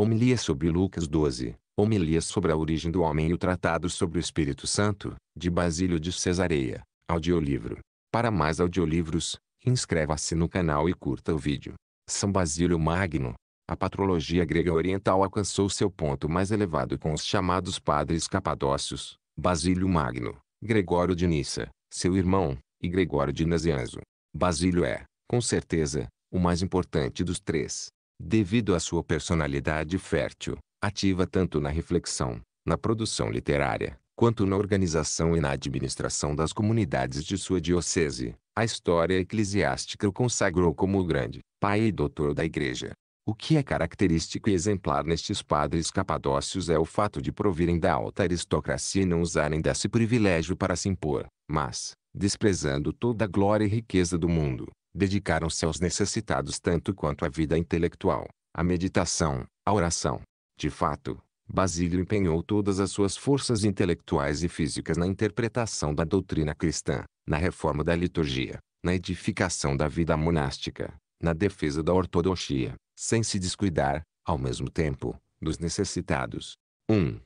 Homilia sobre Lucas 12. Homilia sobre a origem do homem e o Tratado sobre o Espírito Santo, de Basílio de Cesareia. Audiolivro. Para mais audiolivros, inscreva-se no canal e curta o vídeo. São Basílio Magno. A patrologia grega oriental alcançou seu ponto mais elevado com os chamados padres capadócios, Basílio Magno, Gregório de Nissa, seu irmão, e Gregório de Nazianzo. Basílio é, com certeza, o mais importante dos três devido à sua personalidade fértil, ativa tanto na reflexão, na produção literária, quanto na organização e na administração das comunidades de sua diocese. A história eclesiástica o consagrou como o grande pai e doutor da Igreja. O que é característico e exemplar nestes padres capadócios é o fato de provirem da alta aristocracia e não usarem desse privilégio para se impor, mas, desprezando toda a glória e riqueza do mundo, dedicaram-se aos necessitados tanto quanto à vida intelectual, à meditação, à oração. De fato, Basílio empenhou todas as suas forças intelectuais e físicas na interpretação da doutrina cristã, na reforma da liturgia, na edificação da vida monástica, na defesa da ortodoxia, sem se descuidar, ao mesmo tempo, dos necessitados. 1.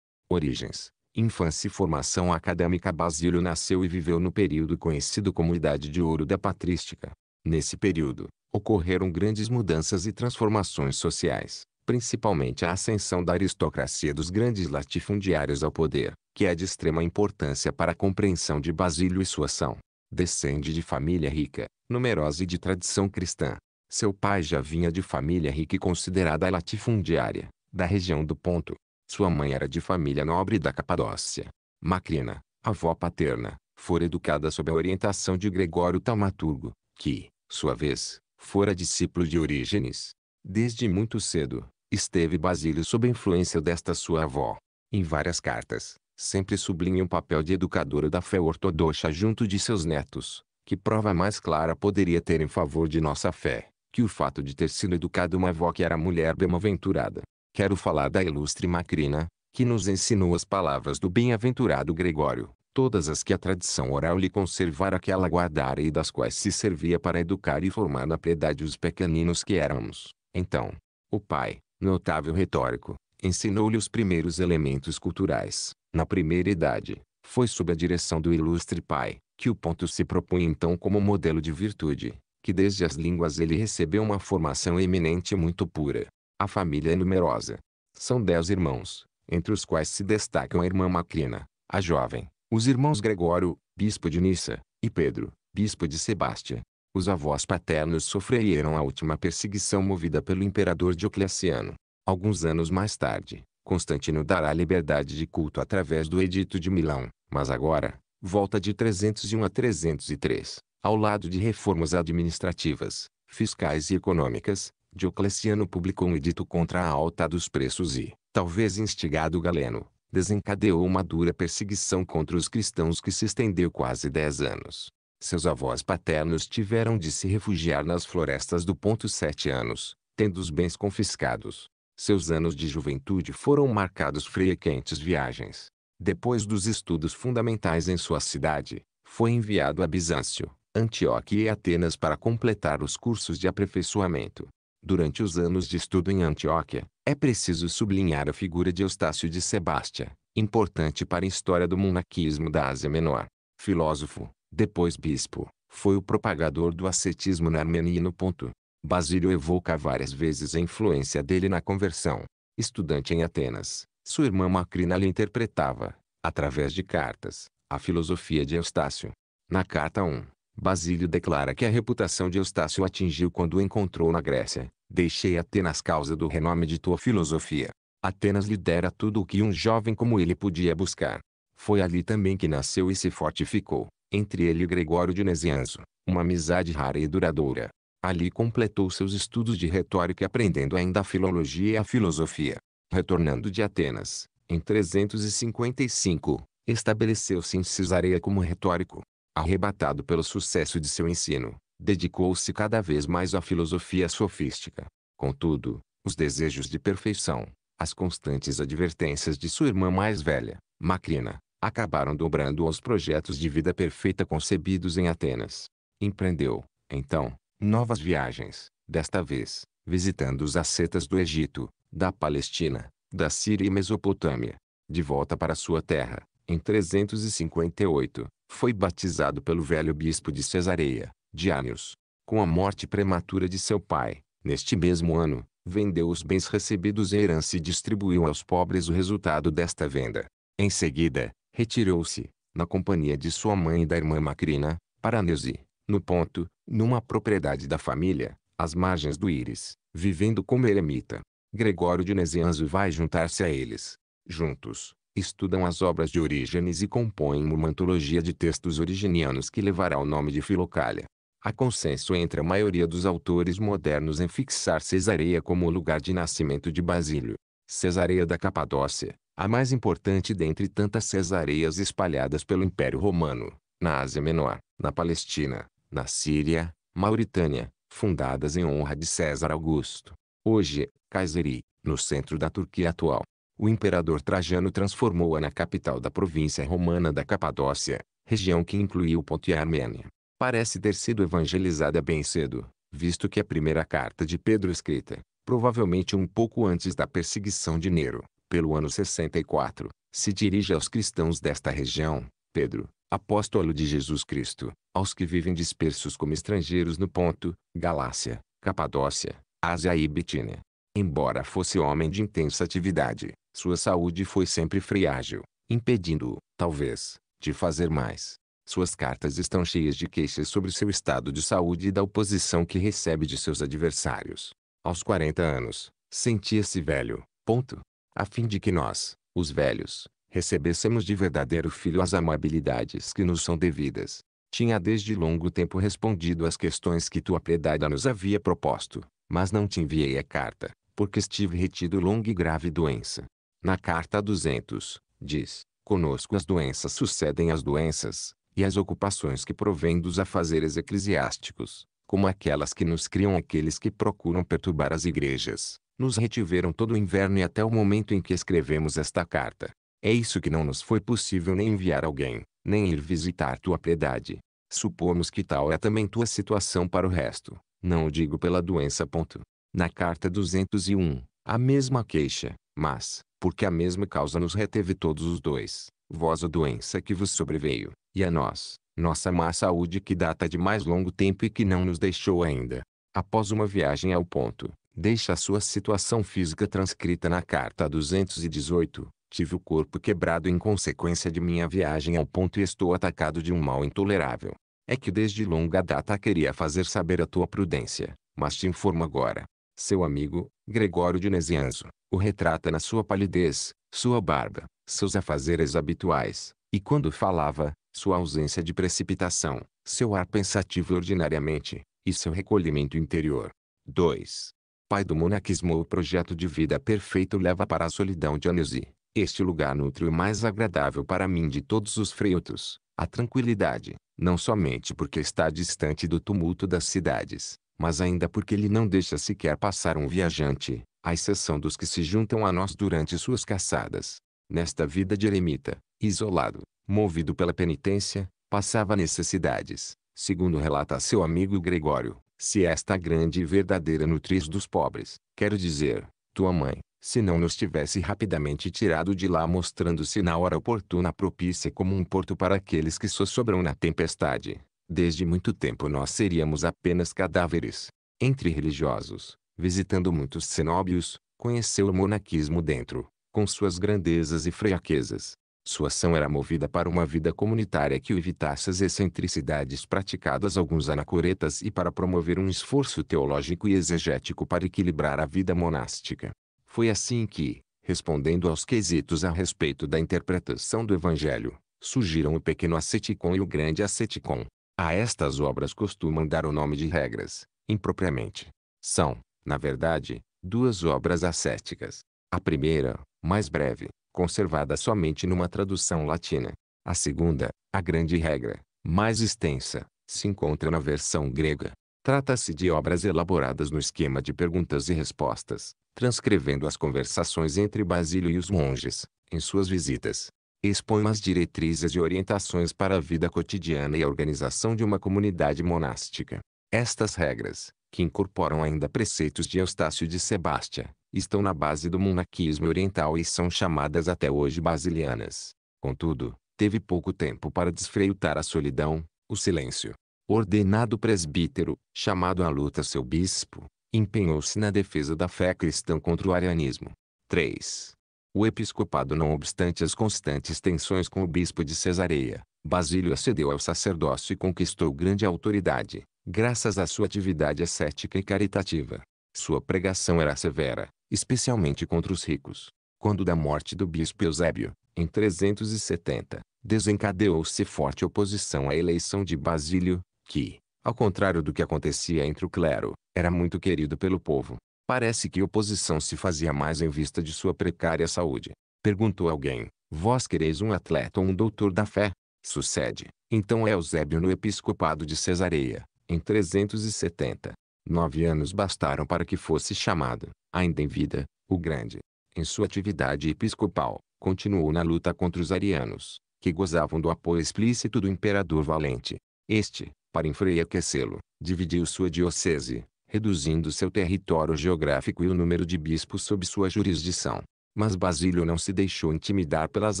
Origens. Infância e formação acadêmica Basílio nasceu e viveu no período conhecido como Idade de Ouro da Patrística, Nesse período, ocorreram grandes mudanças e transformações sociais, principalmente a ascensão da aristocracia dos grandes latifundiários ao poder, que é de extrema importância para a compreensão de Basílio e sua ação. Descende de família rica, numerosa e de tradição cristã. Seu pai já vinha de família rica e considerada latifundiária, da região do Ponto. Sua mãe era de família nobre da Capadócia. Macrina, avó paterna, fora educada sob a orientação de Gregório Taumaturgo, que, sua vez, fora discípulo de Orígenes. Desde muito cedo, esteve Basílio sob a influência desta sua avó. Em várias cartas, sempre sublinha o um papel de educadora da fé ortodoxa junto de seus netos, que prova mais clara poderia ter em favor de nossa fé, que o fato de ter sido educado uma avó que era mulher bem-aventurada. Quero falar da ilustre Macrina, que nos ensinou as palavras do bem-aventurado Gregório, todas as que a tradição oral lhe conservara que ela guardara e das quais se servia para educar e formar na piedade os pequeninos que éramos. Então, o pai, notável retórico, ensinou-lhe os primeiros elementos culturais. Na primeira idade, foi sob a direção do ilustre pai, que o ponto se propunha então como modelo de virtude, que desde as línguas ele recebeu uma formação eminente e muito pura. A família é numerosa. São dez irmãos, entre os quais se destacam a irmã Macrina, a jovem, os irmãos Gregório, bispo de Nissa, e Pedro, bispo de Sebastia, os avós paternos sofreram a última perseguição movida pelo imperador Diocleciano. Alguns anos mais tarde, Constantino dará liberdade de culto através do Edito de Milão, mas agora, volta de 301 a 303, ao lado de reformas administrativas, fiscais e econômicas, Diocleciano publicou um edito contra a alta dos preços e, talvez instigado Galeno, desencadeou uma dura perseguição contra os cristãos que se estendeu quase dez anos. Seus avós paternos tiveram de se refugiar nas florestas do ponto sete anos, tendo os bens confiscados. Seus anos de juventude foram marcados frequentes viagens. Depois dos estudos fundamentais em sua cidade, foi enviado a Bizâncio, Antioquia e Atenas para completar os cursos de aperfeiçoamento. Durante os anos de estudo em Antioquia, é preciso sublinhar a figura de Eustácio de Sebastia, importante para a história do monaquismo da Ásia Menor. Filósofo, depois bispo, foi o propagador do ascetismo na Armênia e no ponto. Basílio evoca várias vezes a influência dele na conversão. Estudante em Atenas, sua irmã Macrina lhe interpretava, através de cartas, a filosofia de Eustácio. Na carta 1, Basílio declara que a reputação de Eustácio atingiu quando o encontrou na Grécia. Deixei Atenas causa do renome de tua filosofia. Atenas lhe dera tudo o que um jovem como ele podia buscar. Foi ali também que nasceu e se fortificou, entre ele e Gregório de Nesianzo, uma amizade rara e duradoura. Ali completou seus estudos de retórica aprendendo ainda a filologia e a filosofia. Retornando de Atenas, em 355, estabeleceu-se em Cesareia como retórico arrebatado pelo sucesso de seu ensino, dedicou-se cada vez mais à filosofia sofística. Contudo, os desejos de perfeição, as constantes advertências de sua irmã mais velha, Macrina, acabaram dobrando aos projetos de vida perfeita concebidos em Atenas. Empreendeu, então, novas viagens, desta vez, visitando os ascetas do Egito, da Palestina, da Síria e Mesopotâmia. De volta para sua terra, em 358, foi batizado pelo velho bispo de Cesareia, Diánios. Com a morte prematura de seu pai, neste mesmo ano, vendeu os bens recebidos em herança e distribuiu aos pobres o resultado desta venda. Em seguida, retirou-se, na companhia de sua mãe e da irmã Macrina, para Neuzi, no ponto, numa propriedade da família, às margens do Íris, vivendo como eremita. Gregório de Nesianzo vai juntar-se a eles. Juntos, estudam as obras de Orígenes e compõem uma antologia de textos originianos que levará o nome de Filocália. Há consenso entre a maioria dos autores modernos em fixar Cesareia como o lugar de nascimento de Basílio. Cesareia da Capadócia, a mais importante dentre tantas cesareias espalhadas pelo Império Romano, na Ásia Menor, na Palestina, na Síria, Mauritânia, fundadas em honra de César Augusto. Hoje, Kayseri, no centro da Turquia atual, o imperador Trajano transformou-a na capital da província romana da Capadócia, região que incluiu o Ponto e a Armênia. Parece ter sido evangelizada bem cedo, visto que a primeira carta de Pedro escrita, provavelmente um pouco antes da perseguição de Nero, pelo ano 64, se dirige aos cristãos desta região, Pedro, apóstolo de Jesus Cristo, aos que vivem dispersos como estrangeiros no Ponto, Galácia, Capadócia, Ásia e Bitínia. Embora fosse homem de intensa atividade, sua saúde foi sempre frágil, impedindo-o, talvez, de fazer mais. Suas cartas estão cheias de queixas sobre seu estado de saúde e da oposição que recebe de seus adversários. Aos 40 anos, sentia-se velho, ponto. A fim de que nós, os velhos, recebêssemos de verdadeiro filho as amabilidades que nos são devidas. Tinha desde longo tempo respondido às questões que tua piedade nos havia proposto, mas não te enviei a carta, porque estive retido longa e grave doença. Na carta 200, diz: Conosco as doenças sucedem as doenças, e as ocupações que provêm dos afazeres eclesiásticos, como aquelas que nos criam aqueles que procuram perturbar as igrejas, nos retiveram todo o inverno e até o momento em que escrevemos esta carta. É isso que não nos foi possível nem enviar alguém, nem ir visitar tua piedade. Supomos que tal é também tua situação para o resto, não o digo pela doença. Ponto. Na carta 201, a mesma queixa, mas, porque a mesma causa nos reteve todos os dois, vós a doença que vos sobreveio, e a nós, nossa má saúde que data de mais longo tempo e que não nos deixou ainda. Após uma viagem ao ponto, deixa a sua situação física transcrita na carta 218. Tive o corpo quebrado em consequência de minha viagem ao ponto e estou atacado de um mal intolerável. É que desde longa data queria fazer saber a tua prudência, mas te informo agora. Seu amigo, Gregório de Nesianzo o retrata na sua palidez, sua barba, seus afazeres habituais, e quando falava, sua ausência de precipitação, seu ar pensativo ordinariamente, e seu recolhimento interior. 2. Pai do monaquismo o projeto de vida perfeito leva para a solidão de Anesi. Este lugar nutre o mais agradável para mim de todos os freitos, a tranquilidade, não somente porque está distante do tumulto das cidades, mas ainda porque ele não deixa sequer passar um viajante, à exceção dos que se juntam a nós durante suas caçadas. Nesta vida de eremita, isolado, movido pela penitência, passava necessidades, segundo relata seu amigo Gregório. Se esta grande e verdadeira nutriz dos pobres, quero dizer, tua mãe, se não nos tivesse rapidamente tirado de lá mostrando-se na hora oportuna propícia como um porto para aqueles que sossobram na tempestade, desde muito tempo nós seríamos apenas cadáveres. Entre religiosos, visitando muitos cenóbios, conheceu o monaquismo dentro, com suas grandezas e fraquezas. Sua ação era movida para uma vida comunitária que o evitasse as excentricidades praticadas alguns anacoretas e para promover um esforço teológico e exegético para equilibrar a vida monástica. Foi assim que, respondendo aos quesitos a respeito da interpretação do Evangelho, surgiram o pequeno asceticon e o grande asceticon. A estas obras costumam dar o nome de regras, impropriamente. São, na verdade, duas obras ascéticas. A primeira, mais breve, conservada somente numa tradução latina. A segunda, a grande regra, mais extensa, se encontra na versão grega. Trata-se de obras elaboradas no esquema de perguntas e respostas, transcrevendo as conversações entre Basílio e os monges, em suas visitas. Expõe as diretrizes e orientações para a vida cotidiana e a organização de uma comunidade monástica. Estas regras, que incorporam ainda preceitos de Eustácio de Sebastia, estão na base do monaquismo oriental e são chamadas até hoje basilianas. Contudo, teve pouco tempo para desfreutar a solidão, o silêncio. Ordenado presbítero, chamado à luta seu bispo, empenhou-se na defesa da fé cristã contra o arianismo. 3. O episcopado não obstante as constantes tensões com o bispo de Cesareia, Basílio acedeu ao sacerdócio e conquistou grande autoridade graças à sua atividade ascética e caritativa. Sua pregação era severa, especialmente contra os ricos. Quando da morte do bispo Eusébio, em 370, desencadeou-se forte oposição à eleição de Basílio, que, ao contrário do que acontecia entre o clero, era muito querido pelo povo. Parece que oposição se fazia mais em vista de sua precária saúde. Perguntou alguém, vós quereis um atleta ou um doutor da fé? Sucede, então é Eusébio no episcopado de Cesareia, em 370. Nove anos bastaram para que fosse chamado, ainda em vida, o Grande. Em sua atividade episcopal, continuou na luta contra os arianos, que gozavam do apoio explícito do imperador valente. Este, para enfraquecê-lo, dividiu sua diocese, reduzindo seu território geográfico e o número de bispos sob sua jurisdição. Mas Basílio não se deixou intimidar pelas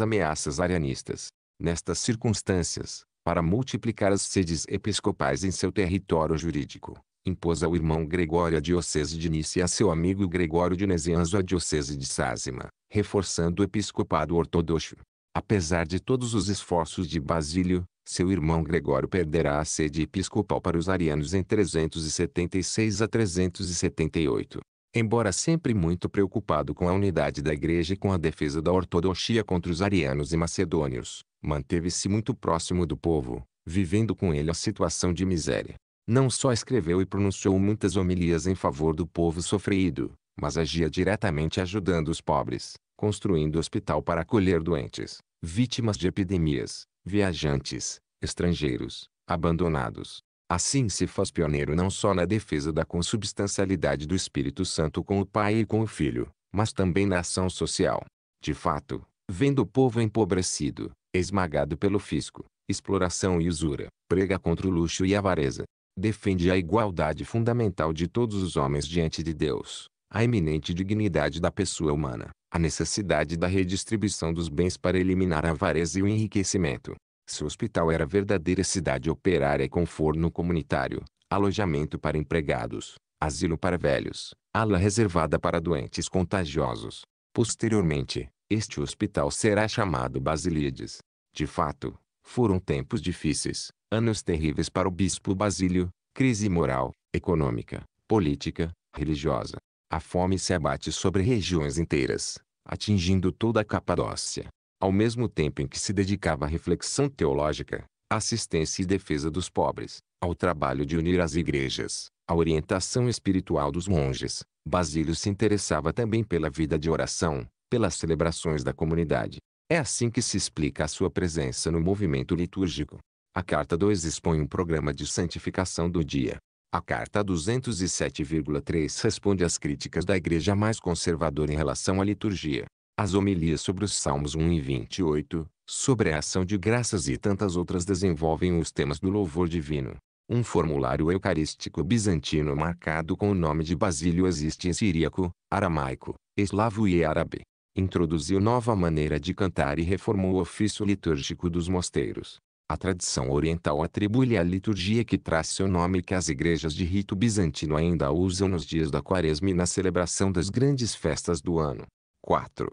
ameaças arianistas. Nestas circunstâncias, para multiplicar as sedes episcopais em seu território jurídico. Impôs ao irmão Gregório a diocese de Nice e a seu amigo Gregório de Nazianzo a diocese de Sázima, reforçando o episcopado ortodoxo. Apesar de todos os esforços de Basílio, seu irmão Gregório perderá a sede episcopal para os arianos em 376 a 378. Embora sempre muito preocupado com a unidade da igreja e com a defesa da ortodoxia contra os arianos e macedônios, Manteve-se muito próximo do povo, vivendo com ele a situação de miséria. Não só escreveu e pronunciou muitas homilias em favor do povo sofrido, mas agia diretamente ajudando os pobres, construindo hospital para acolher doentes, vítimas de epidemias, viajantes, estrangeiros, abandonados. Assim se faz pioneiro não só na defesa da consubstancialidade do Espírito Santo com o Pai e com o Filho, mas também na ação social. De fato, vendo o povo empobrecido, esmagado pelo fisco, exploração e usura, prega contra o luxo e avareza. Defende a igualdade fundamental de todos os homens diante de Deus, a eminente dignidade da pessoa humana, a necessidade da redistribuição dos bens para eliminar a avareza e o enriquecimento. Se o hospital era verdadeira cidade operária com forno comunitário, alojamento para empregados, asilo para velhos, ala reservada para doentes contagiosos. Posteriormente, este hospital será chamado Basilides. De fato, foram tempos difíceis, anos terríveis para o bispo Basílio, crise moral, econômica, política, religiosa. A fome se abate sobre regiões inteiras, atingindo toda a Capadócia. Ao mesmo tempo em que se dedicava à reflexão teológica, assistência e defesa dos pobres, ao trabalho de unir as igrejas, à orientação espiritual dos monges, Basílio se interessava também pela vida de oração, pelas celebrações da comunidade. É assim que se explica a sua presença no movimento litúrgico. A carta 2 expõe um programa de santificação do dia. A carta 207,3 responde às críticas da igreja mais conservadora em relação à liturgia. As homilias sobre os Salmos 1 e 28, sobre a ação de graças e tantas outras desenvolvem os temas do louvor divino. Um formulário eucarístico bizantino marcado com o nome de Basílio existe em siríaco, aramaico, eslavo e árabe introduziu nova maneira de cantar e reformou o ofício litúrgico dos mosteiros. A tradição oriental atribui-lhe a liturgia que traz seu nome e que as igrejas de rito bizantino ainda usam nos dias da quaresma e na celebração das grandes festas do ano. 4.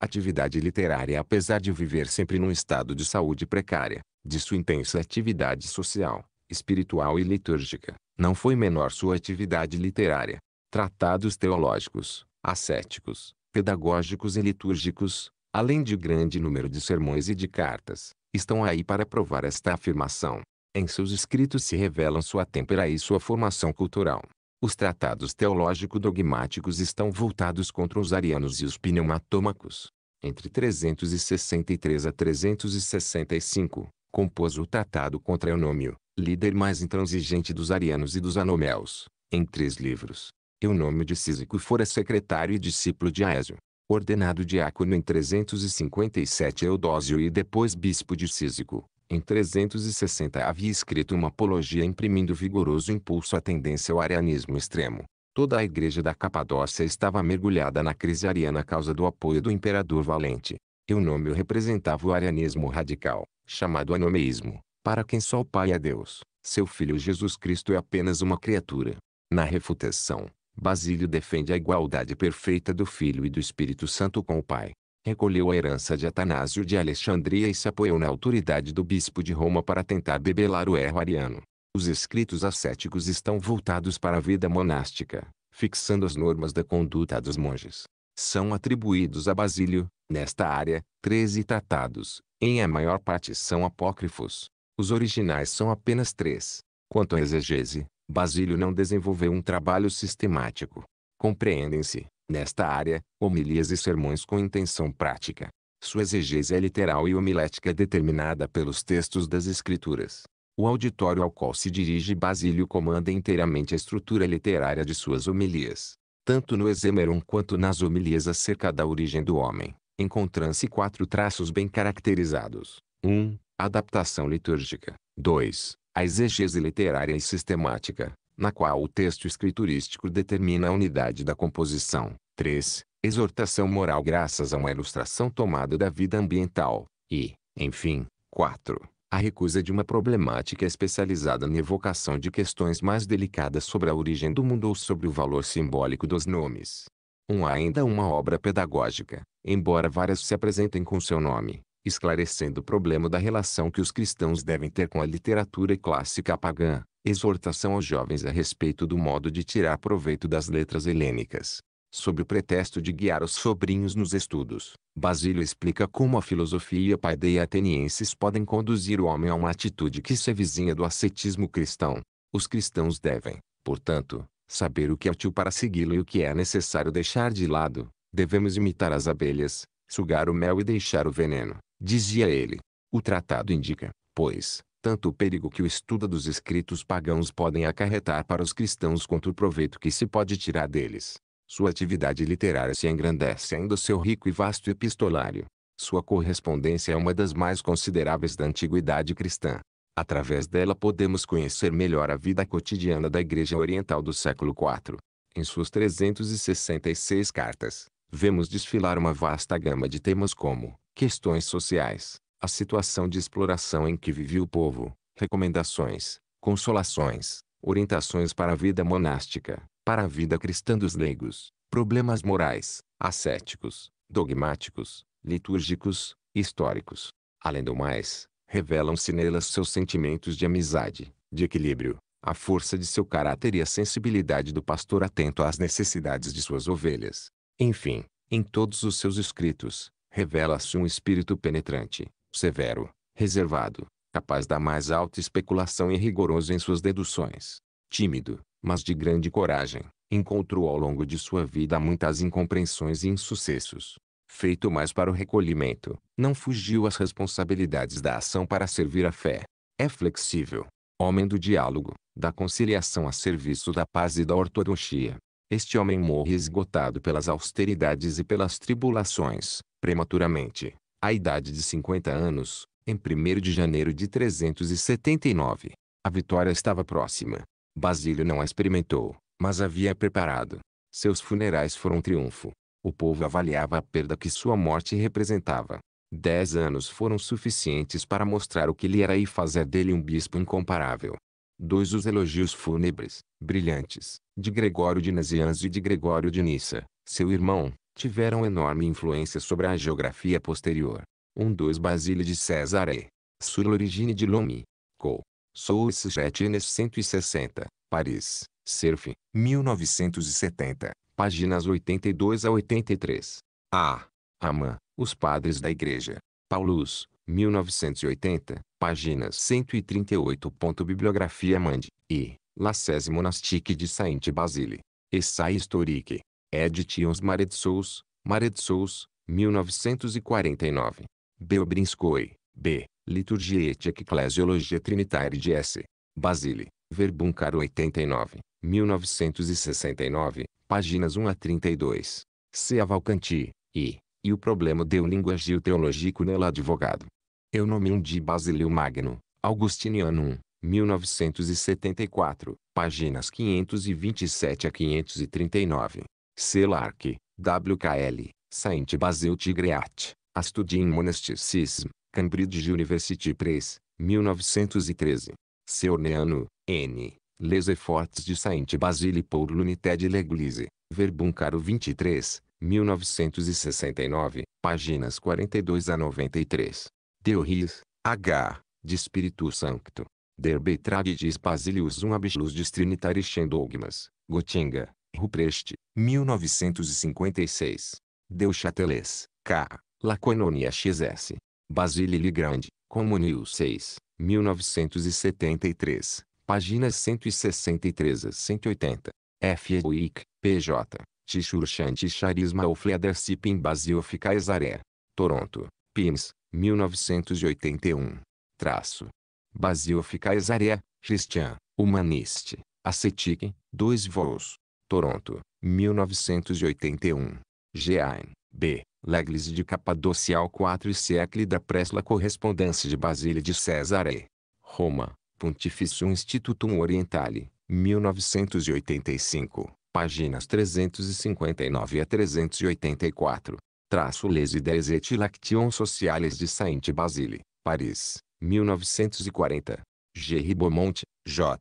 Atividade literária Apesar de viver sempre num estado de saúde precária, de sua intensa atividade social, espiritual e litúrgica, não foi menor sua atividade literária. Tratados teológicos, ascéticos, pedagógicos e litúrgicos, além de grande número de sermões e de cartas, estão aí para provar esta afirmação. Em seus escritos se revelam sua têmpera e sua formação cultural. Os tratados teológico-dogmáticos estão voltados contra os arianos e os pneumatômacos. Entre 363 a 365, compôs o Tratado contra Eunômio, líder mais intransigente dos arianos e dos anomeus, em três livros e o nome de Císico fora secretário e discípulo de Aésio. Ordenado diácono em 357 Eudósio e depois bispo de Císico, em 360 havia escrito uma apologia imprimindo vigoroso impulso à tendência ao arianismo extremo. Toda a igreja da Capadócia estava mergulhada na crise ariana a causa do apoio do imperador valente. Eunômio representava o arianismo radical, chamado anomeísmo, para quem só o Pai é Deus, seu Filho Jesus Cristo é apenas uma criatura. Na refutação, Basílio defende a igualdade perfeita do Filho e do Espírito Santo com o Pai. Recolheu a herança de Atanásio de Alexandria e se apoiou na autoridade do bispo de Roma para tentar debelar o erro ariano. Os escritos ascéticos estão voltados para a vida monástica, fixando as normas da conduta dos monges. São atribuídos a Basílio, nesta área, 13 tratados, em a maior parte são apócrifos. Os originais são apenas três. Quanto à exegese, Basílio não desenvolveu um trabalho sistemático. Compreendem-se, nesta área, homilias e sermões com intenção prática. Sua exegese é literal e homilética determinada pelos textos das Escrituras. O auditório ao qual se dirige Basílio comanda inteiramente a estrutura literária de suas homilias. Tanto no Exêmeron quanto nas homilias acerca da origem do homem, encontram-se quatro traços bem caracterizados. 1. Um, adaptação litúrgica. 2 a exegese literária e sistemática, na qual o texto escriturístico determina a unidade da composição. 3. Exortação moral graças a uma ilustração tomada da vida ambiental. E, enfim, 4. A recusa de uma problemática especializada na evocação de questões mais delicadas sobre a origem do mundo ou sobre o valor simbólico dos nomes. Um ainda uma obra pedagógica, embora várias se apresentem com seu nome, esclarecendo o problema da relação que os cristãos devem ter com a literatura clássica pagã, exortação aos jovens a respeito do modo de tirar proveito das letras helênicas. Sob o pretexto de guiar os sobrinhos nos estudos, Basílio explica como a filosofia e a paideia atenienses podem conduzir o homem a uma atitude que se avizinha do ascetismo cristão. Os cristãos devem, portanto, saber o que é útil para segui-lo e o que é necessário deixar de lado. Devemos imitar as abelhas, sugar o mel e deixar o veneno. Dizia ele. O tratado indica, pois, tanto o perigo que o estudo dos escritos pagãos podem acarretar para os cristãos quanto o proveito que se pode tirar deles. Sua atividade literária se engrandece ainda seu rico e vasto epistolário. Sua correspondência é uma das mais consideráveis da antiguidade cristã. Através dela podemos conhecer melhor a vida cotidiana da Igreja Oriental do século IV. Em suas 366 cartas, vemos desfilar uma vasta gama de temas como Questões sociais. A situação de exploração em que vivia o povo. Recomendações, consolações, orientações para a vida monástica, para a vida cristã dos leigos. Problemas morais, ascéticos, dogmáticos, litúrgicos, históricos. Além do mais, revelam-se nelas seus sentimentos de amizade, de equilíbrio, a força de seu caráter e a sensibilidade do pastor atento às necessidades de suas ovelhas. Enfim, em todos os seus escritos, revela-se um espírito penetrante, severo, reservado, capaz da mais alta especulação e rigoroso em suas deduções. Tímido, mas de grande coragem, encontrou ao longo de sua vida muitas incompreensões e insucessos. Feito mais para o recolhimento, não fugiu às responsabilidades da ação para servir a fé. É flexível, homem do diálogo, da conciliação a serviço da paz e da ortodoxia. Este homem morre esgotado pelas austeridades e pelas tribulações, prematuramente, à idade de 50 anos, em 1 de janeiro de 379. A vitória estava próxima. Basílio não a experimentou, mas havia preparado. Seus funerais foram um triunfo. O povo avaliava a perda que sua morte representava. Dez anos foram suficientes para mostrar o que lhe era e fazer dele um bispo incomparável. Dois os elogios fúnebres, brilhantes, de Gregório de Nazianzo e de Gregório de Nissa, seu irmão, tiveram enorme influência sobre a geografia posterior. Um dos Basílio de Cesare, sur l'origine de Lomi, co. Sou 160, Paris, Cerf, 1970, páginas 82 a 83. A. Aman, Os Padres da Igreja. Paulus, 1980, páginas 138. Bibliografia Mandi, e La Monastique de Sainte Basile. Essai historique, Edit Maretsuls, Maretsuls, 1949. Beobrinskoi, B. Liturgia et Ecclesiologia Trinitaria de S. Basile, Verbum 89, 1969, páginas 1 a 32. C. Avalcanti, I. E o problema deu o teológico nela advogado. Eu nomeum de Basileu Magno, Augustiniano 1, 1974, páginas 527 a 539. Selarc, WKL, Saint Basel Tigreat, A Study in Monasticism, Cambridge University Press, 1913. Seorneano, N. Les Efforts de Saint Basile pour l'Unité de l'Église, Verbum Caro 23, 1969, páginas 42 a 93. Teoris, H. De Espírito Sancto. Der Betrag dies Basilius um abschluss des Trinitarischen Dogmas, Göttinga, Ruprecht, 1956. Deux Châtelet, K. Lacononia XS. Basile Legrand, Comunil 6, 1973. Páginas 163 a 180. F. Wick, P.J. Tichurchante Charisma ou Fleadership in Basiof Caesaré. Toronto, Pims, 1981. Traço. Basiof Caesaré, Christian, Humaniste, Acetic, 2 voos. Toronto, 1981. Jean, B. Leglis de Capadocial ao 4 e século da Presla Correspondência de Basílio de Cesare. Roma, Pontificium Institutum Orientale, 1985, páginas 359 a 384. Traço Les idées et Lactions sociales de Saint-Basile, Paris, 1940. G. Beaumont, J.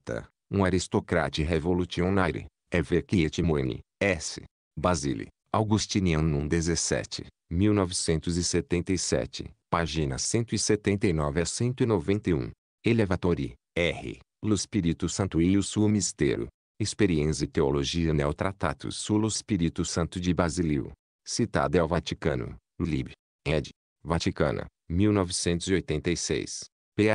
Um aristocrate revolucionário, Evequietimoine, S. Basile, Augustinianum 17, 1977, páginas 179 a 191. Elevatori, R. Lo Espírito Santo e o Suo Mistero. Experiência e Teologia Neotratatus Sulo Espírito Santo de Basilio. Citada ao Vaticano, Lib. Ed. Vaticana, 1986. P.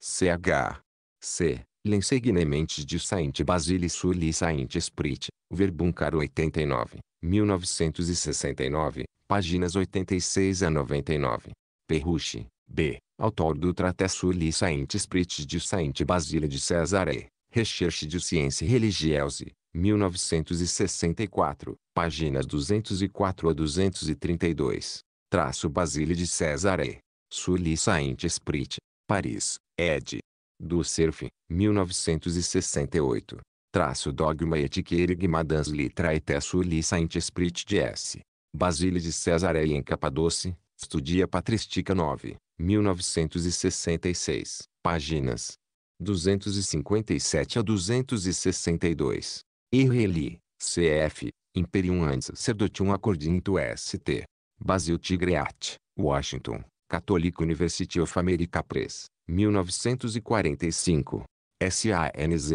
C.H. C. L'Ensegnementes de Saint Basile Sully li Saint Esprit, Verbum Caro 89, 1969, páginas 86 a 99. Perruche, B. Autor do Traté Sully li Saint Esprit de Saint Basile de Cesaré, Recherche de Ciência Religieuse, 1964, páginas 204 a 232. Traço Basile de Cesaré. Sully li Saint Esprit, Paris, ed do Cerf, 1968. Traço Dogma et Querigmadans litraete suli saint esprit de S. Basile de Cesaré em Capadoce, Studia Patristica 9, 1966. Páginas 257 a 262. Irreli, CF, Imperium Ansacerdotium Accordinto ST. Basil Tigreat, Washington, Catholic University of America Press. 1945. SANZ,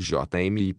JMY.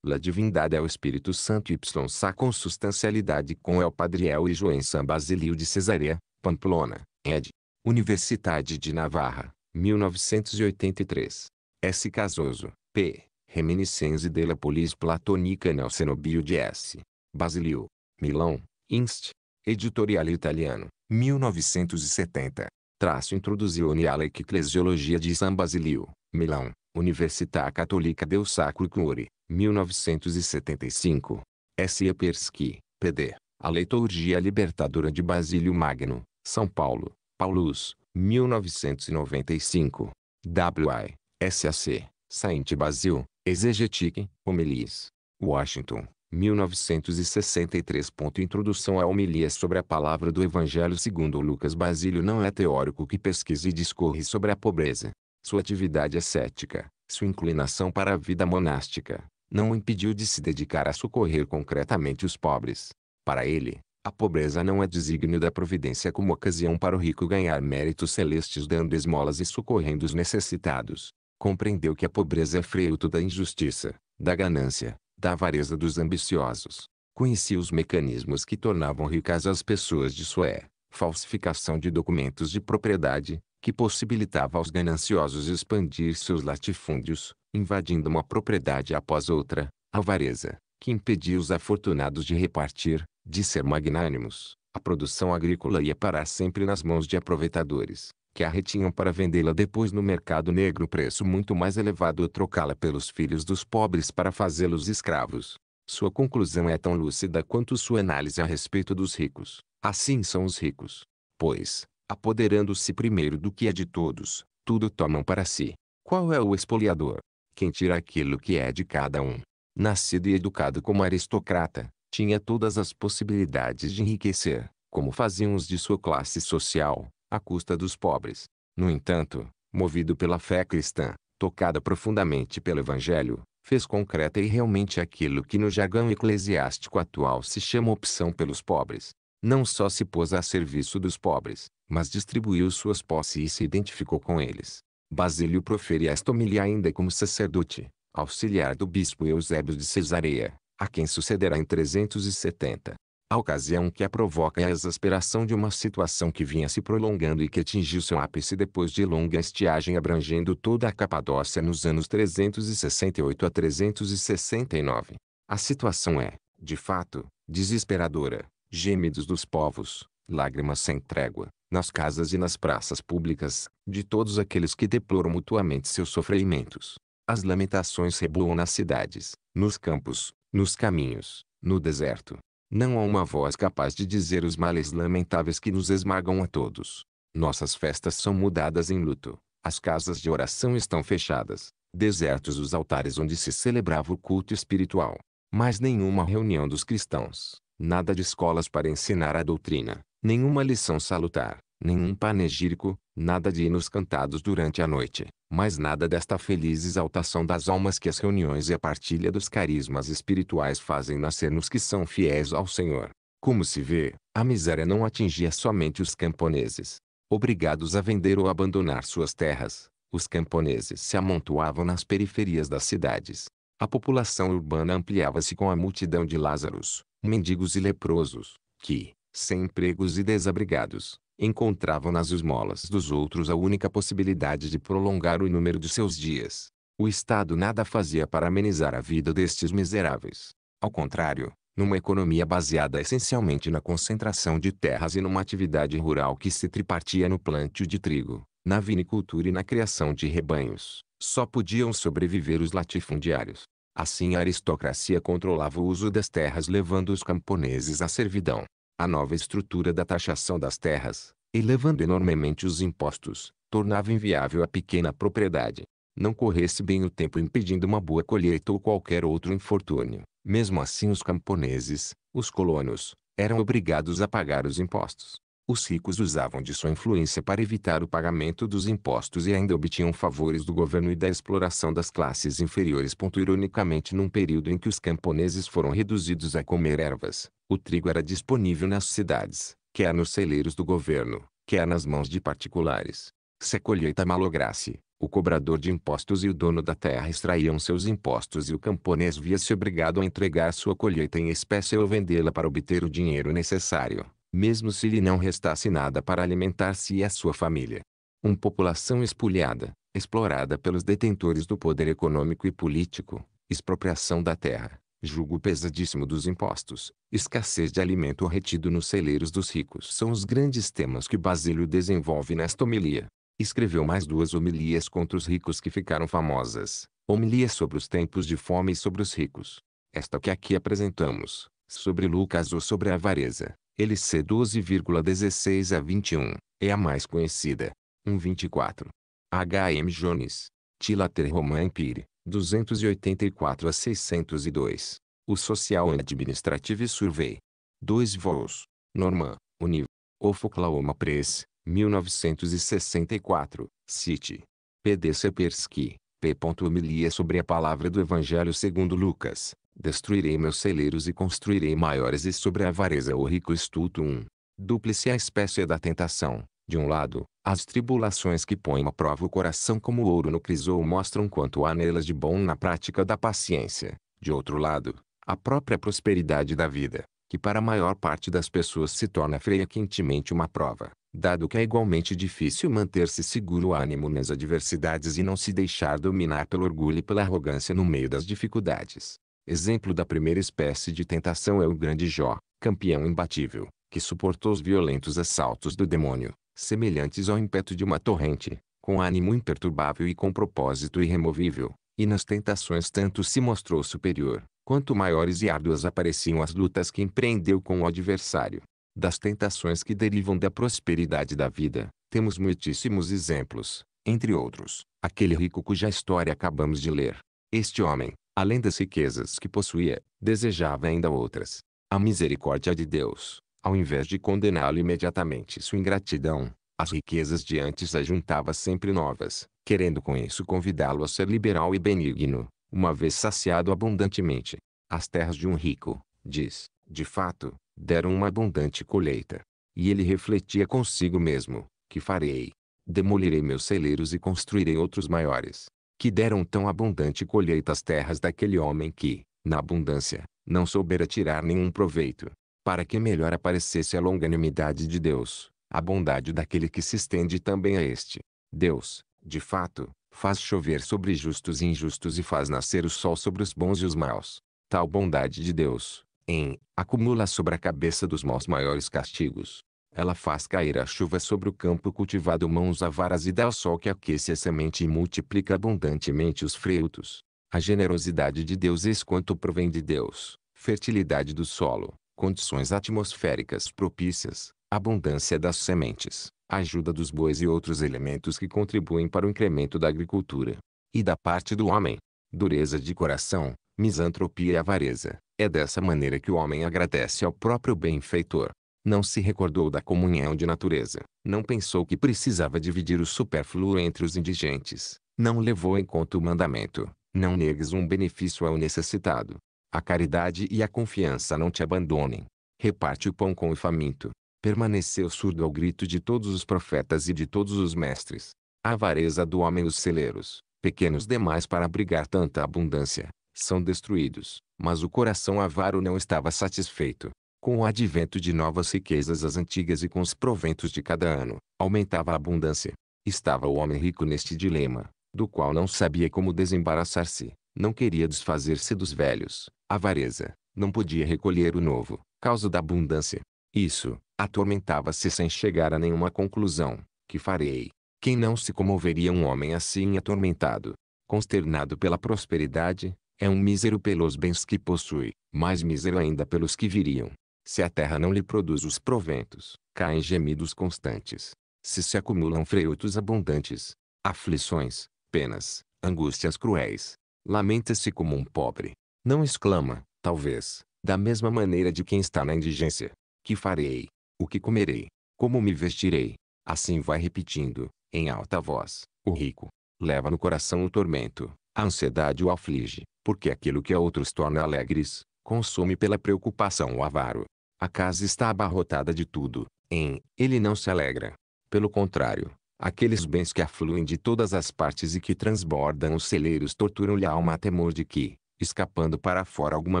La divindade é o Espírito Santo Y sa consustancialidade com El Padriel e João San Basilio de Cesareia, Pamplona, ed. Universidade de Navarra, 1983. S. Casoso, p. Reminiscenze della Polis Platonica nel Cenobio de S. Basilio, Milão, Inst. Editorial Italiano, 1970. Traço introduziu a Ecclesiologia de San Basilio, Milão, Università Cattolica del Sacro Cuore, 1975. S. Epersky, pd. A Leiturgia Libertadora de Basílio Magno, São Paulo, Paulus, 1995. W.I. S.A.C. Saint Basil, Exegetique, Homilis. Washington, 1963. Introdução à homilia sobre a palavra do Evangelho segundo Lucas Basílio não é teórico que pesquisa e discorre sobre a pobreza. Sua atividade ascética, sua inclinação para a vida monástica, não o impediu de se dedicar a socorrer concretamente os pobres. Para ele, a pobreza não é desígnio da providência como ocasião para o rico ganhar méritos celestes dando esmolas e socorrendo os necessitados. Compreendeu que a pobreza é fruto da injustiça, da ganância, da avareza dos ambiciosos. Conhecia os mecanismos que tornavam ricas as pessoas de Sué, falsificação de documentos de propriedade, que possibilitava aos gananciosos expandir seus latifúndios, invadindo uma propriedade após outra, avareza, que impedia os afortunados de repartir, de ser magnânimos. A produção agrícola ia parar sempre nas mãos de aproveitadores que a retinham para vendê-la depois no mercado negro preço muito mais elevado ou trocá-la pelos filhos dos pobres para fazê-los escravos. Sua conclusão é tão lúcida quanto sua análise a respeito dos ricos. Assim são os ricos. Pois, apoderando-se primeiro do que é de todos, tudo tomam para si. Qual é o espoliador? Quem tira aquilo que é de cada um. Nascido e educado como aristocrata, tinha todas as possibilidades de enriquecer, como faziam os de sua classe social, à custa dos pobres. No entanto, movido pela fé cristã, tocada profundamente pelo Evangelho, fez concreta e realmente aquilo que no jargão eclesiástico atual se chama opção pelos pobres. Não só se pôs a serviço dos pobres, mas distribuiu suas posses e se identificou com eles. Basílio profere esta homilia ainda como sacerdote, auxiliar do bispo Eusébio de Cesareia, a quem sucederá em 370. A ocasião que a provoca é a exasperação de uma situação que vinha se prolongando e que atingiu seu ápice depois de longa estiagem abrangendo toda a Capadócia nos anos 368 a 369. A situação é, de fato, desesperadora. gemidos dos povos, lágrimas sem trégua, nas casas e nas praças públicas, de todos aqueles que deploram mutuamente seus sofrimentos. As lamentações reboam nas cidades, nos campos, nos caminhos, no deserto, não há uma voz capaz de dizer os males lamentáveis que nos esmagam a todos. Nossas festas são mudadas em luto. As casas de oração estão fechadas, desertos os altares onde se celebrava o culto espiritual. Mas nenhuma reunião dos cristãos, nada de escolas para ensinar a doutrina, nenhuma lição salutar, nenhum panegírico, nada de hinos cantados durante a noite, mas nada desta feliz exaltação das almas que as reuniões e a partilha dos carismas espirituais fazem nascer nos que são fiéis ao Senhor. Como se vê, a miséria não atingia somente os camponeses. Obrigados a vender ou abandonar suas terras, os camponeses se amontoavam nas periferias das cidades. A população urbana ampliava-se com a multidão de Lázaros, mendigos e leprosos, que, sem empregos e desabrigados, encontravam nas esmolas dos outros a única possibilidade de prolongar o número de seus dias. O Estado nada fazia para amenizar a vida destes miseráveis. Ao contrário, numa economia baseada essencialmente na concentração de terras e numa atividade rural que se tripartia no plantio de trigo, na vinicultura e na criação de rebanhos, só podiam sobreviver os latifundiários. Assim a aristocracia controlava o uso das terras levando os camponeses à servidão. A nova estrutura da taxação das terras, elevando enormemente os impostos, tornava inviável a pequena propriedade. Não corresse bem o tempo impedindo uma boa colheita ou qualquer outro infortúnio. Mesmo assim os camponeses, os colonos, eram obrigados a pagar os impostos. Os ricos usavam de sua influência para evitar o pagamento dos impostos e ainda obtinham favores do governo e da exploração das classes inferiores. Ironicamente, num período em que os camponeses foram reduzidos a comer ervas, o trigo era disponível nas cidades, quer nos celeiros do governo, quer nas mãos de particulares. Se a colheita malograsse, o cobrador de impostos e o dono da terra extraíam seus impostos e o camponês via-se obrigado a entregar sua colheita em espécie ou vendê-la para obter o dinheiro necessário mesmo se lhe não restasse nada para alimentar-se e a sua família. Uma população espulhada, explorada pelos detentores do poder econômico e político, expropriação da terra, julgo pesadíssimo dos impostos, escassez de alimento retido nos celeiros dos ricos são os grandes temas que Basílio desenvolve nesta homilia. Escreveu mais duas homilias contra os ricos que ficaram famosas, homilias sobre os tempos de fome e sobre os ricos. Esta que aqui apresentamos, sobre Lucas ou sobre a avareza, LC 12,16 a 21, é a mais conhecida. 124. H.M. Jones. Tilater Roman Empire, 284 a 602. O Social and Administrative Survey. 2 voos. Norman, Univ. Of Oklahoma Press, 1964, City. P.D. Sepersky, p. Humilha sobre a palavra do Evangelho segundo Lucas, Destruirei meus celeiros e construirei maiores e sobre a avareza o rico estuto 1. Um. Duplice a espécie da tentação. De um lado, as tribulações que põem à prova o coração como ouro no crisol mostram quanto há nelas de bom na prática da paciência. De outro lado, a própria prosperidade da vida, que para a maior parte das pessoas se torna frequentemente uma prova, dado que é igualmente difícil manter-se seguro o ânimo nas adversidades e não se deixar dominar pelo orgulho e pela arrogância no meio das dificuldades. Exemplo da primeira espécie de tentação é o grande Jó, campeão imbatível, que suportou os violentos assaltos do demônio, semelhantes ao impeto de uma torrente, com ânimo imperturbável e com propósito irremovível, e nas tentações tanto se mostrou superior, quanto maiores e árduas apareciam as lutas que empreendeu com o adversário. Das tentações que derivam da prosperidade da vida, temos muitíssimos exemplos, entre outros, aquele rico cuja história acabamos de ler. Este homem, Além das riquezas que possuía, desejava ainda outras. A misericórdia de Deus, ao invés de condená-lo imediatamente sua ingratidão, as riquezas de antes ajuntava sempre novas, querendo com isso convidá-lo a ser liberal e benigno, uma vez saciado abundantemente. As terras de um rico, diz, de fato, deram uma abundante colheita. E ele refletia consigo mesmo, que farei? Demolirei meus celeiros e construirei outros maiores que deram tão abundante colheita às terras daquele homem que, na abundância, não soubera tirar nenhum proveito, para que melhor aparecesse a longanimidade de Deus, a bondade daquele que se estende também a este. Deus, de fato, faz chover sobre justos e injustos e faz nascer o sol sobre os bons e os maus. Tal bondade de Deus, em, acumula sobre a cabeça dos maus maiores castigos, ela faz cair a chuva sobre o campo cultivado mãos avaras e dá ao sol que aquece a semente e multiplica abundantemente os frutos. A generosidade de Deus eis é quanto provém de Deus, fertilidade do solo, condições atmosféricas propícias, abundância das sementes, ajuda dos bois e outros elementos que contribuem para o incremento da agricultura. E da parte do homem, dureza de coração, misantropia e avareza. É dessa maneira que o homem agradece ao próprio benfeitor, não se recordou da comunhão de natureza. Não pensou que precisava dividir o supérfluo entre os indigentes. Não levou em conta o mandamento. Não negues um benefício ao necessitado. A caridade e a confiança não te abandonem. Reparte o pão com o faminto. Permaneceu surdo ao grito de todos os profetas e de todos os mestres. A avareza do homem os celeiros, pequenos demais para abrigar tanta abundância, são destruídos. Mas o coração avaro não estava satisfeito. Com o advento de novas riquezas as antigas e com os proventos de cada ano, aumentava a abundância. Estava o homem rico neste dilema, do qual não sabia como desembaraçar-se, não queria desfazer-se dos velhos, avareza, não podia recolher o novo, causa da abundância. Isso, atormentava-se sem chegar a nenhuma conclusão, que farei? Quem não se comoveria um homem assim atormentado, consternado pela prosperidade, é um mísero pelos bens que possui, mais mísero ainda pelos que viriam. Se a terra não lhe produz os proventos, caem gemidos constantes. Se se acumulam freitos abundantes, aflições, penas, angústias cruéis. Lamenta-se como um pobre. Não exclama, talvez, da mesma maneira de quem está na indigência. Que farei? O que comerei? Como me vestirei? Assim vai repetindo, em alta voz, o rico. Leva no coração o tormento, a ansiedade o aflige, porque aquilo que a outros torna alegres, consome pela preocupação o avaro. A casa está abarrotada de tudo, em ele não se alegra. Pelo contrário, aqueles bens que afluem de todas as partes e que transbordam os celeiros torturam-lhe a alma a temor de que, escapando para fora alguma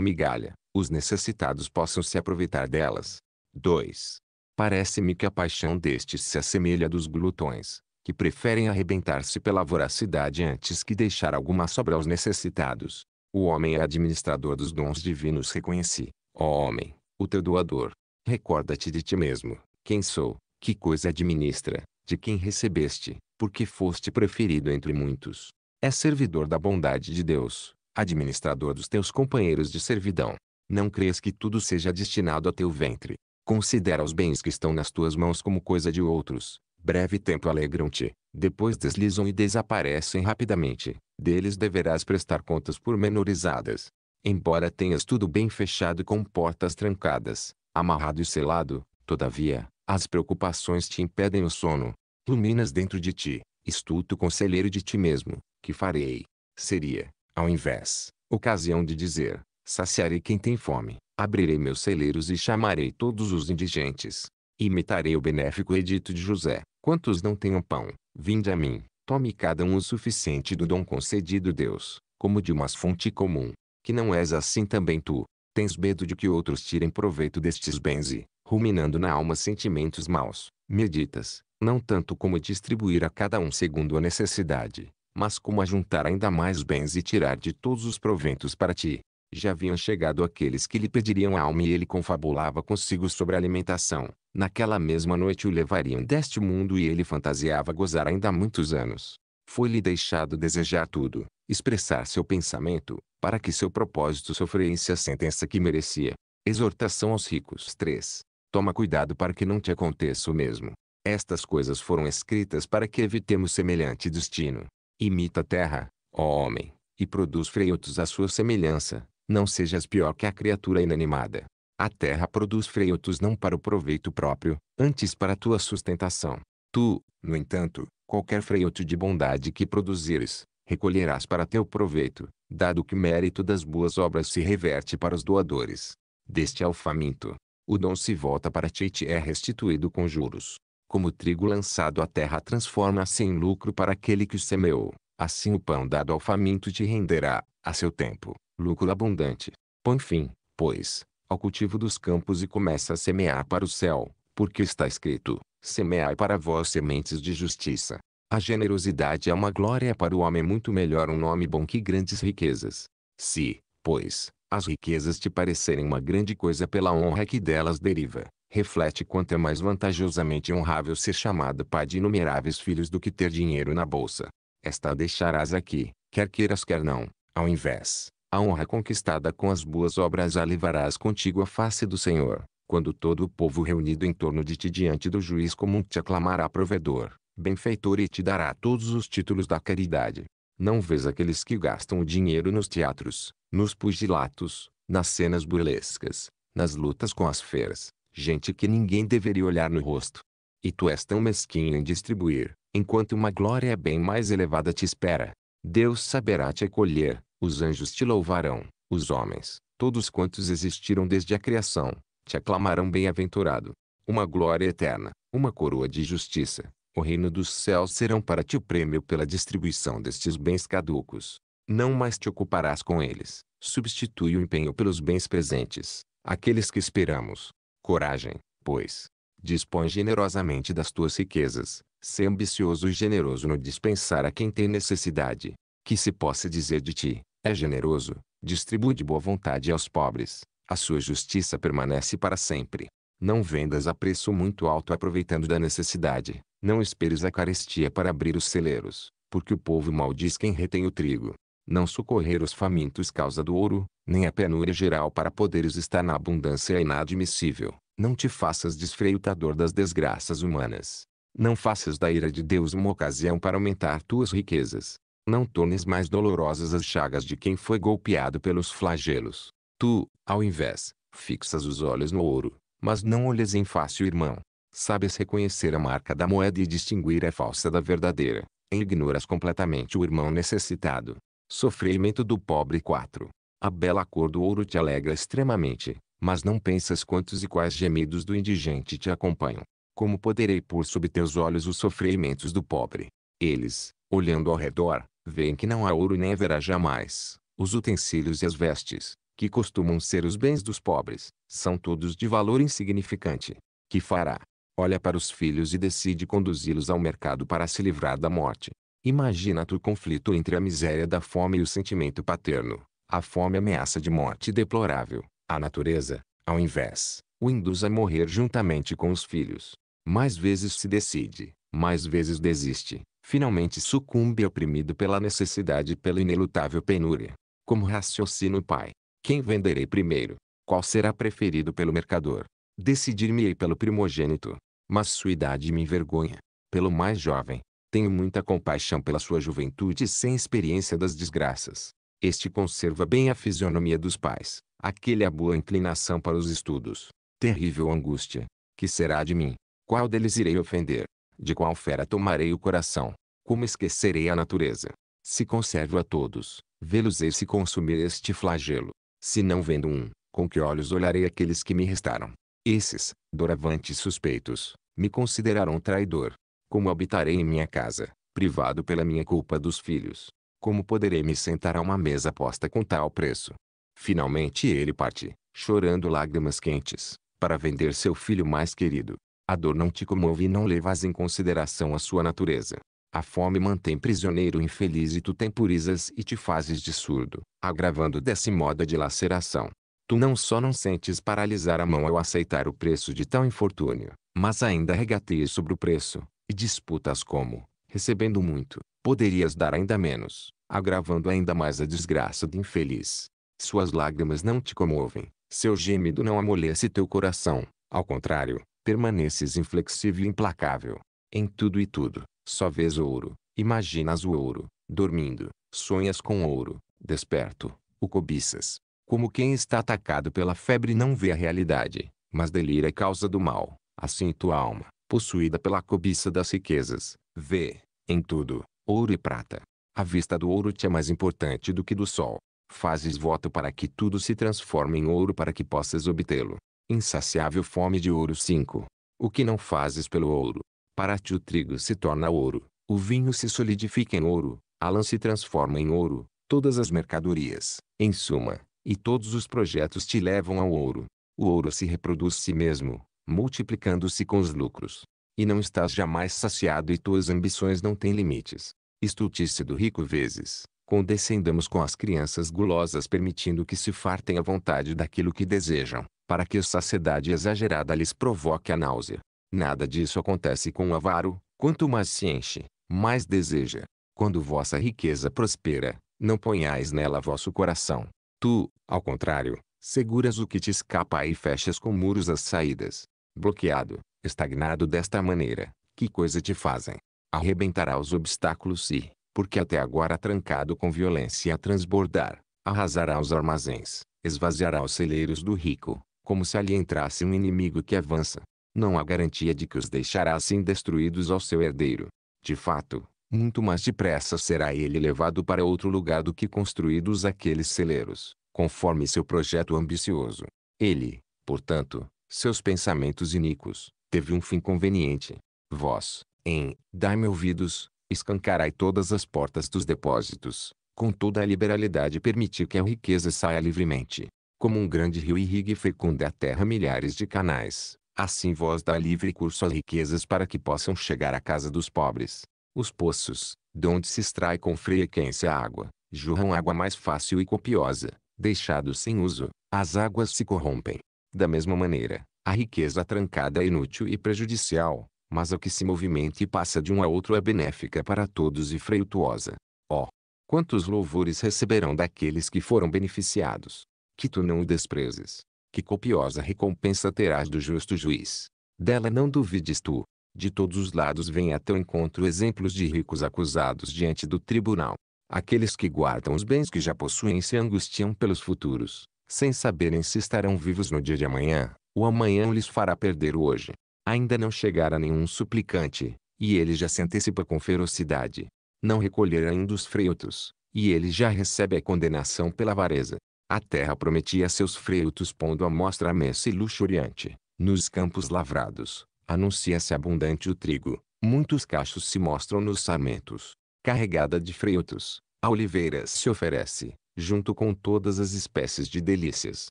migalha, os necessitados possam se aproveitar delas. 2. Parece-me que a paixão destes se assemelha dos glutões, que preferem arrebentar-se pela voracidade antes que deixar alguma sobra aos necessitados. O homem é administrador dos dons divinos reconheci, ó homem, o teu doador. Recorda-te de ti mesmo, quem sou, que coisa administra, de quem recebeste, porque foste preferido entre muitos. É servidor da bondade de Deus, administrador dos teus companheiros de servidão. Não creias que tudo seja destinado a teu ventre. Considera os bens que estão nas tuas mãos como coisa de outros, breve tempo alegram-te, depois deslizam e desaparecem rapidamente, deles deverás prestar contas pormenorizadas. Embora tenhas tudo bem fechado com portas trancadas, amarrado e selado, todavia, as preocupações te impedem o sono. Luminas dentro de ti, estulto conselheiro de ti mesmo, que farei? Seria, ao invés, ocasião de dizer, saciarei quem tem fome, abrirei meus celeiros e chamarei todos os indigentes. Imitarei o benéfico edito de José, Quantos não têm pão, vinde a mim, tome cada um o suficiente do dom concedido Deus, como de uma fonte comum, que não és assim também tu. Tens medo de que outros tirem proveito destes bens e, ruminando na alma sentimentos maus, meditas, não tanto como distribuir a cada um segundo a necessidade, mas como ajuntar ainda mais bens e tirar de todos os proventos para ti. Já haviam chegado aqueles que lhe pediriam a alma e ele confabulava consigo sobre alimentação. Naquela mesma noite o levariam deste mundo e ele fantasiava gozar ainda muitos anos. Foi-lhe deixado desejar tudo, expressar seu pensamento, para que seu propósito sofresse a sentença que merecia. Exortação aos ricos 3. Toma cuidado para que não te aconteça o mesmo. Estas coisas foram escritas para que evitemos semelhante destino. Imita a terra, ó homem, e produz freitos à sua semelhança, não sejas pior que a criatura inanimada. A terra produz freutos não para o proveito próprio, antes para a tua sustentação. Tu, no entanto, qualquer freuto de bondade que produzires, recolherás para teu proveito, dado que o mérito das boas obras se reverte para os doadores. Deste alfaminto, O dom se volta para ti e te é restituído com juros. Como trigo lançado à terra transforma-se em lucro para aquele que o semeou, assim o pão dado ao faminto te renderá, a seu tempo, lucro abundante. Põe fim, pois, ao cultivo dos campos e começa a semear para o céu, porque está escrito: semeai para vós sementes de justiça. A generosidade é uma glória para o homem muito melhor um nome bom que grandes riquezas. Se, pois, as riquezas te parecerem uma grande coisa pela honra que delas deriva, reflete quanto é mais vantajosamente honrável ser chamado pai de inumeráveis filhos do que ter dinheiro na bolsa. Esta deixarás aqui, quer queiras quer não, ao invés a honra conquistada com as boas obras a levarás contigo à face do Senhor, quando todo o povo reunido em torno de ti diante do juiz comum te aclamará provedor, benfeitor e te dará todos os títulos da caridade. Não vês aqueles que gastam o dinheiro nos teatros, nos pugilatos, nas cenas burlescas, nas lutas com as feiras, gente que ninguém deveria olhar no rosto. E tu és tão mesquinho em distribuir, enquanto uma glória bem mais elevada te espera. Deus saberá te acolher, os anjos te louvarão, os homens, todos quantos existiram desde a criação, te aclamarão bem-aventurado. Uma glória eterna, uma coroa de justiça, o reino dos céus serão para ti o prêmio pela distribuição destes bens caducos. Não mais te ocuparás com eles, substitui o empenho pelos bens presentes, aqueles que esperamos. Coragem, pois, dispõe generosamente das tuas riquezas, sê ambicioso e generoso no dispensar a quem tem necessidade. Que se possa dizer de ti, é generoso, distribui de boa vontade aos pobres. A sua justiça permanece para sempre. Não vendas a preço muito alto aproveitando da necessidade. Não esperes a carestia para abrir os celeiros, porque o povo maldiz quem retém o trigo. Não socorrer os famintos causa do ouro, nem a penúria geral para poderes estar na abundância é inadmissível. Não te faças desfreutador das desgraças humanas. Não faças da ira de Deus uma ocasião para aumentar tuas riquezas não tornes mais dolorosas as chagas de quem foi golpeado pelos flagelos. Tu, ao invés, fixas os olhos no ouro, mas não olhas em face o irmão. Sabes reconhecer a marca da moeda e distinguir a falsa da verdadeira, e ignoras completamente o irmão necessitado. Sofrimento do pobre 4. A bela cor do ouro te alegra extremamente, mas não pensas quantos e quais gemidos do indigente te acompanham. Como poderei pôr sob teus olhos os sofrimentos do pobre? Eles, olhando ao redor, veem que não há ouro nem haverá jamais. Os utensílios e as vestes, que costumam ser os bens dos pobres, são todos de valor insignificante. Que fará? Olha para os filhos e decide conduzi-los ao mercado para se livrar da morte. Imagina-te o conflito entre a miséria da fome e o sentimento paterno. A fome ameaça de morte deplorável. A natureza, ao invés, o induz a morrer juntamente com os filhos. Mais vezes se decide, mais vezes desiste, finalmente sucumbe oprimido pela necessidade e pela inelutável penúria. Como raciocina o pai, quem venderei primeiro? Qual será preferido pelo mercador? Decidir-me-ei pelo primogênito. Mas sua idade me envergonha. Pelo mais jovem, tenho muita compaixão pela sua juventude e sem experiência das desgraças. Este conserva bem a fisionomia dos pais, aquele a boa inclinação para os estudos. Terrível angústia, que será de mim? Qual deles irei ofender? De qual fera tomarei o coração? Como esquecerei a natureza? Se conservo a todos, vê-los-ei se consumir este flagelo. Se não vendo um, com que olhos olharei aqueles que me restaram? Esses, doravante suspeitos, me considerarão traidor. Como habitarei em minha casa, privado pela minha culpa dos filhos? Como poderei me sentar a uma mesa posta com tal preço? Finalmente ele parte, chorando lágrimas quentes, para vender seu filho mais querido. A dor não te comove e não levas em consideração a sua natureza. A fome mantém prisioneiro infeliz e tu temporizas e te fazes de surdo, agravando desse modo a dilaceração. Tu não só não sentes paralisar a mão ao aceitar o preço de tal infortúnio, mas ainda regateias sobre o preço, e disputas como, recebendo muito, poderias dar ainda menos, agravando ainda mais a desgraça do infeliz. Suas lágrimas não te comovem, seu gemido não amolece teu coração, ao contrário, permaneces inflexível e implacável. Em tudo e tudo, só vês ouro, imaginas o ouro, dormindo, sonhas com ouro, desperto, o cobiças. Como quem está atacado pela febre não vê a realidade, mas delira e causa do mal, assim tua alma, possuída pela cobiça das riquezas, vê, em tudo, ouro e prata. A vista do ouro te é mais importante do que do sol. Fazes voto para que tudo se transforme em ouro para que possas obtê-lo insaciável fome de ouro 5. O que não fazes pelo ouro, para ti o trigo se torna ouro, o vinho se solidifica em ouro, a lã se transforma em ouro, todas as mercadorias, em suma, e todos os projetos te levam ao ouro. O ouro se reproduz si mesmo, multiplicando-se com os lucros. E não estás jamais saciado e tuas ambições não têm limites. Estultice do rico vezes, condescendamos com as crianças gulosas permitindo que se fartem à vontade daquilo que desejam, para que a saciedade exagerada lhes provoque a náusea. Nada disso acontece com o avaro, quanto mais se enche, mais deseja. Quando vossa riqueza prospera, não ponhais nela vosso coração. Tu, ao contrário, seguras o que te escapa e fechas com muros as saídas. Bloqueado, estagnado desta maneira, que coisa te fazem? Arrebentará os obstáculos e, porque até agora trancado com violência a transbordar, arrasará os armazéns, esvaziará os celeiros do rico, como se ali entrasse um inimigo que avança. Não há garantia de que os deixará assim destruídos ao seu herdeiro. De fato, muito mais depressa será ele levado para outro lugar do que construídos aqueles celeiros, conforme seu projeto ambicioso. Ele, portanto, seus pensamentos iníquos, teve um fim conveniente. Vós, em, dai-me ouvidos, escancarai todas as portas dos depósitos, com toda a liberalidade permitir que a riqueza saia livremente, como um grande rio irrigue e fecunde a terra milhares de canais. Assim vós dá livre curso às riquezas para que possam chegar à casa dos pobres. Os poços, de onde se extrai com frequência a água, jorram água mais fácil e copiosa. Deixados sem uso, as águas se corrompem. Da mesma maneira, a riqueza trancada é inútil e prejudicial, mas a que se movimenta e passa de um a outro é benéfica para todos e frutuosa. Ó! Oh, quantos louvores receberão daqueles que foram beneficiados! que tu não o desprezes. Que copiosa recompensa terás do justo juiz. Dela não duvides tu. De todos os lados vem a teu encontro exemplos de ricos acusados diante do tribunal. Aqueles que guardam os bens que já possuem se angustiam pelos futuros, sem saberem se estarão vivos no dia de amanhã, o amanhã lhes fará perder o hoje. Ainda não chegará nenhum suplicante, e ele já se antecipa com ferocidade. Não recolher ainda os frutos, e ele já recebe a condenação pela avareza. A terra prometia seus frutos pondo à mostra a messe e luxuriante. Nos campos lavrados, anuncia-se abundante o trigo. Muitos cachos se mostram nos sarmentos. Carregada de frutos, a oliveira se oferece, junto com todas as espécies de delícias.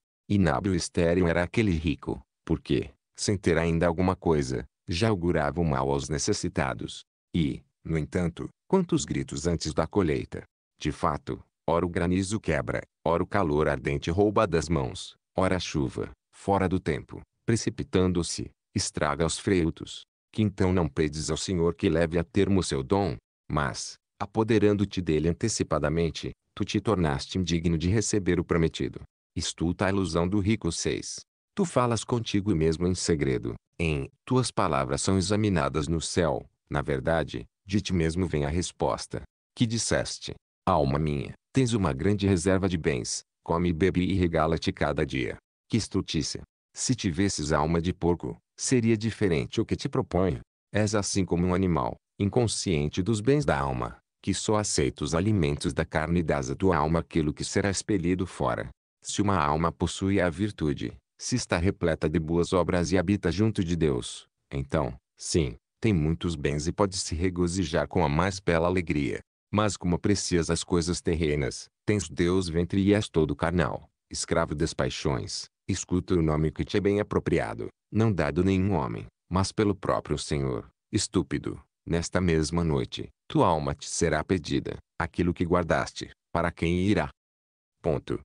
Inábil estéril era aquele rico, porque, sem ter ainda alguma coisa, já augurava o mal aos necessitados. E, no entanto, quantos gritos antes da colheita! De fato, Ora o granizo quebra, ora o calor ardente rouba das mãos, ora a chuva, fora do tempo, precipitando-se, estraga os freitos. Que então não pedes ao Senhor que leve a termo seu dom, mas, apoderando-te dele antecipadamente, tu te tornaste indigno de receber o prometido. Estuta a ilusão do rico 6. Tu falas contigo mesmo em segredo, em tuas palavras são examinadas no céu, na verdade, de ti mesmo vem a resposta. Que disseste, Alma minha, tens uma grande reserva de bens, come e bebe e regala-te cada dia. Que estultícia! Se tivesses alma de porco, seria diferente o que te proponho. És assim como um animal, inconsciente dos bens da alma, que só aceita os alimentos da carne e das a tua alma aquilo que será expelido fora. Se uma alma possui a virtude, se está repleta de boas obras e habita junto de Deus, então, sim, tem muitos bens e pode se regozijar com a mais bela alegria. Mas como aprecias as coisas terrenas, tens Deus ventre e és todo carnal, escravo das paixões, escuta o nome que te é bem apropriado, não dado nenhum homem, mas pelo próprio Senhor, estúpido, nesta mesma noite, tua alma te será pedida, aquilo que guardaste, para quem irá. Ponto.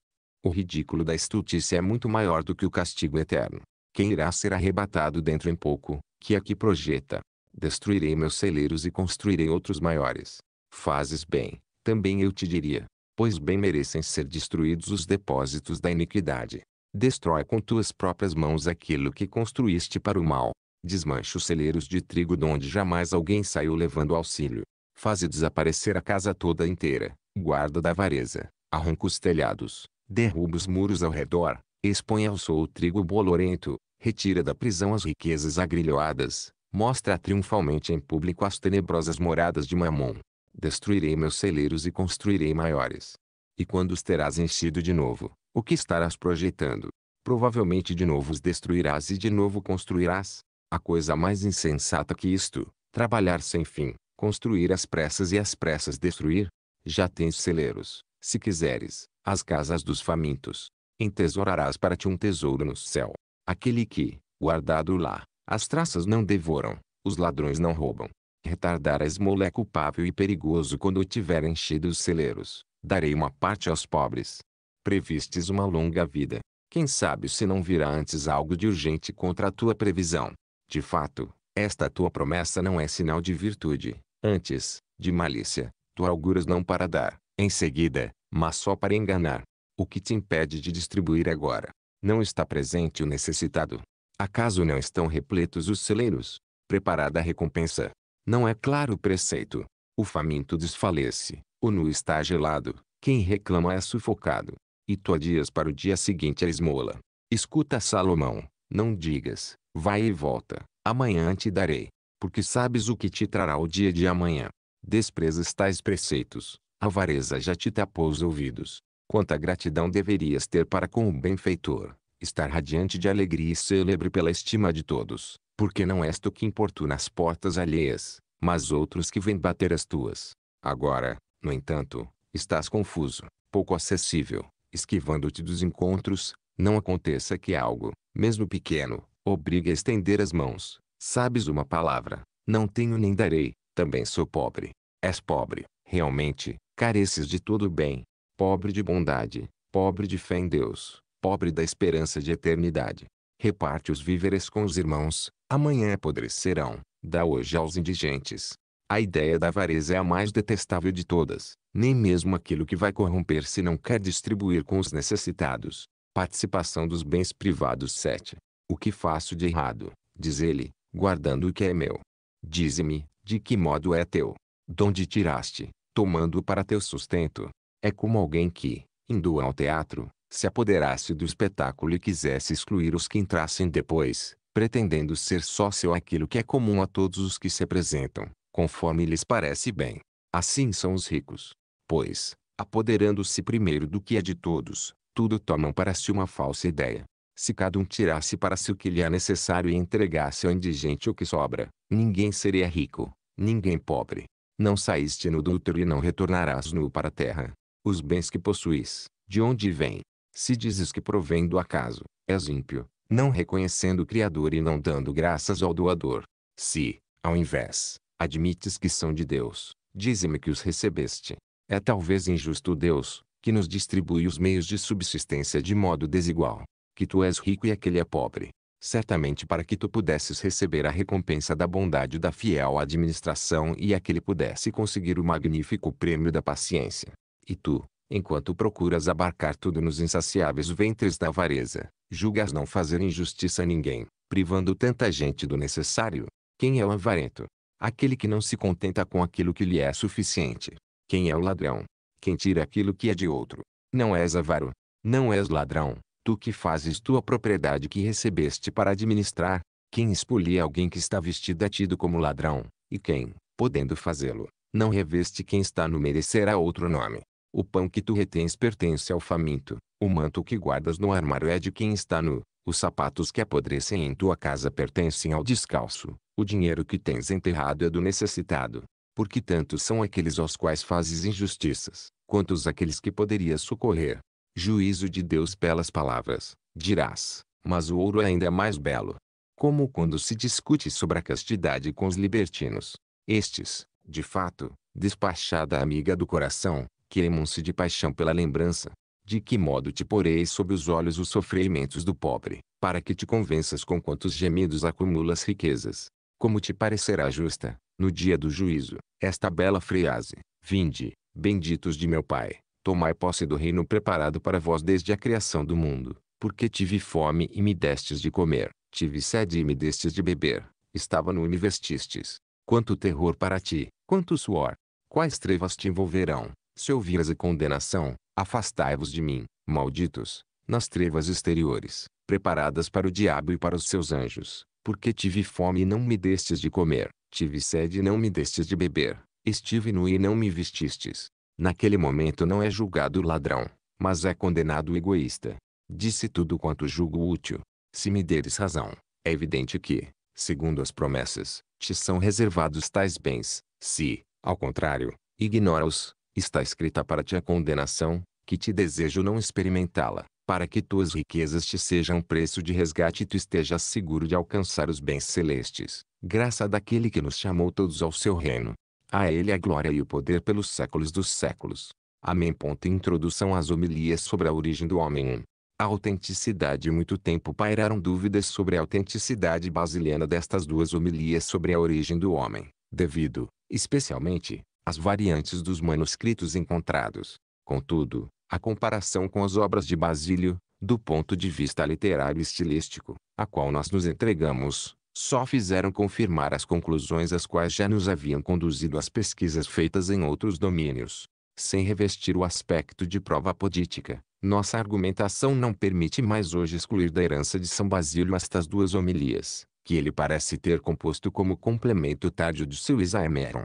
O ridículo da estultícia é muito maior do que o castigo eterno. Quem irá ser arrebatado dentro em pouco, que é que projeta. Destruirei meus celeiros e construirei outros maiores. Fazes bem, também eu te diria. Pois bem merecem ser destruídos os depósitos da iniquidade. Destrói com tuas próprias mãos aquilo que construíste para o mal. Desmancha os celeiros de trigo de onde jamais alguém saiu levando auxílio. Faze desaparecer a casa toda inteira. Guarda da avareza. Arranca os telhados. Derruba os muros ao redor. Expõe ao sol o trigo bolorento. Retira da prisão as riquezas agrilhoadas. Mostra triunfalmente em público as tenebrosas moradas de Mamon destruirei meus celeiros e construirei maiores. E quando os terás enchido de novo, o que estarás projetando? Provavelmente de novo os destruirás e de novo construirás. A coisa mais insensata que isto, trabalhar sem fim, construir às pressas e às pressas destruir. Já tens celeiros, se quiseres, as casas dos famintos. Entesourarás para ti um tesouro no céu. Aquele que, guardado lá, as traças não devoram, os ladrões não roubam, retardarás a culpável e perigoso quando tiver enchido os celeiros. Darei uma parte aos pobres. Previstes uma longa vida. Quem sabe se não virá antes algo de urgente contra a tua previsão. De fato, esta tua promessa não é sinal de virtude, antes, de malícia. Tu auguras não para dar, em seguida, mas só para enganar. O que te impede de distribuir agora? Não está presente o necessitado. Acaso não estão repletos os celeiros? Preparada a recompensa. Não é claro o preceito. O faminto desfalece, o nu está gelado, quem reclama é sufocado. E tu adias para o dia seguinte a esmola. Escuta Salomão, não digas, vai e volta, amanhã te darei. Porque sabes o que te trará o dia de amanhã. Desprezas tais preceitos, a avareza já te tapou os ouvidos. Quanta gratidão deverias ter para com o benfeitor, estar radiante de alegria e célebre pela estima de todos. Porque não és tu que importuna as portas alheias, mas outros que vêm bater as tuas. Agora, no entanto, estás confuso, pouco acessível, esquivando-te dos encontros, não aconteça que algo, mesmo pequeno, obrigue a estender as mãos. Sabes uma palavra, não tenho nem darei, também sou pobre. És pobre, realmente, careces de todo o bem. Pobre de bondade, pobre de fé em Deus, pobre da esperança de eternidade reparte os víveres com os irmãos, amanhã apodrecerão, dá hoje aos indigentes. A ideia da avareza é a mais detestável de todas, nem mesmo aquilo que vai corromper-se não quer distribuir com os necessitados. Participação dos bens privados 7. O que faço de errado, diz ele, guardando o que é meu? Dize-me, de que modo é teu? Donde tiraste, tomando-o para teu sustento? É como alguém que, indo ao teatro, se apoderasse do espetáculo e quisesse excluir os que entrassem depois, pretendendo ser sócio aquilo que é comum a todos os que se apresentam, conforme lhes parece bem. Assim são os ricos. Pois, apoderando-se primeiro do que é de todos, tudo tomam para si uma falsa ideia. Se cada um tirasse para si o que lhe é necessário e entregasse ao indigente o que sobra, ninguém seria rico, ninguém pobre. Não saíste no do útero e não retornarás nu para a terra. Os bens que possuis, de onde vêm? Se dizes que provém do acaso, és ímpio, não reconhecendo o Criador e não dando graças ao doador. Se, ao invés, admites que são de Deus, dize-me que os recebeste. É talvez injusto Deus, que nos distribui os meios de subsistência de modo desigual, que tu és rico e aquele é pobre, certamente para que tu pudesses receber a recompensa da bondade da fiel administração e aquele pudesse conseguir o magnífico prêmio da paciência. E tu, enquanto procuras abarcar tudo nos insaciáveis ventres da avareza, julgas não fazer injustiça a ninguém, privando tanta gente do necessário. Quem é o avarento? Aquele que não se contenta com aquilo que lhe é suficiente. Quem é o ladrão? Quem tira aquilo que é de outro. Não és avaro, não és ladrão, tu que fazes tua propriedade que recebeste para administrar. Quem expolia alguém que está vestido é tido como ladrão, e quem, podendo fazê-lo, não reveste quem está no merecer a outro nome. O pão que tu retens pertence ao faminto, o manto que guardas no armário é de quem está nu, os sapatos que apodrecem em tua casa pertencem ao descalço, o dinheiro que tens enterrado é do necessitado. Porque tantos são aqueles aos quais fazes injustiças, quantos aqueles que poderias socorrer. Juízo de Deus pelas palavras, dirás, mas o ouro ainda é mais belo. Como quando se discute sobre a castidade com os libertinos. Estes, de fato, despachada amiga do coração, queimam-se de paixão pela lembrança. De que modo te porei sob os olhos os sofrimentos do pobre, para que te convenças com quantos gemidos acumulas riquezas? Como te parecerá justa, no dia do juízo, esta bela frase: Vinde, benditos de meu Pai, tomai posse do reino preparado para vós desde a criação do mundo, porque tive fome e me destes de comer, tive sede e me destes de beber, estava no e me vestistes. Quanto terror para ti, quanto suor! Quais trevas te envolverão, se ouvires a condenação, afastai-vos de mim, malditos, nas trevas exteriores, preparadas para o diabo e para os seus anjos, porque tive fome e não me destes de comer, tive sede e não me destes de beber, estive nu e não me vestistes. Naquele momento não é julgado o ladrão, mas é condenado o egoísta. Disse tudo quanto julgo útil. Se me deres razão, é evidente que, segundo as promessas, te são reservados tais bens. Se, ao contrário, ignora-os, está escrita para ti a condenação, que te desejo não experimentá-la, para que tuas riquezas te sejam preço de resgate e tu estejas seguro de alcançar os bens celestes, graça daquele que nos chamou todos ao seu reino. A ele a glória e o poder pelos séculos dos séculos. Amém. Ponto introdução às homilias sobre a origem do homem. A autenticidade muito tempo pairaram dúvidas sobre a autenticidade basiliana destas duas homilias sobre a origem do homem, devido, especialmente, as variantes dos manuscritos encontrados. Contudo, a comparação com as obras de Basílio, do ponto de vista literário e estilístico, a qual nós nos entregamos, só fizeram confirmar as conclusões às quais já nos haviam conduzido as pesquisas feitas em outros domínios. Sem revestir o aspecto de prova podítica. nossa argumentação não permite mais hoje excluir da herança de São Basílio estas duas homilias, que ele parece ter composto como complemento tardio de seu Isaemeron.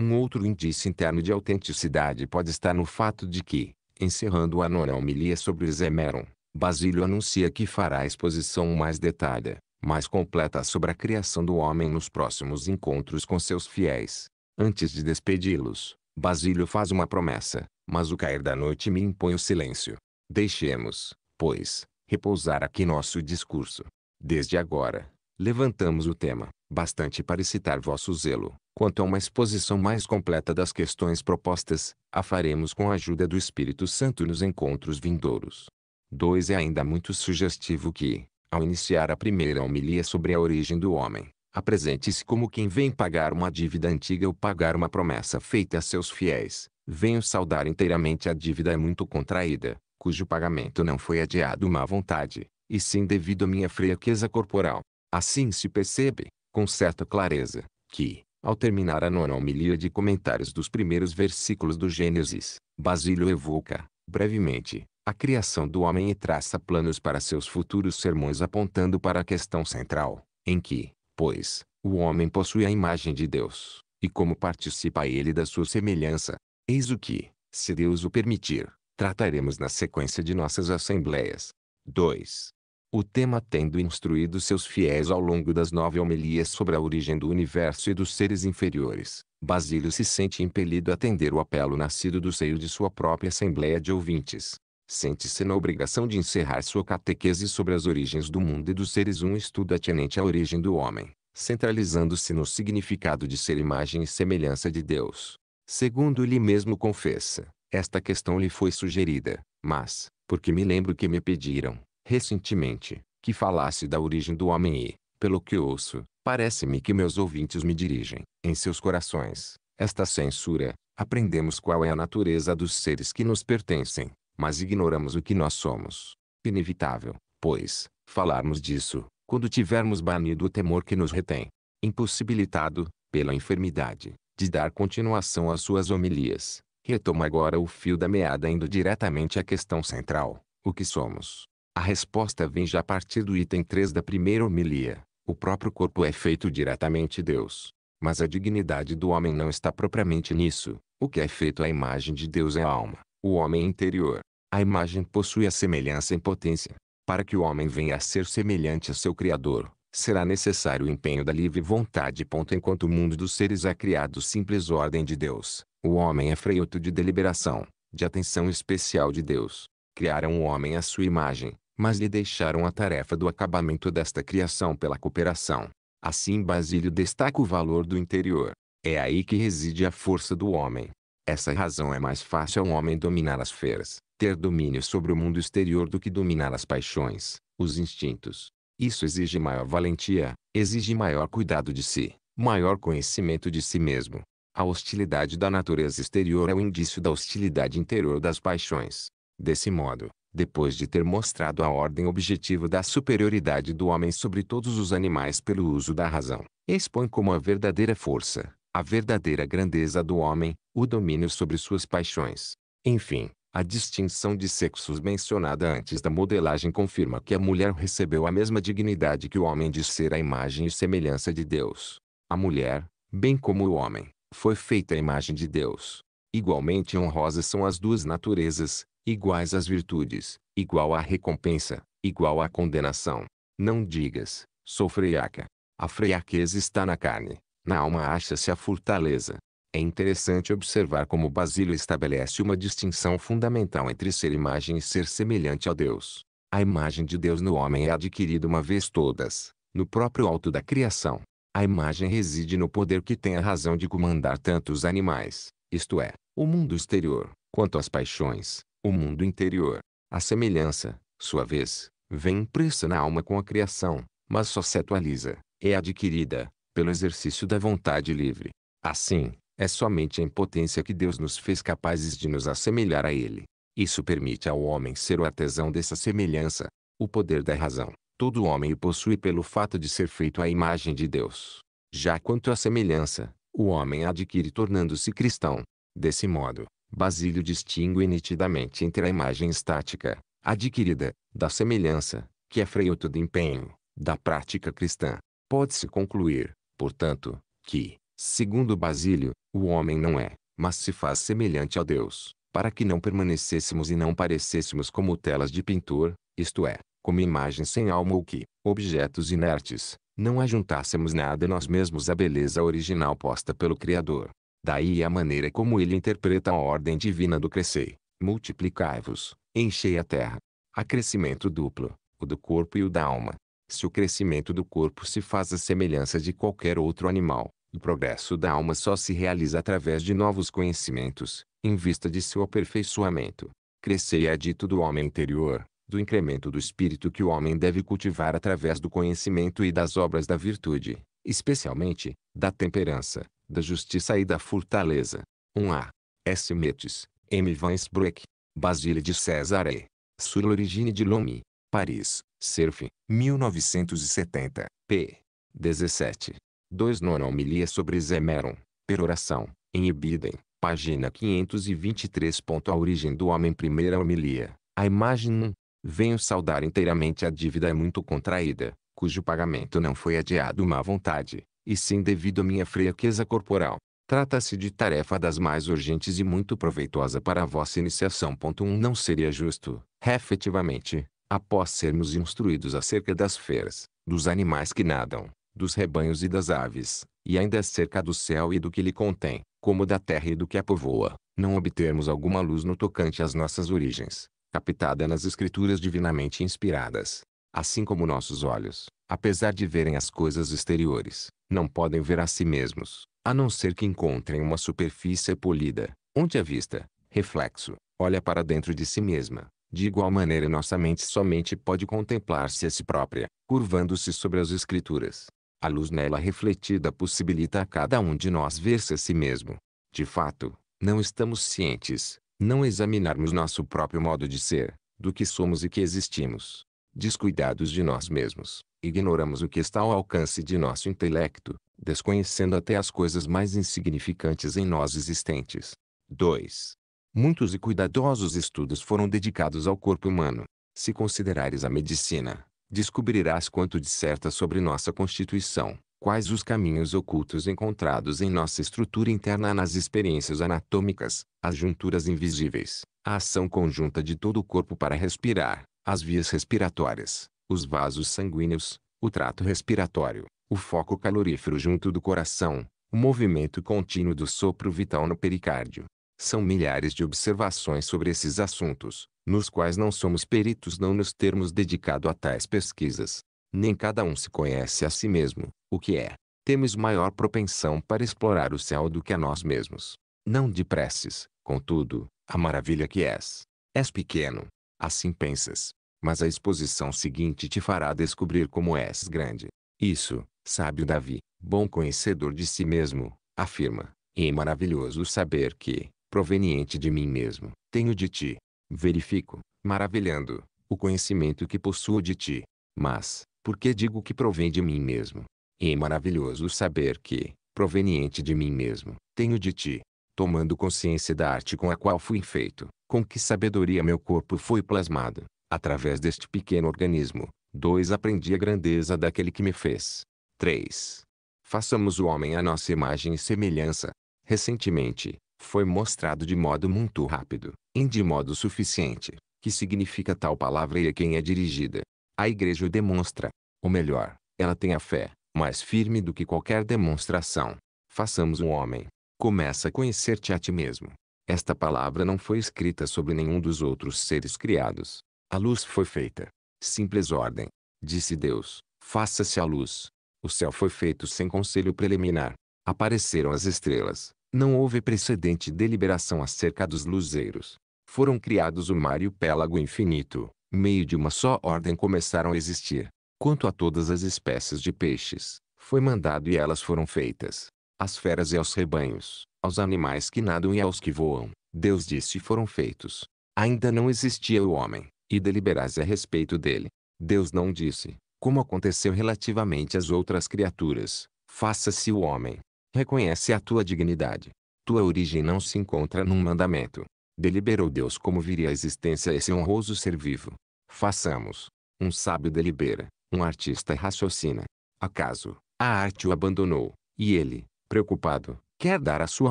Um outro indício interno de autenticidade pode estar no fato de que, encerrando a nona homilia sobre Zemeron, Basílio anuncia que fará a exposição mais detalhada, mais completa sobre a criação do homem nos próximos encontros com seus fiéis. Antes de despedi-los, Basílio faz uma promessa, mas o cair da noite me impõe o silêncio. Deixemos, pois, repousar aqui nosso discurso. Desde agora, levantamos o tema, bastante para excitar vosso zelo, Quanto a uma exposição mais completa das questões propostas, a faremos com a ajuda do Espírito Santo nos encontros vindouros. 2. É ainda muito sugestivo que, ao iniciar a primeira homilia sobre a origem do homem, apresente-se como quem vem pagar uma dívida antiga ou pagar uma promessa feita a seus fiéis. Venho saudar inteiramente a dívida muito contraída, cujo pagamento não foi adiado má vontade, e sim devido à minha fraqueza corporal. Assim se percebe, com certa clareza, que, ao terminar a nona homilia de comentários dos primeiros versículos do Gênesis, Basílio evoca, brevemente, a criação do homem e traça planos para seus futuros sermões apontando para a questão central, em que, pois, o homem possui a imagem de Deus, e como participa ele da sua semelhança. Eis o que, se Deus o permitir, trataremos na sequência de nossas assembleias. 2 o tema tendo instruído seus fiéis ao longo das nove homilias sobre a origem do universo e dos seres inferiores, Basílio se sente impelido a atender o apelo nascido do seio de sua própria assembleia de ouvintes. Sente-se na obrigação de encerrar sua catequese sobre as origens do mundo e dos seres um estudo atinente à origem do homem, centralizando-se no significado de ser imagem e semelhança de Deus. Segundo ele mesmo confessa, esta questão lhe foi sugerida, mas, porque me lembro que me pediram, recentemente, que falasse da origem do homem e, pelo que ouço, parece-me que meus ouvintes me dirigem, em seus corações, esta censura. Aprendemos qual é a natureza dos seres que nos pertencem, mas ignoramos o que nós somos. Inevitável, pois, falarmos disso, quando tivermos banido o temor que nos retém. Impossibilitado, pela enfermidade, de dar continuação às suas homilias, retomo agora o fio da meada indo diretamente à questão central, o que somos. A resposta vem já a partir do item 3 da primeira homilia. O próprio corpo é feito diretamente Deus. Mas a dignidade do homem não está propriamente nisso. O que é feito à imagem de Deus é a alma, o homem é interior. A imagem possui a semelhança em potência. Para que o homem venha a ser semelhante a seu Criador, será necessário o empenho da livre vontade. Enquanto o mundo dos seres é criado simples ordem de Deus, o homem é freioto de deliberação, de atenção especial de Deus. Criaram o homem à sua imagem, mas lhe deixaram a tarefa do acabamento desta criação pela cooperação. Assim Basílio destaca o valor do interior. É aí que reside a força do homem. Essa razão é mais fácil ao homem dominar as feras, ter domínio sobre o mundo exterior do que dominar as paixões, os instintos. Isso exige maior valentia, exige maior cuidado de si, maior conhecimento de si mesmo. A hostilidade da natureza exterior é o indício da hostilidade interior das paixões. Desse modo, depois de ter mostrado a ordem objetiva da superioridade do homem sobre todos os animais pelo uso da razão, expõe como a verdadeira força, a verdadeira grandeza do homem, o domínio sobre suas paixões. Enfim, a distinção de sexos mencionada antes da modelagem confirma que a mulher recebeu a mesma dignidade que o homem de ser a imagem e semelhança de Deus. A mulher, bem como o homem, foi feita a imagem de Deus. Igualmente honrosas são as duas naturezas, iguais às virtudes, igual à recompensa, igual à condenação. Não digas, sou freiaca. A freiaqueza está na carne, na alma acha-se a fortaleza. É interessante observar como Basílio estabelece uma distinção fundamental entre ser imagem e ser semelhante a Deus. A imagem de Deus no homem é adquirida uma vez todas, no próprio alto da criação. A imagem reside no poder que tem a razão de comandar tanto os animais, isto é, o mundo exterior, quanto as paixões, o mundo interior, a semelhança, sua vez, vem impressa na alma com a criação, mas só se atualiza, é adquirida, pelo exercício da vontade livre. Assim, é somente a impotência que Deus nos fez capazes de nos assemelhar a Ele. Isso permite ao homem ser o artesão dessa semelhança, o poder da razão. Todo homem o possui pelo fato de ser feito à imagem de Deus. Já quanto à semelhança, o homem adquire tornando-se cristão. Desse modo, Basílio distingue nitidamente entre a imagem estática, adquirida, da semelhança, que é freio do empenho, da prática cristã. Pode-se concluir, portanto, que, segundo Basílio, o homem não é, mas se faz semelhante a Deus, para que não permanecêssemos e não parecêssemos como telas de pintor, isto é, como imagens sem alma ou que, objetos inertes, não ajuntássemos nada nós mesmos à beleza original posta pelo Criador. Daí a maneira como ele interpreta a ordem divina do crescer. Multiplicai-vos, enchei a terra. Há crescimento duplo, o do corpo e o da alma. Se o crescimento do corpo se faz à semelhança de qualquer outro animal, o progresso da alma só se realiza através de novos conhecimentos, em vista de seu aperfeiçoamento. Crescer é dito do homem interior, do incremento do espírito que o homem deve cultivar através do conhecimento e das obras da virtude, especialmente, da temperança, da Justiça e da Fortaleza. 1A. S. Metis, M. Weinsbruck, Basile de Césaré, Sur l'origine de l'homme, Paris, Cerf, 1970, p. 17. 2 Nona homilia sobre Zemeron, peroração, em Ibidem, página 523. A origem do homem Primeira homilia, a imagem 1. Venho saudar inteiramente a dívida é muito contraída, cujo pagamento não foi adiado uma vontade, e sim devido à minha fraqueza corporal. Trata-se de tarefa das mais urgentes e muito proveitosa para a vossa iniciação. 1. Um não seria justo, efetivamente, após sermos instruídos acerca das feras, dos animais que nadam, dos rebanhos e das aves, e ainda acerca do céu e do que lhe contém, como da terra e do que a povoa, não obtermos alguma luz no tocante às nossas origens, captada nas escrituras divinamente inspiradas, Assim como nossos olhos, apesar de verem as coisas exteriores, não podem ver a si mesmos, a não ser que encontrem uma superfície polida, onde a vista, reflexo, olha para dentro de si mesma. De igual maneira nossa mente somente pode contemplar-se a si própria, curvando-se sobre as escrituras. A luz nela refletida possibilita a cada um de nós ver-se a si mesmo. De fato, não estamos cientes, não examinarmos nosso próprio modo de ser, do que somos e que existimos descuidados de nós mesmos, ignoramos o que está ao alcance de nosso intelecto, desconhecendo até as coisas mais insignificantes em nós existentes. 2. Muitos e cuidadosos estudos foram dedicados ao corpo humano. Se considerares a medicina, descobrirás quanto disserta sobre nossa constituição, quais os caminhos ocultos encontrados em nossa estrutura interna nas experiências anatômicas, as junturas invisíveis, a ação conjunta de todo o corpo para respirar, as vias respiratórias, os vasos sanguíneos, o trato respiratório, o foco calorífero junto do coração, o movimento contínuo do sopro vital no pericárdio. São milhares de observações sobre esses assuntos, nos quais não somos peritos não nos termos dedicado a tais pesquisas. Nem cada um se conhece a si mesmo, o que é. Temos maior propensão para explorar o céu do que a nós mesmos. Não depresses, contudo, a maravilha que és. És pequeno, Assim pensas. Mas a exposição seguinte te fará descobrir como és grande. Isso, sábio Davi, bom conhecedor de si mesmo, afirma. E é maravilhoso saber que, proveniente de mim mesmo, tenho de ti. Verifico, maravilhando, o conhecimento que possuo de ti. Mas, por que digo que provém de mim mesmo? E é maravilhoso saber que, proveniente de mim mesmo, tenho de ti. Tomando consciência da arte com a qual fui feito, com que sabedoria meu corpo foi plasmado, através deste pequeno organismo. 2. Aprendi a grandeza daquele que me fez. 3. Façamos o homem à nossa imagem e semelhança. Recentemente, foi mostrado de modo muito rápido, e de modo suficiente, que significa tal palavra e a quem é dirigida. A igreja o demonstra. Ou melhor, ela tem a fé, mais firme do que qualquer demonstração. Façamos um homem. Começa a conhecer-te a ti mesmo. Esta palavra não foi escrita sobre nenhum dos outros seres criados. A luz foi feita. Simples ordem. Disse Deus: Faça-se a luz. O céu foi feito sem conselho preliminar. Apareceram as estrelas. Não houve precedente deliberação acerca dos luzeiros. Foram criados o mar e o pélago infinito. Meio de uma só ordem começaram a existir. Quanto a todas as espécies de peixes, foi mandado e elas foram feitas às feras e aos rebanhos, aos animais que nadam e aos que voam. Deus disse foram feitos. Ainda não existia o homem, e deliberais a respeito dele. Deus não disse, como aconteceu relativamente às outras criaturas, faça-se o homem. Reconhece a tua dignidade. Tua origem não se encontra num mandamento. Deliberou Deus como viria a existência esse honroso ser vivo. Façamos. Um sábio delibera, um artista raciocina. Acaso, a arte o abandonou, e ele, preocupado, quer dar à sua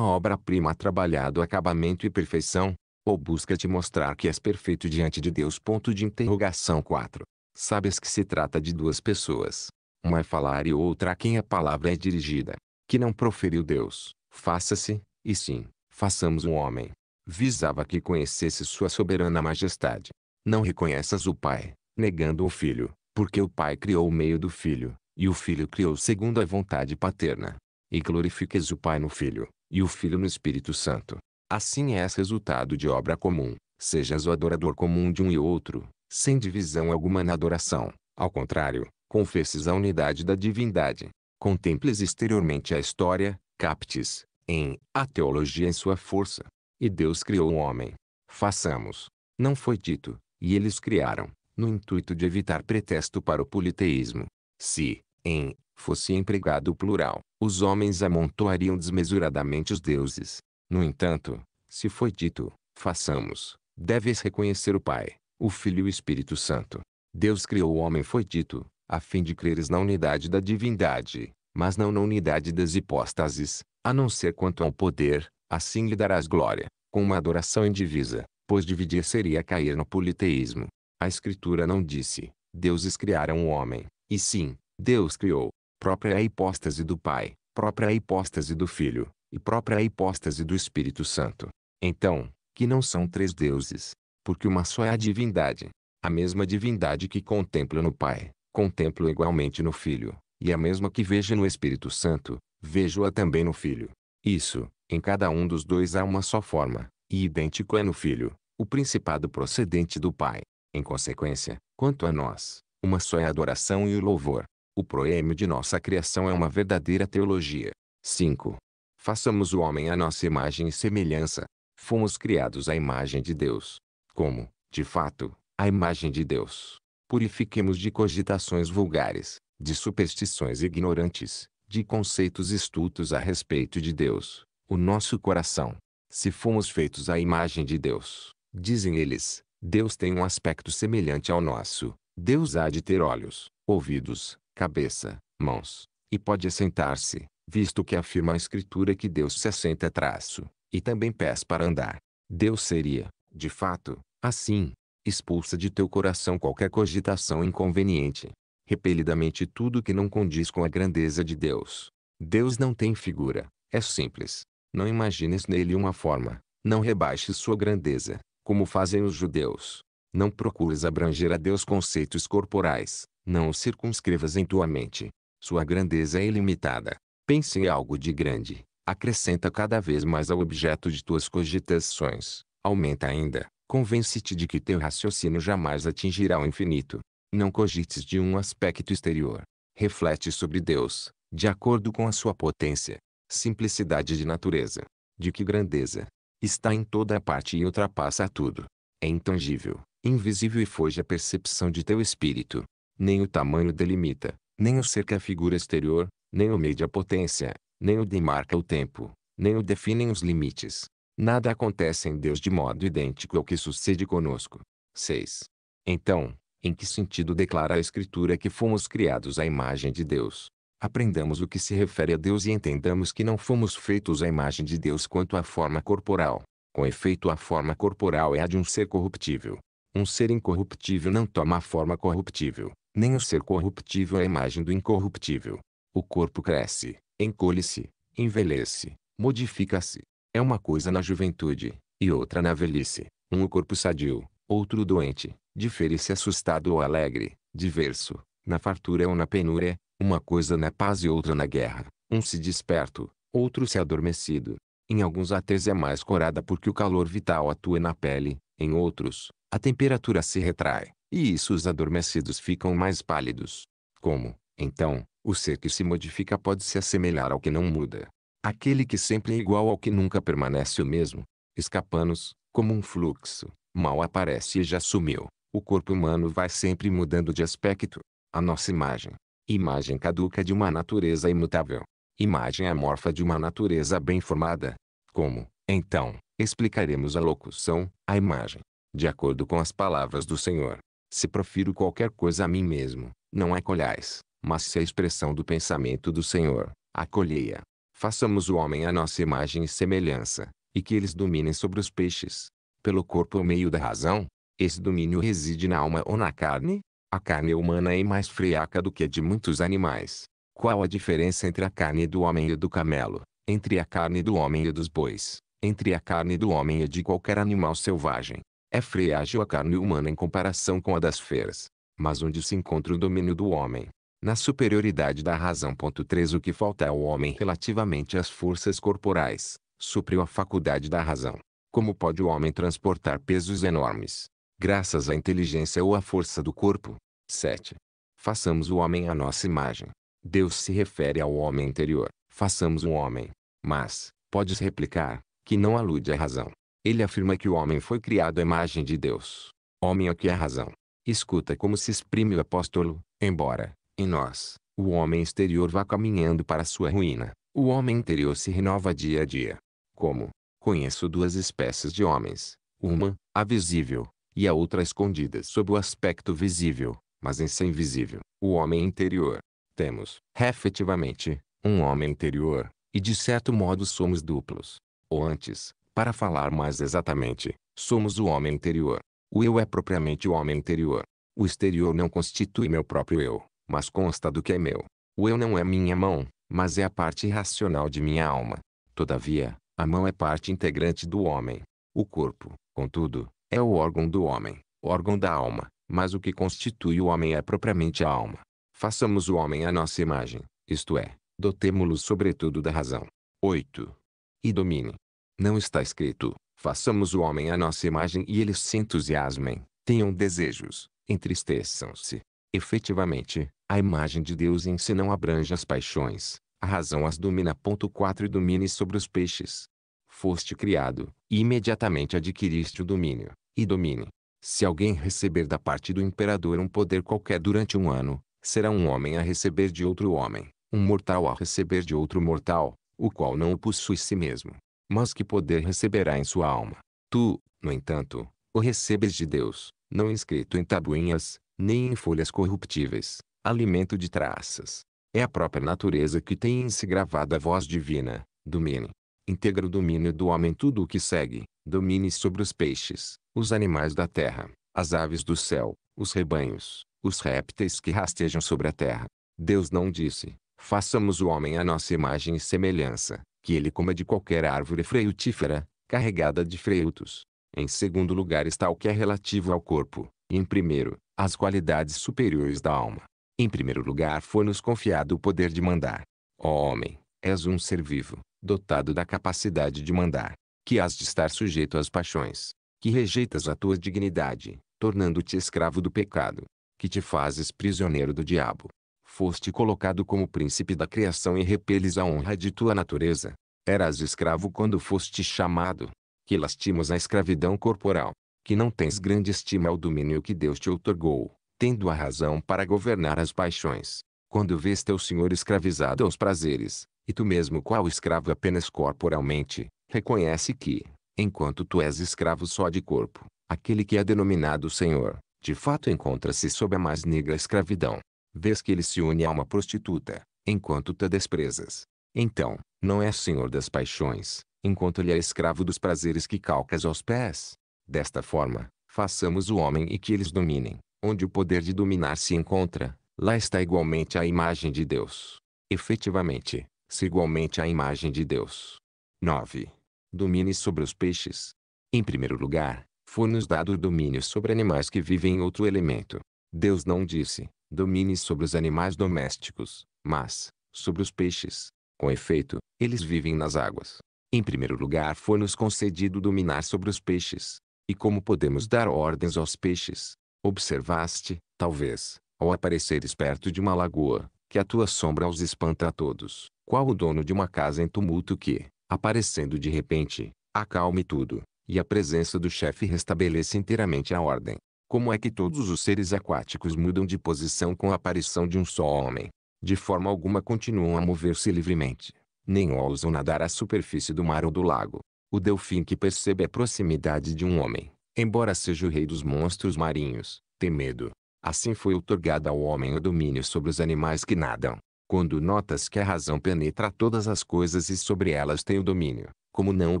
obra-prima trabalhado acabamento e perfeição, ou busca te mostrar que és perfeito diante de Deus. Ponto de interrogação 4. Sabes que se trata de duas pessoas. Uma é falar e outra a quem a palavra é dirigida. Que não proferiu Deus, faça-se, e sim, façamos um homem. Visava que conhecesse sua soberana majestade. Não reconheças o Pai, negando o Filho, porque o Pai criou o meio do Filho, e o Filho criou segundo a vontade paterna e glorifiques o Pai no Filho, e o Filho no Espírito Santo. Assim és resultado de obra comum, sejas o adorador comum de um e outro, sem divisão alguma na adoração. Ao contrário, confesses a unidade da divindade. Contemples exteriormente a história, captes, em, a teologia em sua força. E Deus criou o homem. Façamos. Não foi dito, e eles criaram, no intuito de evitar pretexto para o politeísmo. Se, em, fosse empregado o plural, os homens amontoariam desmesuradamente os deuses. No entanto, se foi dito, façamos, deves reconhecer o Pai, o Filho e o Espírito Santo. Deus criou o homem foi dito, a fim de creres na unidade da divindade, mas não na unidade das hipóstases, a não ser quanto ao poder, assim lhe darás glória, com uma adoração indivisa, pois dividir seria cair no politeísmo. A Escritura não disse, deuses criaram o homem, e sim, Deus criou, própria é hipóstase do Pai, própria é hipóstase do Filho, e própria é hipóstase do Espírito Santo. Então, que não são três deuses, porque uma só é a divindade. A mesma divindade que contemplo no Pai, contemplo igualmente no Filho, e a mesma que vejo no Espírito Santo, vejo-a também no Filho. Isso, em cada um dos dois há uma só forma, e idêntico é no Filho, o principado procedente do Pai. Em consequência, quanto a nós, uma só é a adoração e o louvor. O proêmio de nossa criação é uma verdadeira teologia. 5. Façamos o homem à nossa imagem e semelhança. Fomos criados à imagem de Deus. Como, de fato, à imagem de Deus. Purifiquemos de cogitações vulgares, de superstições ignorantes, de conceitos estultos a respeito de Deus, o nosso coração. Se fomos feitos à imagem de Deus, dizem eles, Deus tem um aspecto semelhante ao nosso. Deus há de ter olhos, ouvidos, cabeça, mãos, e pode assentar-se, visto que afirma a Escritura que Deus se assenta traço, e também pés para andar. Deus seria, de fato, assim, expulsa de teu coração qualquer cogitação inconveniente. Repelidamente tudo que não condiz com a grandeza de Deus. Deus não tem figura, é simples. Não imagines nele uma forma, não rebaixes sua grandeza, como fazem os judeus. Não procures abranger a Deus conceitos corporais, não o circunscrevas em tua mente. Sua grandeza é ilimitada. Pense em algo de grande. Acrescenta cada vez mais ao objeto de tuas cogitações. Aumenta ainda. Convence-te de que teu raciocínio jamais atingirá o infinito. Não cogites de um aspecto exterior. Reflete sobre Deus, de acordo com a sua potência, simplicidade de natureza, de que grandeza. Está em toda a parte e ultrapassa tudo. É intangível, invisível e foge à percepção de teu espírito nem o tamanho delimita, nem o cerca a figura exterior, nem o mede a potência, nem o demarca o tempo, nem o definem os limites. Nada acontece em Deus de modo idêntico ao que sucede conosco. 6. Então, em que sentido declara a Escritura que fomos criados à imagem de Deus? Aprendamos o que se refere a Deus e entendamos que não fomos feitos à imagem de Deus quanto à forma corporal. Com efeito, a forma corporal é a de um ser corruptível, um ser incorruptível não toma forma corruptível, nem o ser corruptível é a imagem do incorruptível. O corpo cresce, encolhe-se, envelhece, modifica-se. É uma coisa na juventude, e outra na velhice. Um o corpo sadio, outro doente, difere-se assustado ou alegre, diverso, na fartura ou na penúria, uma coisa na paz e outra na guerra, um se desperto, outro se adormecido. Em alguns a tese é mais corada porque o calor vital atua na pele, em outros, a temperatura se retrai, e isso os adormecidos ficam mais pálidos. Como, então, o ser que se modifica pode se assemelhar ao que não muda? Aquele que sempre é igual ao que nunca permanece o mesmo, Escapamos, como um fluxo, mal aparece e já sumiu. O corpo humano vai sempre mudando de aspecto. A nossa imagem, imagem caduca de uma natureza imutável, imagem amorfa de uma natureza bem formada. Como, então, explicaremos a locução, a imagem, de acordo com as palavras do Senhor. Se profiro qualquer coisa a mim mesmo, não a é colhais, mas se a expressão do pensamento do Senhor, acolheia. Façamos o homem à nossa imagem e semelhança, e que eles dominem sobre os peixes, pelo corpo ou meio da razão. Esse domínio reside na alma ou na carne? A carne é humana é mais friaca do que a de muitos animais. Qual a diferença entre a carne do homem e do camelo, entre a carne do homem e dos bois, entre a carne do homem e de qualquer animal selvagem? É frágil a carne humana em comparação com a das feras. Mas onde se encontra o domínio do homem? Na superioridade da razão. 3 O que falta ao homem relativamente às forças corporais, supriu a faculdade da razão. Como pode o homem transportar pesos enormes? Graças à inteligência ou à força do corpo. 7. Façamos o homem à nossa imagem. Deus se refere ao homem interior. Façamos um homem. Mas, podes replicar, que não alude à razão. Ele afirma que o homem foi criado à imagem de Deus. Homem é o que é razão. Escuta como se exprime o apóstolo, embora, em nós, o homem exterior vá caminhando para sua ruína, o homem interior se renova dia a dia. Como? Conheço duas espécies de homens, uma, a visível, e a outra escondida sob o aspecto visível, mas em ser invisível, o homem interior. Temos, efetivamente, um homem interior, e de certo modo somos duplos. Ou antes, para falar mais exatamente, somos o homem interior. O eu é propriamente o homem interior. O exterior não constitui meu próprio eu, mas consta do que é meu. O eu não é minha mão, mas é a parte racional de minha alma. Todavia, a mão é parte integrante do homem. O corpo, contudo, é o órgão do homem, órgão da alma, mas o que constitui o homem é propriamente a alma. Façamos o homem à nossa imagem, isto é, dotemo-lo sobretudo da razão. 8. E domine, não está escrito, façamos o homem à nossa imagem e eles se entusiasmem, tenham desejos, entristeçam-se. Efetivamente, a imagem de Deus em si não abrange as paixões, a razão as domina. 4 E domine sobre os peixes. Foste criado, e imediatamente adquiriste o domínio, e domine. Se alguém receber da parte do imperador um poder qualquer durante um ano, será um homem a receber de outro homem, um mortal a receber de outro mortal, o qual não o possui si mesmo, mas que poder receberá em sua alma. Tu, no entanto, o recebes de Deus, não escrito em tabuinhas, nem em folhas corruptíveis, alimento de traças. É a própria natureza que tem em si gravada a voz divina, domine. Integra o domínio do homem tudo o que segue, domine sobre os peixes, os animais da terra, as aves do céu, os rebanhos, os répteis que rastejam sobre a terra. Deus não disse, façamos o homem à nossa imagem e semelhança, que ele coma de qualquer árvore frutífera, carregada de frutos. Em segundo lugar está o que é relativo ao corpo, e em primeiro, as qualidades superiores da alma. Em primeiro lugar foi-nos confiado o poder de mandar. Ó homem, és um ser vivo, dotado da capacidade de mandar, que has de estar sujeito às paixões, que rejeitas a tua dignidade, tornando-te escravo do pecado, que te fazes prisioneiro do diabo, foste colocado como príncipe da criação e repeles a honra de tua natureza. Eras escravo quando foste chamado. Que lastimas a escravidão corporal. Que não tens grande estima ao domínio que Deus te outorgou, tendo a razão para governar as paixões. Quando vês teu senhor escravizado aos prazeres, e tu mesmo qual escravo apenas corporalmente, reconhece que, enquanto tu és escravo só de corpo, aquele que é denominado senhor, de fato encontra-se sob a mais negra escravidão vês que ele se une a uma prostituta, enquanto te desprezas. Então, não é senhor das paixões, enquanto ele é escravo dos prazeres que calcas aos pés. Desta forma, façamos o homem e que eles dominem. Onde o poder de dominar se encontra, lá está igualmente a imagem de Deus. Efetivamente, se igualmente a imagem de Deus. 9. Domine sobre os peixes. Em primeiro lugar, foi-nos dado o domínio sobre animais que vivem em outro elemento. Deus não disse, domine sobre os animais domésticos, mas, sobre os peixes. Com efeito, eles vivem nas águas. Em primeiro lugar foi-nos concedido dominar sobre os peixes. E como podemos dar ordens aos peixes? Observaste, talvez, ao apareceres perto de uma lagoa, que a tua sombra os espanta a todos, qual o dono de uma casa em tumulto que, aparecendo de repente, acalme tudo, e a presença do chefe restabelece inteiramente a ordem. Como é que todos os seres aquáticos mudam de posição com a aparição de um só homem? De forma alguma continuam a mover-se livremente. Nem ousam nadar à superfície do mar ou do lago. O delfim que percebe a proximidade de um homem, embora seja o rei dos monstros marinhos, tem medo. Assim foi otorgado ao homem o domínio sobre os animais que nadam. Quando notas que a razão penetra todas as coisas e sobre elas tem o domínio, como não o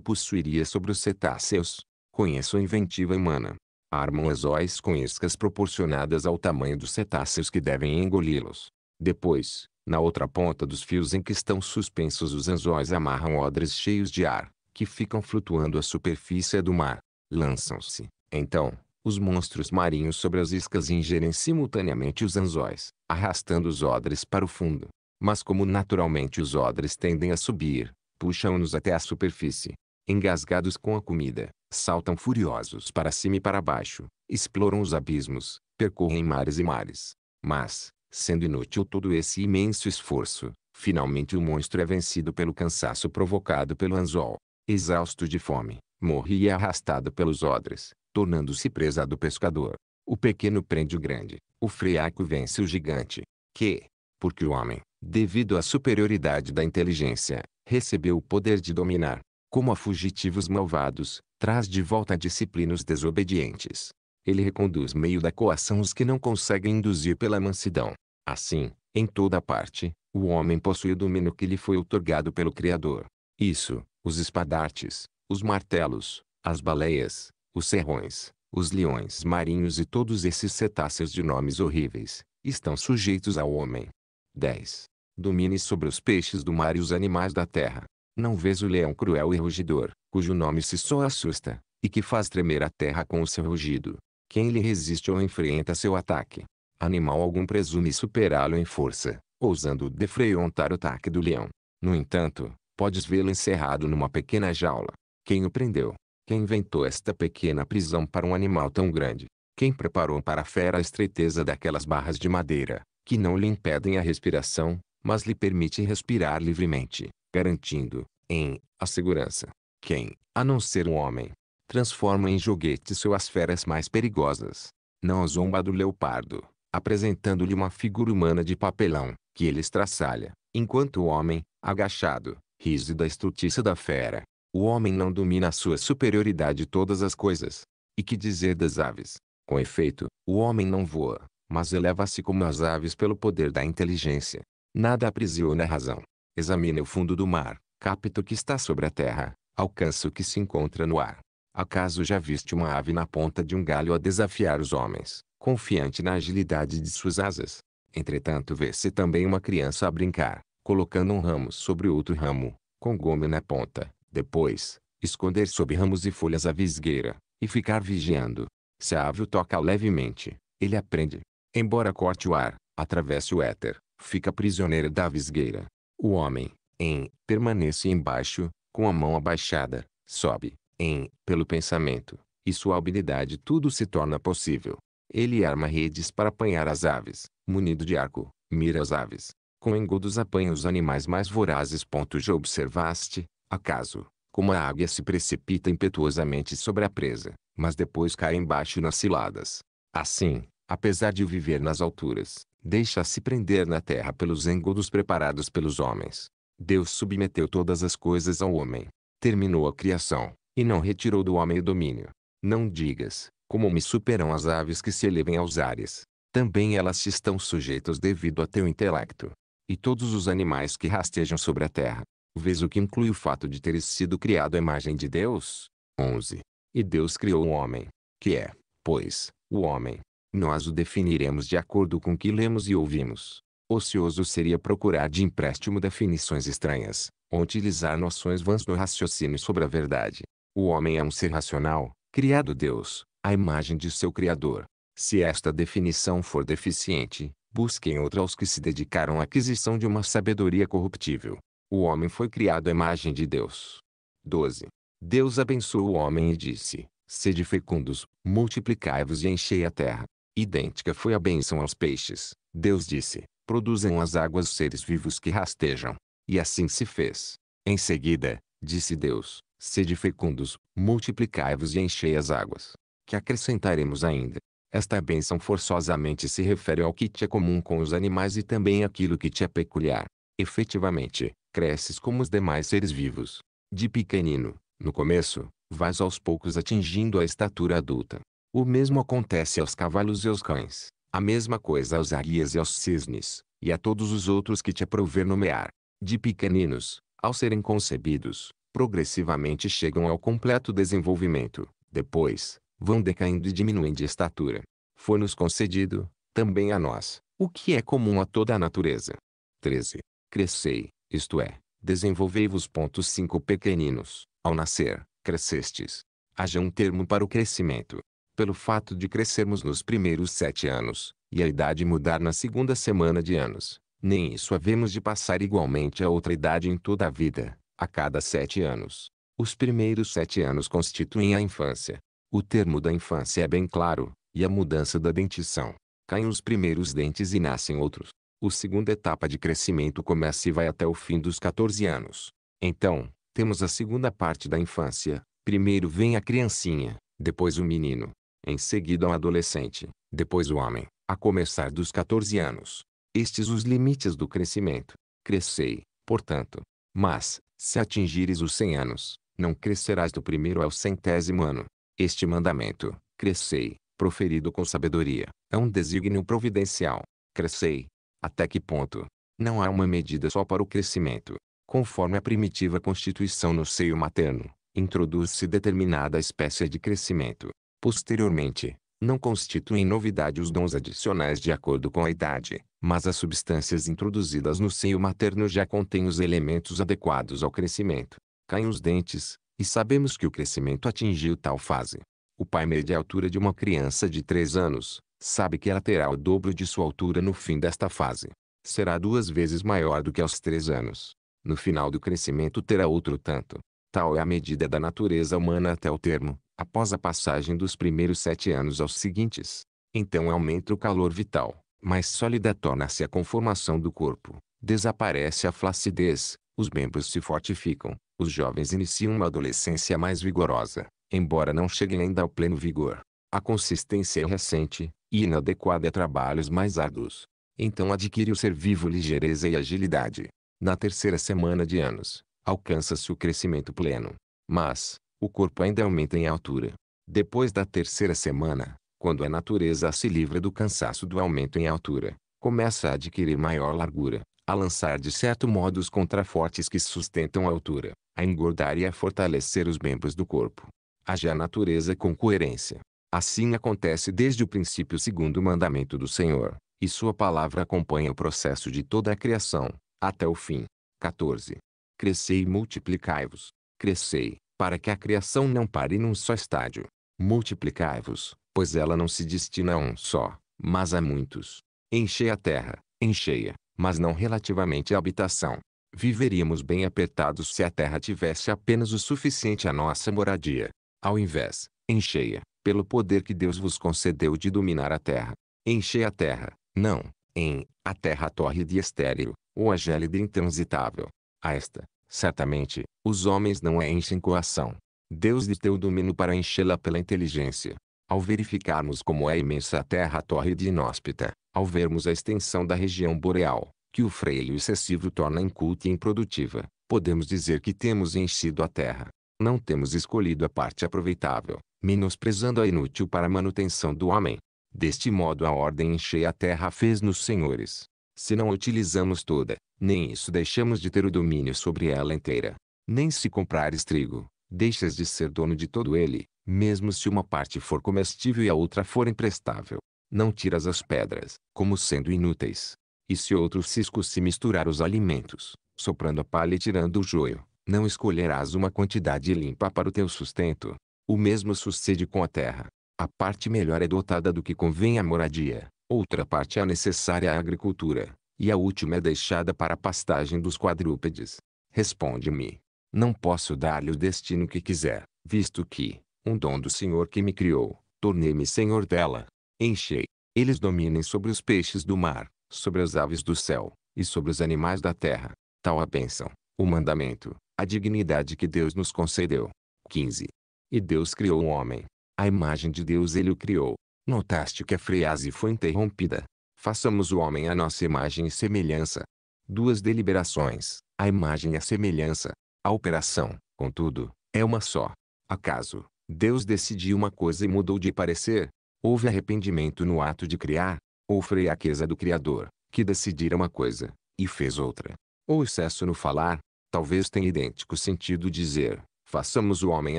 possuiria sobre os cetáceos? Conheço a inventiva humana, Armam anzóis com iscas proporcionadas ao tamanho dos cetáceos que devem engoli-los. Depois, na outra ponta dos fios em que estão suspensos os anzóis amarram odres cheios de ar, que ficam flutuando à superfície do mar. Lançam-se, então, os monstros marinhos sobre as iscas e ingerem simultaneamente os anzóis, arrastando os odres para o fundo. Mas como naturalmente os odres tendem a subir, puxam-nos até a superfície. Engasgados com a comida, Saltam furiosos para cima e para baixo, exploram os abismos, percorrem mares e mares. Mas, sendo inútil todo esse imenso esforço, finalmente o monstro é vencido pelo cansaço provocado pelo anzol. Exausto de fome, morre e é arrastado pelos odres, tornando-se presa do pescador. O pequeno prende o grande, o freaco vence o gigante, que, porque o homem, devido à superioridade da inteligência, recebeu o poder de dominar, como a fugitivos malvados, traz de volta a disciplina os desobedientes. Ele reconduz meio da coação os que não conseguem induzir pela mansidão. Assim, em toda parte, o homem possui o domínio que lhe foi otorgado pelo Criador. Isso, os espadartes, os martelos, as baleias, os serrões, os leões marinhos e todos esses cetáceos de nomes horríveis, estão sujeitos ao homem. 10. Domine sobre os peixes do mar e os animais da terra. Não vês o leão cruel e rugidor, cujo nome se só assusta, e que faz tremer a terra com o seu rugido. Quem lhe resiste ou enfrenta seu ataque, animal algum presume superá-lo em força, ousando defreontar o ataque do leão. No entanto, podes vê-lo encerrado numa pequena jaula. Quem o prendeu? Quem inventou esta pequena prisão para um animal tão grande? Quem preparou para a fera a estreiteza daquelas barras de madeira, que não lhe impedem a respiração, mas lhe permite respirar livremente, garantindo, em, a segurança. Quem, a não ser um homem, transforma em joguete suas feras mais perigosas. Não zomba do leopardo, apresentando-lhe uma figura humana de papelão, que ele estraçalha, enquanto o homem, agachado, risa da estrutícia da fera. O homem não domina a sua superioridade todas as coisas. E que dizer das aves? Com efeito, o homem não voa, mas eleva-se como as aves pelo poder da inteligência. Nada aprisiona a razão. Examine o fundo do mar, capta o que está sobre a terra, alcança o que se encontra no ar. Acaso já viste uma ave na ponta de um galho a desafiar os homens, confiante na agilidade de suas asas? Entretanto vê-se também uma criança a brincar, colocando um ramo sobre outro ramo, com gome na ponta, depois, esconder sob ramos e folhas a visgueira, e ficar vigiando. Se a ave o toca levemente, ele aprende. Embora corte o ar, atravesse o éter, fica prisioneira da visgueira. O homem, em, permanece embaixo, com a mão abaixada, sobe, em, pelo pensamento, e sua habilidade tudo se torna possível. Ele arma redes para apanhar as aves, munido de arco, mira as aves. Com engodos apanha os animais mais vorazes. Já observaste, acaso, como a águia se precipita impetuosamente sobre a presa, mas depois cai embaixo nas ciladas. Assim, apesar de viver nas alturas, deixa-se prender na terra pelos engodos preparados pelos homens. Deus submeteu todas as coisas ao homem, terminou a criação, e não retirou do homem o domínio. Não digas, como me superam as aves que se elevem aos ares. Também elas estão sujeitas devido a teu intelecto. E todos os animais que rastejam sobre a terra. Vês o que inclui o fato de teres sido criado à imagem de Deus? 11. E Deus criou o homem, que é, pois, o homem, nós o definiremos de acordo com o que lemos e ouvimos. Ocioso seria procurar de empréstimo definições estranhas, ou utilizar noções vãs no raciocínio sobre a verdade. O homem é um ser racional, criado Deus, à imagem de seu Criador. Se esta definição for deficiente, busquem outra aos que se dedicaram à aquisição de uma sabedoria corruptível. O homem foi criado à imagem de Deus. 12. Deus abençoou o homem e disse: Sede fecundos, multiplicai-vos e enchei a terra, Idêntica foi a bênção aos peixes. Deus disse, produzam as águas seres vivos que rastejam. E assim se fez. Em seguida, disse Deus, sede fecundos, multiplicai-vos e enchei as águas. Que acrescentaremos ainda. Esta bênção forçosamente se refere ao que te é comum com os animais e também aquilo que te é peculiar. Efetivamente, cresces como os demais seres vivos. De pequenino, no começo, vais aos poucos atingindo a estatura adulta. O mesmo acontece aos cavalos e aos cães, a mesma coisa aos águias e aos cisnes, e a todos os outros que te aprover nomear. De pequeninos, ao serem concebidos, progressivamente chegam ao completo desenvolvimento. Depois, vão decaindo e diminuem de estatura. Foi-nos concedido, também a nós, o que é comum a toda a natureza. 13. Crescei, isto é, desenvolvei-vos. Pontos 5 Pequeninos, ao nascer, crescestes. Haja um termo para o crescimento pelo fato de crescermos nos primeiros sete anos, e a idade mudar na segunda semana de anos. Nem isso havemos de passar igualmente a outra idade em toda a vida, a cada sete anos. Os primeiros sete anos constituem a infância. O termo da infância é bem claro, e a mudança da dentição. Caem os primeiros dentes e nascem outros. A segunda etapa de crescimento começa e vai até o fim dos 14 anos. Então, temos a segunda parte da infância. Primeiro vem a criancinha, depois o menino, em seguida o adolescente, depois o homem, a começar dos 14 anos. Estes os limites do crescimento. Crescei, portanto. Mas, se atingires os 100 anos, não crescerás do primeiro ao centésimo ano. Este mandamento, crescei, proferido com sabedoria, é um desígnio providencial. Crescei. Até que ponto? Não há uma medida só para o crescimento. Conforme a primitiva constituição no seio materno, introduz-se determinada espécie de crescimento. Posteriormente, não constituem novidade os dons adicionais de acordo com a idade, mas as substâncias introduzidas no seio materno já contêm os elementos adequados ao crescimento. Caem os dentes, e sabemos que o crescimento atingiu tal fase. O pai mede a altura de uma criança de 3 anos, sabe que ela terá o dobro de sua altura no fim desta fase. Será duas vezes maior do que aos 3 anos. No final do crescimento terá outro tanto. Tal é a medida da natureza humana até o termo, após a passagem dos primeiros sete anos aos seguintes. Então aumenta o calor vital, mais sólida torna-se a conformação do corpo, desaparece a flacidez, os membros se fortificam, os jovens iniciam uma adolescência mais vigorosa, embora não cheguem ainda ao pleno vigor. A consistência é recente e inadequada a trabalhos mais árduos. Então adquire o ser vivo ligeireza e agilidade. Na terceira semana de anos, alcança-se o crescimento pleno. Mas, o corpo ainda aumenta em altura. Depois da terceira semana, quando a natureza se livra do cansaço do aumento em altura, começa a adquirir maior largura, a lançar de certo modo os contrafortes que sustentam a altura, a engordar e a fortalecer os membros do corpo. Haja a natureza com coerência. Assim acontece desde o princípio segundo o mandamento do Senhor, e sua palavra acompanha o processo de toda a criação, até o fim. 14. Crescei e multiplicai-vos. Crescei, para que a criação não pare num só estádio. Multiplicai-vos, pois ela não se destina a um só, mas a muitos. Enchei a terra, enchei-a, mas não relativamente à habitação. Viveríamos bem apertados se a terra tivesse apenas o suficiente à nossa moradia. Ao invés, enchei-a, pelo poder que Deus vos concedeu de dominar a terra. Enchei a terra, não, em, a terra tórrida e estéril, ou a gélida intransitável. A esta, Certamente, os homens não a é enchem com ação. Deus lhe deu domínio para enchê-la pela inteligência. Ao verificarmos como é imensa a terra torre e inóspita, ao vermos a extensão da região boreal, que o freio excessivo torna inculta e improdutiva, podemos dizer que temos enchido a terra. Não temos escolhido a parte aproveitável, menosprezando a inútil para a manutenção do homem. Deste modo a ordem enchei a terra fez nos senhores, se não a utilizamos toda, nem isso deixamos de ter o domínio sobre ela inteira. Nem se comprares trigo, deixas de ser dono de todo ele, mesmo se uma parte for comestível e a outra for imprestável. Não tiras as pedras, como sendo inúteis. E se outro cisco se misturar os alimentos, soprando a palha e tirando o joio, não escolherás uma quantidade limpa para o teu sustento. O mesmo sucede com a terra. A parte melhor é dotada do que convém à moradia, Outra parte é necessária à agricultura, e a última é deixada para a pastagem dos quadrúpedes. Responde-me. Não posso dar-lhe o destino que quiser, visto que, um dom do Senhor que me criou, tornei-me senhor dela. Enchei. Eles dominem sobre os peixes do mar, sobre as aves do céu, e sobre os animais da terra. Tal a bênção, o mandamento, a dignidade que Deus nos concedeu. 15. E Deus criou o homem. A imagem de Deus ele o criou. Notaste que a frase foi interrompida. Façamos o homem à nossa imagem e semelhança. Duas deliberações, a imagem e a semelhança. A operação, contudo, é uma só. Acaso, Deus decidiu uma coisa e mudou de parecer? Houve arrependimento no ato de criar? Ou fraqueza do Criador, que decidira uma coisa, e fez outra? Ou excesso no falar? Talvez tenha idêntico sentido dizer, façamos o homem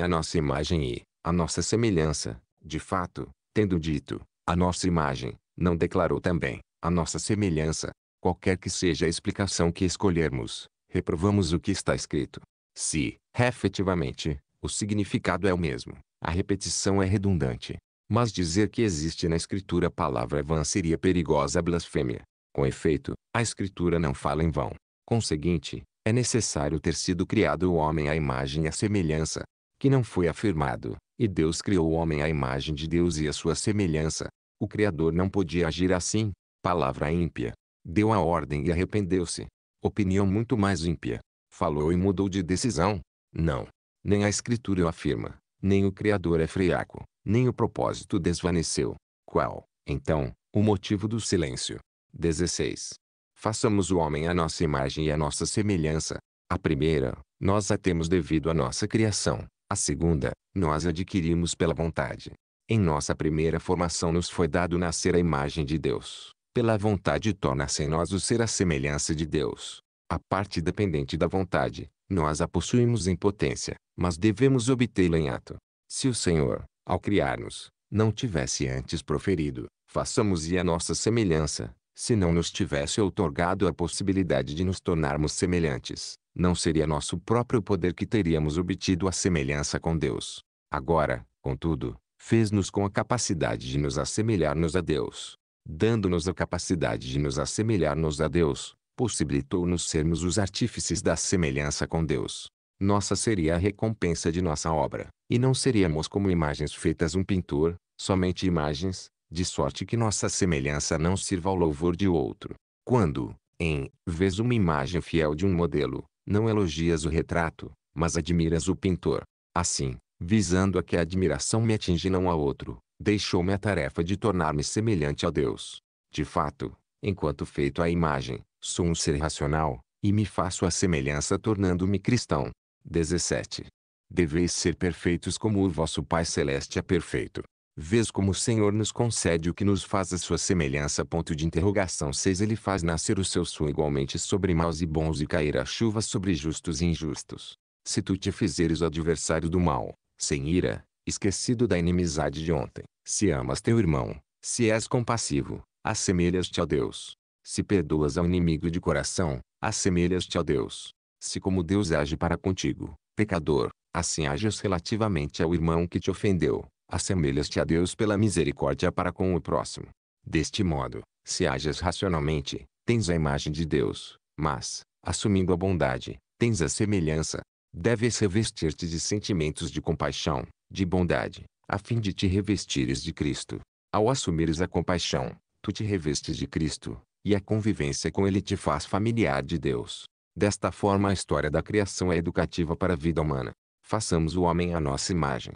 à nossa imagem e, à nossa semelhança. De fato, tendo dito, a nossa imagem, não declarou também, a nossa semelhança. Qualquer que seja a explicação que escolhermos, reprovamos o que está escrito. Se, efetivamente, o significado é o mesmo, a repetição é redundante. Mas dizer que existe na Escritura a palavra vã seria perigosa blasfêmia. Com efeito, a Escritura não fala em vão. Conseguinte, é necessário ter sido criado o homem à imagem e à semelhança, que não foi afirmado, e Deus criou o homem à imagem de Deus e à sua semelhança. O Criador não podia agir assim. Palavra ímpia. Deu a ordem e arrependeu-se. Opinião muito mais ímpia. Falou e mudou de decisão. Não. Nem a Escritura o afirma. Nem o Criador é friaco. Nem o propósito desvaneceu. Qual, então, o motivo do silêncio? 16. Façamos o homem à nossa imagem e à nossa semelhança. A primeira, nós a temos devido à nossa criação. A segunda, nós adquirimos pela vontade. Em nossa primeira formação nos foi dado nascer a imagem de Deus. Pela vontade torna-se em nós o ser a semelhança de Deus. A parte dependente da vontade, nós a possuímos em potência, mas devemos obtê-la em ato. Se o Senhor, ao criar-nos, não tivesse antes proferido, façamos-e a nossa semelhança, se não nos tivesse outorgado a possibilidade de nos tornarmos semelhantes, não seria nosso próprio poder que teríamos obtido a semelhança com Deus. Agora, contudo, fez-nos com a capacidade de nos assemelharmos a Deus. Dando-nos a capacidade de nos assemelharmos a Deus, possibilitou-nos sermos os artífices da semelhança com Deus. Nossa seria a recompensa de nossa obra, e não seríamos como imagens feitas um pintor, somente imagens, de sorte que nossa semelhança não sirva ao louvor de outro. Quando, em vez uma imagem fiel de um modelo, não elogias o retrato, mas admiras o pintor. Assim, visando a que a admiração me atinge não a outro, deixou-me a tarefa de tornar-me semelhante a Deus. De fato, enquanto feito à imagem, sou um ser racional, e me faço a semelhança tornando-me cristão. 17. Deveis ser perfeitos como o vosso Pai Celeste é perfeito. Vês como o Senhor nos concede o que nos faz a sua semelhança. Ponto de interrogação 6 Ele faz nascer o seu sol igualmente sobre maus e bons e cair a chuva sobre justos e injustos. Se tu te fizeres adversário do mal, sem ira, esquecido da inimizade de ontem, se amas teu irmão, se és compassivo, assemelhas-te a Deus. Se perdoas ao inimigo de coração, assemelhas-te a Deus. Se como Deus age para contigo, pecador, assim ages relativamente ao irmão que te ofendeu assemelhas-te a Deus pela misericórdia para com o próximo. Deste modo, se ages racionalmente, tens a imagem de Deus, mas, assumindo a bondade, tens a semelhança. Deves revestir-te de sentimentos de compaixão, de bondade, a fim de te revestires de Cristo. Ao assumires a compaixão, tu te revestes de Cristo, e a convivência com ele te faz familiar de Deus. Desta forma a história da criação é educativa para a vida humana. Façamos o homem à nossa imagem,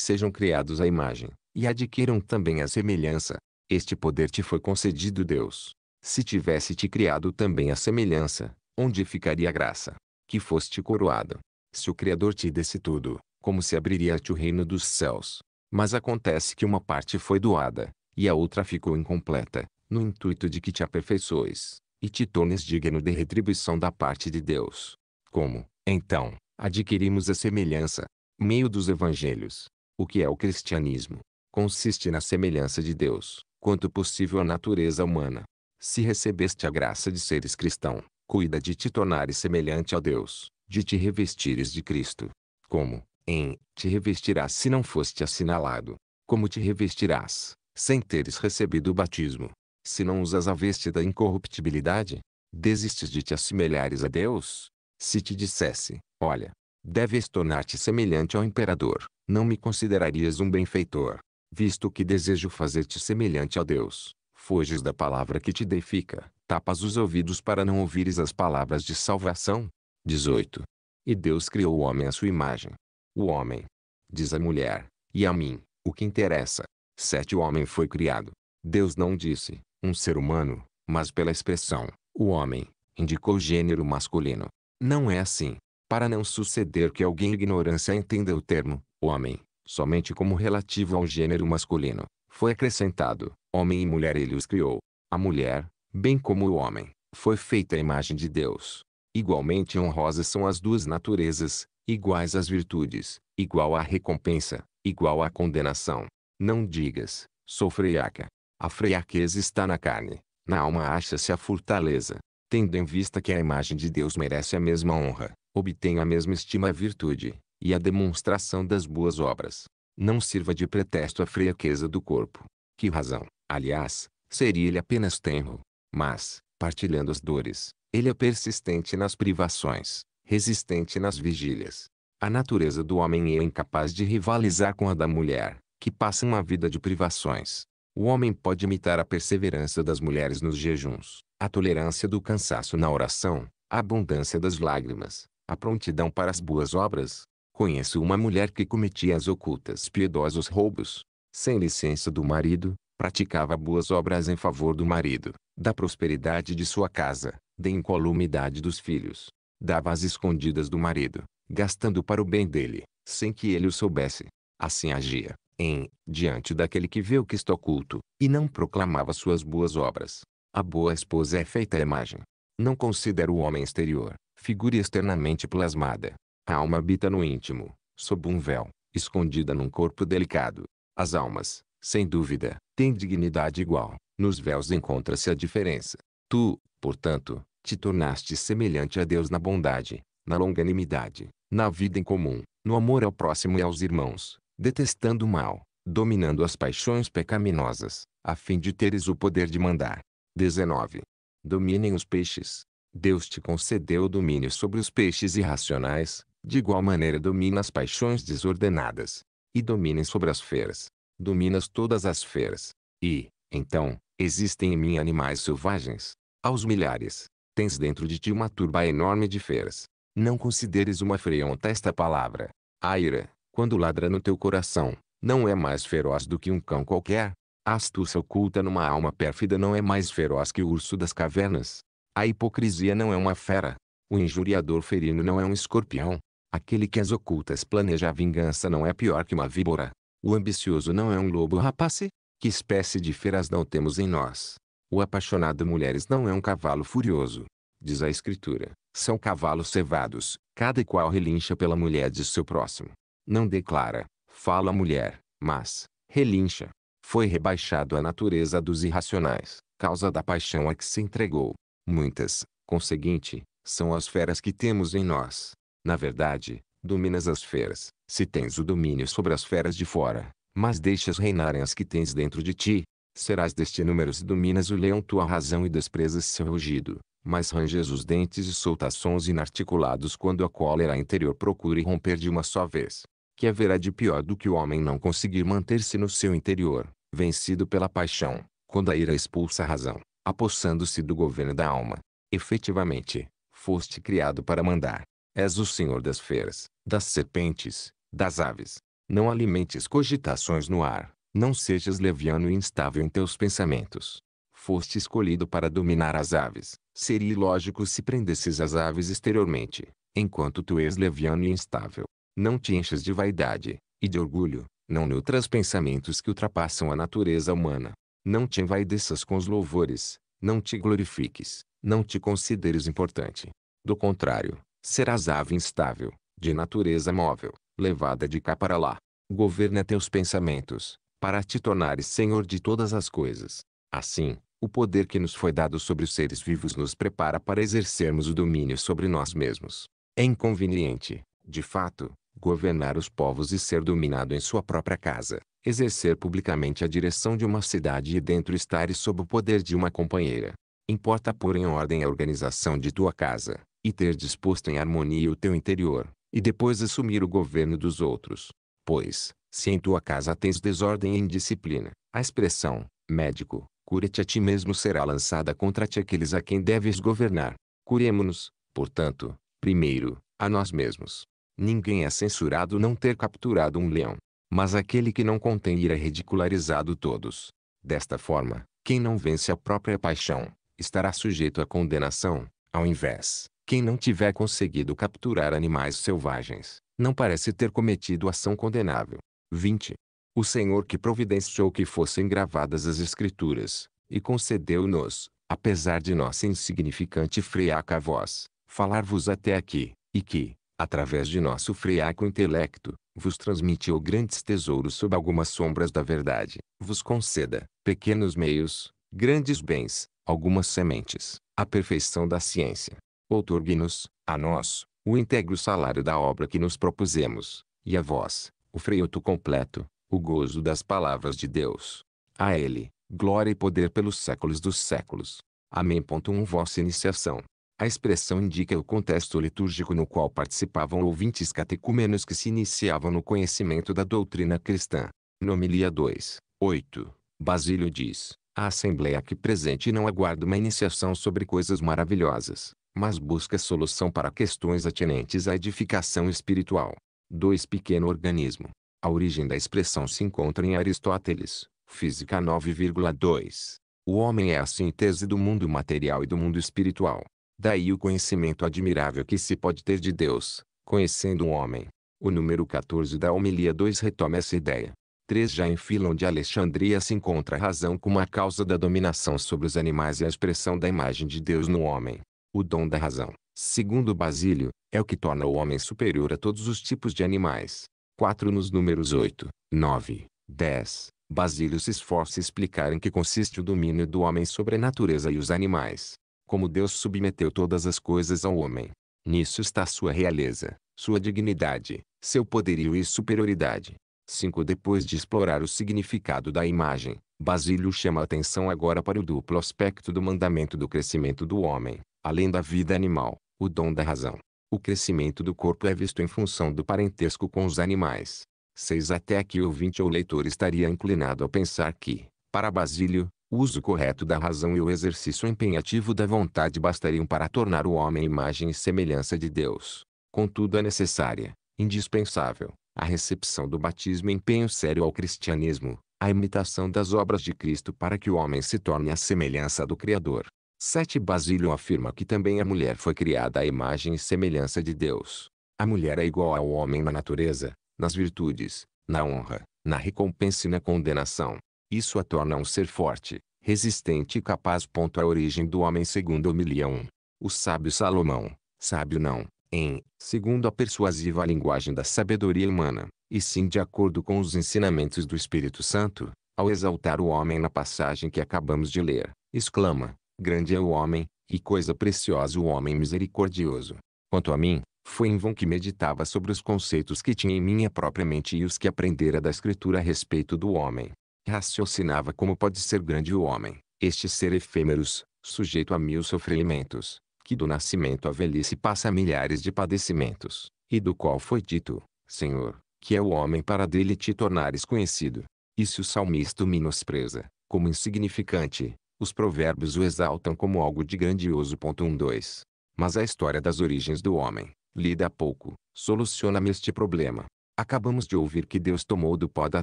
sejam criados à imagem, e adquiram também a semelhança. Este poder te foi concedido Deus. Se tivesse te criado também a semelhança, onde ficaria a graça? Que foste coroado. Se o Criador te desse tudo, como se abriria-te o reino dos céus? Mas acontece que uma parte foi doada, e a outra ficou incompleta, no intuito de que te aperfeiçoes, e te tornes digno de retribuição da parte de Deus. Como, então, adquirimos a semelhança? Meio dos evangelhos. O que é o cristianismo? Consiste na semelhança de Deus, quanto possível à natureza humana. Se recebeste a graça de seres cristão, cuida de te tornares semelhante a Deus, de te revestires de Cristo. Como, em, te revestirás se não foste assinalado? Como te revestirás, sem teres recebido o batismo? Se não usas a veste da incorruptibilidade, desistes de te assemelhares a Deus? Se te dissesse, olha, deves tornar-te semelhante ao imperador. Não me considerarias um benfeitor, visto que desejo fazer-te semelhante a Deus. Foges da palavra que te deifica, tapas os ouvidos para não ouvires as palavras de salvação. 18. E Deus criou o homem à sua imagem. O homem, diz a mulher, e a mim, o que interessa. 7. O homem foi criado. Deus não disse, um ser humano, mas pela expressão, o homem, indicou o gênero masculino. Não é assim para não suceder que alguém ignorância entenda o termo, homem, somente como relativo ao gênero masculino, foi acrescentado, homem e mulher ele os criou. A mulher, bem como o homem, foi feita à imagem de Deus. Igualmente honrosas são as duas naturezas, iguais às virtudes, igual à recompensa, igual à condenação. Não digas, sou freiaca. A freiaqueza está na carne, na alma acha-se a fortaleza tendo em vista que a imagem de Deus merece a mesma honra, obtenha a mesma estima à virtude, e a demonstração das boas obras. Não sirva de pretexto a fraqueza do corpo. Que razão, aliás, seria ele apenas tenro. Mas, partilhando as dores, ele é persistente nas privações, resistente nas vigílias. A natureza do homem é incapaz de rivalizar com a da mulher, que passa uma vida de privações, o homem pode imitar a perseverança das mulheres nos jejuns, a tolerância do cansaço na oração, a abundância das lágrimas, a prontidão para as boas obras. Conheço uma mulher que cometia as ocultas piedosos roubos, sem licença do marido, praticava boas obras em favor do marido, da prosperidade de sua casa, da incolumidade dos filhos, dava as escondidas do marido, gastando para o bem dele, sem que ele o soubesse. Assim agia, em diante daquele que vê o que está oculto, e não proclamava suas boas obras. A boa esposa é feita à imagem. Não considera o homem exterior, figura externamente plasmada. A alma habita no íntimo, sob um véu, escondida num corpo delicado. As almas, sem dúvida, têm dignidade igual. Nos véus encontra-se a diferença. Tu, portanto, te tornaste semelhante a Deus na bondade, na longanimidade, na vida em comum, no amor ao próximo e aos irmãos, detestando o mal, dominando as paixões pecaminosas, a fim de teres o poder de mandar. 19. Dominem os peixes. Deus te concedeu o domínio sobre os peixes irracionais, de igual maneira domina as paixões desordenadas. E dominem sobre as feras. Dominas todas as feras. E, então, existem em mim animais selvagens. Aos milhares. Tens dentro de ti uma turba enorme de feras. Não consideres uma freonta esta palavra. Aira, quando ladra no teu coração, não é mais feroz do que um cão qualquer? A astúcia oculta numa alma pérfida não é mais feroz que o urso das cavernas. A hipocrisia não é uma fera. O injuriador ferino não é um escorpião. Aquele que as ocultas planeja a vingança não é pior que uma víbora. O ambicioso não é um lobo rapace? Que espécie de feras não temos em nós? O apaixonado mulheres não é um cavalo furioso. Diz a escritura, são cavalos cevados, cada qual relincha pela mulher de seu próximo não declara, fala a mulher, mas, relincha. Foi rebaixado a natureza dos irracionais, causa da paixão a que se entregou. Muitas, conseguinte, são as feras que temos em nós. Na verdade, dominas as feras, se tens o domínio sobre as feras de fora, mas deixas reinarem as que tens dentro de ti. Serás deste número se dominas o leão tua razão e desprezas seu rugido, mas ranges os dentes e solta sons inarticulados quando a cólera interior procure romper de uma só vez que haverá de pior do que o homem não conseguir manter-se no seu interior, vencido pela paixão, quando a ira expulsa a razão, apossando-se do governo da alma. Efetivamente, foste criado para mandar. És o senhor das feras, das serpentes, das aves. Não alimentes cogitações no ar, não sejas leviano e instável em teus pensamentos. Foste escolhido para dominar as aves. Seria ilógico se prendesses as aves exteriormente, enquanto tu és leviano e instável. Não te enchas de vaidade e de orgulho, não nutras pensamentos que ultrapassam a natureza humana. Não te envaideças com os louvores, não te glorifiques, não te consideres importante. Do contrário, serás ave instável, de natureza móvel, levada de cá para lá. Governa teus pensamentos, para te tornares senhor de todas as coisas. Assim, o poder que nos foi dado sobre os seres vivos nos prepara para exercermos o domínio sobre nós mesmos. É inconveniente, de fato, governar os povos e ser dominado em sua própria casa, exercer publicamente a direção de uma cidade e dentro estar e sob o poder de uma companheira. Importa pôr em ordem a organização de tua casa, e ter disposto em harmonia o teu interior, e depois assumir o governo dos outros. Pois, se em tua casa tens desordem e indisciplina, a expressão, médico, cure te a ti mesmo será lançada contra ti aqueles a quem deves governar. Curemo-nos, portanto, primeiro, a nós mesmos. Ninguém é censurado não ter capturado um leão. Mas aquele que não contém ira é ridicularizado todos. Desta forma, quem não vence a própria paixão, estará sujeito à condenação, ao invés, quem não tiver conseguido capturar animais selvagens, não parece ter cometido ação condenável. 20. O Senhor que providenciou que fossem gravadas as Escrituras, e concedeu-nos, apesar de nossa insignificante e freaca voz, falar-vos até aqui, e que, através de nosso friaco intelecto, vos transmitiu grandes tesouros sob algumas sombras da verdade, vos conceda, pequenos meios, grandes bens, algumas sementes, a perfeição da ciência. Outorgue-nos, a nós, o íntegro salário da obra que nos propusemos, e a vós, o freuto completo, o gozo das palavras de Deus. A Ele, glória e poder pelos séculos dos séculos. Amém. 1 Vossa iniciação. A expressão indica o contexto litúrgico no qual participavam ouvintes catecumenos que se iniciavam no conhecimento da doutrina cristã. Nomilia 2, 8. Basílio diz: A assembleia aqui presente não aguarda uma iniciação sobre coisas maravilhosas, mas busca solução para questões atinentes à edificação espiritual. 2. Pequeno organismo. A origem da expressão se encontra em Aristóteles, Física 9,2. O homem é a síntese do mundo material e do mundo espiritual. Daí o conhecimento admirável que se pode ter de Deus, conhecendo o um homem. O número 14 da homilia 2 retoma essa ideia. 3 já em enfilam de Alexandria se encontra a razão como a causa da dominação sobre os animais e a expressão da imagem de Deus no homem. O dom da razão, segundo Basílio, é o que torna o homem superior a todos os tipos de animais. 4 nos números 8, 9, 10. Basílio se esforça em explicar em que consiste o domínio do homem sobre a natureza e os animais como Deus submeteu todas as coisas ao homem. Nisso está sua realeza, sua dignidade, seu poderio e superioridade. 5. Depois de explorar o significado da imagem, Basílio chama atenção agora para o duplo aspecto do mandamento do crescimento do homem, além da vida animal, o dom da razão. O crescimento do corpo é visto em função do parentesco com os animais. 6. Até aqui o ouvinte ou leitor estaria inclinado a pensar que, para Basílio, o uso correto da razão e o exercício empenhativo da vontade bastariam para tornar o homem imagem e semelhança de Deus. Contudo é necessária, indispensável, a recepção do batismo e empenho sério ao cristianismo, a imitação das obras de Cristo para que o homem se torne a semelhança do Criador. 7. Basílio afirma que também a mulher foi criada à imagem e semelhança de Deus. A mulher é igual ao homem na natureza, nas virtudes, na honra, na recompensa e na condenação. Isso a torna um ser forte, resistente e capaz. A origem do homem segundo homilia 1. O sábio Salomão, sábio não, em, segundo a persuasiva linguagem da sabedoria humana, e sim de acordo com os ensinamentos do Espírito Santo, ao exaltar o homem na passagem que acabamos de ler, exclama, grande é o homem, e coisa preciosa o homem misericordioso. Quanto a mim, foi em vão que meditava sobre os conceitos que tinha em minha própria mente e os que aprendera da Escritura a respeito do homem. Raciocinava como pode ser grande o homem, este ser efêmeros, sujeito a mil sofrimentos, que do nascimento à velhice passa milhares de padecimentos, e do qual foi dito, Senhor, que é o homem para dele te tornares conhecido. E se o salmista o menospreza, como insignificante, os provérbios o exaltam como algo de grandioso. 12. Mas a história das origens do homem, lida há pouco, soluciona-me este problema. Acabamos de ouvir que Deus tomou do pó da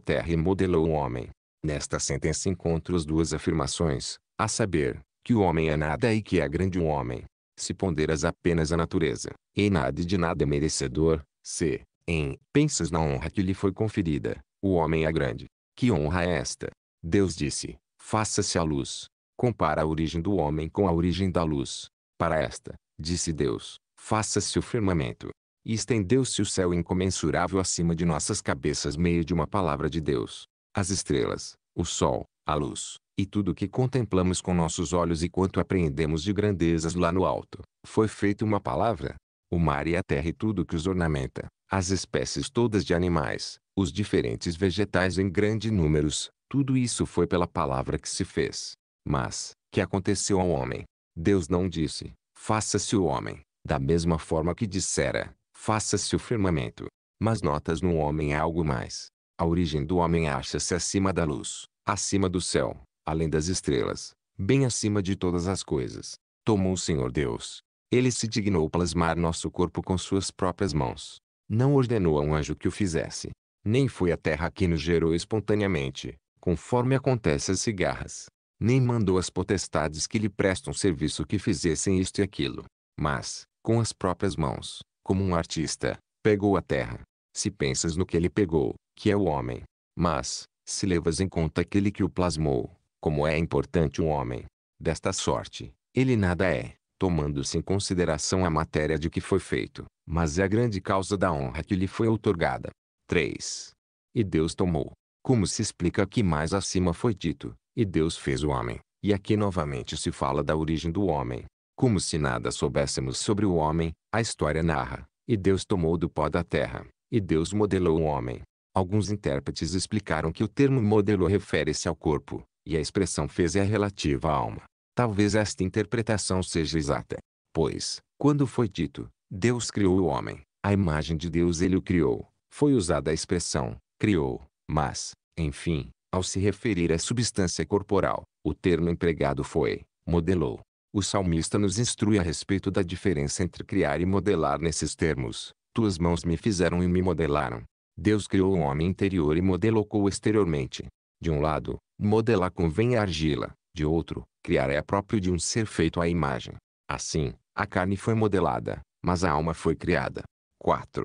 terra e modelou o homem, Nesta sentença encontro-as duas afirmações, a saber, que o homem é nada e que é grande um homem. Se ponderas apenas a natureza, e nada e de nada é merecedor, se, em, pensas na honra que lhe foi conferida, o homem é grande. Que honra é esta? Deus disse, faça-se a luz. Compara a origem do homem com a origem da luz. Para esta, disse Deus, faça-se o firmamento. E estendeu-se o céu incomensurável acima de nossas cabeças meio de uma palavra de Deus as estrelas, o sol, a luz, e tudo o que contemplamos com nossos olhos e quanto apreendemos de grandezas lá no alto, foi feito uma palavra. O mar e a terra e tudo o que os ornamenta, as espécies todas de animais, os diferentes vegetais em grande números, tudo isso foi pela palavra que se fez. Mas, que aconteceu ao homem? Deus não disse, faça-se o homem, da mesma forma que dissera, faça-se o firmamento. Mas notas no homem é algo mais. A origem do homem acha-se acima da luz, acima do céu, além das estrelas, bem acima de todas as coisas. Tomou o Senhor Deus. Ele se dignou plasmar nosso corpo com suas próprias mãos. Não ordenou a um anjo que o fizesse. Nem foi a terra que nos gerou espontaneamente, conforme acontece às cigarras. Nem mandou as potestades que lhe prestam serviço que fizessem isto e aquilo. Mas, com as próprias mãos, como um artista, pegou a terra. Se pensas no que ele pegou, que é o homem. Mas, se levas em conta aquele que o plasmou, como é importante o homem, desta sorte, ele nada é, tomando-se em consideração a matéria de que foi feito, mas é a grande causa da honra que lhe foi outorgada. 3. E Deus tomou. Como se explica que mais acima foi dito, e Deus fez o homem, e aqui novamente se fala da origem do homem. Como se nada soubéssemos sobre o homem, a história narra, e Deus tomou do pó da terra, e Deus modelou o homem, Alguns intérpretes explicaram que o termo modelo refere-se ao corpo, e a expressão fez é relativa à alma. Talvez esta interpretação seja exata. Pois, quando foi dito, Deus criou o homem, a imagem de Deus ele o criou, foi usada a expressão, criou, mas, enfim, ao se referir à substância corporal, o termo empregado foi, modelou. O salmista nos instrui a respeito da diferença entre criar e modelar nesses termos. Tuas mãos me fizeram e me modelaram. Deus criou o homem interior e modelou-o exteriormente. De um lado, modelar convém a argila, de outro, criar é próprio de um ser feito à imagem. Assim, a carne foi modelada, mas a alma foi criada. 4.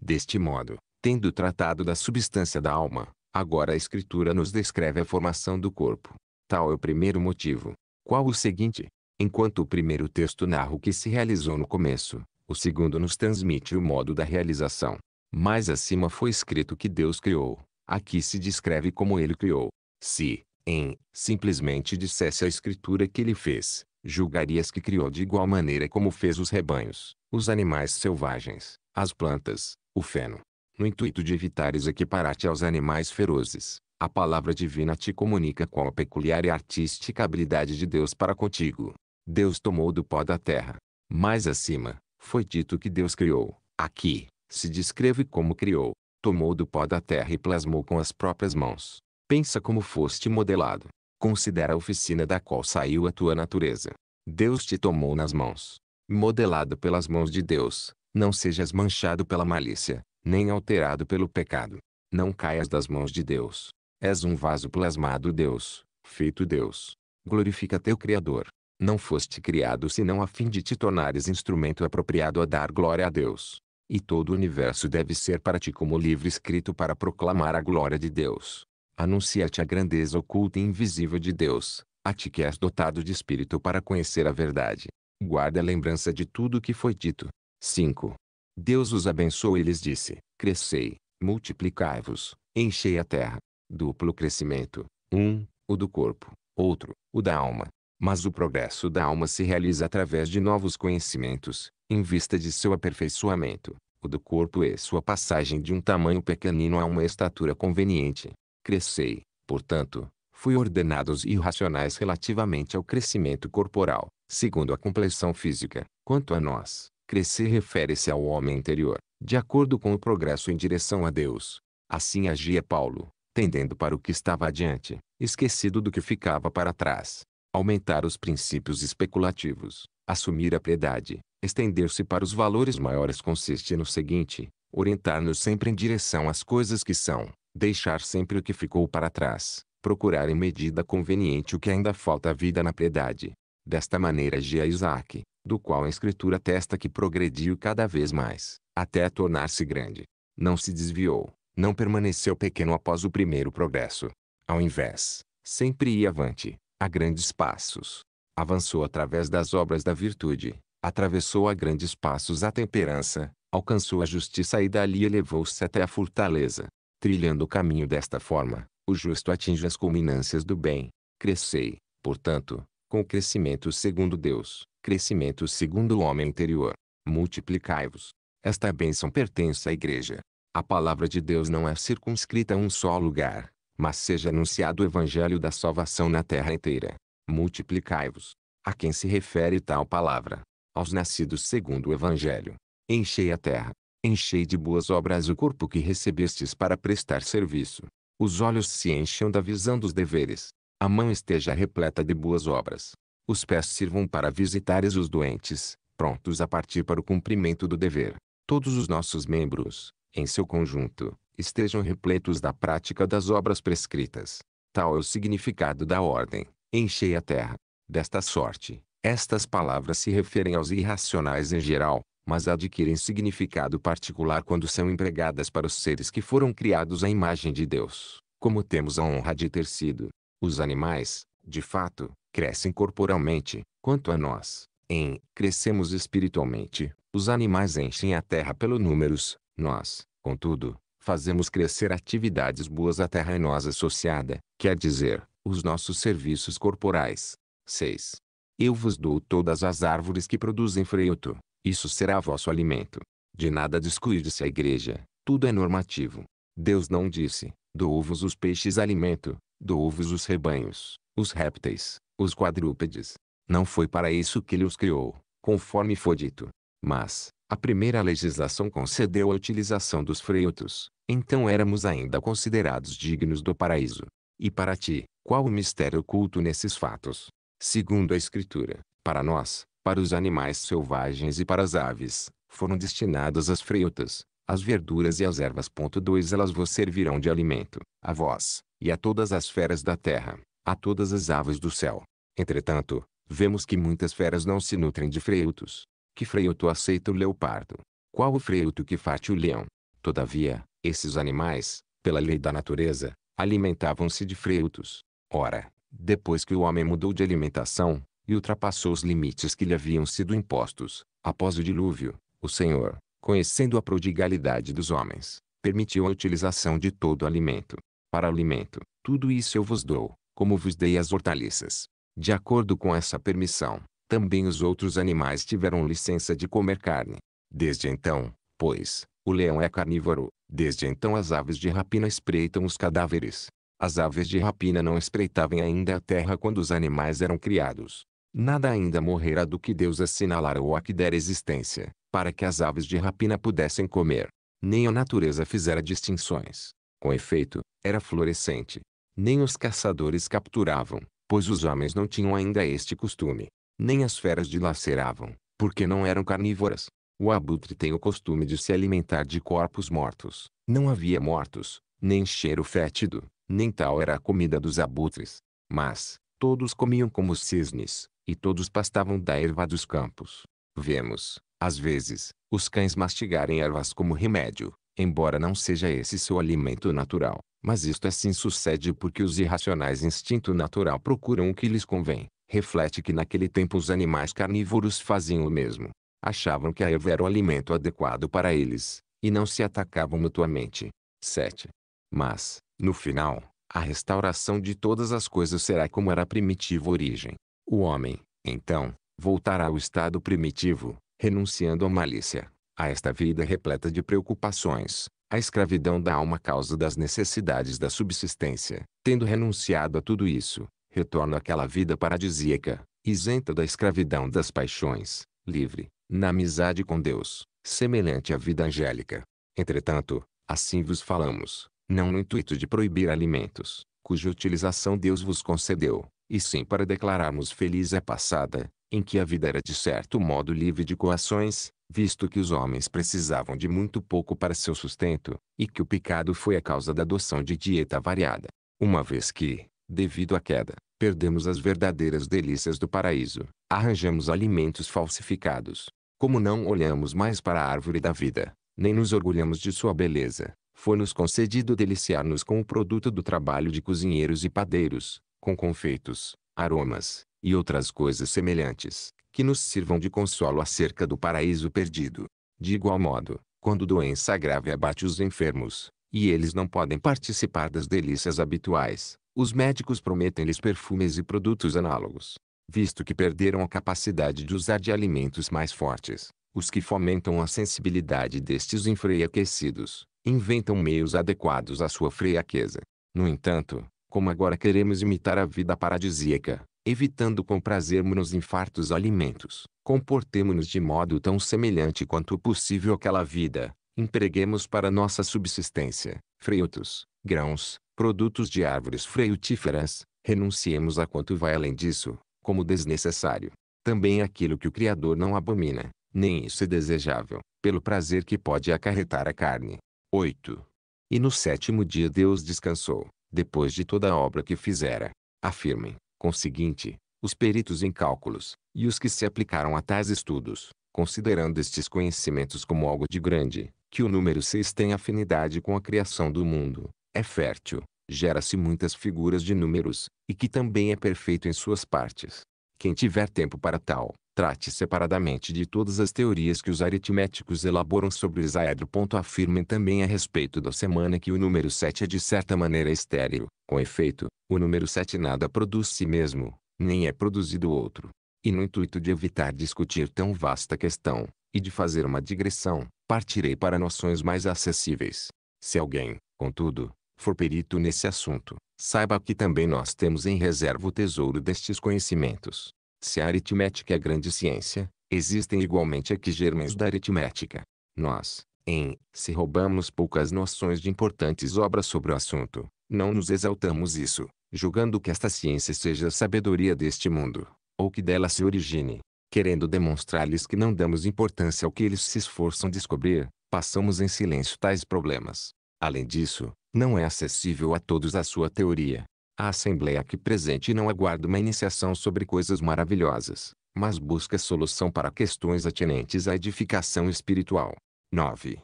Deste modo, tendo tratado da substância da alma, agora a Escritura nos descreve a formação do corpo. Tal é o primeiro motivo. Qual o seguinte? Enquanto o primeiro texto narra o que se realizou no começo, o segundo nos transmite o modo da realização. Mais acima foi escrito que Deus criou. Aqui se descreve como ele criou. Se, em, simplesmente dissesse a escritura que ele fez, julgarias que criou de igual maneira como fez os rebanhos, os animais selvagens, as plantas, o feno. No intuito de evitares equiparar-te aos animais ferozes, a palavra divina te comunica qual a peculiar e artística habilidade de Deus para contigo. Deus tomou do pó da terra. Mais acima, foi dito que Deus criou. Aqui, se descreve como criou, tomou do pó da terra e plasmou com as próprias mãos. Pensa como foste modelado. Considera a oficina da qual saiu a tua natureza. Deus te tomou nas mãos. Modelado pelas mãos de Deus, não sejas manchado pela malícia, nem alterado pelo pecado. Não caias das mãos de Deus. És um vaso plasmado Deus, feito Deus. Glorifica teu Criador. Não foste criado senão a fim de te tornares instrumento apropriado a dar glória a Deus. E todo o universo deve ser para ti como livro escrito para proclamar a glória de Deus. Anuncia-te a grandeza oculta e invisível de Deus, a ti que és dotado de espírito para conhecer a verdade. Guarda a lembrança de tudo o que foi dito. 5. Deus os abençoou e lhes disse: Crescei, multiplicai-vos, enchei a terra. Duplo crescimento: um, o do corpo, outro, o da alma. Mas o progresso da alma se realiza através de novos conhecimentos, em vista de seu aperfeiçoamento. O do corpo é sua passagem de um tamanho pequenino a uma estatura conveniente. Crescei, portanto, fui ordenados irracionais relativamente ao crescimento corporal, segundo a compleição física. Quanto a nós, crescer refere-se ao homem interior, de acordo com o progresso em direção a Deus. Assim agia Paulo, tendendo para o que estava adiante, esquecido do que ficava para trás aumentar os princípios especulativos, assumir a piedade, estender-se para os valores maiores consiste no seguinte, orientar-nos sempre em direção às coisas que são, deixar sempre o que ficou para trás, procurar em medida conveniente o que ainda falta à vida na piedade. Desta maneira agia Isaac, do qual a escritura testa que progrediu cada vez mais, até tornar-se grande. Não se desviou, não permaneceu pequeno após o primeiro progresso. Ao invés, sempre ia avante, a grandes passos. Avançou através das obras da virtude, atravessou a grandes passos a temperança, alcançou a justiça e dali elevou-se até a fortaleza. Trilhando o caminho desta forma, o justo atinge as culminâncias do bem. Crescei, portanto, com o crescimento segundo Deus, crescimento segundo o homem interior. Multiplicai-vos. Esta bênção pertence à igreja. A palavra de Deus não é circunscrita a um só lugar mas seja anunciado o evangelho da salvação na terra inteira. Multiplicai-vos. A quem se refere tal palavra? Aos nascidos segundo o evangelho. Enchei a terra. Enchei de boas obras o corpo que recebestes para prestar serviço. Os olhos se encham da visão dos deveres. A mão esteja repleta de boas obras. Os pés sirvam para visitares os doentes, prontos a partir para o cumprimento do dever. Todos os nossos membros, em seu conjunto, estejam repletos da prática das obras prescritas. Tal é o significado da ordem: enchei a terra. Desta sorte, estas palavras se referem aos irracionais em geral, mas adquirem significado particular quando são empregadas para os seres que foram criados à imagem de Deus, como temos a honra de ter sido. Os animais, de fato, crescem corporalmente, quanto a nós, em crescemos espiritualmente. Os animais enchem a terra pelo números, nós, contudo, fazemos crescer atividades boas à terra em nós associada, quer dizer, os nossos serviços corporais. 6. Eu vos dou todas as árvores que produzem fruto, isso será vosso alimento. De nada descuide-se a igreja, tudo é normativo. Deus não disse, dou-vos os peixes alimento, dou-vos os rebanhos, os répteis, os quadrúpedes. Não foi para isso que ele os criou, conforme foi dito. Mas, a primeira legislação concedeu a utilização dos frutos. então éramos ainda considerados dignos do paraíso. E para ti, qual o mistério oculto nesses fatos? Segundo a Escritura, para nós, para os animais selvagens e para as aves, foram destinadas as frutas, as verduras e as ervas. 2 Elas vos servirão de alimento, a vós, e a todas as feras da terra, a todas as aves do céu. Entretanto, vemos que muitas feras não se nutrem de frutos. Que tu aceita o leopardo? Qual o tu que farte o leão? Todavia, esses animais, pela lei da natureza, alimentavam-se de freutos. Ora, depois que o homem mudou de alimentação, e ultrapassou os limites que lhe haviam sido impostos, após o dilúvio, o Senhor, conhecendo a prodigalidade dos homens, permitiu a utilização de todo o alimento. Para alimento, tudo isso eu vos dou, como vos dei as hortaliças. De acordo com essa permissão, também os outros animais tiveram licença de comer carne. Desde então, pois, o leão é carnívoro, desde então as aves de rapina espreitam os cadáveres. As aves de rapina não espreitavam ainda a terra quando os animais eram criados. Nada ainda morrera do que Deus assinalara ou a que dera existência, para que as aves de rapina pudessem comer. Nem a natureza fizera distinções. Com efeito, era florescente. Nem os caçadores capturavam, pois os homens não tinham ainda este costume. Nem as feras dilaceravam, porque não eram carnívoras. O abutre tem o costume de se alimentar de corpos mortos. Não havia mortos, nem cheiro fétido, nem tal era a comida dos abutres. Mas, todos comiam como cisnes, e todos pastavam da erva dos campos. Vemos, às vezes, os cães mastigarem ervas como remédio, embora não seja esse seu alimento natural. Mas isto assim sucede porque os irracionais instinto natural procuram o que lhes convém, reflete que naquele tempo os animais carnívoros faziam o mesmo. Achavam que a erva era o alimento adequado para eles, e não se atacavam mutuamente. 7. Mas, no final, a restauração de todas as coisas será como era a primitiva origem. O homem, então, voltará ao estado primitivo, renunciando à malícia, a esta vida repleta de preocupações, a escravidão da alma causa das necessidades da subsistência, tendo renunciado a tudo isso, retorno àquela vida paradisíaca, isenta da escravidão das paixões, livre, na amizade com Deus, semelhante à vida angélica. Entretanto, assim vos falamos, não no intuito de proibir alimentos, cuja utilização Deus vos concedeu, e sim para declararmos feliz a passada, em que a vida era de certo modo livre de coações, visto que os homens precisavam de muito pouco para seu sustento, e que o pecado foi a causa da adoção de dieta variada. Uma vez que, devido à queda, perdemos as verdadeiras delícias do paraíso, arranjamos alimentos falsificados. Como não olhamos mais para a árvore da vida, nem nos orgulhamos de sua beleza, foi-nos concedido deliciar-nos com o produto do trabalho de cozinheiros e padeiros, com confeitos, aromas, e outras coisas semelhantes, que nos sirvam de consolo acerca do paraíso perdido. De igual modo, quando doença grave abate os enfermos, e eles não podem participar das delícias habituais, os médicos prometem-lhes perfumes e produtos análogos, visto que perderam a capacidade de usar de alimentos mais fortes. Os que fomentam a sensibilidade destes enfraquecidos, inventam meios adequados à sua fraqueza. No entanto, como agora queremos imitar a vida paradisíaca, evitando com prazer nos infartos alimentos, comportemo-nos de modo tão semelhante quanto possível àquela vida, empreguemos para nossa subsistência, frutos, grãos, produtos de árvores frutíferas, renunciemos a quanto vai além disso, como desnecessário. Também aquilo que o Criador não abomina, nem isso é desejável, pelo prazer que pode acarretar a carne. 8. E no sétimo dia Deus descansou, depois de toda a obra que fizera. Afirmem, conseguinte, os peritos em cálculos, e os que se aplicaram a tais estudos, considerando estes conhecimentos como algo de grande, que o número 6 tem afinidade com a criação do mundo, é fértil, gera-se muitas figuras de números, e que também é perfeito em suas partes. Quem tiver tempo para tal, trate separadamente de todas as teorias que os aritméticos elaboram sobre o hexaedro. Afirmem também a respeito da semana que o número 7 é de certa maneira estéreo. Com efeito, o número 7 nada produz si mesmo, nem é produzido outro. E no intuito de evitar discutir tão vasta questão, e de fazer uma digressão, partirei para noções mais acessíveis. Se alguém, contudo, for perito nesse assunto, saiba que também nós temos em reserva o tesouro destes conhecimentos. Se a aritmética é grande ciência, existem igualmente aqui germens da aritmética. Nós, em, se roubamos poucas noções de importantes obras sobre o assunto, não nos exaltamos isso, julgando que esta ciência seja a sabedoria deste mundo, ou que dela se origine. Querendo demonstrar-lhes que não damos importância ao que eles se esforçam descobrir, passamos em silêncio tais problemas. Além disso, não é acessível a todos a sua teoria. A Assembleia aqui presente não aguarda uma iniciação sobre coisas maravilhosas, mas busca solução para questões atinentes à edificação espiritual. 9.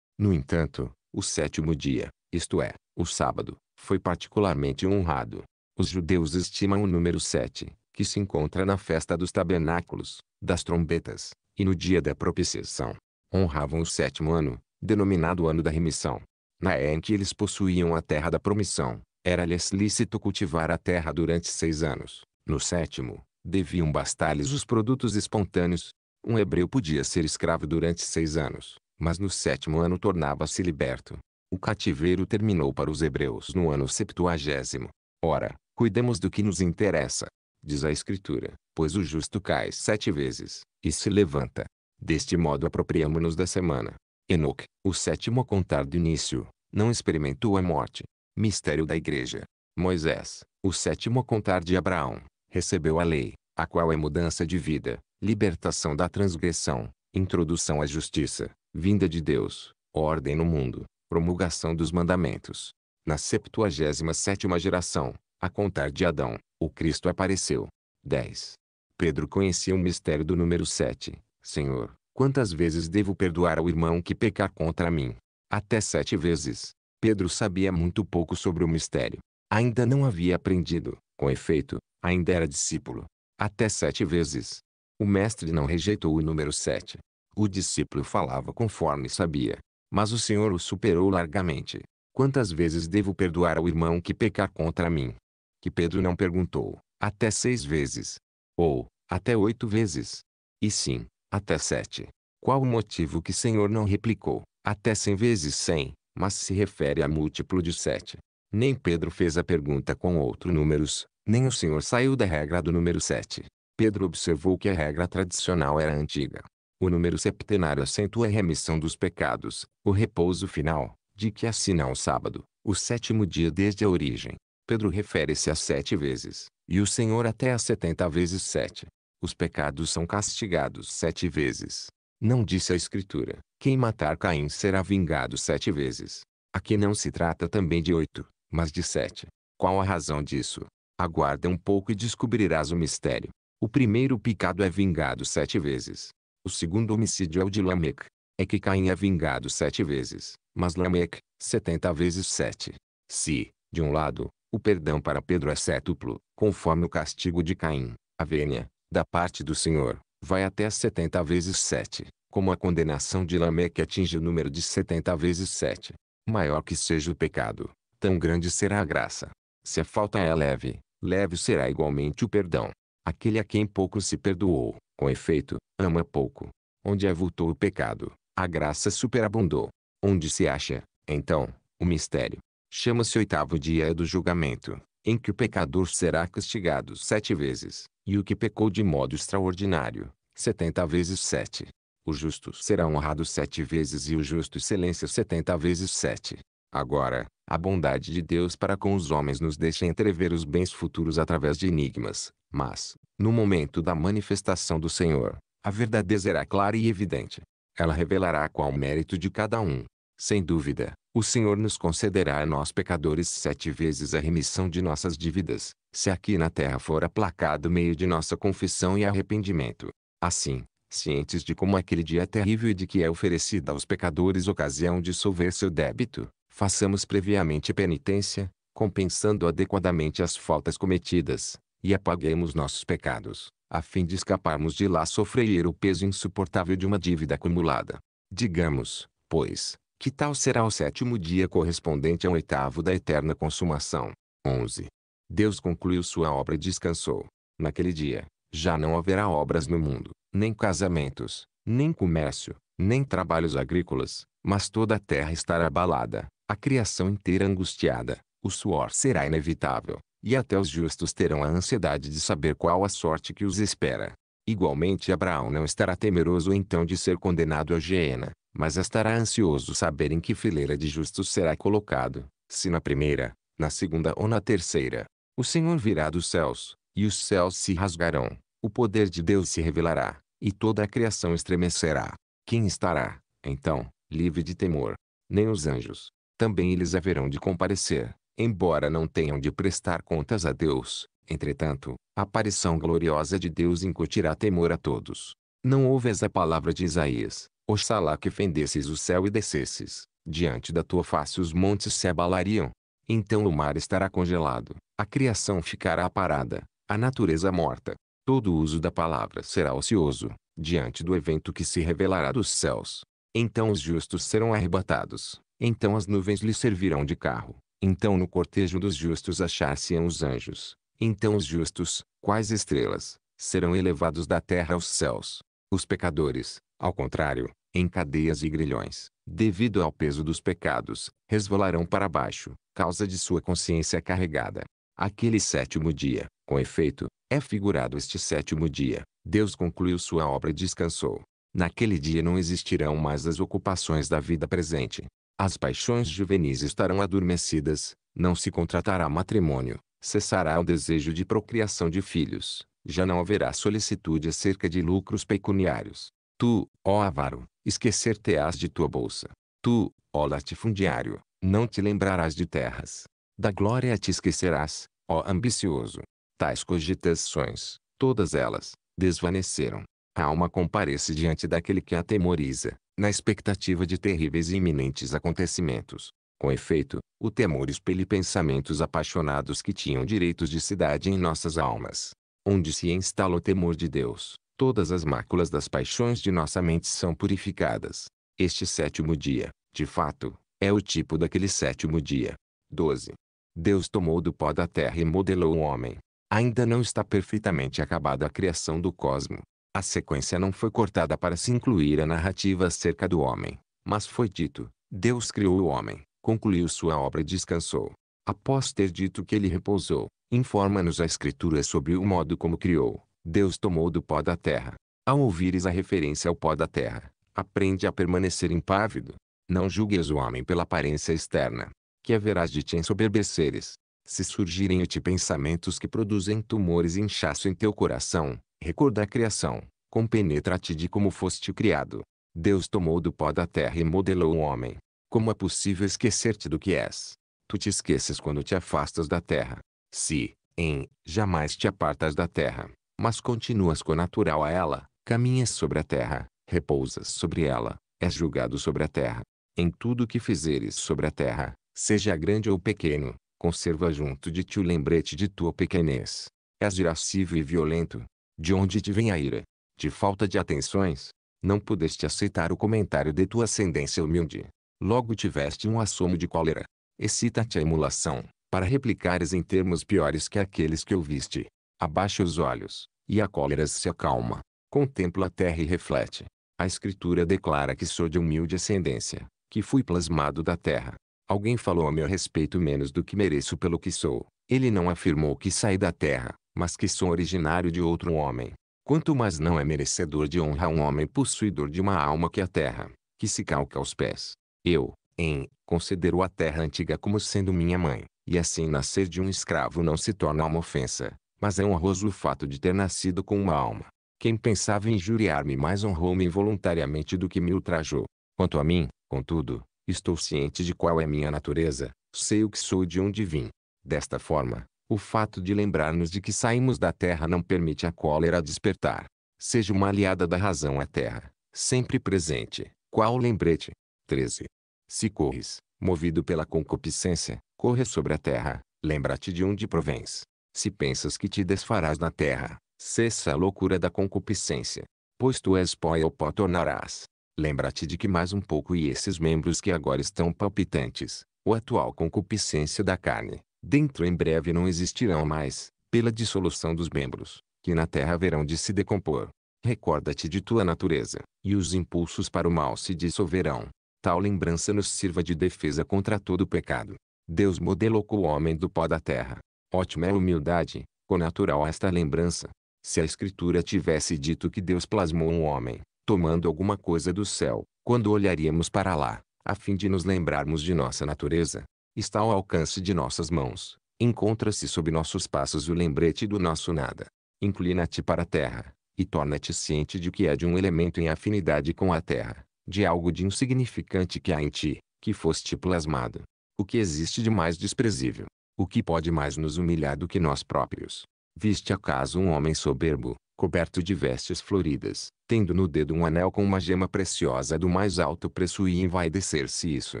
No entanto, o sétimo dia, isto é, o sábado, foi particularmente honrado. Os judeus estimam o número sete, que se encontra na festa dos tabernáculos, das trombetas, e no dia da propiciação. Honravam o sétimo ano, denominado ano da remissão, na em que eles possuíam a terra da promissão, era-lhes lícito cultivar a terra durante seis anos. No sétimo, deviam bastar-lhes os produtos espontâneos. Um hebreu podia ser escravo durante seis anos, mas no sétimo ano tornava-se liberto. O cativeiro terminou para os hebreus no ano septuagésimo. Ora, cuidemos do que nos interessa, diz a Escritura, pois o justo cai sete vezes, e se levanta. Deste modo apropriamo-nos da semana, Enoch, o sétimo a contar do início, não experimentou a morte. Mistério da Igreja. Moisés, o sétimo a contar de Abraão, recebeu a lei, a qual é mudança de vida, libertação da transgressão, introdução à justiça, vinda de Deus, ordem no mundo, promulgação dos mandamentos. Na 77 geração, a contar de Adão, o Cristo apareceu. 10. Pedro conhecia o mistério do número 7. Senhor, Quantas vezes devo perdoar ao irmão que pecar contra mim? Até sete vezes. Pedro sabia muito pouco sobre o mistério. Ainda não havia aprendido, com efeito, ainda era discípulo. Até sete vezes. O mestre não rejeitou o número sete. O discípulo falava conforme sabia. Mas o Senhor o superou largamente. Quantas vezes devo perdoar ao irmão que pecar contra mim? Que Pedro não perguntou, até seis vezes. Ou, até oito vezes. E sim, até sete. Qual o motivo que Senhor não replicou, até cem vezes cem, mas se refere a múltiplo de sete? Nem Pedro fez a pergunta com outros números, nem o Senhor saiu da regra do número sete. Pedro observou que a regra tradicional era antiga. O número septenário acentua a remissão dos pecados, o repouso final, de que assina o sábado, o sétimo dia desde a origem. Pedro refere-se a sete vezes, e o Senhor até a setenta vezes sete os pecados são castigados sete vezes. Não disse a Escritura, quem matar Caim será vingado sete vezes. Aqui não se trata também de oito, mas de sete. Qual a razão disso? Aguarda um pouco e descobrirás o mistério. O primeiro pecado é vingado sete vezes. O segundo homicídio é o de Lamech. É que Caim é vingado sete vezes, mas Lamech, setenta vezes sete. Se, de um lado, o perdão para Pedro é sétuplo, conforme o castigo de Caim, a vênia, da parte do Senhor, vai até 70 vezes 7, como a condenação de Lameque atinge o número de 70 vezes 7. Maior que seja o pecado, tão grande será a graça. Se a falta é leve, leve será igualmente o perdão. Aquele a quem pouco se perdoou, com efeito, ama pouco. Onde avultou o pecado, a graça superabundou. Onde se acha, então, o mistério. Chama-se oitavo dia do julgamento, em que o pecador será castigado sete vezes, e o que pecou de modo extraordinário, setenta vezes sete. O justo será honrado sete vezes e o justo excelência setenta vezes sete. Agora, a bondade de Deus para com os homens nos deixa entrever os bens futuros através de enigmas, mas, no momento da manifestação do Senhor, a verdade será clara e evidente. Ela revelará qual o mérito de cada um. Sem dúvida, o Senhor nos concederá a nós pecadores sete vezes a remissão de nossas dívidas, se aqui na terra for aplacado meio de nossa confissão e arrependimento. Assim, cientes de como aquele dia é terrível e de que é oferecida aos pecadores ocasião de solver seu débito, façamos previamente penitência, compensando adequadamente as faltas cometidas, e apaguemos nossos pecados, a fim de escaparmos de lá sofrer o peso insuportável de uma dívida acumulada. Digamos, pois, que tal será o sétimo dia correspondente ao oitavo da eterna consumação. 11. Deus concluiu sua obra e descansou. Naquele dia, já não haverá obras no mundo, nem casamentos, nem comércio, nem trabalhos agrícolas, mas toda a terra estará abalada, a criação inteira angustiada, o suor será inevitável, e até os justos terão a ansiedade de saber qual a sorte que os espera. Igualmente Abraão não estará temeroso então de ser condenado à Geena, mas estará ansioso saber em que fileira de justos será colocado, se na primeira, na segunda ou na terceira. O Senhor virá dos céus, e os céus se rasgarão, o poder de Deus se revelará, e toda a criação estremecerá. Quem estará, então, livre de temor? Nem os anjos. Também eles haverão de comparecer, embora não tenham de prestar contas a Deus. Entretanto, a aparição gloriosa de Deus incutirá temor a todos. Não ouves a palavra de Isaías, Oxalá que fendesses o céu e descesses, diante da tua face os montes se abalariam. Então o mar estará congelado, a criação ficará parada, a natureza morta. Todo uso da palavra será ocioso, diante do evento que se revelará dos céus. Então os justos serão arrebatados, então as nuvens lhe servirão de carro, então no cortejo dos justos achar-se-ão os anjos, então os justos, quais estrelas, serão elevados da terra aos céus. Os pecadores, ao contrário, em cadeias e grilhões, devido ao peso dos pecados, resvalarão para baixo, causa de sua consciência carregada. Aquele sétimo dia, com efeito, é figurado este sétimo dia. Deus concluiu sua obra e descansou. Naquele dia não existirão mais as ocupações da vida presente. As paixões juvenis estarão adormecidas, não se contratará matrimônio, cessará o desejo de procriação de filhos, já não haverá solicitude acerca de lucros pecuniários. Tu, ó avaro, esquecer-te-ás de tua bolsa. Tu, ó latifundiário, não te lembrarás de terras da glória te esquecerás, ó ambicioso. Tais cogitações, todas elas, desvaneceram. A alma comparece diante daquele que a temoriza, na expectativa de terríveis e iminentes acontecimentos. Com efeito, o temor expele pensamentos apaixonados que tinham direitos de cidade em nossas almas. Onde se instala o temor de Deus, todas as máculas das paixões de nossa mente são purificadas. Este sétimo dia, de fato, é o tipo daquele sétimo dia. 12. Deus tomou do pó da terra e modelou o homem. Ainda não está perfeitamente acabada a criação do cosmo. A sequência não foi cortada para se incluir a narrativa acerca do homem, mas foi dito: Deus criou o homem, concluiu sua obra e descansou. Após ter dito que ele repousou, informa-nos a Escritura sobre o modo como criou. Deus tomou do pó da terra. Ao ouvires a referência ao pó da terra, aprende a permanecer impávido. Não julgues o homem pela aparência externa, que haverás de te ensoberbeceres. Se surgirem em ti pensamentos que produzem tumores e inchaço em teu coração, recorda a criação, compenetra-te de como foste criado. Deus tomou do pó da terra e modelou o homem. Como é possível esquecer-te do que és? Tu te esqueces quando te afastas da terra. Se, em, jamais te apartas da terra, mas continuas co-natural a ela, caminhas sobre a terra, repousas sobre ela, és julgado sobre a terra. Em tudo o que fizeres sobre a terra, seja grande ou pequeno, conserva junto de ti o lembrete de tua pequenez. És irascível e violento. De onde te vem a ira? De falta de atenções? Não pudeste aceitar o comentário de tua ascendência humilde. Logo tiveste um assomo de cólera. Excita-te a emulação, para replicares em termos piores que aqueles que ouviste. Abaixa os olhos, e a cólera se acalma. Contempla a terra e reflete. A Escritura declara que sou de humilde ascendência, que fui plasmado da terra, Alguém falou a meu respeito menos do que mereço pelo que sou. Ele não afirmou que saí da terra, mas que sou originário de outro homem. Quanto mais não é merecedor de honra um homem possuidor de uma alma que a terra, que se calca aos pés. Eu, em, considero a terra antiga como sendo minha mãe, e assim nascer de um escravo não se torna uma ofensa, mas é honroso o fato de ter nascido com uma alma. Quem pensava injuriar-me mais honrou-me involuntariamente do que me ultrajou. Quanto a mim, contudo, Estou ciente de qual é minha natureza, sei o que sou e de onde vim. Desta forma, o fato de lembrar-nos de que saímos da terra não permite a cólera despertar. Seja uma aliada da razão à terra, sempre presente, qual lembrete. 13. Se corres, movido pela concupiscência, corre sobre a terra, lembra-te de onde provens. Se pensas que te desfarás na terra, cessa a loucura da concupiscência, pois tu és pó e ao pó tornarás. Lembra-te de que mais um pouco e esses membros que agora estão palpitantes, o atual concupiscência da carne, dentro em breve não existirão mais, pela dissolução dos membros, que na terra haverão de se decompor. Recorda-te de tua natureza, e os impulsos para o mal se dissolverão. Tal lembrança nos sirva de defesa contra todo o pecado. Deus modelou o homem do pó da terra. Ótima é a humildade, conatural a esta lembrança. Se a Escritura tivesse dito que Deus plasmou um homem, tomando alguma coisa do céu, quando olharíamos para lá, a fim de nos lembrarmos de nossa natureza, está ao alcance de nossas mãos. Encontra-se sob nossos passos o lembrete do nosso nada. Inclina-te para a terra, e torna-te ciente de que é de um elemento em afinidade com a terra, de algo de insignificante que há em ti, que foste plasmado. O que existe de mais desprezível? O que pode mais nos humilhar do que nós próprios? Viste acaso um homem soberbo, coberto de vestes floridas, tendo no dedo um anel com uma gema preciosa do mais alto preço e envaidecer-se isso.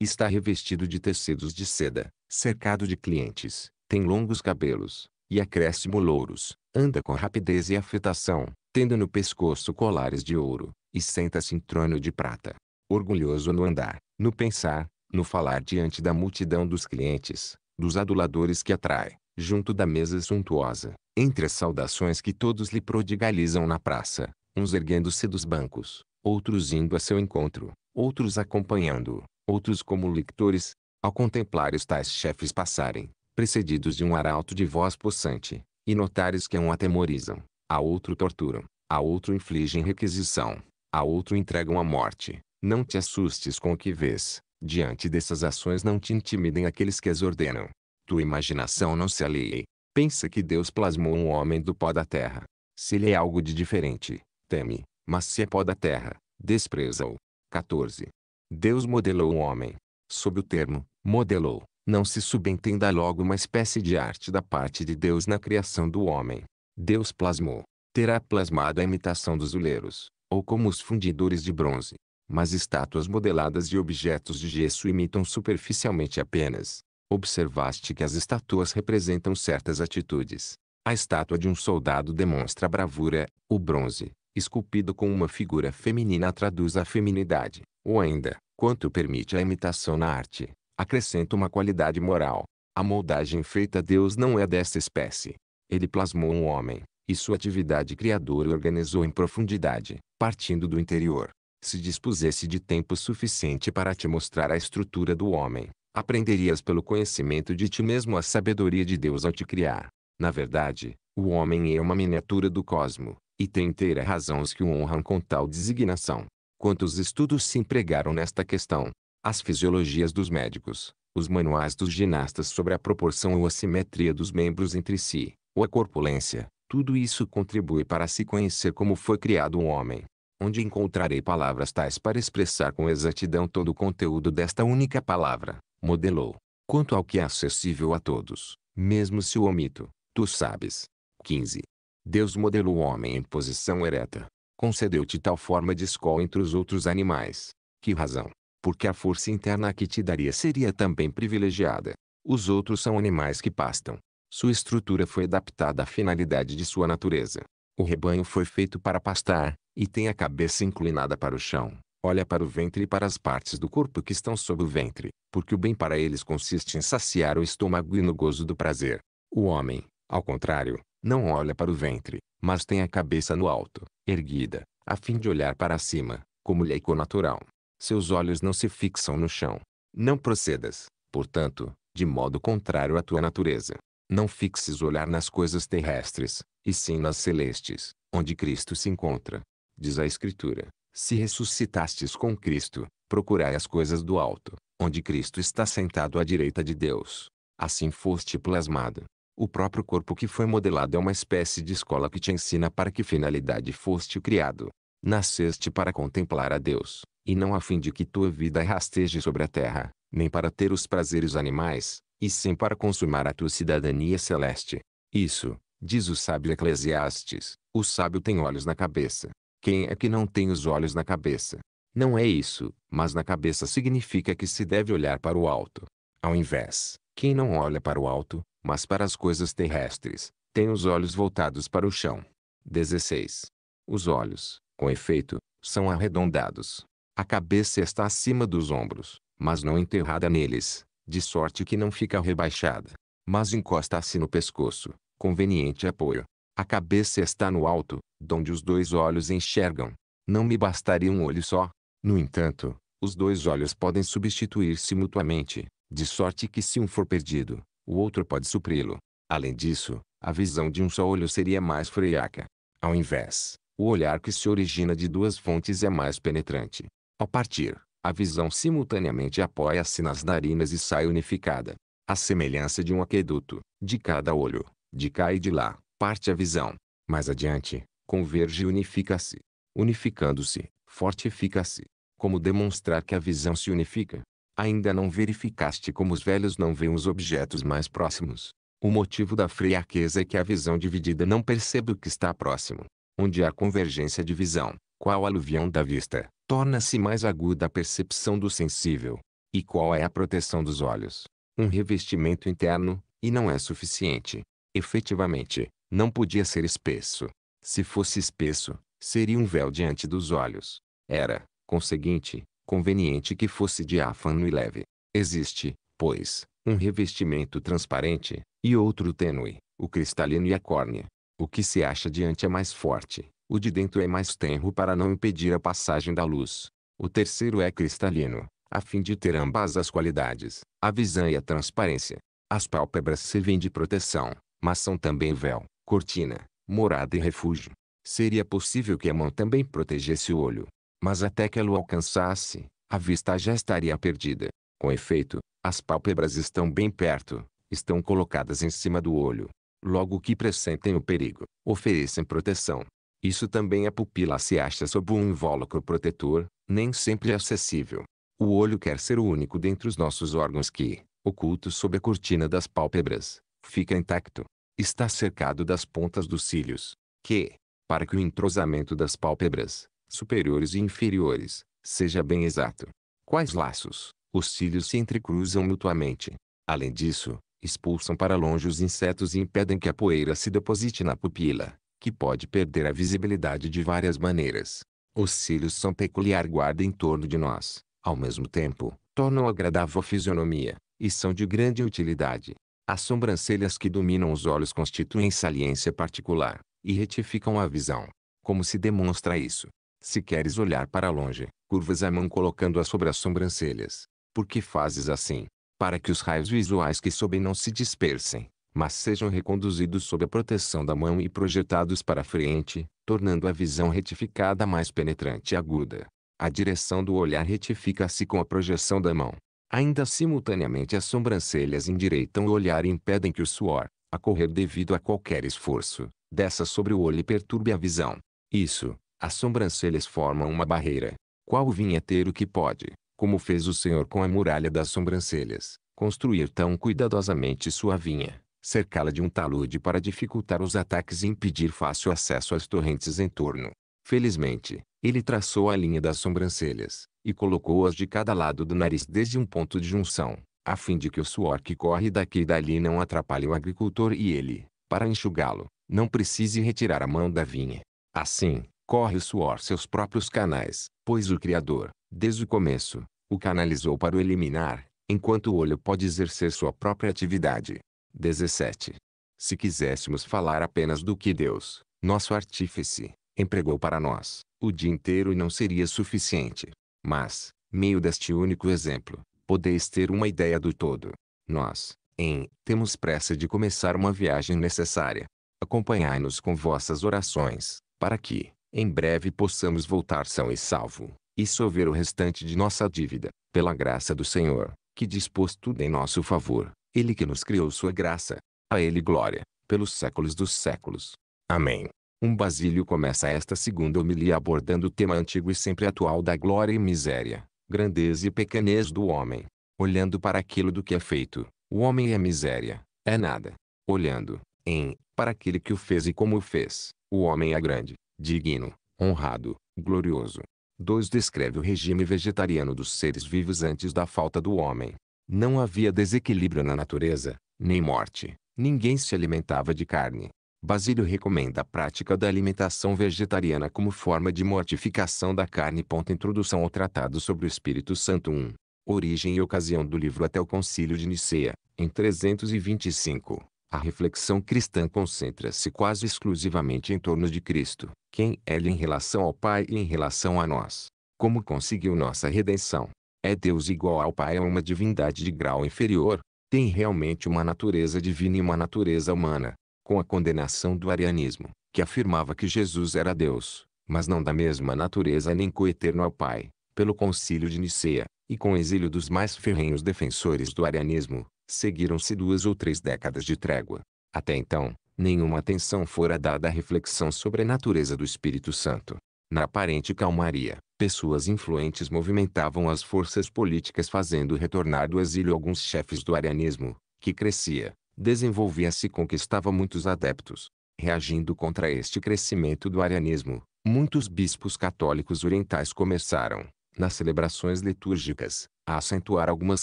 Está revestido de tecidos de seda, cercado de clientes, tem longos cabelos, e acréscimo louros, anda com rapidez e afetação, tendo no pescoço colares de ouro, e senta-se em trono de prata. Orgulhoso no andar, no pensar, no falar diante da multidão dos clientes, dos aduladores que atrai, junto da mesa suntuosa, entre as saudações que todos lhe prodigalizam na praça, uns erguendo-se dos bancos, outros indo a seu encontro, outros acompanhando, outros como lictores, ao contemplar os tais chefes passarem, precedidos de um arauto de voz possante, e notares que a um atemorizam, a outro torturam, a outro infligem requisição, a outro entregam a morte. Não te assustes com o que vês. Diante dessas ações não te intimidem aqueles que as ordenam. Tua imaginação não se alie pensa que Deus plasmou um homem do pó da terra. Se ele é algo de diferente, teme, mas se é pó da terra, despreza-o. 14. Deus modelou o um homem. Sob o termo, modelou, não se subentenda logo uma espécie de arte da parte de Deus na criação do homem. Deus plasmou. Terá plasmado a imitação dos uleiros, ou como os fundidores de bronze. Mas estátuas modeladas e objetos de gesso imitam superficialmente apenas, observaste que as estatuas representam certas atitudes. A estátua de um soldado demonstra bravura, o bronze, esculpido com uma figura feminina traduz a feminidade, ou ainda, quanto permite a imitação na arte, acrescenta uma qualidade moral. A moldagem feita a Deus não é dessa espécie. Ele plasmou um homem, e sua atividade criadora organizou em profundidade, partindo do interior. Se dispusesse de tempo suficiente para te mostrar a estrutura do homem, aprenderias pelo conhecimento de ti mesmo a sabedoria de Deus ao te criar. Na verdade, o homem é uma miniatura do cosmo, e tem inteira razão os que o honram com tal designação. Quantos estudos se empregaram nesta questão? As fisiologias dos médicos, os manuais dos ginastas sobre a proporção ou assimetria dos membros entre si, ou a corpulência, tudo isso contribui para se conhecer como foi criado o homem. Onde encontrarei palavras tais para expressar com exatidão todo o conteúdo desta única palavra, modelou. Quanto ao que é acessível a todos, mesmo se o omito, tu sabes. 15. Deus modelou o homem em posição ereta. Concedeu-te tal forma de escola entre os outros animais. Que razão? Porque a força interna que te daria seria também privilegiada. Os outros são animais que pastam. Sua estrutura foi adaptada à finalidade de sua natureza. O rebanho foi feito para pastar, e tem a cabeça inclinada para o chão. Olha para o ventre e para as partes do corpo que estão sob o ventre, porque o bem para eles consiste em saciar o estômago e no gozo do prazer. O homem, ao contrário, não olha para o ventre, mas tem a cabeça no alto, erguida, a fim de olhar para cima, como lhe é natural. Seus olhos não se fixam no chão. Não procedas, portanto, de modo contrário à tua natureza. Não fixes o olhar nas coisas terrestres, e sim nas celestes, onde Cristo se encontra. Diz a Escritura, se ressuscitastes com Cristo, procurai as coisas do alto, onde Cristo está sentado à direita de Deus. Assim foste plasmado. O próprio corpo que foi modelado é uma espécie de escola que te ensina para que finalidade foste criado. Nasceste para contemplar a Deus, e não a fim de que tua vida rasteje sobre a terra, nem para ter os prazeres animais, e sim para consumar a tua cidadania celeste. Isso, diz o sábio Eclesiastes, o sábio tem olhos na cabeça, quem é que não tem os olhos na cabeça? Não é isso, mas na cabeça significa que se deve olhar para o alto. Ao invés, quem não olha para o alto, mas para as coisas terrestres, tem os olhos voltados para o chão. 16. Os olhos, com efeito, são arredondados. A cabeça está acima dos ombros, mas não enterrada neles, de sorte que não fica rebaixada, mas encosta-se no pescoço, conveniente apoio. A cabeça está no alto, donde os dois olhos enxergam. Não me bastaria um olho só. No entanto, os dois olhos podem substituir-se mutuamente, de sorte que se um for perdido, o outro pode supri-lo. Além disso, a visão de um só olho seria mais freaca. Ao invés, o olhar que se origina de duas fontes é mais penetrante. Ao partir, a visão simultaneamente apoia-se nas narinas e sai unificada. A semelhança de um aqueduto, de cada olho, de cá e de lá, parte a visão. Mais adiante, converge e unifica-se. Unificando-se, fortifica-se. Como demonstrar que a visão se unifica? Ainda não verificaste como os velhos não veem os objetos mais próximos. O motivo da fraqueza é que a visão dividida não percebe o que está próximo. Onde há convergência de visão, qual aluvião da vista, torna-se mais aguda a percepção do sensível. E qual é a proteção dos olhos? Um revestimento interno, e não é suficiente. Efetivamente, não podia ser espesso. Se fosse espesso, seria um véu diante dos olhos. Era, conseguinte, conveniente que fosse diáfano e leve. Existe, pois, um revestimento transparente, e outro tênue, o cristalino e a córnea. O que se acha diante é mais forte, o de dentro é mais tenro para não impedir a passagem da luz. O terceiro é cristalino, a fim de ter ambas as qualidades, a visão e a transparência. As pálpebras servem de proteção, mas são também véu cortina, morada e refúgio. Seria possível que a mão também protegesse o olho. Mas até que ela o alcançasse, a vista já estaria perdida. Com efeito, as pálpebras estão bem perto, estão colocadas em cima do olho. Logo que pressentem o perigo, oferecem proteção. Isso também a pupila se acha sob um invólucro protetor, nem sempre acessível. O olho quer ser o único dentre os nossos órgãos que, oculto sob a cortina das pálpebras, fica intacto está cercado das pontas dos cílios, que, para que o entrosamento das pálpebras, superiores e inferiores, seja bem exato. Quais laços? Os cílios se entrecruzam mutuamente. Além disso, expulsam para longe os insetos e impedem que a poeira se deposite na pupila, que pode perder a visibilidade de várias maneiras. Os cílios são peculiar guarda em torno de nós, ao mesmo tempo, tornam agradável a fisionomia, e são de grande utilidade, as sobrancelhas que dominam os olhos constituem saliência particular, e retificam a visão. Como se demonstra isso? Se queres olhar para longe, curvas a mão colocando-a sobre as sobrancelhas. Por que fazes assim? Para que os raios visuais que sobem não se dispersem, mas sejam reconduzidos sob a proteção da mão e projetados para frente, tornando a visão retificada mais penetrante e aguda. A direção do olhar retifica-se com a projeção da mão. Ainda simultaneamente as sobrancelhas endireitam o olhar e impedem que o suor, a correr devido a qualquer esforço, desça sobre o olho e perturbe a visão. Isso, as sobrancelhas formam uma barreira. Qual vinheteiro que pode, como fez o Senhor com a muralha das sobrancelhas, construir tão cuidadosamente sua vinha, cercá-la de um talude para dificultar os ataques e impedir fácil acesso às torrentes em torno. Felizmente, ele traçou a linha das sobrancelhas, e colocou-as de cada lado do nariz desde um ponto de junção, a fim de que o suor que corre daqui e dali não atrapalhe o agricultor e ele, para enxugá-lo, não precise retirar a mão da vinha. Assim, corre o suor seus próprios canais, pois o Criador, desde o começo, o canalizou para o eliminar, enquanto o olho pode exercer sua própria atividade. 17. Se quiséssemos falar apenas do que Deus, nosso artífice, empregou para nós, o dia inteiro não seria suficiente. Mas, meio deste único exemplo, podeis ter uma ideia do todo. Nós, em, temos pressa de começar uma viagem necessária. Acompanhai-nos com vossas orações, para que, em breve possamos voltar são e salvo, e solver o restante de nossa dívida, pela graça do Senhor, que dispôs tudo em nosso favor, Ele que nos criou sua graça. A Ele glória, pelos séculos dos séculos. Amém. Um Basílio começa esta segunda homilia abordando o tema antigo e sempre atual da glória e miséria, grandeza e pequenez do homem. Olhando para aquilo do que é feito, o homem é miséria, é nada. Olhando, em, para aquele que o fez e como o fez, o homem é grande, digno, honrado, glorioso. 2 descreve o regime vegetariano dos seres vivos antes da falta do homem. Não havia desequilíbrio na natureza, nem morte. Ninguém se alimentava de carne, Basílio recomenda a prática da alimentação vegetariana como forma de mortificação da carne. Introdução ao Tratado sobre o Espírito Santo 1. Origem e ocasião do livro até o Concílio de Nicea, em 325. A reflexão cristã concentra-se quase exclusivamente em torno de Cristo, quem é Ele em relação ao Pai e em relação a nós. Como conseguiu nossa redenção? É Deus igual ao Pai ou uma divindade de grau inferior? Tem realmente uma natureza divina e uma natureza humana? com a condenação do arianismo, que afirmava que Jesus era Deus, mas não da mesma natureza nem coeterno ao Pai, pelo concílio de Nicea, e com o exílio dos mais ferrenhos defensores do arianismo, seguiram-se duas ou três décadas de trégua. Até então, nenhuma atenção fora dada à reflexão sobre a natureza do Espírito Santo. Na aparente calmaria, pessoas influentes movimentavam as forças políticas fazendo retornar do exílio alguns chefes do arianismo, que crescia, desenvolvia-se e conquistava muitos adeptos. Reagindo contra este crescimento do arianismo, muitos bispos católicos orientais começaram, nas celebrações litúrgicas, a acentuar algumas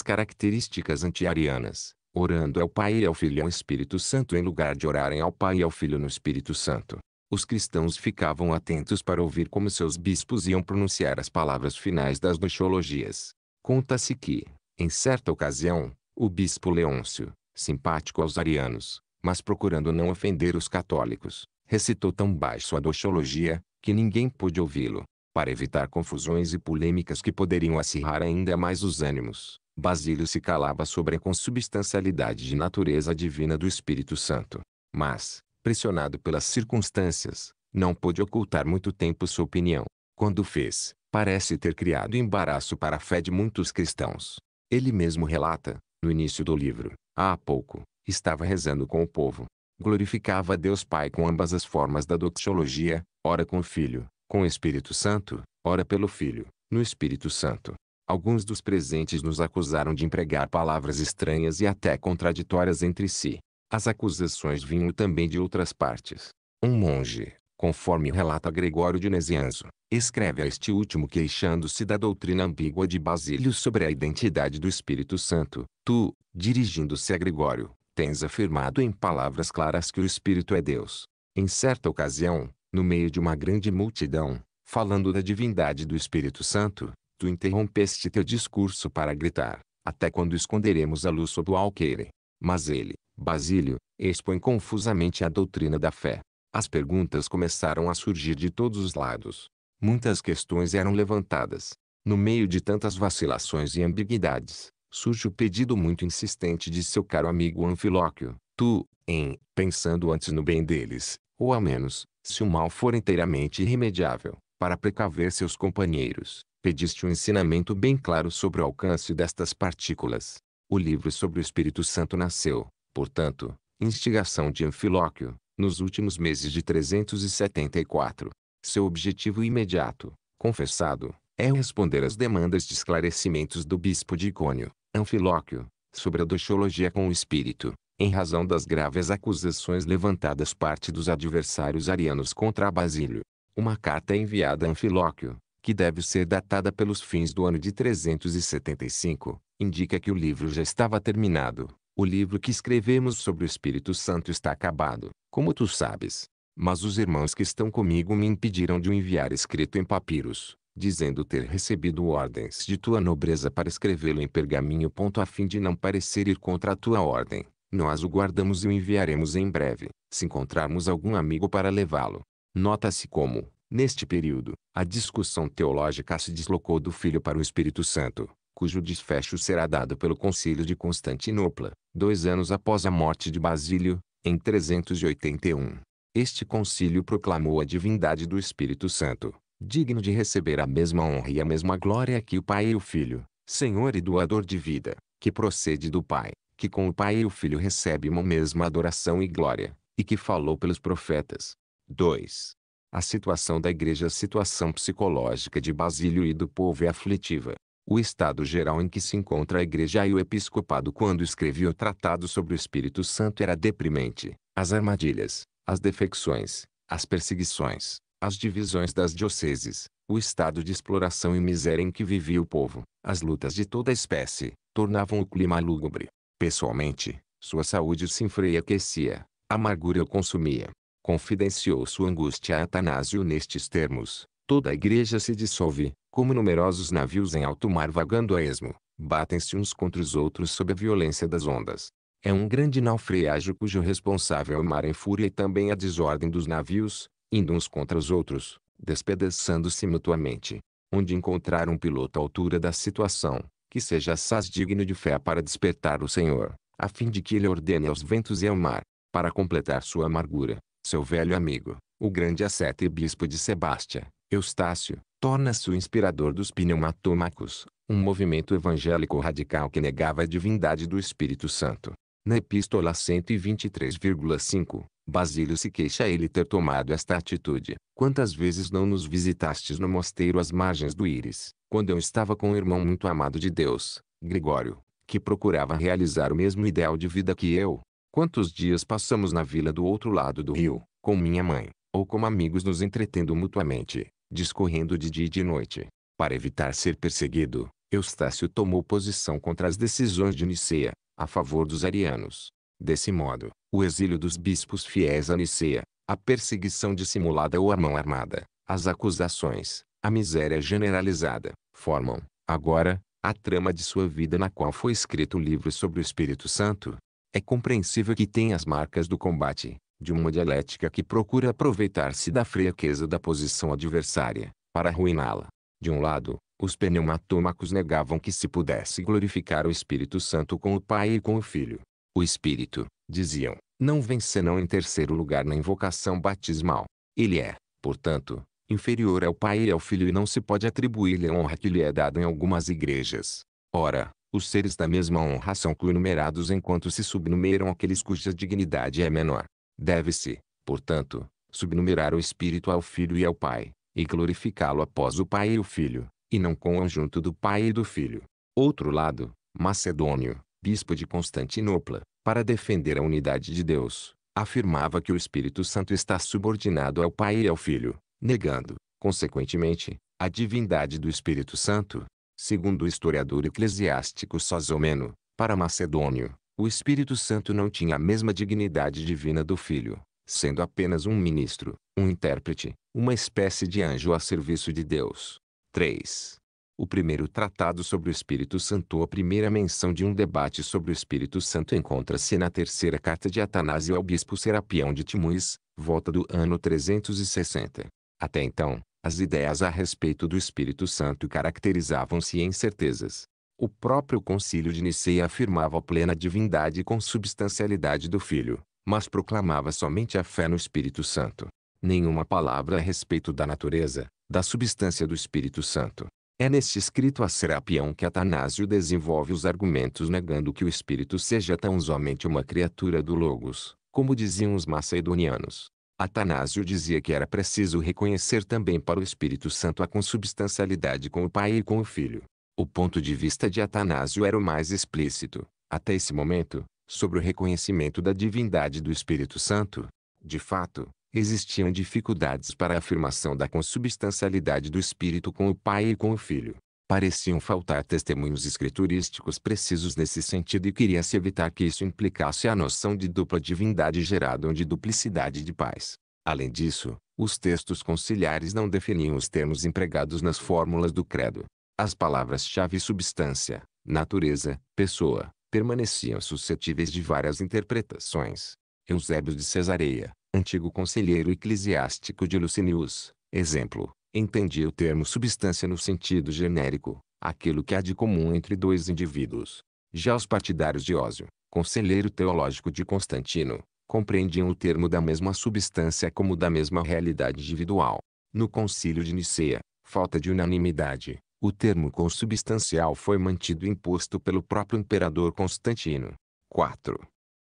características anti-arianas, orando ao Pai e ao Filho e ao Espírito Santo em lugar de orarem ao Pai e ao Filho no Espírito Santo. Os cristãos ficavam atentos para ouvir como seus bispos iam pronunciar as palavras finais das doxologias. Conta-se que, em certa ocasião, o bispo Leôncio, simpático aos arianos, mas procurando não ofender os católicos, recitou tão baixo a doxologia, que ninguém pôde ouvi-lo. Para evitar confusões e polêmicas que poderiam acirrar ainda mais os ânimos, Basílio se calava sobre a consubstancialidade de natureza divina do Espírito Santo. Mas, pressionado pelas circunstâncias, não pôde ocultar muito tempo sua opinião. Quando fez, parece ter criado embaraço para a fé de muitos cristãos. Ele mesmo relata, no início do livro, Há pouco, estava rezando com o povo. Glorificava a Deus Pai com ambas as formas da doxologia, ora com o Filho, com o Espírito Santo, ora pelo Filho, no Espírito Santo. Alguns dos presentes nos acusaram de empregar palavras estranhas e até contraditórias entre si. As acusações vinham também de outras partes. Um monge, conforme relata Gregório de Nesianzo, escreve a este último queixando-se da doutrina ambígua de Basílio sobre a identidade do Espírito Santo. Tu, dirigindo-se a Gregório, tens afirmado em palavras claras que o Espírito é Deus. Em certa ocasião, no meio de uma grande multidão, falando da divindade do Espírito Santo, tu interrompeste teu discurso para gritar, até quando esconderemos a luz sob o alqueire. Mas ele, Basílio, expõe confusamente a doutrina da fé, as perguntas começaram a surgir de todos os lados. Muitas questões eram levantadas. No meio de tantas vacilações e ambiguidades, surge o pedido muito insistente de seu caro amigo Anfilóquio. Tu, em, pensando antes no bem deles, ou ao menos, se o mal for inteiramente irremediável, para precaver seus companheiros, pediste um ensinamento bem claro sobre o alcance destas partículas. O livro sobre o Espírito Santo nasceu, portanto, instigação de Anfilóquio, nos últimos meses de 374. Seu objetivo imediato, confessado, é responder às demandas de esclarecimentos do bispo de Icônio, Anfilóquio, sobre a doxologia com o espírito, em razão das graves acusações levantadas parte dos adversários arianos contra Basílio. Uma carta enviada a Anfilóquio, que deve ser datada pelos fins do ano de 375, indica que o livro já estava terminado, o livro que escrevemos sobre o Espírito Santo está acabado, como tu sabes. Mas os irmãos que estão comigo me impediram de o enviar escrito em papiros, dizendo ter recebido ordens de tua nobreza para escrevê-lo em pergaminho. A fim de não parecer ir contra a tua ordem, nós o guardamos e o enviaremos em breve, se encontrarmos algum amigo para levá-lo. Nota-se como, neste período, a discussão teológica se deslocou do Filho para o Espírito Santo cujo desfecho será dado pelo Concílio de Constantinopla, dois anos após a morte de Basílio, em 381. Este concílio proclamou a divindade do Espírito Santo, digno de receber a mesma honra e a mesma glória que o Pai e o Filho, Senhor e doador de vida, que procede do Pai, que com o Pai e o Filho recebe uma mesma adoração e glória, e que falou pelos profetas. 2. A situação da igreja A situação psicológica de Basílio e do povo é aflitiva o estado geral em que se encontra a Igreja e o Episcopado quando escrevi o tratado sobre o Espírito Santo era deprimente. As armadilhas, as defecções, as perseguições, as divisões das dioceses, o estado de exploração e miséria em que vivia o povo, as lutas de toda espécie, tornavam o clima lúgubre. Pessoalmente, sua saúde se enfraquecia, a amargura o consumia. Confidenciou sua angústia a Atanásio nestes termos. Toda a igreja se dissolve, como numerosos navios em alto mar vagando a esmo, batem-se uns contra os outros sob a violência das ondas. É um grande naufrágio cujo responsável é o mar em fúria e também a desordem dos navios, indo uns contra os outros, despedaçando-se mutuamente. Onde encontrar um piloto à altura da situação, que seja assaz digno de fé para despertar o Senhor, a fim de que ele ordene aos ventos e ao mar, para completar sua amargura, seu velho amigo, o grande asceta e bispo de Sebastia, Eustácio, torna-se o inspirador dos pneumatômacos, um movimento evangélico radical que negava a divindade do Espírito Santo. Na Epístola 123,5, Basílio se queixa ele ter tomado esta atitude. Quantas vezes não nos visitastes no mosteiro às margens do Íris, quando eu estava com um irmão muito amado de Deus, Gregório, que procurava realizar o mesmo ideal de vida que eu? Quantos dias passamos na vila do outro lado do rio, com minha mãe, ou como amigos nos entretendo mutuamente, discorrendo de dia e de noite. Para evitar ser perseguido, Eustácio tomou posição contra as decisões de Nicea, a favor dos arianos. Desse modo, o exílio dos bispos fiéis a Nicea, a perseguição dissimulada ou a mão armada, as acusações, a miséria generalizada, formam, agora, a trama de sua vida na qual foi escrito o livro sobre o Espírito Santo. É compreensível que tenha as marcas do combate, de uma dialética que procura aproveitar-se da fraqueza da posição adversária, para arruiná-la. De um lado, os pneumatômacos negavam que se pudesse glorificar o Espírito Santo com o Pai e com o Filho. O Espírito, diziam, não vem senão em terceiro lugar na invocação batismal. Ele é, portanto, inferior ao Pai e ao Filho e não se pode atribuir-lhe a honra que lhe é dada em algumas igrejas. Ora, os seres da mesma honra são clunumerados enquanto se subnumeram aqueles cuja dignidade é menor. Deve-se, portanto, subnumerar o Espírito ao Filho e ao Pai, e glorificá-lo após o Pai e o Filho, e não conjunto do Pai e do Filho. Outro lado, Macedônio, bispo de Constantinopla, para defender a unidade de Deus, afirmava que o Espírito Santo está subordinado ao Pai e ao Filho, negando, consequentemente, a divindade do Espírito Santo. Segundo o historiador eclesiástico Sozomeno, para Macedônio, o Espírito Santo não tinha a mesma dignidade divina do Filho, sendo apenas um ministro, um intérprete, uma espécie de anjo a serviço de Deus. 3. O primeiro tratado sobre o Espírito Santo, a primeira menção de um debate sobre o Espírito Santo encontra-se na terceira carta de Atanásio ao bispo Serapião de Timuís, volta do ano 360. Até então, as ideias a respeito do Espírito Santo caracterizavam-se em certezas, o próprio concílio de Niceia afirmava a plena divindade e consubstancialidade do Filho, mas proclamava somente a fé no Espírito Santo. Nenhuma palavra a respeito da natureza, da substância do Espírito Santo. É neste escrito a Serapião que Atanásio desenvolve os argumentos negando que o Espírito seja tão somente uma criatura do Logos, como diziam os macedonianos. Atanásio dizia que era preciso reconhecer também para o Espírito Santo a consubstancialidade com o Pai e com o Filho. O ponto de vista de Atanásio era o mais explícito, até esse momento, sobre o reconhecimento da divindade do Espírito Santo. De fato, existiam dificuldades para a afirmação da consubstancialidade do Espírito com o Pai e com o Filho. Pareciam faltar testemunhos escriturísticos precisos nesse sentido e queria-se evitar que isso implicasse a noção de dupla divindade gerada ou de duplicidade de pais. Além disso, os textos conciliares não definiam os termos empregados nas fórmulas do credo. As palavras-chave substância, natureza, pessoa, permaneciam suscetíveis de várias interpretações. Eusébio de Cesareia, antigo conselheiro eclesiástico de Lucinius, exemplo, entendia o termo substância no sentido genérico, aquilo que há de comum entre dois indivíduos. Já os partidários de Ósio, conselheiro teológico de Constantino, compreendiam o termo da mesma substância como da mesma realidade individual. No concílio de Nicea, falta de unanimidade, o termo consubstancial foi mantido imposto pelo próprio imperador Constantino. 4.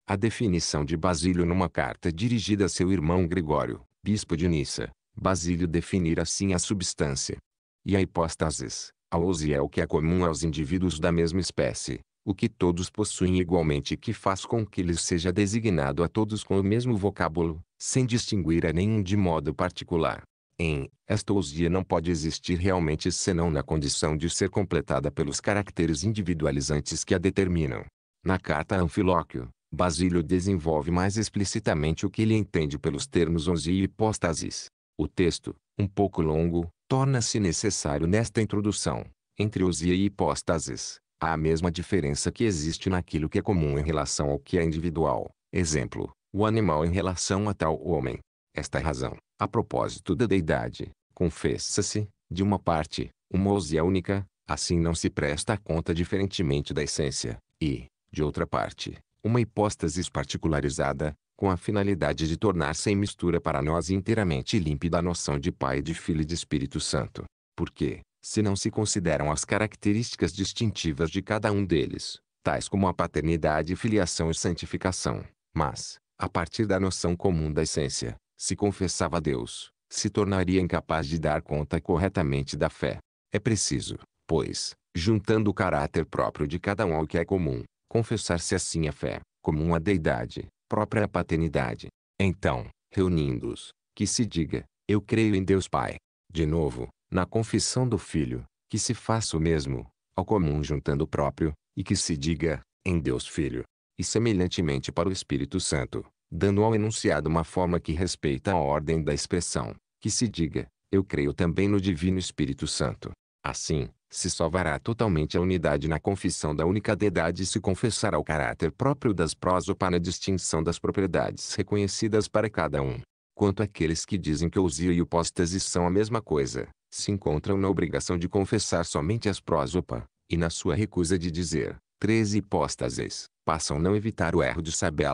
A definição de Basílio numa carta dirigida a seu irmão Gregório, bispo de Nissa, Basílio definir assim a substância e a hipóstasis, a é o que é comum aos indivíduos da mesma espécie, o que todos possuem igualmente que faz com que lhes seja designado a todos com o mesmo vocábulo, sem distinguir a nenhum de modo particular em Estousia não pode existir realmente senão na condição de ser completada pelos caracteres individualizantes que a determinam. Na carta a Anfilóquio, Basílio desenvolve mais explicitamente o que ele entende pelos termos onzia e hipóstasis. O texto, um pouco longo, torna-se necessário nesta introdução. Entre ousia e hipóstases, há a mesma diferença que existe naquilo que é comum em relação ao que é individual. Exemplo, o animal em relação a tal homem. Esta é razão, a propósito da deidade, confessa-se, de uma parte, uma ousia única, assim não se presta conta diferentemente da essência, e, de outra parte, uma hipóstasis particularizada, com a finalidade de tornar sem -se mistura para nós inteiramente límpida a noção de Pai, de Filho e de Espírito Santo. Porque, se não se consideram as características distintivas de cada um deles, tais como a paternidade, filiação e santificação, mas, a partir da noção comum da essência, se confessava a Deus, se tornaria incapaz de dar conta corretamente da fé. É preciso, pois, juntando o caráter próprio de cada um ao que é comum, confessar-se assim a fé, comum à deidade, própria à paternidade. Então, reunindo-os, que se diga, eu creio em Deus Pai. De novo, na confissão do Filho, que se faça o mesmo, ao comum juntando o próprio, e que se diga, em Deus Filho. E semelhantemente para o Espírito Santo, dando ao enunciado uma forma que respeita a ordem da expressão, que se diga, eu creio também no Divino Espírito Santo. Assim, se salvará totalmente a unidade na confissão da única deidade e se confessará o caráter próprio das prós na distinção das propriedades reconhecidas para cada um. Quanto àqueles que dizem que ousia e hipóstase são a mesma coisa, se encontram na obrigação de confessar somente as prósopa, e na sua recusa de dizer, três hipóstases, passam não evitar o erro de sabê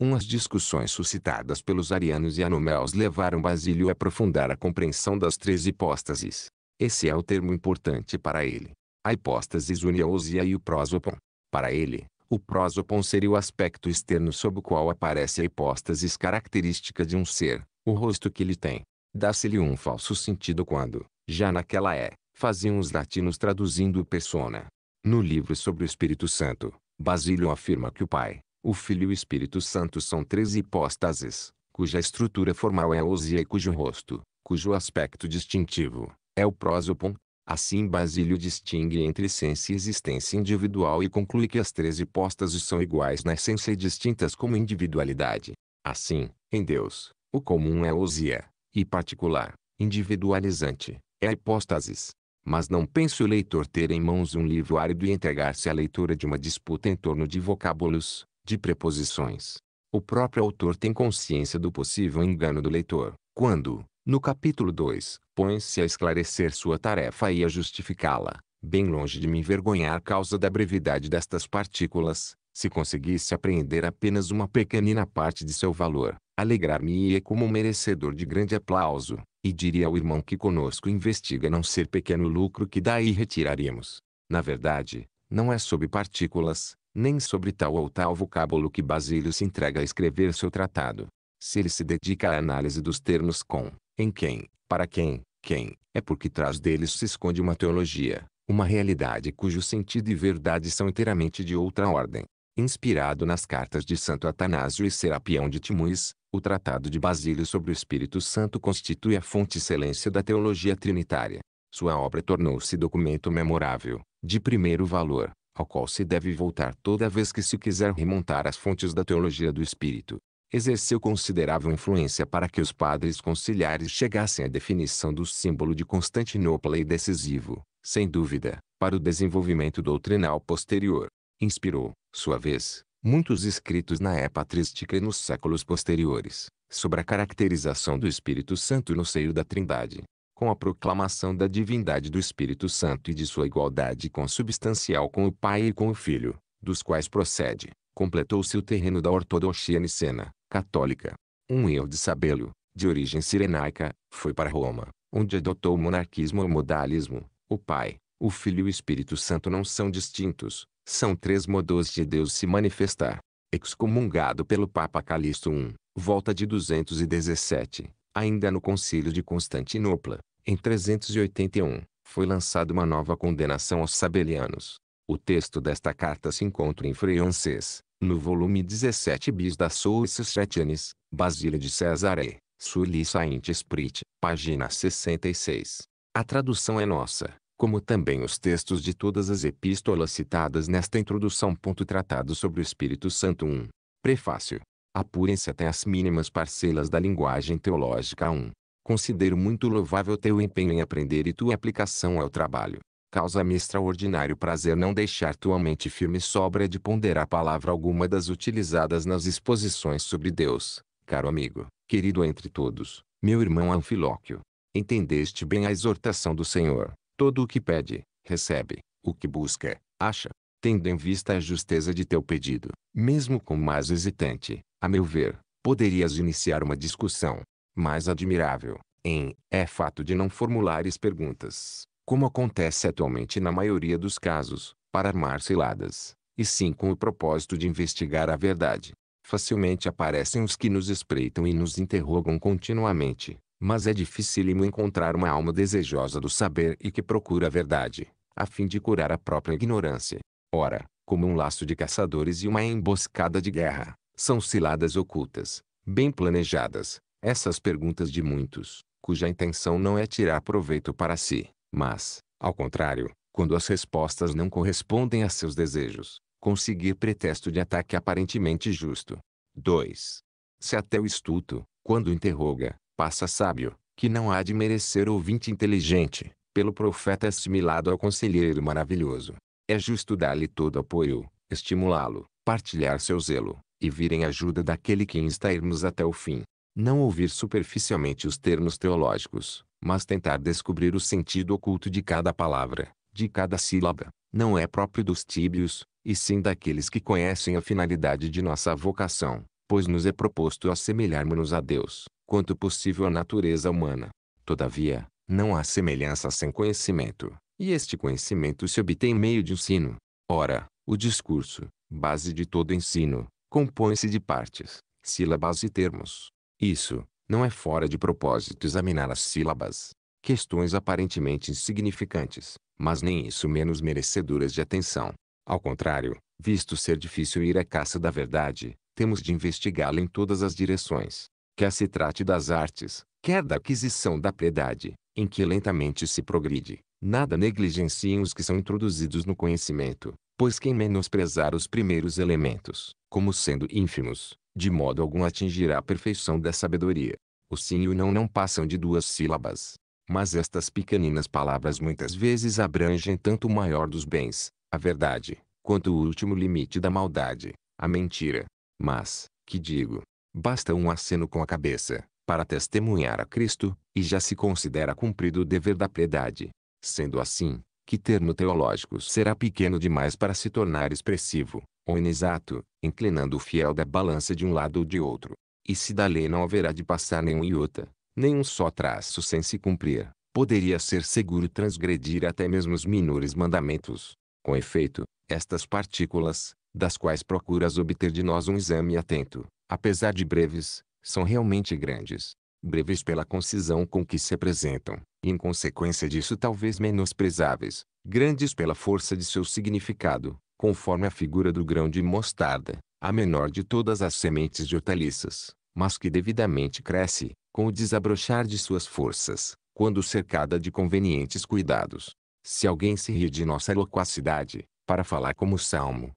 Umas discussões suscitadas pelos arianos e anomeus levaram Basílio a aprofundar a compreensão das três hipóstases. Esse é o termo importante para ele. A hipóstase une a e o prósopon. Para ele, o prósopon seria o aspecto externo sob o qual aparece a hipóstase característica de um ser, o rosto que ele tem. Dá-se-lhe um falso sentido quando, já naquela é, faziam os latinos traduzindo persona. No livro sobre o Espírito Santo, Basílio afirma que o Pai, o Filho e o Espírito Santo são três hipóstases, cuja estrutura formal é a ousia e cujo rosto, cujo aspecto distintivo, é o prosopon. Assim Basílio distingue entre essência e existência individual e conclui que as três hipóstases são iguais na essência e distintas como individualidade. Assim, em Deus, o comum é a ousia, e particular, individualizante, é a hipóstasis. Mas não pense o leitor ter em mãos um livro árido e entregar-se à leitura de uma disputa em torno de vocábulos, de preposições. O próprio autor tem consciência do possível engano do leitor, quando, no capítulo 2, põe-se a esclarecer sua tarefa e a justificá-la, bem longe de me envergonhar causa da brevidade destas partículas, se conseguisse apreender apenas uma pequenina parte de seu valor, alegrar-me-ia é como um merecedor de grande aplauso, e diria ao irmão que conosco investiga não ser pequeno lucro que daí retiraríamos. Na verdade, não é sobre partículas, nem sobre tal ou tal vocábulo que Basílio se entrega a escrever seu tratado. Se ele se dedica à análise dos termos com, em quem, para quem, quem, é porque trás deles se esconde uma teologia, uma realidade cujo sentido e verdade são inteiramente de outra ordem. Inspirado nas cartas de Santo Atanásio e Serapião de Timuís, o Tratado de Basílio sobre o Espírito Santo constitui a fonte excelência da teologia trinitária. Sua obra tornou-se documento memorável, de primeiro valor, ao qual se deve voltar toda vez que se quiser remontar às fontes da teologia do espírito, exerceu considerável influência para que os padres conciliares chegassem à definição do símbolo de Constantinopla e decisivo, sem dúvida, para o desenvolvimento doutrinal posterior. Inspirou, sua vez, muitos escritos na epatrística e nos séculos posteriores, sobre a caracterização do Espírito Santo no seio da Trindade com a proclamação da divindade do Espírito Santo e de sua igualdade consubstancial com o Pai e com o Filho, dos quais procede, completou-se o terreno da ortodoxia nicena, católica. Um eu de Sabelo, de origem sirenaica, foi para Roma, onde adotou o monarquismo e o modalismo. O Pai, o Filho e o Espírito Santo não são distintos, são três modos de Deus se manifestar. Excomungado pelo Papa Calixto I, volta de 217, ainda no Concílio de Constantinopla, em 381, foi lançada uma nova condenação aos sabelianos. O texto desta carta se encontra em francês, no volume 17 bis da Sources Chrétiennes, Basílio de Cesaré, Sully Saint Esprit, página 66. A tradução é nossa, como também os textos de todas as epístolas citadas nesta introdução. Tratado sobre o Espírito Santo 1. Prefácio. Apurem-se até as mínimas parcelas da linguagem teológica 1. Considero muito louvável teu empenho em aprender e tua aplicação ao trabalho. Causa-me extraordinário prazer não deixar tua mente firme sobra de ponderar palavra alguma das utilizadas nas exposições sobre Deus, caro amigo, querido entre todos, meu irmão Anfilóquio. Entendeste bem a exortação do Senhor. Todo o que pede, recebe. O que busca, acha. Tendo em vista a justeza de teu pedido, mesmo com mais hesitante, a meu ver, poderias iniciar uma discussão, mais admirável, em, é fato de não formulares perguntas, como acontece atualmente na maioria dos casos, para armar ciladas, e sim com o propósito de investigar a verdade. Facilmente aparecem os que nos espreitam e nos interrogam continuamente, mas é dificílimo encontrar uma alma desejosa do saber e que procura a verdade, a fim de curar a própria ignorância. Ora, como um laço de caçadores e uma emboscada de guerra, são ciladas ocultas, bem planejadas, essas perguntas de muitos, cuja intenção não é tirar proveito para si, mas, ao contrário, quando as respostas não correspondem a seus desejos, conseguir pretexto de ataque aparentemente justo. 2. Se até o estuto, quando interroga, passa sábio, que não há de merecer ouvinte inteligente, pelo profeta assimilado ao conselheiro maravilhoso. É justo dar-lhe todo apoio, estimulá-lo, partilhar seu zelo, e vir em ajuda daquele que insta irmos até o fim, não ouvir superficialmente os termos teológicos, mas tentar descobrir o sentido oculto de cada palavra, de cada sílaba, não é próprio dos tíbios, e sim daqueles que conhecem a finalidade de nossa vocação, pois nos é proposto assemelharmos-nos a Deus, quanto possível à natureza humana. Todavia, não há semelhança sem conhecimento, e este conhecimento se obtém meio de ensino. Ora, o discurso, base de todo ensino, compõe-se de partes, sílabas e termos. Isso, não é fora de propósito examinar as sílabas. Questões aparentemente insignificantes, mas nem isso menos merecedoras de atenção. Ao contrário, visto ser difícil ir à caça da verdade, temos de investigá-la em todas as direções. Quer se trate das artes, quer da aquisição da piedade, em que lentamente se progride, nada negligenciem os que são introduzidos no conhecimento, pois quem menosprezar os primeiros elementos, como sendo ínfimos, de modo algum atingirá a perfeição da sabedoria. O sim e o não não passam de duas sílabas. Mas estas pequeninas palavras muitas vezes abrangem tanto o maior dos bens, a verdade, quanto o último limite da maldade, a mentira. Mas, que digo, basta um aceno com a cabeça, para testemunhar a Cristo, e já se considera cumprido o dever da piedade. Sendo assim, que termo teológico será pequeno demais para se tornar expressivo, ou inexato, inclinando o fiel da balança de um lado ou de outro. E se da lei não haverá de passar nenhum iota, nenhum só traço sem se cumprir, poderia ser seguro transgredir até mesmo os menores mandamentos. Com efeito, estas partículas, das quais procuras obter de nós um exame atento, apesar de breves, são realmente grandes. Breves pela concisão com que se apresentam, e em consequência disso talvez menosprezáveis, grandes pela força de seu significado, conforme a figura do grão de mostarda, a menor de todas as sementes de hortaliças, mas que devidamente cresce, com o desabrochar de suas forças, quando cercada de convenientes cuidados. Se alguém se rir de nossa loquacidade, para falar como salmo,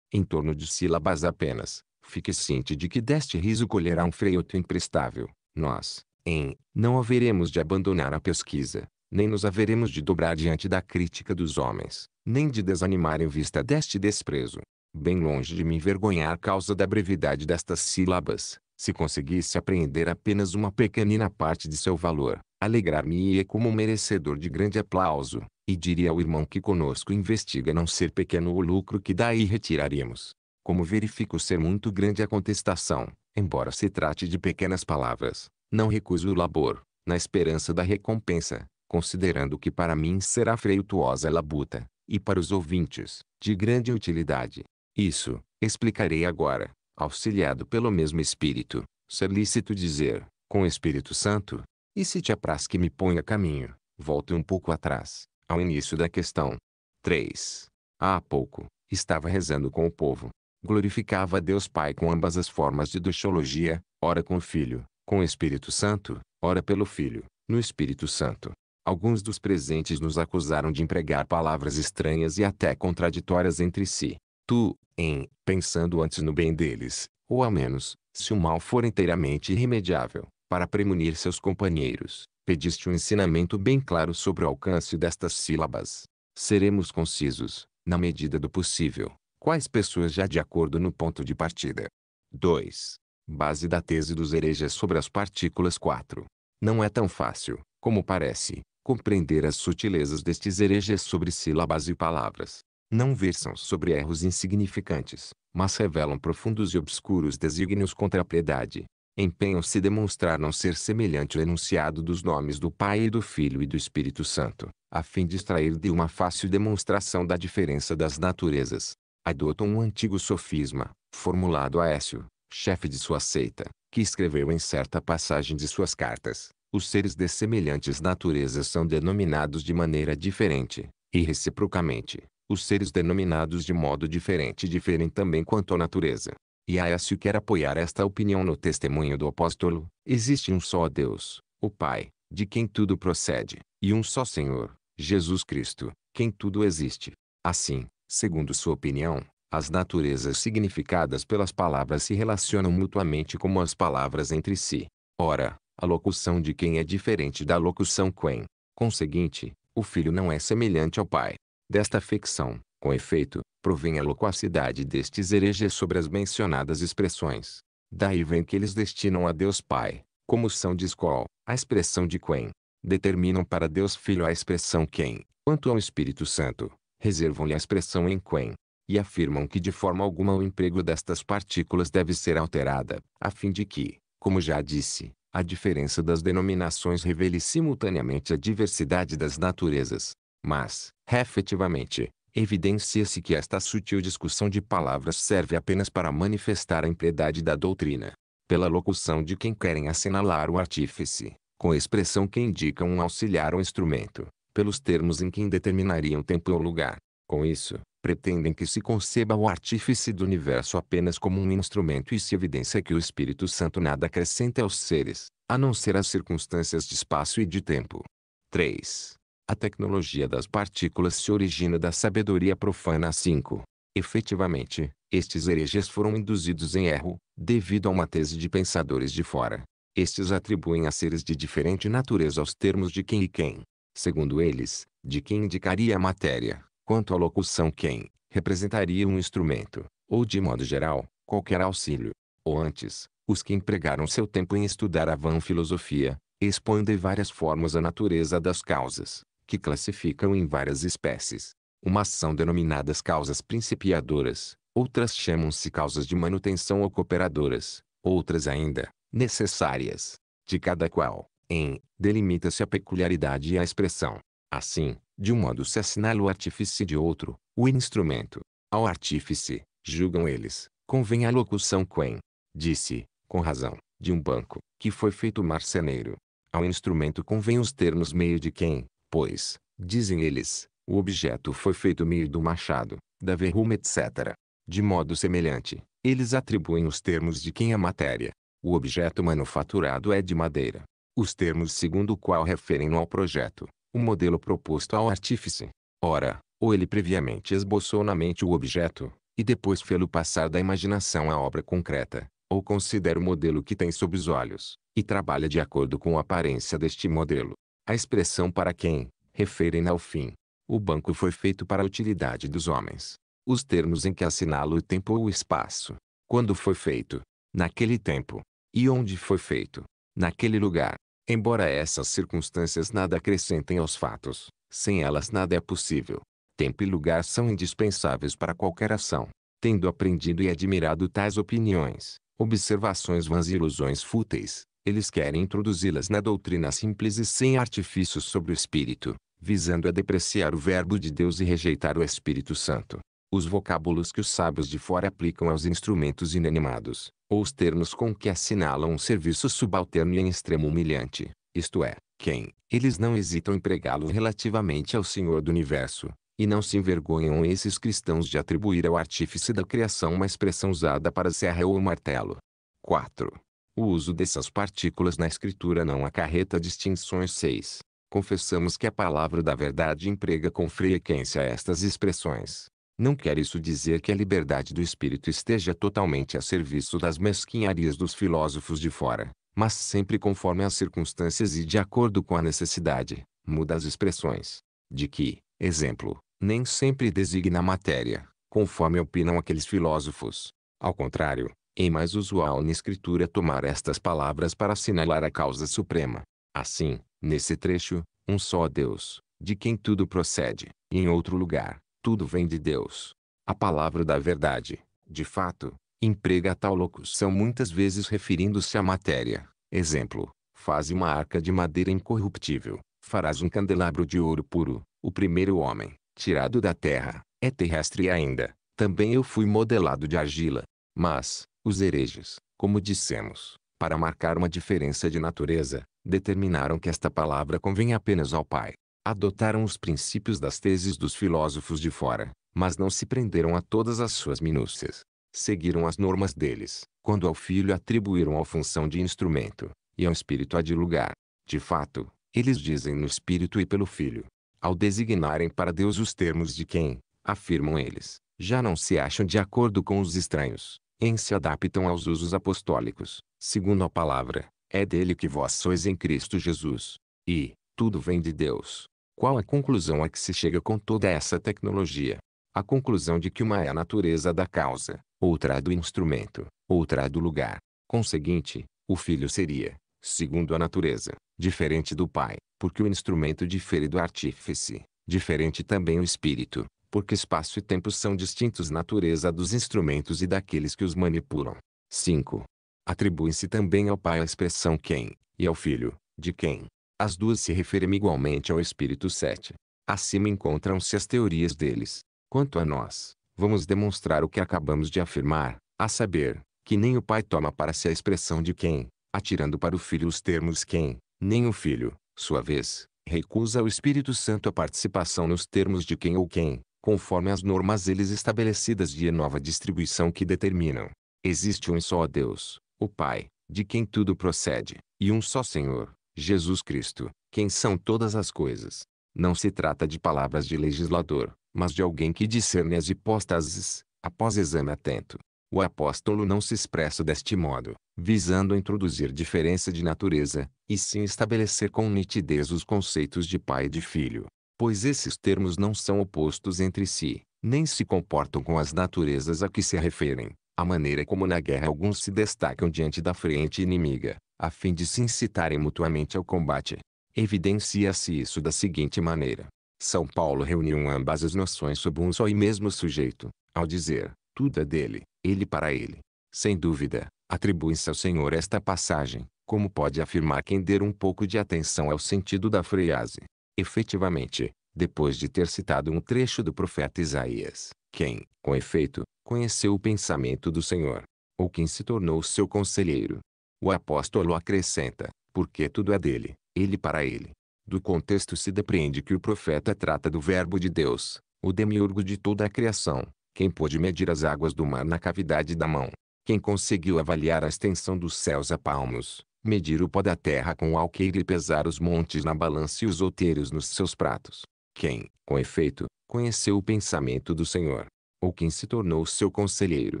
em torno de sílabas apenas, fique ciente de que deste riso colherá um freio imprestável. Nós, em, não haveremos de abandonar a pesquisa, nem nos haveremos de dobrar diante da crítica dos homens, nem de desanimar em vista deste desprezo. Bem longe de me envergonhar causa da brevidade destas sílabas, se conseguisse apreender apenas uma pequenina parte de seu valor, alegrar-me-ia é como merecedor de grande aplauso, e diria ao irmão que conosco investiga não ser pequeno o lucro que daí retiraríamos. Como verifico ser muito grande a contestação, embora se trate de pequenas palavras, não recuso o labor, na esperança da recompensa, considerando que para mim será freituosa labuta, e para os ouvintes, de grande utilidade. Isso, explicarei agora, auxiliado pelo mesmo Espírito, ser lícito dizer, com o Espírito Santo, e se te apraz que me ponha a caminho, volte um pouco atrás, ao início da questão. 3. Há pouco, estava rezando com o povo. Glorificava a Deus Pai com ambas as formas de doxologia, ora com o Filho, com o Espírito Santo, ora pelo Filho, no Espírito Santo. Alguns dos presentes nos acusaram de empregar palavras estranhas e até contraditórias entre si. Tu, em, pensando antes no bem deles, ou ao menos, se o mal for inteiramente irremediável, para premunir seus companheiros, pediste um ensinamento bem claro sobre o alcance destas sílabas. Seremos concisos, na medida do possível, quais pessoas já de acordo no ponto de partida. 2. Base da tese dos hereges sobre as partículas 4. Não é tão fácil, como parece, compreender as sutilezas destes hereges sobre sílabas e palavras. Não versam sobre erros insignificantes, mas revelam profundos e obscuros desígnios contra a piedade. Empenham-se demonstrar não ser semelhante ao enunciado dos nomes do Pai e do Filho e do Espírito Santo, a fim de extrair de uma fácil demonstração da diferença das naturezas. Adotam um antigo sofisma, formulado a Écio, chefe de sua seita, que escreveu em certa passagem de suas cartas, os seres de semelhantes naturezas são denominados de maneira diferente, e reciprocamente, os seres denominados de modo diferente diferem também quanto à natureza. E Aécio quer apoiar esta opinião no testemunho do apóstolo, existe um só Deus, o Pai, de quem tudo procede, e um só Senhor, Jesus Cristo, quem tudo existe. Assim, segundo sua opinião, as naturezas significadas pelas palavras se relacionam mutuamente como as palavras entre si. Ora, a locução de quem é diferente da locução quem. Conseguinte, o filho não é semelhante ao pai. Desta ficção, com efeito, provém a loquacidade destes hereges sobre as mencionadas expressões. Daí vem que eles destinam a Deus Pai, como são de Escol, a expressão de quem. Determinam para Deus Filho a expressão quem, quanto ao Espírito Santo, reservam-lhe a expressão em quem. E afirmam que de forma alguma o emprego destas partículas deve ser alterada, a fim de que, como já disse, a diferença das denominações revele simultaneamente a diversidade das naturezas. Mas, efetivamente, evidencia-se que esta sutil discussão de palavras serve apenas para manifestar a impiedade da doutrina. Pela locução de quem querem assinalar o artífice, com expressão que indica um auxiliar ou instrumento, pelos termos em que determinariam tempo ou lugar. Com isso, pretendem que se conceba o artífice do universo apenas como um instrumento e se evidencia que o Espírito Santo nada acrescenta aos seres, a não ser as circunstâncias de espaço e de tempo. 3. A tecnologia das partículas se origina da sabedoria profana 5. Efetivamente, estes hereges foram induzidos em erro, devido a uma tese de pensadores de fora. Estes atribuem a seres de diferente natureza os termos de quem e quem. Segundo eles, de quem indicaria a matéria, quanto à locução quem representaria um instrumento, ou de modo geral, qualquer auxílio. Ou antes, os que empregaram seu tempo em estudar a vã filosofia, expõem de várias formas a natureza das causas, que classificam em várias espécies. Umas são denominadas causas principiadoras, outras chamam-se causas de manutenção ou cooperadoras, outras ainda, necessárias. De cada qual, em, delimita-se a peculiaridade e a expressão. Assim, de um modo se assinala o artífice de outro, o instrumento. Ao artífice, julgam eles, convém a locução quen. Disse, com razão, de um banco, que foi feito marceneiro. Ao instrumento convém os termos meio de quem, pois, dizem eles, o objeto foi feito meio do machado, da verruma etc. De modo semelhante, eles atribuem os termos de quem a matéria. O objeto manufaturado é de madeira. Os termos segundo o qual referem no ao projeto, o modelo proposto ao artífice. Ora, ou ele previamente esboçou na mente o objeto, e depois fê-lo passar da imaginação à obra concreta, ou considera o modelo que tem sob os olhos, e trabalha de acordo com a aparência deste modelo. A expressão para quem, referem ao fim. O banco foi feito para a utilidade dos homens. Os termos em que assinalo o tempo ou o espaço. Quando foi feito? Naquele tempo. E onde foi feito? Naquele lugar. Embora essas circunstâncias nada acrescentem aos fatos, sem elas nada é possível. Tempo e lugar são indispensáveis para qualquer ação. Tendo aprendido e admirado tais opiniões, observações vãs e ilusões fúteis, eles querem introduzi-las na doutrina simples e sem artifícios sobre o espírito, visando a depreciar o Verbo de Deus e rejeitar o Espírito Santo os vocábulos que os sábios de fora aplicam aos instrumentos inanimados, ou os termos com que assinalam um serviço subalterno e em extremo humilhante, isto é, quem, eles não hesitam em pregá lo relativamente ao Senhor do Universo, e não se envergonham esses cristãos de atribuir ao artífice da criação uma expressão usada para serra ou martelo. 4. O uso dessas partículas na escritura não acarreta distinções 6. Confessamos que a palavra da verdade emprega com frequência estas expressões, não quer isso dizer que a liberdade do espírito esteja totalmente a serviço das mesquinharias dos filósofos de fora, mas sempre conforme as circunstâncias e de acordo com a necessidade, muda as expressões. De que, exemplo, nem sempre designa a matéria, conforme opinam aqueles filósofos. Ao contrário, é mais usual na escritura tomar estas palavras para assinalar a causa suprema. Assim, nesse trecho, um só Deus, de quem tudo procede, e em outro lugar, tudo vem de Deus. A palavra da verdade, de fato, emprega tal locução muitas vezes referindo-se à matéria. Exemplo: Faze uma arca de madeira incorruptível, farás um candelabro de ouro puro. O primeiro homem, tirado da terra, é terrestre ainda. Também eu fui modelado de argila. Mas, os hereges, como dissemos, para marcar uma diferença de natureza, determinaram que esta palavra convém apenas ao Pai adotaram os princípios das teses dos filósofos de fora, mas não se prenderam a todas as suas minúcias. Seguiram as normas deles, quando ao filho atribuíram a função de instrumento, e ao espírito a de lugar. De fato, eles dizem no espírito e pelo filho. Ao designarem para Deus os termos de quem, afirmam eles, já não se acham de acordo com os estranhos, em se adaptam aos usos apostólicos, segundo a palavra, é dele que vós sois em Cristo Jesus. E, tudo vem de Deus, qual a conclusão a que se chega com toda essa tecnologia? A conclusão de que uma é a natureza da causa, outra a do instrumento, outra a do lugar. Conseguinte, o filho seria, segundo a natureza, diferente do pai, porque o instrumento difere do artífice, diferente também o espírito, porque espaço e tempo são distintos natureza dos instrumentos e daqueles que os manipulam. 5. Atribui-se também ao pai a expressão quem, e ao filho, de quem, as duas se referem igualmente ao espírito sete. Acima encontram-se as teorias deles. Quanto a nós, vamos demonstrar o que acabamos de afirmar, a saber, que nem o pai toma para si a expressão de quem, atirando para o filho os termos quem, nem o filho, sua vez, recusa ao Espírito Santo a participação nos termos de quem ou quem, conforme as normas eles estabelecidas de nova distribuição que determinam. Existe um só Deus, o Pai, de quem tudo procede, e um só Senhor, Jesus Cristo, quem são todas as coisas. Não se trata de palavras de legislador, mas de alguém que discerne as hipóstases, após exame atento. O apóstolo não se expressa deste modo, visando introduzir diferença de natureza, e sim estabelecer com nitidez os conceitos de pai e de filho, pois esses termos não são opostos entre si, nem se comportam com as naturezas a que se referem, a maneira como na guerra alguns se destacam diante da frente inimiga, a fim de se incitarem mutuamente ao combate. Evidencia-se isso da seguinte maneira. São Paulo reuniu ambas as noções sob um só e mesmo sujeito, ao dizer, tudo é dele, ele para ele. Sem dúvida, atribui-se ao Senhor esta passagem, como pode afirmar quem der um pouco de atenção ao sentido da frase. Efetivamente, depois de ter citado um trecho do profeta Isaías, quem, com efeito, conheceu o pensamento do Senhor, ou quem se tornou seu conselheiro, o apóstolo acrescenta, porque tudo é dele, ele para ele. Do contexto se depreende que o profeta trata do Verbo de Deus, o demiurgo de toda a criação, quem pôde medir as águas do mar na cavidade da mão, quem conseguiu avaliar a extensão dos céus a palmos, medir o pó da terra com o alqueire e pesar os montes na balança e os outeiros nos seus pratos, quem, com efeito, conheceu o pensamento do Senhor, ou quem se tornou seu conselheiro,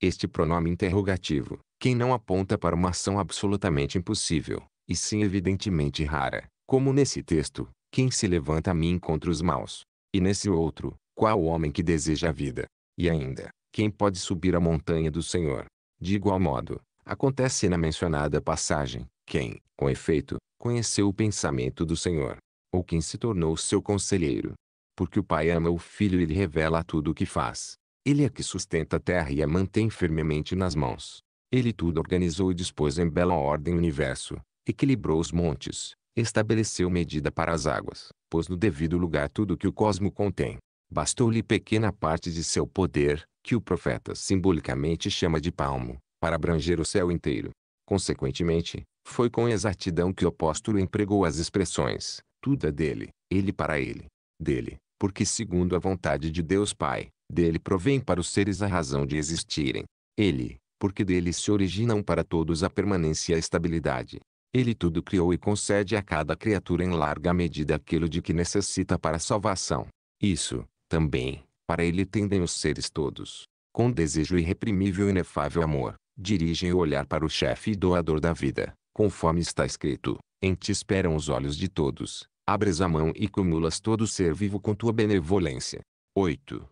este pronome interrogativo, quem não aponta para uma ação absolutamente impossível, e sim evidentemente rara, como nesse texto, quem se levanta a mim contra os maus? E nesse outro, qual homem que deseja a vida? E ainda, quem pode subir a montanha do Senhor? De igual modo, acontece na mencionada passagem, quem, com efeito, conheceu o pensamento do Senhor, ou quem se tornou seu conselheiro. Porque o Pai ama o Filho e lhe revela tudo o que faz, ele é que sustenta a terra e a mantém firmemente nas mãos. Ele tudo organizou e dispôs em bela ordem o universo, equilibrou os montes, estabeleceu medida para as águas, pôs no devido lugar tudo o que o cosmo contém. Bastou-lhe pequena parte de seu poder, que o profeta simbolicamente chama de palmo, para abranger o céu inteiro. Consequentemente, foi com exatidão que o apóstolo empregou as expressões: tudo é dele, ele para ele, dele, porque segundo a vontade de Deus Pai, dele provém para os seres a razão de existirem. Ele, porque dele se originam para todos a permanência e a estabilidade. Ele tudo criou e concede a cada criatura em larga medida aquilo de que necessita para a salvação. Isso, também, para ele tendem os seres todos. Com desejo irreprimível e inefável amor, dirigem o olhar para o chefe e doador da vida, conforme está escrito. Em ti esperam os olhos de todos, Abres a mão e cumulas todo ser vivo com tua benevolência. 8.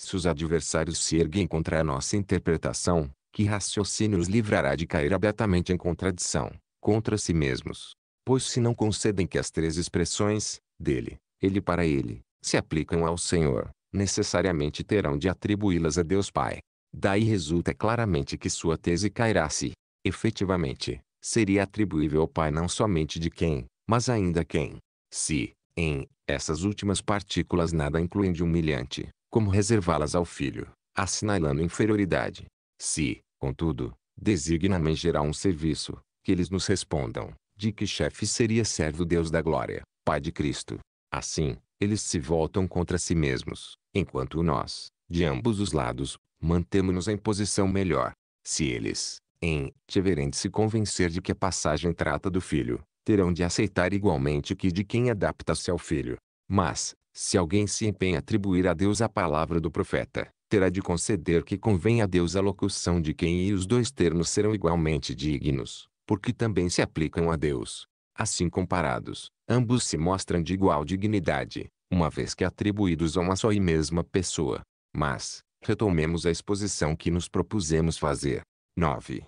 Se os adversários se erguem contra a nossa interpretação, que raciocínio os livrará de cair abertamente em contradição, contra si mesmos? Pois se não concedem que as três expressões, dele, ele para ele, se aplicam ao Senhor, necessariamente terão de atribuí-las a Deus Pai. Daí resulta claramente que sua tese cairá se, efetivamente, seria atribuível ao Pai não somente de quem, mas ainda quem, se, em, essas últimas partículas nada incluem de humilhante, como reservá-las ao filho, assinalando inferioridade. Se, contudo, designam em geral um serviço, que eles nos respondam, de que chefe seria servo Deus da glória, Pai de Cristo. Assim, eles se voltam contra si mesmos, enquanto nós, de ambos os lados, mantemos-nos em posição melhor. Se eles, em, tiverem de se convencer de que a passagem trata do filho, terão de aceitar igualmente que de quem adapta-se ao filho. Mas, se alguém se empenha a atribuir a Deus a palavra do profeta, terá de conceder que convém a Deus a locução de quem e os dois termos serão igualmente dignos, porque também se aplicam a Deus. Assim comparados, ambos se mostram de igual dignidade, uma vez que atribuídos a uma só e mesma pessoa. Mas, retomemos a exposição que nos propusemos fazer. 9.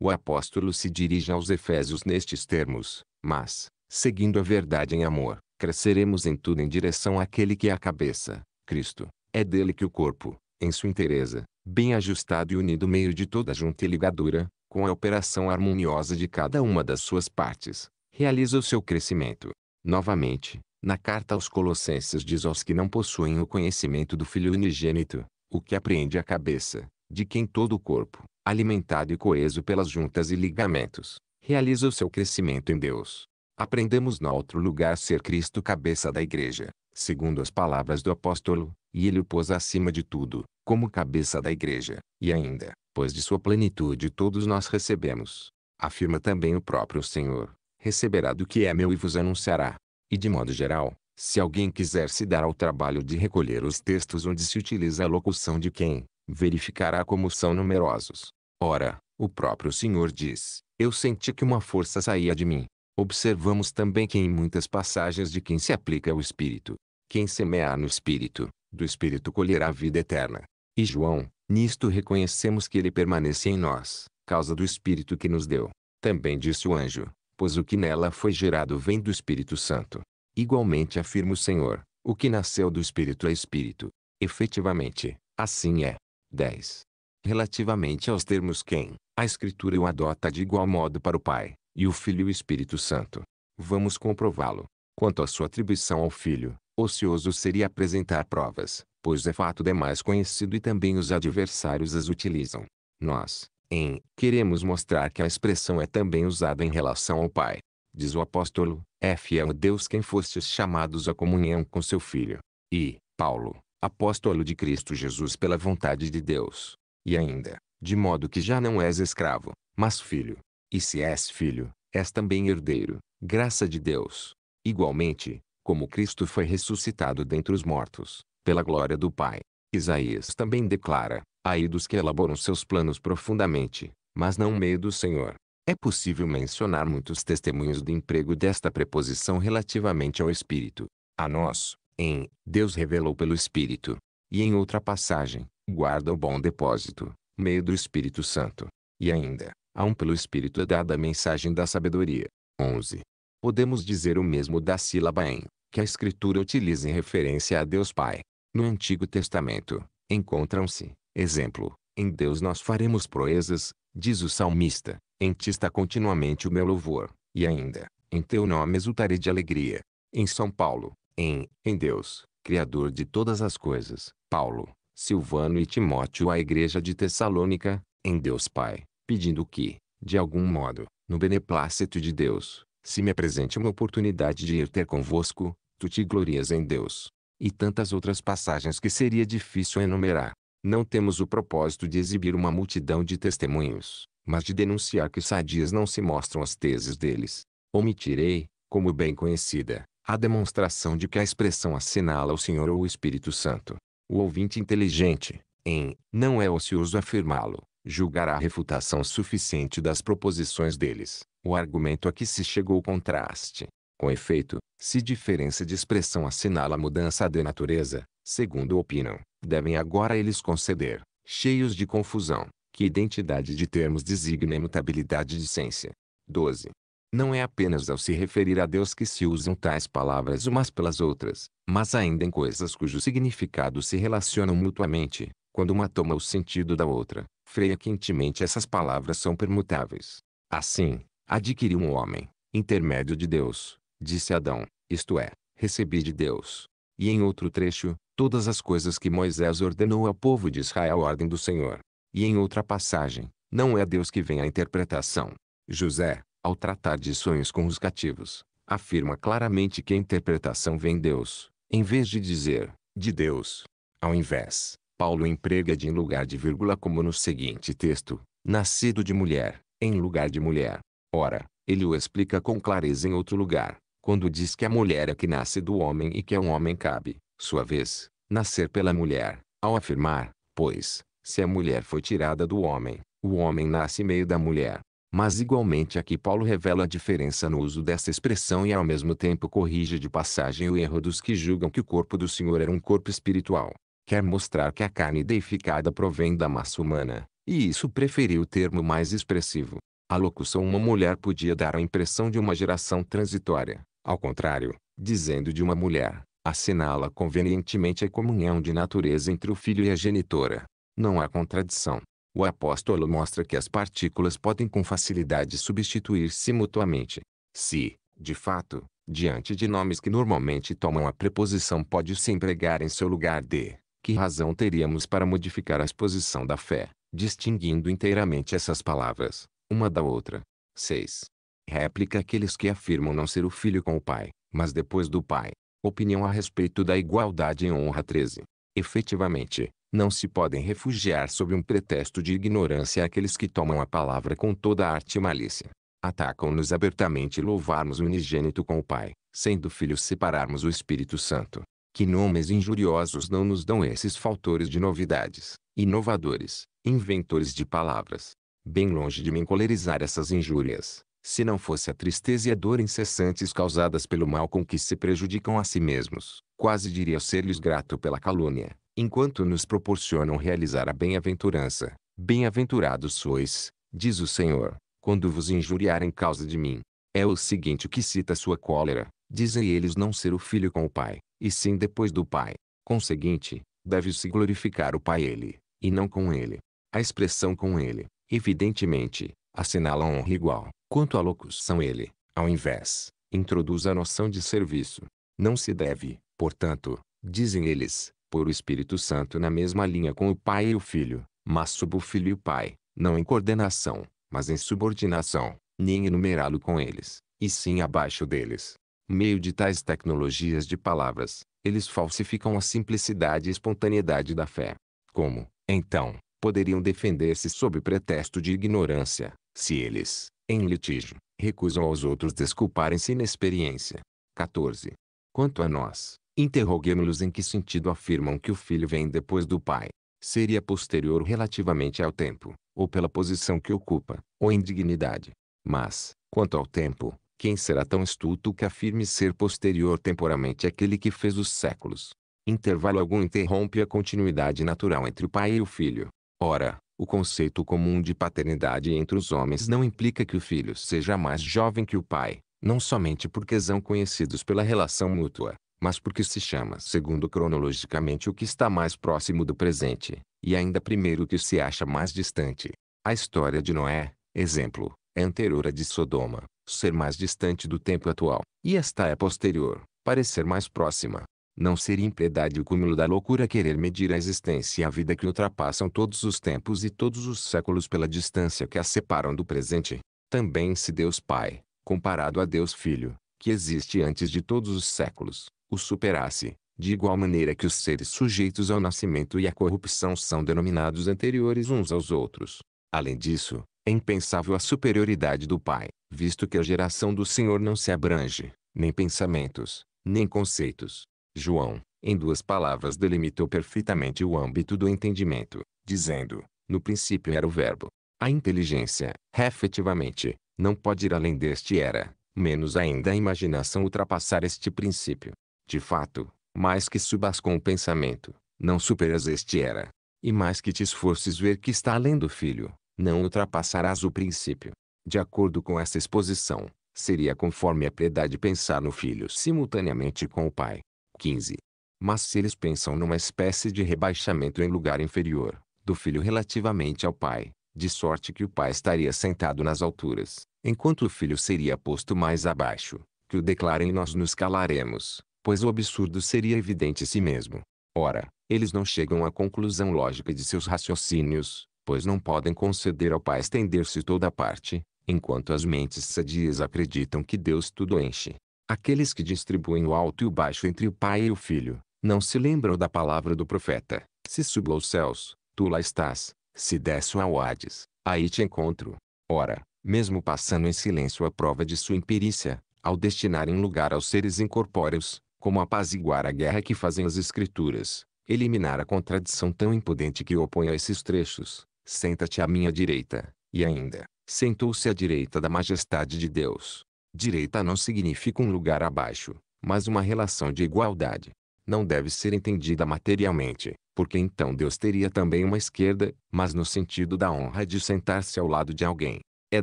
O apóstolo se dirige aos Efésios nestes termos: mas, seguindo a verdade em amor, cresceremos em tudo em direção àquele que é a cabeça, Cristo. É dele que o corpo, em sua inteireza, bem ajustado e unido meio de toda junta e ligadura, com a operação harmoniosa de cada uma das suas partes, realiza o seu crescimento. Novamente, na carta aos Colossenses diz aos que não possuem o conhecimento do Filho unigênito, o que apreende a cabeça, de quem todo o corpo, alimentado e coeso pelas juntas e ligamentos, realiza o seu crescimento em Deus. Aprendemos no outro lugar ser Cristo cabeça da igreja, segundo as palavras do apóstolo, e ele o pôs acima de tudo, como cabeça da igreja, e ainda, pois de sua plenitude todos nós recebemos. Afirma também o próprio Senhor, receberá do que é meu e vos anunciará. E de modo geral, se alguém quiser se dar ao trabalho de recolher os textos onde se utiliza a locução de quem, verificará como são numerosos. Ora, o próprio Senhor diz, eu senti que uma força saía de mim. Observamos também que em muitas passagens de quem se aplica ao Espírito, quem semear no Espírito, do Espírito colherá a vida eterna. E João, nisto reconhecemos que ele permanece em nós, causa do Espírito que nos deu. Também disse o anjo, pois o que nela foi gerado vem do Espírito Santo. Igualmente afirma o Senhor, o que nasceu do Espírito é Espírito. Efetivamente, assim é. 10. Relativamente aos termos quem, a Escritura o adota de igual modo para o Pai, e o Filho e o Espírito Santo. Vamos comprová-lo. Quanto à sua atribuição ao Filho, ocioso seria apresentar provas, pois é fato demais conhecido e também os adversários as utilizam. Nós, em, queremos mostrar que a expressão é também usada em relação ao Pai. Diz o apóstolo, é fiel Deus quem fostes chamados à comunhão com seu Filho. E, Paulo, apóstolo de Cristo Jesus pela vontade de Deus. E ainda, de modo que já não és escravo, mas filho. E se és filho, és também herdeiro, graça de Deus. Igualmente, como Cristo foi ressuscitado dentre os mortos, pela glória do Pai. Isaías também declara: Aí dos que elaboram seus planos profundamente, mas não meio do Senhor. É possível mencionar muitos testemunhos do emprego desta preposição relativamente ao Espírito. A nós, em Deus revelou pelo Espírito. E em outra passagem, guarda o bom depósito, meio do Espírito Santo. E ainda, a um pelo Espírito é dada a mensagem da sabedoria. 11. Podemos dizer o mesmo da sílaba em, que a Escritura utiliza em referência a Deus Pai. No Antigo Testamento, encontram-se, exemplo, em Deus nós faremos proezas, diz o salmista, em ti está continuamente o meu louvor, e ainda, em teu nome exultarei de alegria. Em São Paulo, em, em Deus, Criador de todas as coisas, Paulo, Silvano e Timóteo à igreja de Tessalônica, em Deus Pai, pedindo que, de algum modo, no beneplácito de Deus, se me apresente uma oportunidade de ir ter convosco, tu te glorias em Deus. E tantas outras passagens que seria difícil enumerar. Não temos o propósito de exibir uma multidão de testemunhos, mas de denunciar que sadias não se mostram as teses deles. Omitirei, como bem conhecida, a demonstração de que a expressão assinala o Senhor ou o Espírito Santo, o ouvinte inteligente, em não é ocioso afirmá-lo, julgará a refutação suficiente das proposições deles, o argumento a que se chegou contraste. Com efeito, se diferença de expressão assinala mudança de natureza, segundo opinam, devem agora eles conceder, cheios de confusão, que identidade de termos designa imutabilidade de essência. 12. Não é apenas ao se referir a Deus que se usam tais palavras umas pelas outras, mas ainda em coisas cujo significado se relacionam mutuamente, quando uma toma o sentido da outra. Frequentemente essas palavras são permutáveis. Assim, adquiri um homem, intermédio de Deus, disse Adão, isto é, recebi de Deus. E em outro trecho, todas as coisas que Moisés ordenou ao povo de Israel ordem do Senhor. E em outra passagem, não é Deus que vem à interpretação. José, ao tratar de sonhos com os cativos, afirma claramente que a interpretação vem Deus, em vez de dizer, de Deus. Ao invés, Paulo emprega de em lugar de vírgula como no seguinte texto, nascido de mulher, em lugar de mulher. Ora, ele o explica com clareza em outro lugar, quando diz que a mulher é que nasce do homem e que a um homem cabe, sua vez, nascer pela mulher, ao afirmar, pois, se a mulher foi tirada do homem, o homem nasce meio da mulher mas igualmente aqui Paulo revela a diferença no uso dessa expressão e ao mesmo tempo corrige de passagem o erro dos que julgam que o corpo do Senhor era um corpo espiritual. Quer mostrar que a carne deificada provém da massa humana, e isso preferiu o termo mais expressivo. A locução uma mulher podia dar a impressão de uma geração transitória. Ao contrário, dizendo de uma mulher, assinala convenientemente a comunhão de natureza entre o filho e a genitora. Não há contradição. O apóstolo mostra que as partículas podem com facilidade substituir-se mutuamente. Se, de fato, diante de nomes que normalmente tomam a preposição pode se empregar em seu lugar de, que razão teríamos para modificar a exposição da fé, distinguindo inteiramente essas palavras, uma da outra? 6. Réplica aqueles que afirmam não ser o filho com o pai, mas depois do pai. Opinião a respeito da igualdade em honra 13. Efetivamente, não se podem refugiar sob um pretexto de ignorância aqueles que tomam a palavra com toda a arte e malícia. Atacam-nos abertamente louvarmos o unigênito com o Pai, sendo filhos separarmos o Espírito Santo. Que nomes injuriosos não nos dão esses faltores de novidades, inovadores, inventores de palavras. Bem longe de me encolerizar essas injúrias, se não fosse a tristeza e a dor incessantes causadas pelo mal com que se prejudicam a si mesmos, quase diria ser-lhes grato pela calúnia, enquanto nos proporcionam realizar a bem-aventurança. Bem-aventurados sois, diz o Senhor, quando vos injuriarem causa de mim. É o seguinte que cita sua cólera, dizem eles não ser o filho com o pai, e sim depois do pai. Conseguinte, deve-se glorificar o pai ele, e não com ele. A expressão com ele, evidentemente, assinalam honra igual, quanto à locução ele, ao invés, introduz a noção de serviço. Não se deve, portanto, dizem eles, pôr o Espírito Santo na mesma linha com o Pai e o Filho, mas sob o Filho e o Pai, não em coordenação, mas em subordinação, nem enumerá-lo com eles, e sim abaixo deles. Meio de tais tecnologias de palavras, eles falsificam a simplicidade e espontaneidade da fé. Como, então, poderiam defender-se sob pretexto de ignorância, se eles, em litígio, recusam aos outros desculparem-se inexperiência. 14. Quanto a nós, interroguemos-los em que sentido afirmam que o filho vem depois do pai. Seria posterior relativamente ao tempo, ou pela posição que ocupa, ou em dignidade. Mas, quanto ao tempo, quem será tão estúpido que afirme ser posterior temporalmente aquele que fez os séculos? Intervalo algum interrompe a continuidade natural entre o pai e o filho, Ora, o conceito comum de paternidade entre os homens não implica que o filho seja mais jovem que o pai, não somente porque são conhecidos pela relação mútua, mas porque se chama segundo cronologicamente o que está mais próximo do presente, e ainda primeiro o que se acha mais distante. A história de Noé, exemplo, é anterior à de Sodoma, ser mais distante do tempo atual, e esta é posterior, parecer mais próxima. Não seria impiedade o cúmulo da loucura querer medir a existência e a vida que ultrapassam todos os tempos e todos os séculos pela distância que as separam do presente. Também se Deus Pai, comparado a Deus Filho, que existe antes de todos os séculos, o superasse, de igual maneira que os seres sujeitos ao nascimento e à corrupção são denominados anteriores uns aos outros. Além disso, é impensável a superioridade do Pai, visto que a geração do Senhor não se abrange, nem pensamentos, nem conceitos, João, em duas palavras delimitou perfeitamente o âmbito do entendimento, dizendo, no princípio era o verbo. A inteligência, efetivamente, não pode ir além deste era, menos ainda a imaginação ultrapassar este princípio. De fato, mais que subas com o pensamento, não superas este era. E mais que te esforces ver que está além do filho, não ultrapassarás o princípio. De acordo com essa exposição, seria conforme a piedade pensar no filho simultaneamente com o pai. 15. Mas se eles pensam numa espécie de rebaixamento em lugar inferior, do filho relativamente ao pai, de sorte que o pai estaria sentado nas alturas, enquanto o filho seria posto mais abaixo, que o declarem e nós nos calaremos, pois o absurdo seria evidente em si mesmo. Ora, eles não chegam à conclusão lógica de seus raciocínios, pois não podem conceder ao pai estender-se toda a parte, enquanto as mentes sadias acreditam que Deus tudo enche. Aqueles que distribuem o alto e o baixo entre o pai e o filho, não se lembram da palavra do profeta. Se subo aos céus, tu lá estás. Se desço ao Hades, aí te encontro. Ora, mesmo passando em silêncio a prova de sua imperícia, ao destinarem lugar aos seres incorpóreos, como apaziguar a guerra que fazem as escrituras, eliminar a contradição tão impudente que opõe a esses trechos, senta-te à minha direita, e ainda, sentou-se à direita da majestade de Deus. Direita não significa um lugar abaixo, mas uma relação de igualdade. Não deve ser entendida materialmente, porque então Deus teria também uma esquerda, mas no sentido da honra de sentar-se ao lado de alguém. É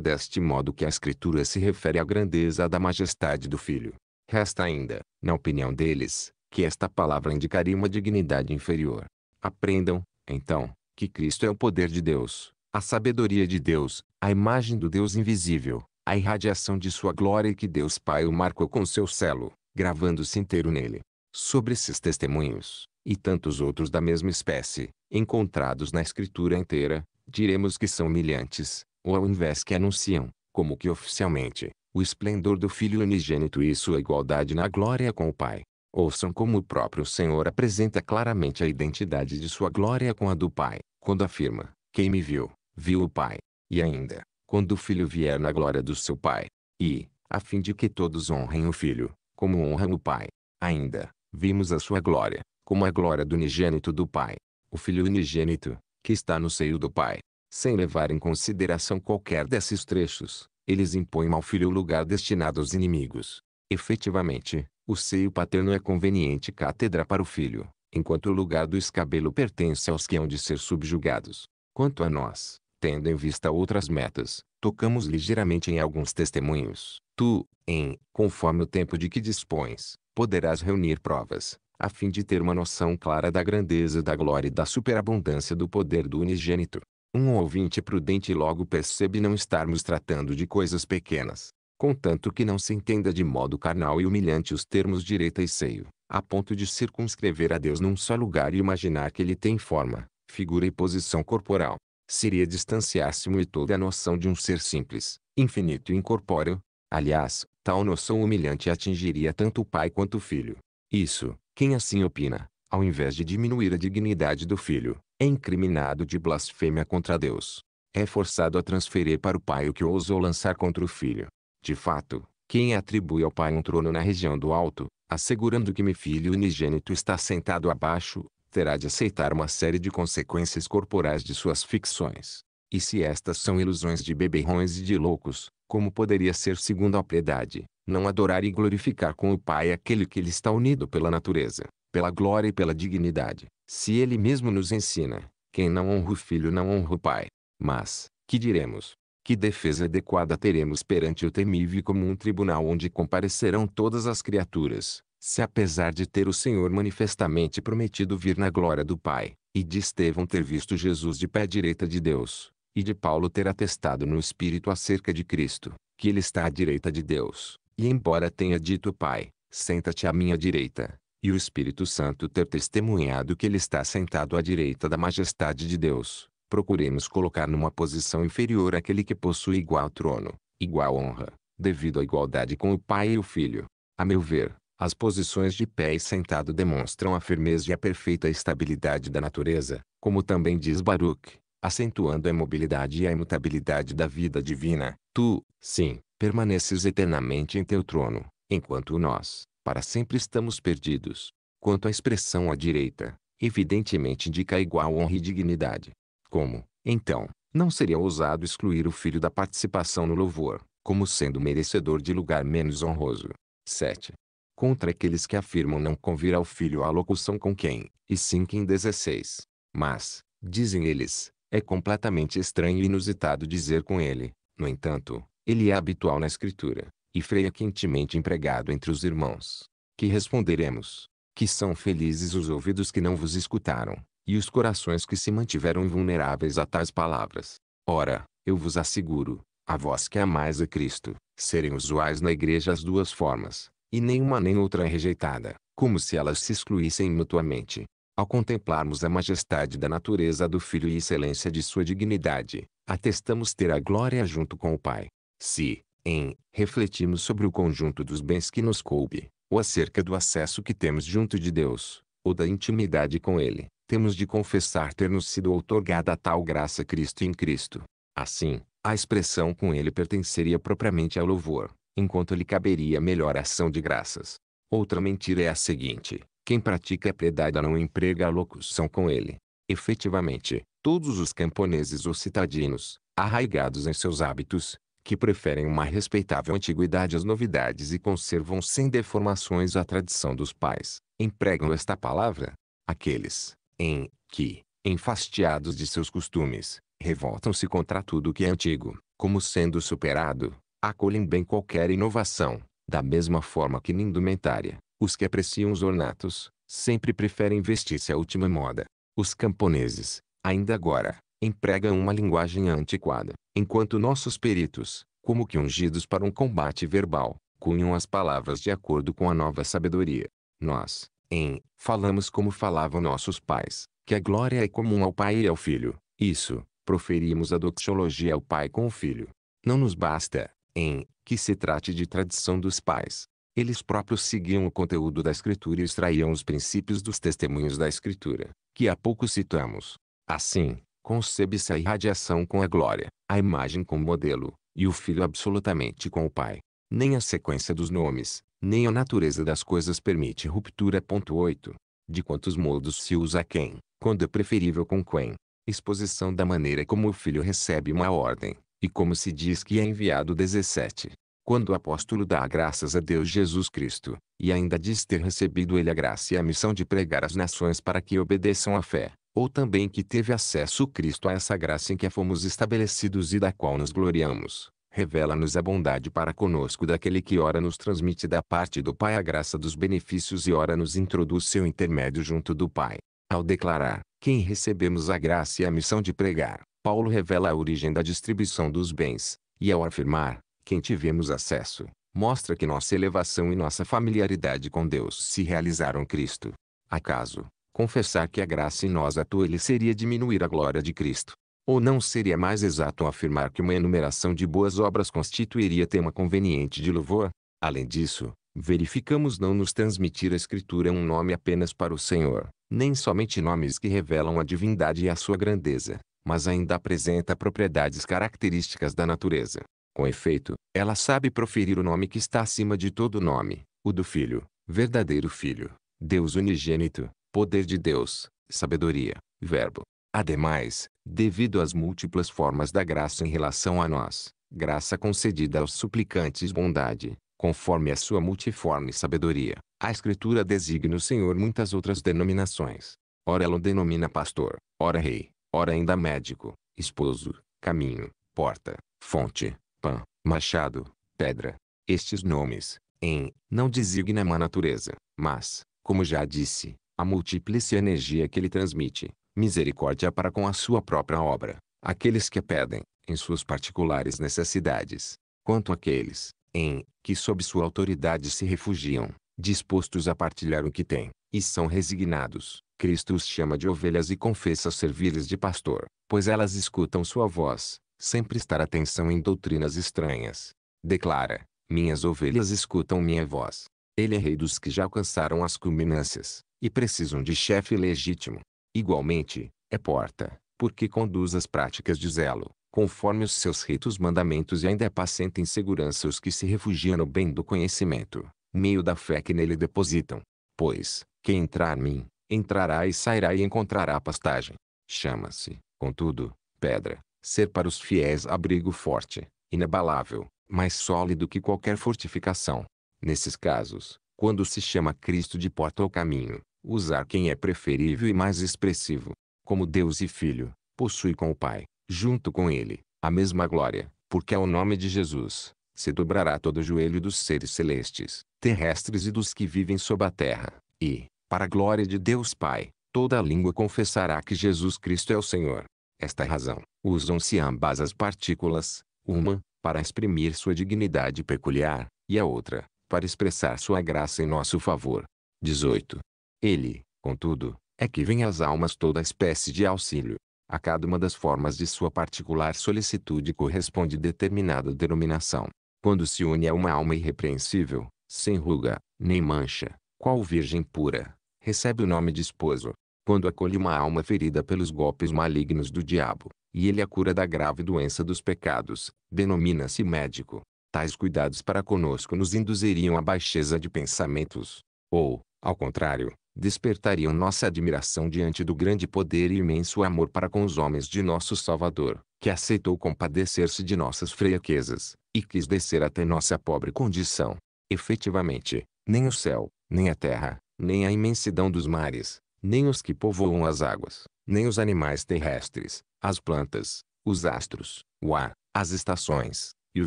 deste modo que a Escritura se refere à grandeza da majestade do Filho. Resta ainda, na opinião deles, que esta palavra indicaria uma dignidade inferior. Aprendam, então, que Cristo é o poder de Deus, a sabedoria de Deus, a imagem do Deus invisível, a irradiação de sua glória e que Deus Pai o marcou com seu selo, gravando-se inteiro nele. Sobre esses testemunhos, e tantos outros da mesma espécie, encontrados na escritura inteira, diremos que são humilhantes, ou ao invés que anunciam, como que oficialmente, o esplendor do Filho unigênito e sua igualdade na glória com o Pai. Ouçam como o próprio Senhor apresenta claramente a identidade de sua glória com a do Pai, quando afirma: Quem me viu, viu o Pai. E ainda, quando o filho vier na glória do seu pai. E, a fim de que todos honrem o filho, como honram o pai. Ainda, vimos a sua glória, como a glória do unigênito do pai. O filho unigênito, que está no seio do pai. Sem levar em consideração qualquer desses trechos, eles impõem ao filho o lugar destinado aos inimigos. Efetivamente, o seio paterno é conveniente cátedra para o filho, enquanto o lugar do escabelo pertence aos que hão de ser subjugados. Quanto a nós, Tendo em vista outras metas, tocamos ligeiramente em alguns testemunhos. Tu, em, conforme o tempo de que dispões, poderás reunir provas, a fim de ter uma noção clara da grandeza da glória e da superabundância do poder do unigênito. Um ouvinte prudente logo percebe não estarmos tratando de coisas pequenas, contanto que não se entenda de modo carnal e humilhante os termos direita e seio, a ponto de circunscrever a Deus num só lugar e imaginar que ele tem forma, figura e posição corporal seria distanciar-se-me toda a noção de um ser simples, infinito e incorpóreo. Aliás, tal noção humilhante atingiria tanto o pai quanto o filho. Isso, quem assim opina, ao invés de diminuir a dignidade do filho, é incriminado de blasfêmia contra Deus. É forçado a transferir para o pai o que ousou lançar contra o filho. De fato, quem atribui ao pai um trono na região do alto, assegurando que meu filho unigênito está sentado abaixo, terá de aceitar uma série de consequências corporais de suas ficções. E se estas são ilusões de beberrões e de loucos, como poderia ser segundo a piedade, não adorar e glorificar com o Pai aquele que lhe está unido pela natureza, pela glória e pela dignidade, se ele mesmo nos ensina, quem não honra o filho não honra o Pai. Mas, que diremos? Que defesa adequada teremos perante o temível como um tribunal onde comparecerão todas as criaturas, se apesar de ter o Senhor manifestamente prometido vir na glória do Pai, e de Estevão ter visto Jesus de pé à direita de Deus, e de Paulo ter atestado no Espírito acerca de Cristo, que ele está à direita de Deus, e embora tenha dito Pai, senta-te à minha direita, e o Espírito Santo ter testemunhado que ele está sentado à direita da majestade de Deus, procuremos colocar numa posição inferior aquele que possui igual trono, igual honra, devido à igualdade com o Pai e o Filho. A meu ver, as posições de pé e sentado demonstram a firmeza e a perfeita estabilidade da natureza, como também diz Baruch, acentuando a imobilidade e a imutabilidade da vida divina. Tu, sim, permaneces eternamente em teu trono, enquanto nós, para sempre estamos perdidos. Quanto à expressão à direita, evidentemente indica igual honra e dignidade. Como, então, não seria ousado excluir o filho da participação no louvor, como sendo merecedor de lugar menos honroso? 7 contra aqueles que afirmam não convir ao filho a locução com quem, e sim quem 16. Mas, dizem eles, é completamente estranho e inusitado dizer com ele. No entanto, ele é habitual na escritura, e freia quentemente empregado entre os irmãos. Que responderemos? Que são felizes os ouvidos que não vos escutaram, e os corações que se mantiveram invulneráveis a tais palavras. Ora, eu vos asseguro, a vós que amais a Cristo, serem usuais na igreja as duas formas, e nenhuma nem outra é rejeitada, como se elas se excluíssem mutuamente. Ao contemplarmos a majestade da natureza do Filho e excelência de sua dignidade, atestamos ter a glória junto com o Pai. Se, em, refletimos sobre o conjunto dos bens que nos coube, ou acerca do acesso que temos junto de Deus, ou da intimidade com Ele, temos de confessar ter-nos sido outorgada a tal graça Cristo em Cristo. Assim, a expressão com Ele pertenceria propriamente ao louvor, enquanto lhe caberia melhor ação de graças. Outra mentira é a seguinte: quem pratica a piedade não emprega a locução com ele. Efetivamente, todos os camponeses ou citadinos, arraigados em seus hábitos, que preferem uma respeitável antiguidade às novidades e conservam sem deformações a tradição dos pais, empregam esta palavra. Aqueles, em, que, enfastiados de seus costumes, revoltam-se contra tudo que é antigo, como sendo superado, acolhem bem qualquer inovação, da mesma forma que na indumentária, os que apreciam os ornatos, sempre preferem vestir-se à última moda. Os camponeses, ainda agora, empregam uma linguagem antiquada, enquanto nossos peritos, como que ungidos para um combate verbal, cunham as palavras de acordo com a nova sabedoria. Nós, em, falamos como falavam nossos pais, que a glória é comum ao pai e ao filho. Isso, proferimos a doxologia ao pai com o filho. Não nos basta, em que se trate de tradição dos pais. Eles próprios seguiam o conteúdo da Escritura e extraíam os princípios dos testemunhos da Escritura, que há pouco citamos. Assim, concebe-se a irradiação com a glória, a imagem com o modelo, e o filho absolutamente com o pai. Nem a sequência dos nomes, nem a natureza das coisas permite ruptura. 8. De quantos modos se usa quem, quando é preferível com quem. Exposição da maneira como o filho recebe uma ordem, e como se diz que é enviado 17. Quando o apóstolo dá graças a Deus Jesus Cristo, e ainda diz ter recebido ele a graça e a missão de pregar às nações para que obedeçam à fé, ou também que teve acesso Cristo a essa graça em que fomos estabelecidos e da qual nos gloriamos, revela-nos a bondade para conosco daquele que ora nos transmite da parte do Pai a graça dos benefícios e ora nos introduz seu intermédio junto do Pai. Ao declarar, quem recebemos a graça e a missão de pregar, Paulo revela a origem da distribuição dos bens, e ao afirmar, quem tivemos acesso, mostra que nossa elevação e nossa familiaridade com Deus se realizaram Cristo. Acaso, confessar que a graça em nós atua ele seria diminuir a glória de Cristo? Ou não seria mais exato afirmar que uma enumeração de boas obras constituiria tema conveniente de louvor? Além disso, verificamos não nos transmitir a Escritura um nome apenas para o Senhor, nem somente nomes que revelam a divindade e a sua grandeza, mas ainda apresenta propriedades características da natureza. Com efeito, ela sabe proferir o nome que está acima de todo nome, o do Filho, verdadeiro Filho, Deus unigênito, poder de Deus, sabedoria, verbo. Ademais, devido às múltiplas formas da graça em relação a nós, graça concedida aos suplicantes bondade, conforme a sua multiforme sabedoria, a Escritura designa o Senhor muitas outras denominações. Ora ela o denomina pastor, ora rei, ora ainda médico, esposo, caminho, porta, fonte, pão, machado, pedra. Estes nomes, em, não designa a natureza, mas, como já disse, a múltiplice energia que ele transmite, misericórdia para com a sua própria obra, aqueles que a pedem, em suas particulares necessidades, quanto aqueles, em, que sob sua autoridade se refugiam, dispostos a partilhar o que têm, e são resignados, Cristo os chama de ovelhas e confessa servir-lhes de pastor, pois elas escutam sua voz, sempre prestar atenção em doutrinas estranhas. Declara, minhas ovelhas escutam minha voz. Ele é rei dos que já alcançaram as culminâncias, e precisam de chefe legítimo. Igualmente, é porta, porque conduz as práticas de zelo, conforme os seus ritos mandamentos e ainda apacenta é em segurança os que se refugiam no bem do conhecimento, meio da fé que nele depositam. Pois, quem entrar em mim, entrará e sairá e encontrará pastagem. Chama-se, contudo, pedra, ser para os fiéis abrigo forte, inabalável, mais sólido que qualquer fortificação. Nesses casos, quando se chama Cristo de porta ou caminho, usar quem é preferível e mais expressivo, como Deus e Filho, possui com o Pai, junto com Ele, a mesma glória, porque é o nome de Jesus, se dobrará todo o joelho dos seres celestes, terrestres e dos que vivem sob a terra, e, para a glória de Deus Pai, toda língua confessará que Jesus Cristo é o Senhor. Esta razão, usam-se ambas as partículas, uma, para exprimir sua dignidade peculiar, e a outra, para expressar sua graça em nosso favor. 18. Ele, contudo, é que vem às almas toda espécie de auxílio. A cada uma das formas de sua particular solicitude corresponde determinada denominação. Quando se une a uma alma irrepreensível, sem ruga, nem mancha, qual virgem pura, recebe o nome de esposo, quando acolhe uma alma ferida pelos golpes malignos do diabo, e ele a cura da grave doença dos pecados, denomina-se médico. Tais cuidados para conosco nos induziriam à baixeza de pensamentos, ou, ao contrário, despertariam nossa admiração diante do grande poder e imenso amor para com os homens de nosso Salvador, que aceitou compadecer-se de nossas fraquezas, e quis descer até nossa pobre condição. Efetivamente, nem o céu, nem a terra, nem a imensidão dos mares, nem os que povoam as águas, nem os animais terrestres, as plantas, os astros, o ar, as estações, e o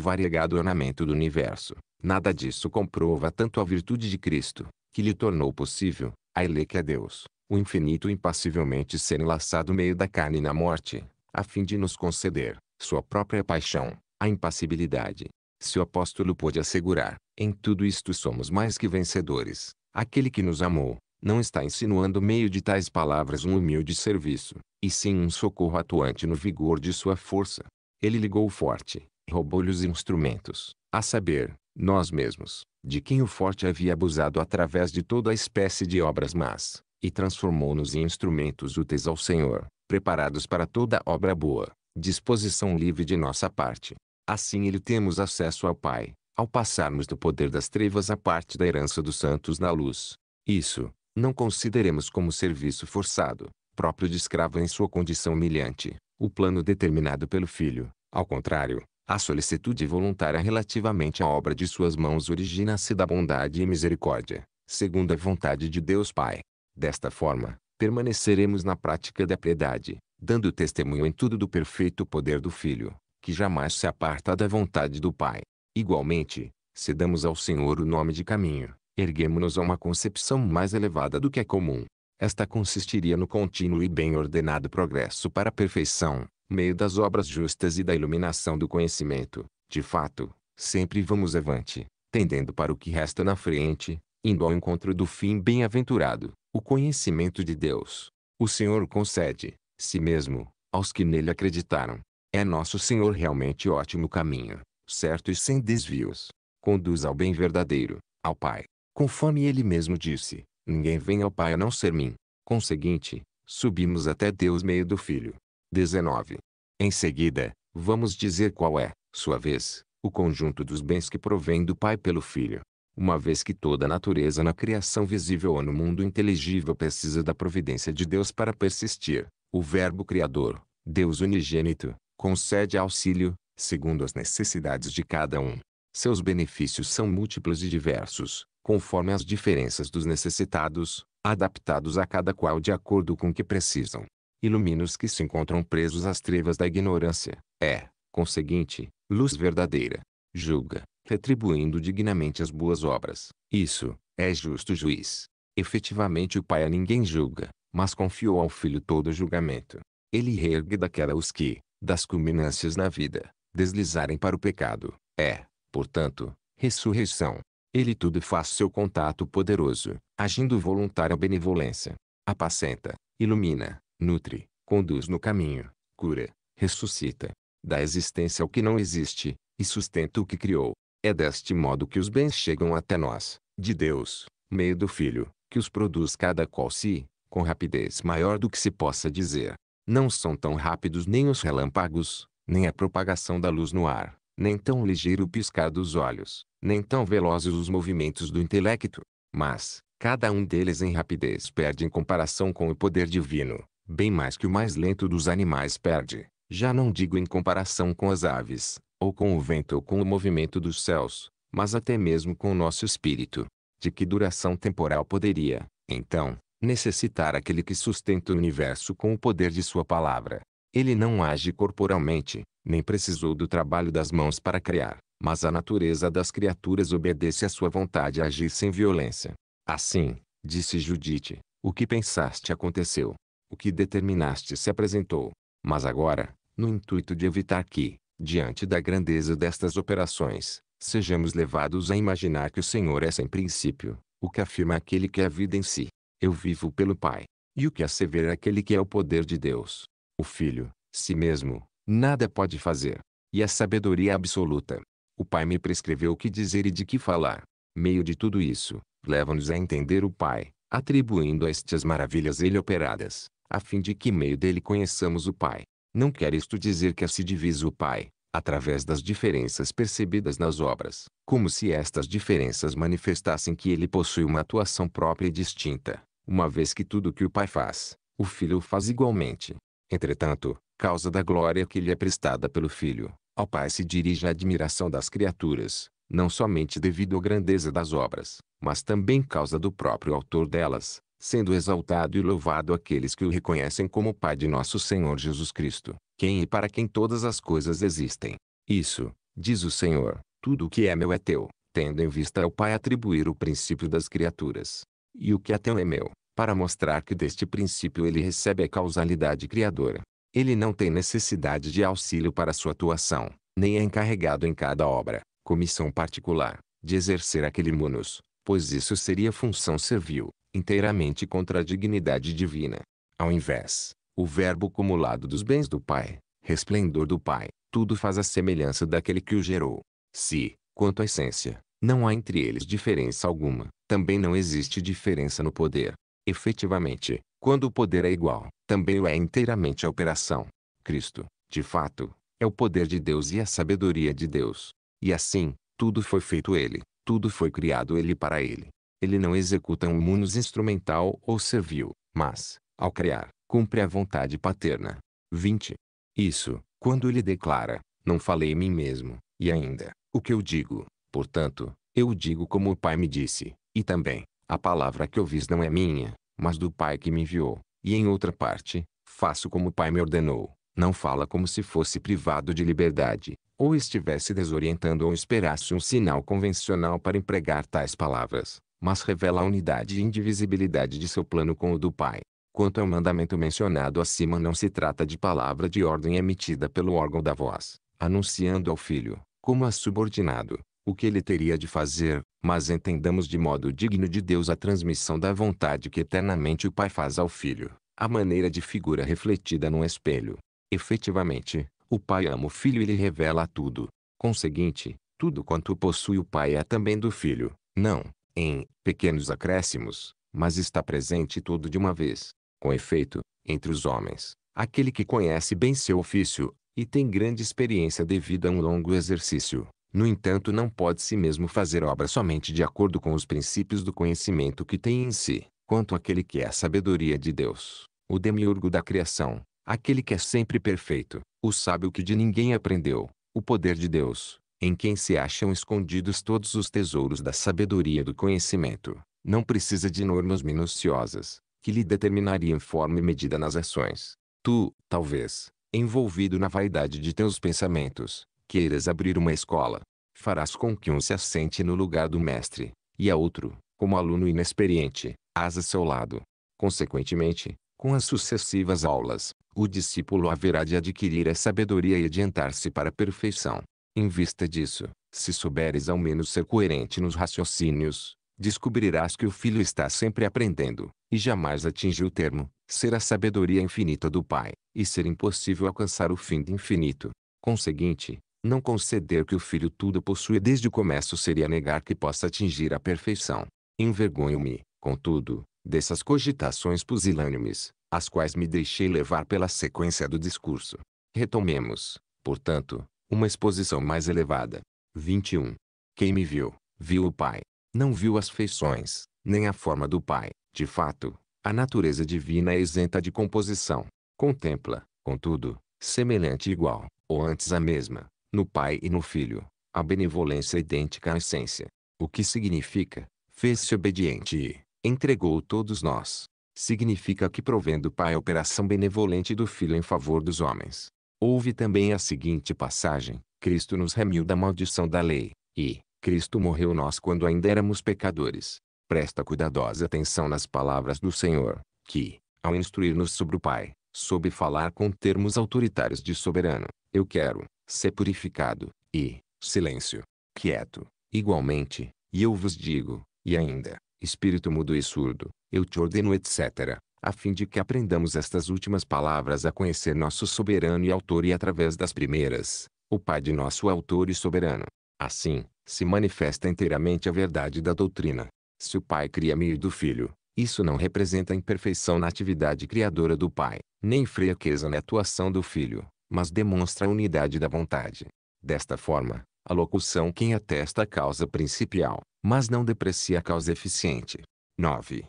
variegado ornamento do universo. Nada disso comprova tanto a virtude de Cristo, que lhe tornou possível, a ele que é Deus, o infinito impassivelmente ser enlaçado meio da carne na morte, a fim de nos conceder, sua própria paixão, a impassibilidade. Se o apóstolo pôde assegurar, em tudo isto somos mais que vencedores, Aquele que nos amou, não está insinuando meio de tais palavras um humilde serviço, e sim um socorro atuante no vigor de sua força. Ele ligou o forte, roubou-lhe os instrumentos, a saber, nós mesmos, de quem o forte havia abusado através de toda a espécie de obras más, e transformou-nos em instrumentos úteis ao Senhor, preparados para toda obra boa, disposição livre de nossa parte. Assim ele temos acesso ao Pai, ao passarmos do poder das trevas à parte da herança dos santos na luz. Isso, não consideremos como serviço forçado, próprio de escravo em sua condição humilhante, o plano determinado pelo Filho. Ao contrário, a solicitude voluntária relativamente à obra de suas mãos origina-se da bondade e misericórdia, segundo a vontade de Deus Pai. Desta forma, permaneceremos na prática da piedade, dando testemunho em tudo do perfeito poder do Filho, que jamais se aparta da vontade do Pai. Igualmente, se damos ao Senhor o nome de caminho, erguemos-nos a uma concepção mais elevada do que é comum. Esta consistiria no contínuo e bem ordenado progresso para a perfeição, meio das obras justas e da iluminação do conhecimento. De fato, sempre vamos avante, tendendo para o que resta na frente, indo ao encontro do fim bem-aventurado, o conhecimento de Deus. O Senhor concede, si mesmo, aos que nele acreditaram. É nosso Senhor realmente ótimo caminho, certo e sem desvios. Conduz ao bem verdadeiro, ao Pai. Conforme ele mesmo disse, ninguém vem ao Pai a não ser mim. Conseguinte, subimos até Deus meio do Filho. 19. Em seguida, vamos dizer qual é, sua vez, o conjunto dos bens que provém do Pai pelo Filho. Uma vez que toda a natureza na criação visível ou no mundo inteligível precisa da providência de Deus para persistir, o Verbo Criador, Deus unigênito, concede auxílio, segundo as necessidades de cada um. Seus benefícios são múltiplos e diversos, conforme as diferenças dos necessitados, adaptados a cada qual de acordo com o que precisam. Ilumina que se encontram presos às trevas da ignorância. É, conseguinte, luz verdadeira. Julga, retribuindo dignamente as boas obras. Isso, é justo juiz. Efetivamente o Pai a ninguém julga, mas confiou ao Filho todo o julgamento. Ele reergue daquela os que, das culminâncias na vida, deslizarem para o pecado. É, portanto, ressurreição. Ele tudo faz seu contato poderoso, agindo voluntária benevolência. Apacenta, ilumina, nutre, conduz no caminho, cura, ressuscita. Dá existência ao que não existe, e sustenta o que criou. É deste modo que os bens chegam até nós, de Deus, meio do Filho, que os produz cada qual se, si, com rapidez maior do que se possa dizer. Não são tão rápidos nem os relâmpagos, nem a propagação da luz no ar, nem tão ligeiro o piscar dos olhos, nem tão velozes os movimentos do intelecto. Mas, cada um deles em rapidez perde em comparação com o poder divino, bem mais que o mais lento dos animais perde, já não digo em comparação com as aves, ou com o vento ou com o movimento dos céus, mas até mesmo com o nosso espírito. De que duração temporal poderia, então, necessitar aquele que sustenta o universo com o poder de sua palavra, ele não age corporalmente, nem precisou do trabalho das mãos para criar, mas a natureza das criaturas obedece à sua vontade a agir sem violência. Assim, disse Judite, o que pensaste aconteceu. O que determinaste se apresentou. Mas agora, no intuito de evitar que, diante da grandeza destas operações, sejamos levados a imaginar que o Senhor é sem princípio, o que afirma aquele que é a vida em si. Eu vivo pelo Pai. E o que assevera é é aquele que é o poder de Deus. O filho, si mesmo, nada pode fazer. E a sabedoria absoluta. O Pai me prescreveu o que dizer e de que falar. Meio de tudo isso, leva-nos a entender o Pai, atribuindo a este as maravilhas ele operadas, a fim de que meio dele conheçamos o Pai. Não quer isto dizer que se assim divisa o Pai, através das diferenças percebidas nas obras, como se estas diferenças manifestassem que ele possui uma atuação própria e distinta, uma vez que tudo que o Pai faz, o Filho faz igualmente. Entretanto, causa da glória que lhe é prestada pelo Filho, ao Pai se dirige a admiração das criaturas, não somente devido à grandeza das obras, mas também causa do próprio autor delas, sendo exaltado e louvado aqueles que o reconhecem como Pai de nosso Senhor Jesus Cristo, quem e para quem todas as coisas existem. Isso, diz o Senhor, tudo o que é meu é teu, tendo em vista ao Pai atribuir o princípio das criaturas. E o que é teu é meu, para mostrar que deste princípio ele recebe a causalidade criadora. Ele não tem necessidade de auxílio para sua atuação, nem é encarregado em cada obra, comissão particular, de exercer aquele munus, pois isso seria função servil, inteiramente contra a dignidade divina. Ao invés, o verbo acumulado dos bens do Pai, resplendor do Pai, tudo faz a semelhança daquele que o gerou. Se, quanto à essência, não há entre eles diferença alguma, também não existe diferença no poder, Efetivamente, quando o poder é igual, também o é inteiramente a operação. Cristo, de fato, é o poder de Deus e a sabedoria de Deus. E assim, tudo foi feito ele, tudo foi criado ele para ele. Ele não executa um munus instrumental ou servil, mas, ao criar, cumpre a vontade paterna. 20. Isso, quando ele declara, não falei mim mesmo, e ainda, o que eu digo, portanto, eu digo como o Pai me disse, e também, a palavra que ouvis não é minha, mas do Pai que me enviou. E em outra parte, faço como o Pai me ordenou. Não fala como se fosse privado de liberdade, ou estivesse desorientando ou esperasse um sinal convencional para empregar tais palavras, mas revela a unidade e indivisibilidade de seu plano com o do Pai. Quanto ao mandamento mencionado acima, não se trata de palavra de ordem emitida pelo órgão da voz, anunciando ao filho, como a subordinado, o que ele teria de fazer, mas entendamos de modo digno de Deus a transmissão da vontade que eternamente o Pai faz ao Filho, a maneira de figura refletida num espelho. Efetivamente, o Pai ama o Filho e lhe revela tudo. Conseguinte, tudo quanto possui o Pai é também do Filho, não, em pequenos acréscimos, mas está presente todo de uma vez. Com efeito, entre os homens, aquele que conhece bem seu ofício, e tem grande experiência devido a um longo exercício, no entanto, não pode-se mesmo fazer obra somente de acordo com os princípios do conhecimento que tem em si, quanto aquele que é a sabedoria de Deus, o demiurgo da criação, aquele que é sempre perfeito, o sábio que de ninguém aprendeu, o poder de Deus, em quem se acham escondidos todos os tesouros da sabedoria do conhecimento, não precisa de normas minuciosas, que lhe determinariam forma e medida nas ações. Tu, talvez, envolvido na vaidade de teus pensamentos, queiras abrir uma escola, farás com que um se assente no lugar do mestre, e a outro, como aluno inexperiente, asa seu lado. Consequentemente, com as sucessivas aulas, o discípulo haverá de adquirir a sabedoria e adiantar-se para a perfeição. Em vista disso, se souberes ao menos ser coerente nos raciocínios, descobrirás que o filho está sempre aprendendo, e jamais atinge o termo, ser a sabedoria infinita do Pai, e ser impossível alcançar o fim do infinito. Conseguinte, não conceder que o filho tudo possui desde o começo seria negar que possa atingir a perfeição. Envergonho-me, contudo, dessas cogitações pusilânimes, as quais me deixei levar pela sequência do discurso. Retomemos, portanto, uma exposição mais elevada. 21. Quem me viu, viu o Pai. Não viu as feições, nem a forma do Pai. De fato, a natureza divina é isenta de composição. Contempla, contudo, semelhante e igual, ou antes a mesma, no Pai e no Filho, a benevolência idêntica à essência. O que significa, fez-se obediente e, entregou todos nós. Significa que provém do Pai a operação benevolente do Filho em favor dos homens. Houve também a seguinte passagem, Cristo nos remiu da maldição da lei, e, Cristo morreu nós quando ainda éramos pecadores. Presta cuidadosa atenção nas palavras do Senhor, que, ao instruir-nos sobre o Pai, soube falar com termos autoritários de soberano, eu quero, ser purificado, e, silêncio, quieto, igualmente, e eu vos digo, e ainda, espírito mudo e surdo, eu te ordeno etc., a fim de que aprendamos estas últimas palavras a conhecer nosso soberano e autor e através das primeiras, o Pai de nosso autor e soberano. Assim, se manifesta inteiramente a verdade da doutrina. Se o Pai cria meio do Filho, isso não representa imperfeição na atividade criadora do Pai, nem fraqueza na atuação do Filho, mas demonstra a unidade da vontade. Desta forma, a locução quem atesta a causa principal, mas não deprecia a causa eficiente. 9.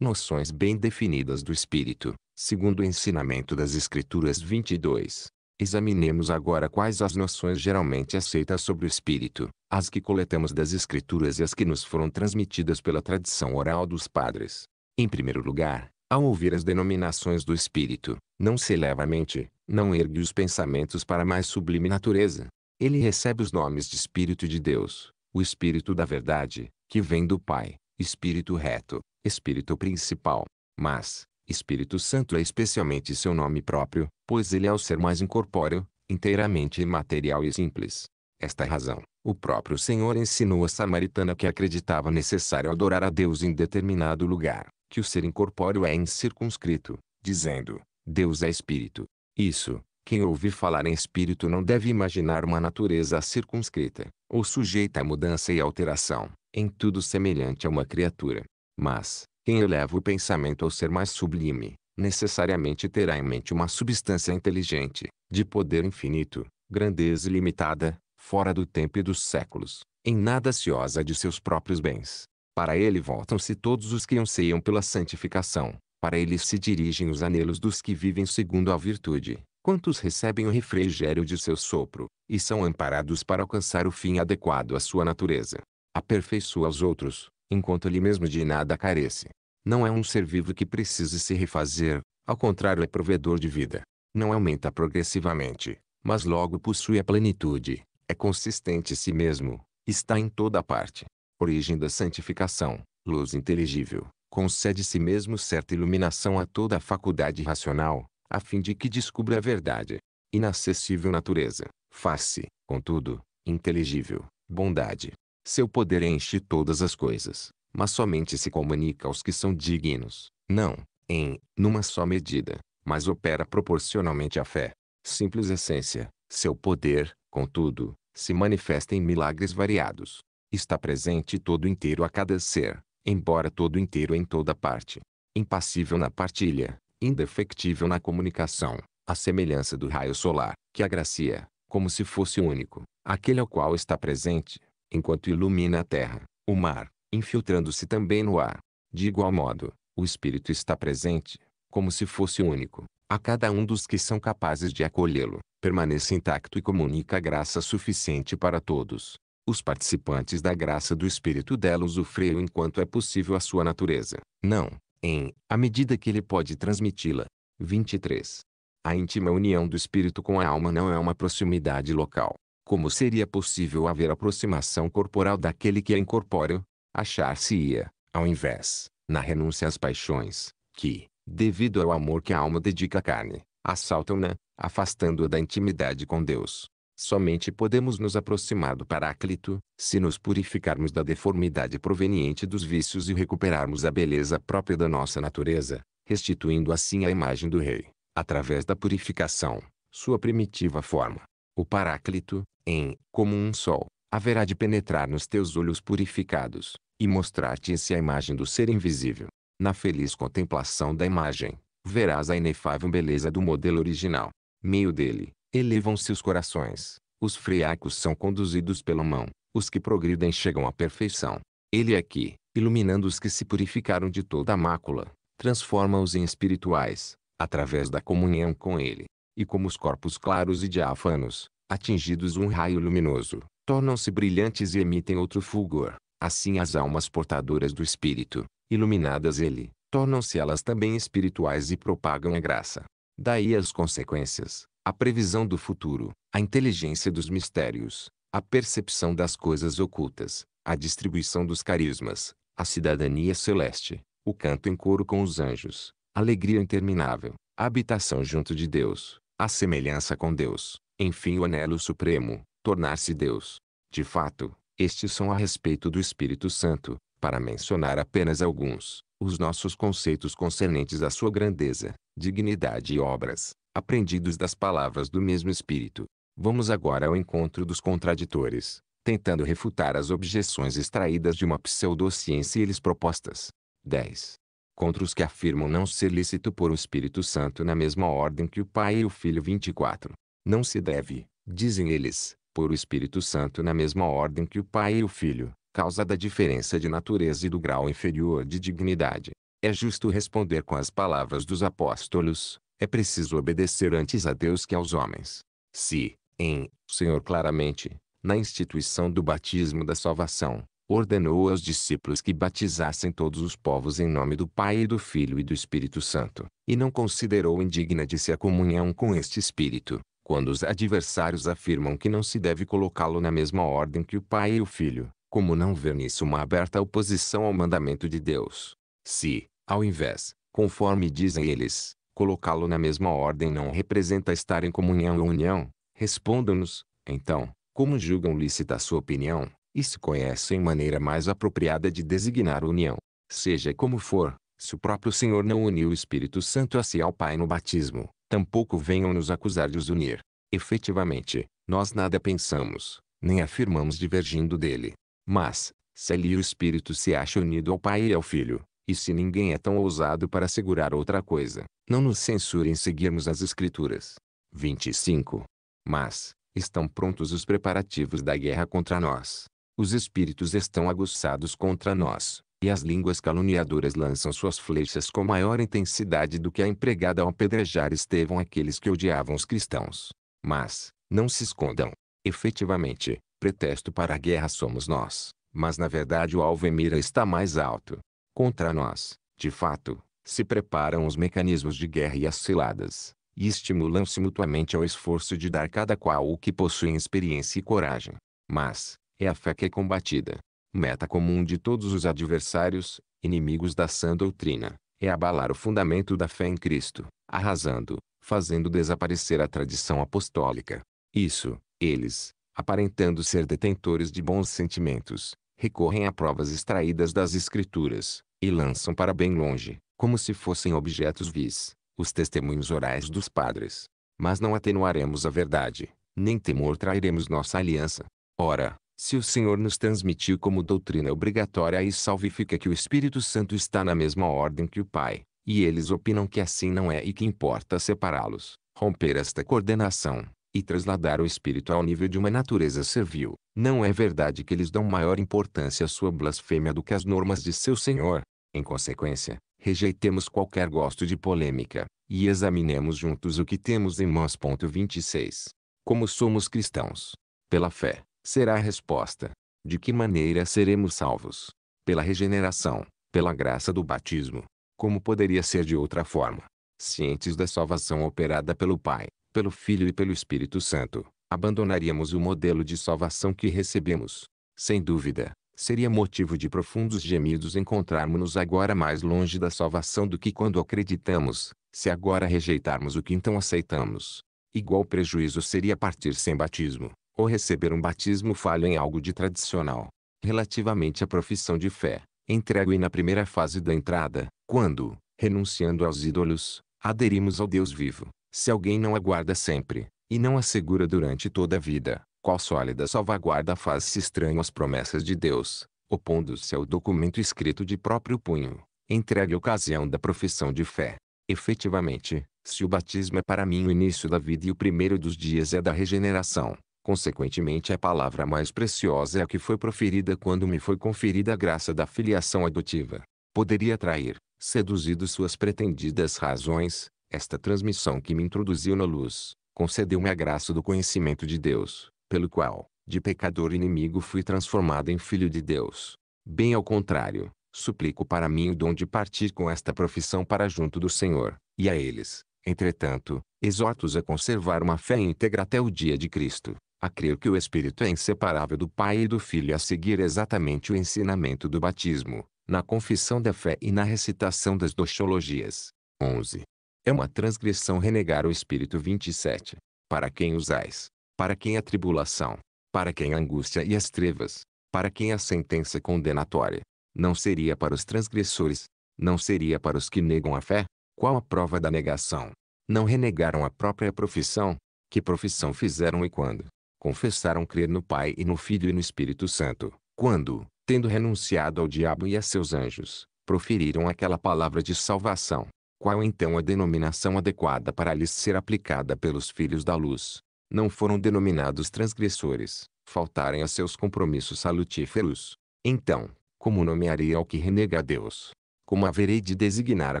Noções bem definidas do espírito, segundo o ensinamento das Escrituras 22. Examinemos agora quais as noções geralmente aceitas sobre o espírito, as que coletamos das Escrituras e as que nos foram transmitidas pela tradição oral dos padres. Em primeiro lugar, ao ouvir as denominações do espírito, não se eleva a mente, não ergue os pensamentos para mais sublime natureza. Ele recebe os nomes de Espírito de Deus, o Espírito da Verdade, que vem do Pai, Espírito reto, Espírito principal. Mas, Espírito Santo é especialmente seu nome próprio, pois ele é o ser mais incorpóreo, inteiramente imaterial e simples. Esta é razão, o próprio Senhor ensinou a samaritana que acreditava necessário adorar a Deus em determinado lugar, que o ser incorpóreo é incircunscrito, dizendo, Deus é Espírito, isso, quem ouvir falar em espírito não deve imaginar uma natureza circunscrita, ou sujeita a mudança e alteração, em tudo semelhante a uma criatura. Mas, quem eleva o pensamento ao ser mais sublime, necessariamente terá em mente uma substância inteligente, de poder infinito, grandeza ilimitada, fora do tempo e dos séculos, em nada ciosa de seus próprios bens. Para ele voltam-se todos os que anseiam pela santificação, para eles se dirigem os anelos dos que vivem segundo a virtude, quantos recebem o refrigério de seu sopro, e são amparados para alcançar o fim adequado à sua natureza. Aperfeiçoa os outros, enquanto ele mesmo de nada carece. Não é um ser vivo que precise se refazer, ao contrário é provedor de vida. Não aumenta progressivamente, mas logo possui a plenitude, é consistente em si mesmo, está em toda parte. Origem da santificação, luz inteligível, concede se mesmo certa iluminação a toda a faculdade racional, a fim de que descubra a verdade. Inacessível natureza, faz-se, contudo, inteligível, bondade. Seu poder enche todas as coisas, mas somente se comunica aos que são dignos, não, em, numa só medida, mas opera proporcionalmente à fé. Simples essência, seu poder, contudo, se manifesta em milagres variados. Está presente todo inteiro a cada ser, embora todo inteiro em toda parte, impassível na partilha, indefectível na comunicação, à semelhança do raio solar, que agracia, como se fosse único, aquele ao qual está presente, enquanto ilumina a terra, o mar, infiltrando-se também no ar. De igual modo, o Espírito está presente, como se fosse único, a cada um dos que são capazes de acolhê-lo, permanece intacto e comunica graça suficiente para todos os participantes da graça do Espírito dela usufruem enquanto é possível a sua natureza. Não, em, à medida que ele pode transmiti-la. 23. A íntima união do espírito com a alma não é uma proximidade local. Como seria possível haver aproximação corporal daquele que é incorpóreo? Achar-se-ia, ao invés, na renúncia às paixões, que, devido ao amor que a alma dedica à carne, assaltam-na, afastando-a da intimidade com Deus. Somente podemos nos aproximar do Paráclito, se nos purificarmos da deformidade proveniente dos vícios e recuperarmos a beleza própria da nossa natureza, restituindo assim a imagem do Rei, através da purificação, sua primitiva forma. O Paráclito, em Como um Sol, haverá de penetrar nos teus olhos purificados, e mostrar-te-se a imagem do ser invisível. Na feliz contemplação da imagem, verás a inefável beleza do modelo original. Meio dele, Elevam-se os corações. Os friacos são conduzidos pela mão. Os que progridem chegam à perfeição. Ele é que, iluminando os que se purificaram de toda a mácula, transforma-os em espirituais, através da comunhão com ele. E como os corpos claros e diáfanos, atingidos um raio luminoso, tornam-se brilhantes e emitem outro fulgor. Assim as almas portadoras do Espírito, iluminadas ele, tornam-se elas também espirituais e propagam a graça. Daí as consequências, a previsão do futuro, a inteligência dos mistérios, a percepção das coisas ocultas, a distribuição dos carismas, a cidadania celeste, o canto em coro com os anjos, a alegria interminável, a habitação junto de Deus, a semelhança com Deus, enfim o anelo supremo, tornar-se Deus. De fato, estes são a respeito do Espírito Santo, para mencionar apenas alguns, os nossos conceitos concernentes à sua grandeza, dignidade e obras aprendidos das palavras do mesmo Espírito. Vamos agora ao encontro dos contraditores, tentando refutar as objeções extraídas de uma pseudociência e lhes propostas. 10. Contra os que afirmam não ser lícito por o Espírito Santo na mesma ordem que o Pai e o Filho 24. Não se deve, dizem eles, por o Espírito Santo na mesma ordem que o Pai e o Filho, causa da diferença de natureza e do grau inferior de dignidade. É justo responder com as palavras dos apóstolos, é preciso obedecer antes a Deus que aos homens. Se, em, Senhor claramente, na instituição do batismo da salvação, ordenou aos discípulos que batizassem todos os povos em nome do Pai e do Filho e do Espírito Santo, e não considerou indigna de se a comunhão com este Espírito, quando os adversários afirmam que não se deve colocá-lo na mesma ordem que o Pai e o Filho, como não ver nisso uma aberta oposição ao mandamento de Deus. Se, ao invés, conforme dizem eles, colocá-lo na mesma ordem não representa estar em comunhão ou união? Respondam-nos, então, como julgam lícita a sua opinião, e se conhecem maneira mais apropriada de designar união. Seja como for, se o próprio Senhor não uniu o Espírito Santo a si ao Pai no batismo, tampouco venham nos acusar de os unir. Efetivamente, nós nada pensamos, nem afirmamos divergindo dele. Mas, se ali o Espírito se acha unido ao Pai e ao Filho, e se ninguém é tão ousado para assegurar outra coisa, não nos censurem seguirmos as Escrituras. 25. Mas, estão prontos os preparativos da guerra contra nós. Os espíritos estão aguçados contra nós, e as línguas caluniadoras lançam suas flechas com maior intensidade do que a empregada ao apedrejar Estevão aqueles que odiavam os cristãos. Mas, não se escondam. Efetivamente, pretexto para a guerra somos nós, mas na verdade o alvo em mira está mais alto. Contra nós, de fato, se preparam os mecanismos de guerra e as ciladas, e estimulam-se mutuamente ao esforço de dar cada qual o que possui em experiência e coragem. Mas, é a fé que é combatida. Meta comum de todos os adversários, inimigos da sã doutrina, é abalar o fundamento da fé em Cristo, arrasando, fazendo desaparecer a tradição apostólica. Isso, eles, aparentando ser detentores de bons sentimentos, recorrem a provas extraídas das Escrituras, e lançam para bem longe, como se fossem objetos vis, os testemunhos orais dos padres. Mas não atenuaremos a verdade, nem temor trairemos nossa aliança. Ora, se o Senhor nos transmitiu como doutrina obrigatória e salvifica que o Espírito Santo está na mesma ordem que o Pai, e eles opinam que assim não é e que importa separá-los, romper esta coordenação, e trasladar o espírito ao nível de uma natureza servil. Não é verdade que eles dão maior importância à sua blasfêmia do que às normas de seu Senhor. Em consequência, rejeitemos qualquer gosto de polêmica, e examinemos juntos o que temos em mãos. 26. Como somos cristãos? Pela fé, será a resposta. De que maneira seremos salvos? Pela regeneração, pela graça do batismo. Como poderia ser de outra forma? Cientes da salvação operada pelo Pai, pelo Filho e pelo Espírito Santo, abandonaríamos o modelo de salvação que recebemos. Sem dúvida, seria motivo de profundos gemidos encontrarmos-nos agora mais longe da salvação do que quando acreditamos, se agora rejeitarmos o que então aceitamos. Igual prejuízo seria partir sem batismo, ou receber um batismo falho em algo de tradicional. Relativamente à profissão de fé, entrego-e na primeira fase da entrada, quando, renunciando aos ídolos, aderimos ao Deus vivo. Se alguém não aguarda sempre, e não assegura durante toda a vida, qual sólida salvaguarda faz-se estranho às promessas de Deus, opondo-se ao documento escrito de próprio punho, entregue a ocasião da profissão de fé. Efetivamente, se o batismo é para mim o início da vida e o primeiro dos dias é da regeneração, consequentemente a palavra mais preciosa é a que foi proferida quando me foi conferida a graça da filiação adotiva. Poderia trair, seduzido suas pretendidas razões, esta transmissão que me introduziu na luz, concedeu-me a graça do conhecimento de Deus, pelo qual, de pecador inimigo fui transformado em filho de Deus. Bem ao contrário, suplico para mim o dom de partir com esta profissão para junto do Senhor, e a eles, entretanto, exorto-os a conservar uma fé íntegra até o dia de Cristo, a crer que o Espírito é inseparável do Pai e do Filho e a seguir exatamente o ensinamento do batismo, na confissão da fé e na recitação das doxologias. 11. É uma transgressão renegar o Espírito 27. Para quem usais? Para quem a tribulação? Para quem a angústia e as trevas? Para quem a sentença condenatória? Não seria para os transgressores? Não seria para os que negam a fé? Qual a prova da negação? Não renegaram a própria profissão? Que profissão fizeram e quando? Confessaram crer no Pai e no Filho e no Espírito Santo. Quando, tendo renunciado ao diabo e a seus anjos, proferiram aquela palavra de salvação, qual então a denominação adequada para lhes ser aplicada pelos filhos da luz? Não foram denominados transgressores, faltarem a seus compromissos salutíferos. Então, como nomearei ao que renega a Deus? Como haverei de designar a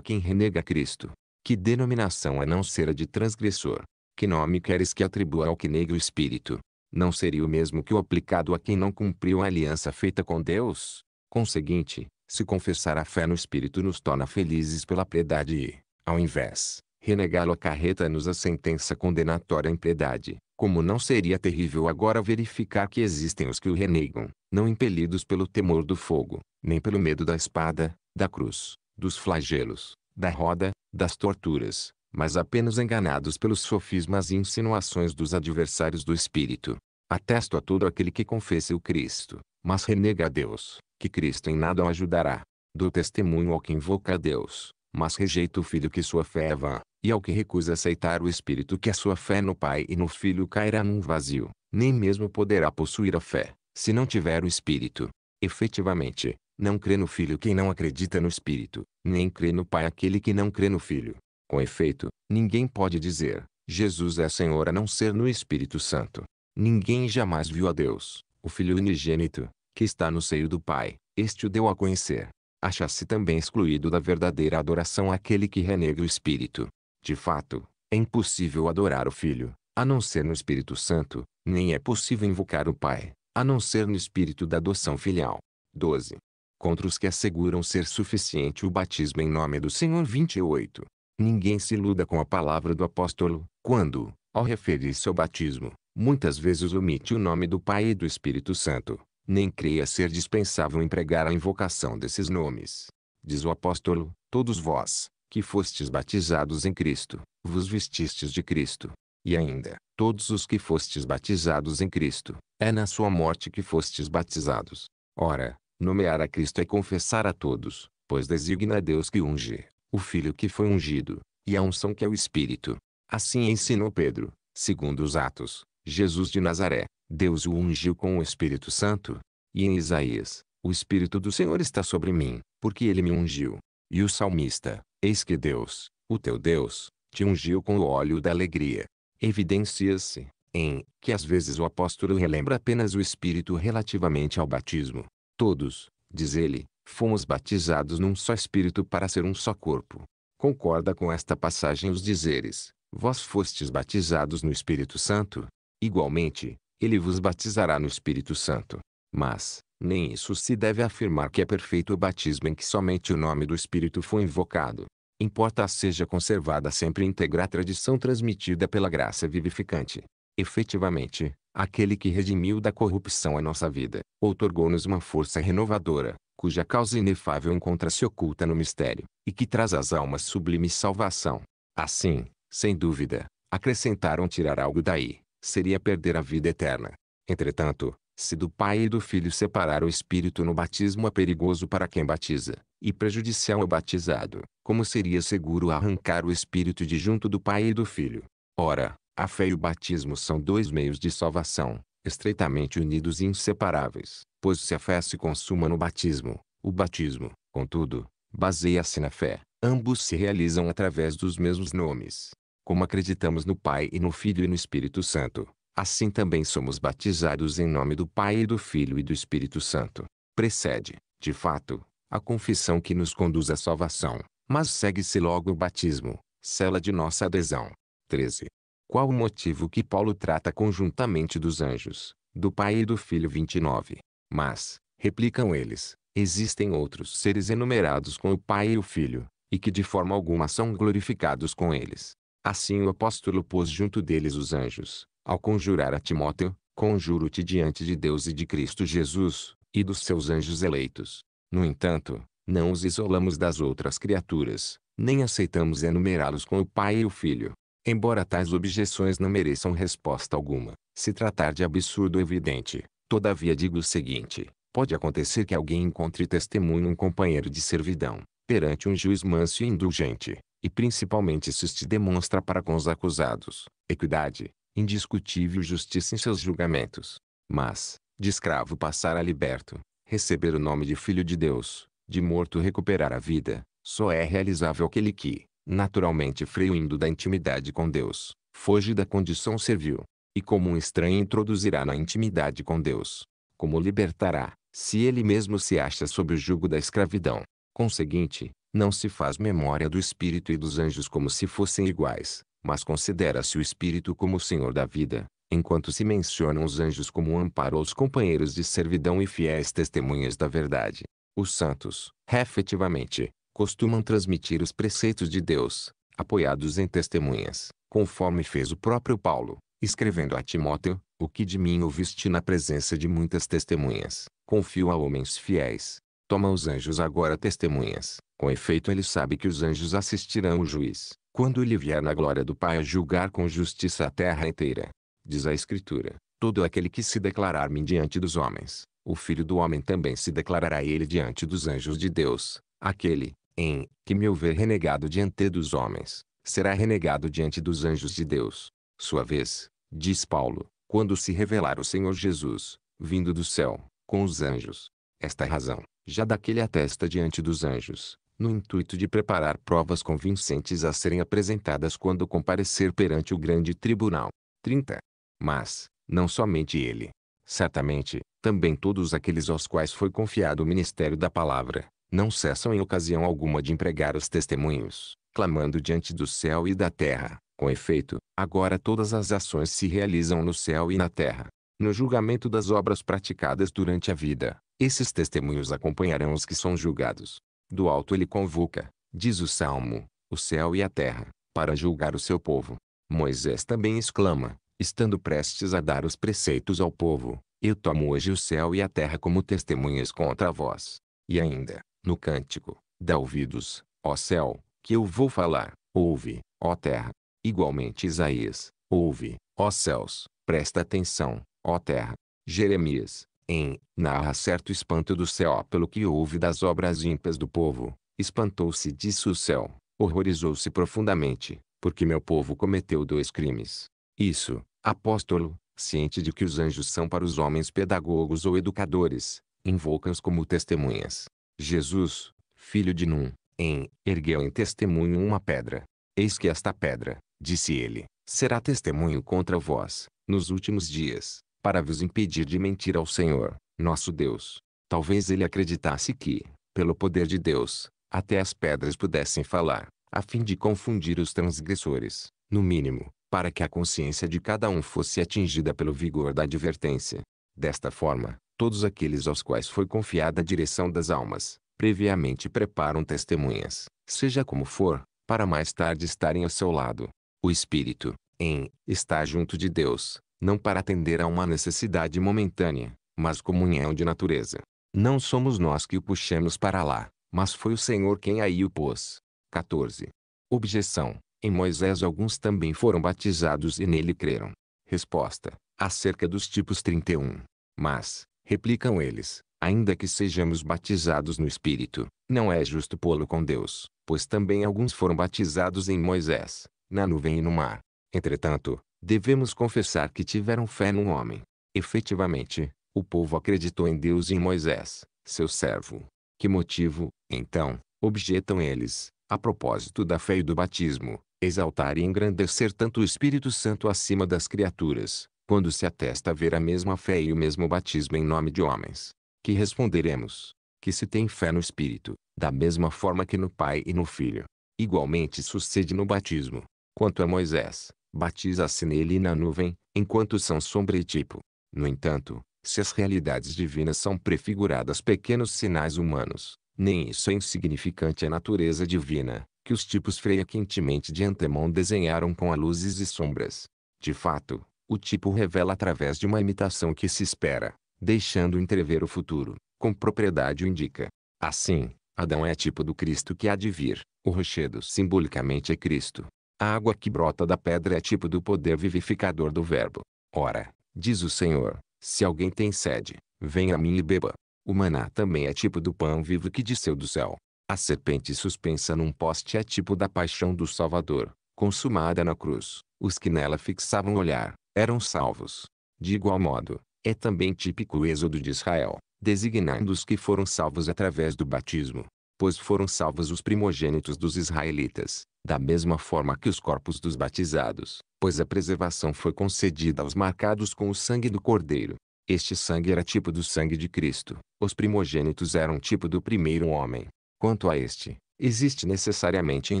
quem renega a Cristo? Que denominação a não ser a de transgressor? Que nome queres que atribua ao que nega o Espírito? Não seria o mesmo que o aplicado a quem não cumpriu a aliança feita com Deus? Conseguinte, se confessar a fé no Espírito nos torna felizes pela piedade e, ao invés, renegá-lo acarreta-nos a sentença condenatória à impiedade. Como não seria terrível agora verificar que existem os que o renegam, não impelidos pelo temor do fogo, nem pelo medo da espada, da cruz, dos flagelos, da roda, das torturas, mas apenas enganados pelos sofismas e insinuações dos adversários do Espírito. Atesto a todo aquele que confesse o Cristo, mas renega a Deus, que Cristo em nada o ajudará. Do testemunho ao que invoca a Deus, mas rejeita o filho que sua fé é vã, e ao que recusa aceitar o Espírito que a sua fé no Pai e no Filho cairá num vazio, nem mesmo poderá possuir a fé, se não tiver o Espírito. Efetivamente, não crê no Filho quem não acredita no Espírito, nem crê no Pai aquele que não crê no Filho. Com efeito, ninguém pode dizer, Jesus é Senhor a não ser no Espírito Santo. Ninguém jamais viu a Deus, o Filho unigênito, que está no seio do Pai, este o deu a conhecer. Acha-se também excluído da verdadeira adoração aquele que renega o Espírito. De fato, é impossível adorar o Filho, a não ser no Espírito Santo, nem é possível invocar o Pai, a não ser no espírito da adoção filial. 12. Contra os que asseguram ser suficiente o batismo em nome do Senhor 28. Ninguém se iluda com a palavra do apóstolo, quando, ao referir-se ao batismo, muitas vezes omite o nome do Pai e do Espírito Santo nem creia ser dispensável empregar a invocação desses nomes. Diz o apóstolo, todos vós, que fostes batizados em Cristo, vos vestistes de Cristo. E ainda, todos os que fostes batizados em Cristo, é na sua morte que fostes batizados. Ora, nomear a Cristo é confessar a todos, pois designa a Deus que unge, o Filho que foi ungido, e a unção que é o Espírito. Assim ensinou Pedro, segundo os Atos, Jesus de Nazaré, Deus o ungiu com o Espírito Santo. E em Isaías, o Espírito do Senhor está sobre mim, porque ele me ungiu. E o salmista, eis que Deus, o teu Deus, te ungiu com o óleo da alegria. Evidencia-se, em, que às vezes o apóstolo relembra apenas o Espírito relativamente ao batismo. Todos, diz ele, fomos batizados num só Espírito para ser um só corpo. Concorda com esta passagem os dizeres, vós fostes batizados no Espírito Santo? Igualmente, ele vos batizará no Espírito Santo. Mas, nem isso se deve afirmar que é perfeito o batismo em que somente o nome do Espírito foi invocado. Importa seja conservada sempre íntegra a tradição transmitida pela graça vivificante. Efetivamente, aquele que redimiu da corrupção a nossa vida, outorgou-nos uma força renovadora, cuja causa inefável encontra-se oculta no mistério, e que traz às almas sublime salvação. Assim, sem dúvida, acrescentaram tirar algo daí, seria perder a vida eterna. Entretanto, se do Pai e do Filho separar o Espírito no batismo é perigoso para quem batiza, e prejudicial ao batizado, como seria seguro arrancar o Espírito de junto do Pai e do Filho? Ora, a fé e o batismo são dois meios de salvação, estreitamente unidos e inseparáveis, pois se a fé se consuma no batismo, o batismo, contudo, baseia-se na fé. Ambos se realizam através dos mesmos nomes, como acreditamos no Pai e no Filho e no Espírito Santo, assim também somos batizados em nome do Pai e do Filho e do Espírito Santo. Precede, de fato, a confissão que nos conduz à salvação, mas segue-se logo o batismo, cela de nossa adesão. 13. Qual o motivo que Paulo trata conjuntamente dos anjos, do Pai e do Filho 29? Mas, replicam eles, existem outros seres enumerados com o Pai e o Filho, e que de forma alguma são glorificados com eles. Assim o apóstolo pôs junto deles os anjos, ao conjurar a Timóteo, conjuro-te diante de Deus e de Cristo Jesus, e dos seus anjos eleitos. No entanto, não os isolamos das outras criaturas, nem aceitamos enumerá-los com o Pai e o Filho. Embora tais objeções não mereçam resposta alguma, se tratar de absurdo evidente, todavia digo o seguinte: pode acontecer que alguém encontre testemunho um companheiro de servidão, perante um juiz manso e indulgente, e principalmente se te demonstra para com os acusados, equidade, indiscutível justiça em seus julgamentos. Mas, de escravo passar a liberto, receber o nome de filho de Deus, de morto recuperar a vida, só é realizável aquele que, naturalmente freiuindo da intimidade com Deus, foge da condição servil, e como um estranho introduzirá na intimidade com Deus, como libertará, se ele mesmo se acha sob o jugo da escravidão. Conseguinte, não se faz memória do espírito e dos anjos como se fossem iguais, mas considera-se o espírito como o senhor da vida, enquanto se mencionam os anjos como um amparo aos companheiros de servidão e fiéis testemunhas da verdade. Os santos, efetivamente, costumam transmitir os preceitos de Deus, apoiados em testemunhas, conforme fez o próprio Paulo, escrevendo a Timóteo, o que de mim ouviste na presença de muitas testemunhas, confio a homens fiéis, Toma os anjos agora testemunhas. Com efeito ele sabe que os anjos assistirão o juiz, quando ele vier na glória do Pai a julgar com justiça a terra inteira. Diz a Escritura, todo aquele que se declarar-me diante dos homens, o Filho do Homem também se declarará ele diante dos anjos de Deus. Aquele, em, que me houver renegado diante dos homens, será renegado diante dos anjos de Deus. Sua vez, diz Paulo, quando se revelar o Senhor Jesus, vindo do céu, com os anjos. Esta é razão, já daquele atesta diante dos anjos, no intuito de preparar provas convincentes a serem apresentadas quando comparecer perante o grande tribunal. 30. Mas, não somente ele, certamente, também todos aqueles aos quais foi confiado o ministério da palavra, não cessam em ocasião alguma de empregar os testemunhos, clamando diante do céu e da terra. Com efeito, agora todas as ações se realizam no céu e na terra. No julgamento das obras praticadas durante a vida, esses testemunhos acompanharão os que são julgados. Do alto ele convoca, diz o Salmo, o céu e a terra, para julgar o seu povo. Moisés também exclama, estando prestes a dar os preceitos ao povo, eu tomo hoje o céu e a terra como testemunhas contra vós. E ainda, no cântico, dá ouvidos, ó céu, que eu vou falar, ouve, ó terra. Igualmente Isaías, ouve, ó céus, presta atenção, ó terra. Jeremias, em, narra certo espanto do céu pelo que houve das obras ímpias do povo. Espantou-se disso o céu, horrorizou-se profundamente, porque meu povo cometeu dois crimes. Isso, apóstolo, ciente de que os anjos são para os homens pedagogos ou educadores, invocam-os como testemunhas. Jesus, filho de Num, em, ergueu em testemunho uma pedra. Eis que esta pedra, disse ele, será testemunho contra vós, nos últimos dias para vos impedir de mentir ao Senhor, nosso Deus. Talvez ele acreditasse que, pelo poder de Deus, até as pedras pudessem falar, a fim de confundir os transgressores, no mínimo, para que a consciência de cada um fosse atingida pelo vigor da advertência. Desta forma, todos aqueles aos quais foi confiada a direção das almas, previamente preparam testemunhas, seja como for, para mais tarde estarem ao seu lado. O espírito, em estar junto de Deus, não para atender a uma necessidade momentânea, mas comunhão de natureza. Não somos nós que o puxamos para lá, mas foi o Senhor quem aí o pôs. 14. Objeção. Em Moisés alguns também foram batizados e nele creram. Resposta. Acerca dos tipos 31. Mas, replicam eles, ainda que sejamos batizados no Espírito, não é justo pô-lo com Deus, pois também alguns foram batizados em Moisés, na nuvem e no mar. Entretanto, devemos confessar que tiveram fé num homem. Efetivamente, o povo acreditou em Deus e em Moisés, seu servo. Que motivo, então, objetam eles, a propósito da fé e do batismo, exaltar e engrandecer tanto o Espírito Santo acima das criaturas, quando se atesta ver a mesma fé e o mesmo batismo em nome de homens? Que responderemos? Que se tem fé no Espírito, da mesma forma que no Pai e no Filho. Igualmente sucede no batismo. Quanto a Moisés, batiza-se nele e na nuvem, enquanto são sombra e tipo. No entanto, se as realidades divinas são prefiguradas pequenos sinais humanos, nem isso é insignificante à natureza divina, que os tipos freia quentemente de antemão desenharam com a luzes e sombras. De fato, o tipo revela através de uma imitação que se espera, deixando entrever o futuro, com propriedade o indica. Assim, Adão é tipo do Cristo que há de vir, o rochedo simbolicamente é Cristo, a água que brota da pedra é tipo do poder vivificador do Verbo. Ora, diz o Senhor, se alguém tem sede, venha a mim e beba. O maná também é tipo do pão vivo que desceu do céu. A serpente suspensa num poste é tipo da paixão do Salvador, consumada na cruz. Os que nela fixavam o olhar, eram salvos. De igual modo, é também típico o êxodo de Israel, designando os que foram salvos através do batismo. Pois foram salvos os primogênitos dos israelitas, da mesma forma que os corpos dos batizados, pois a preservação foi concedida aos marcados com o sangue do Cordeiro. Este sangue era tipo do sangue de Cristo. Os primogênitos eram tipo do primeiro homem. Quanto a este, existe necessariamente em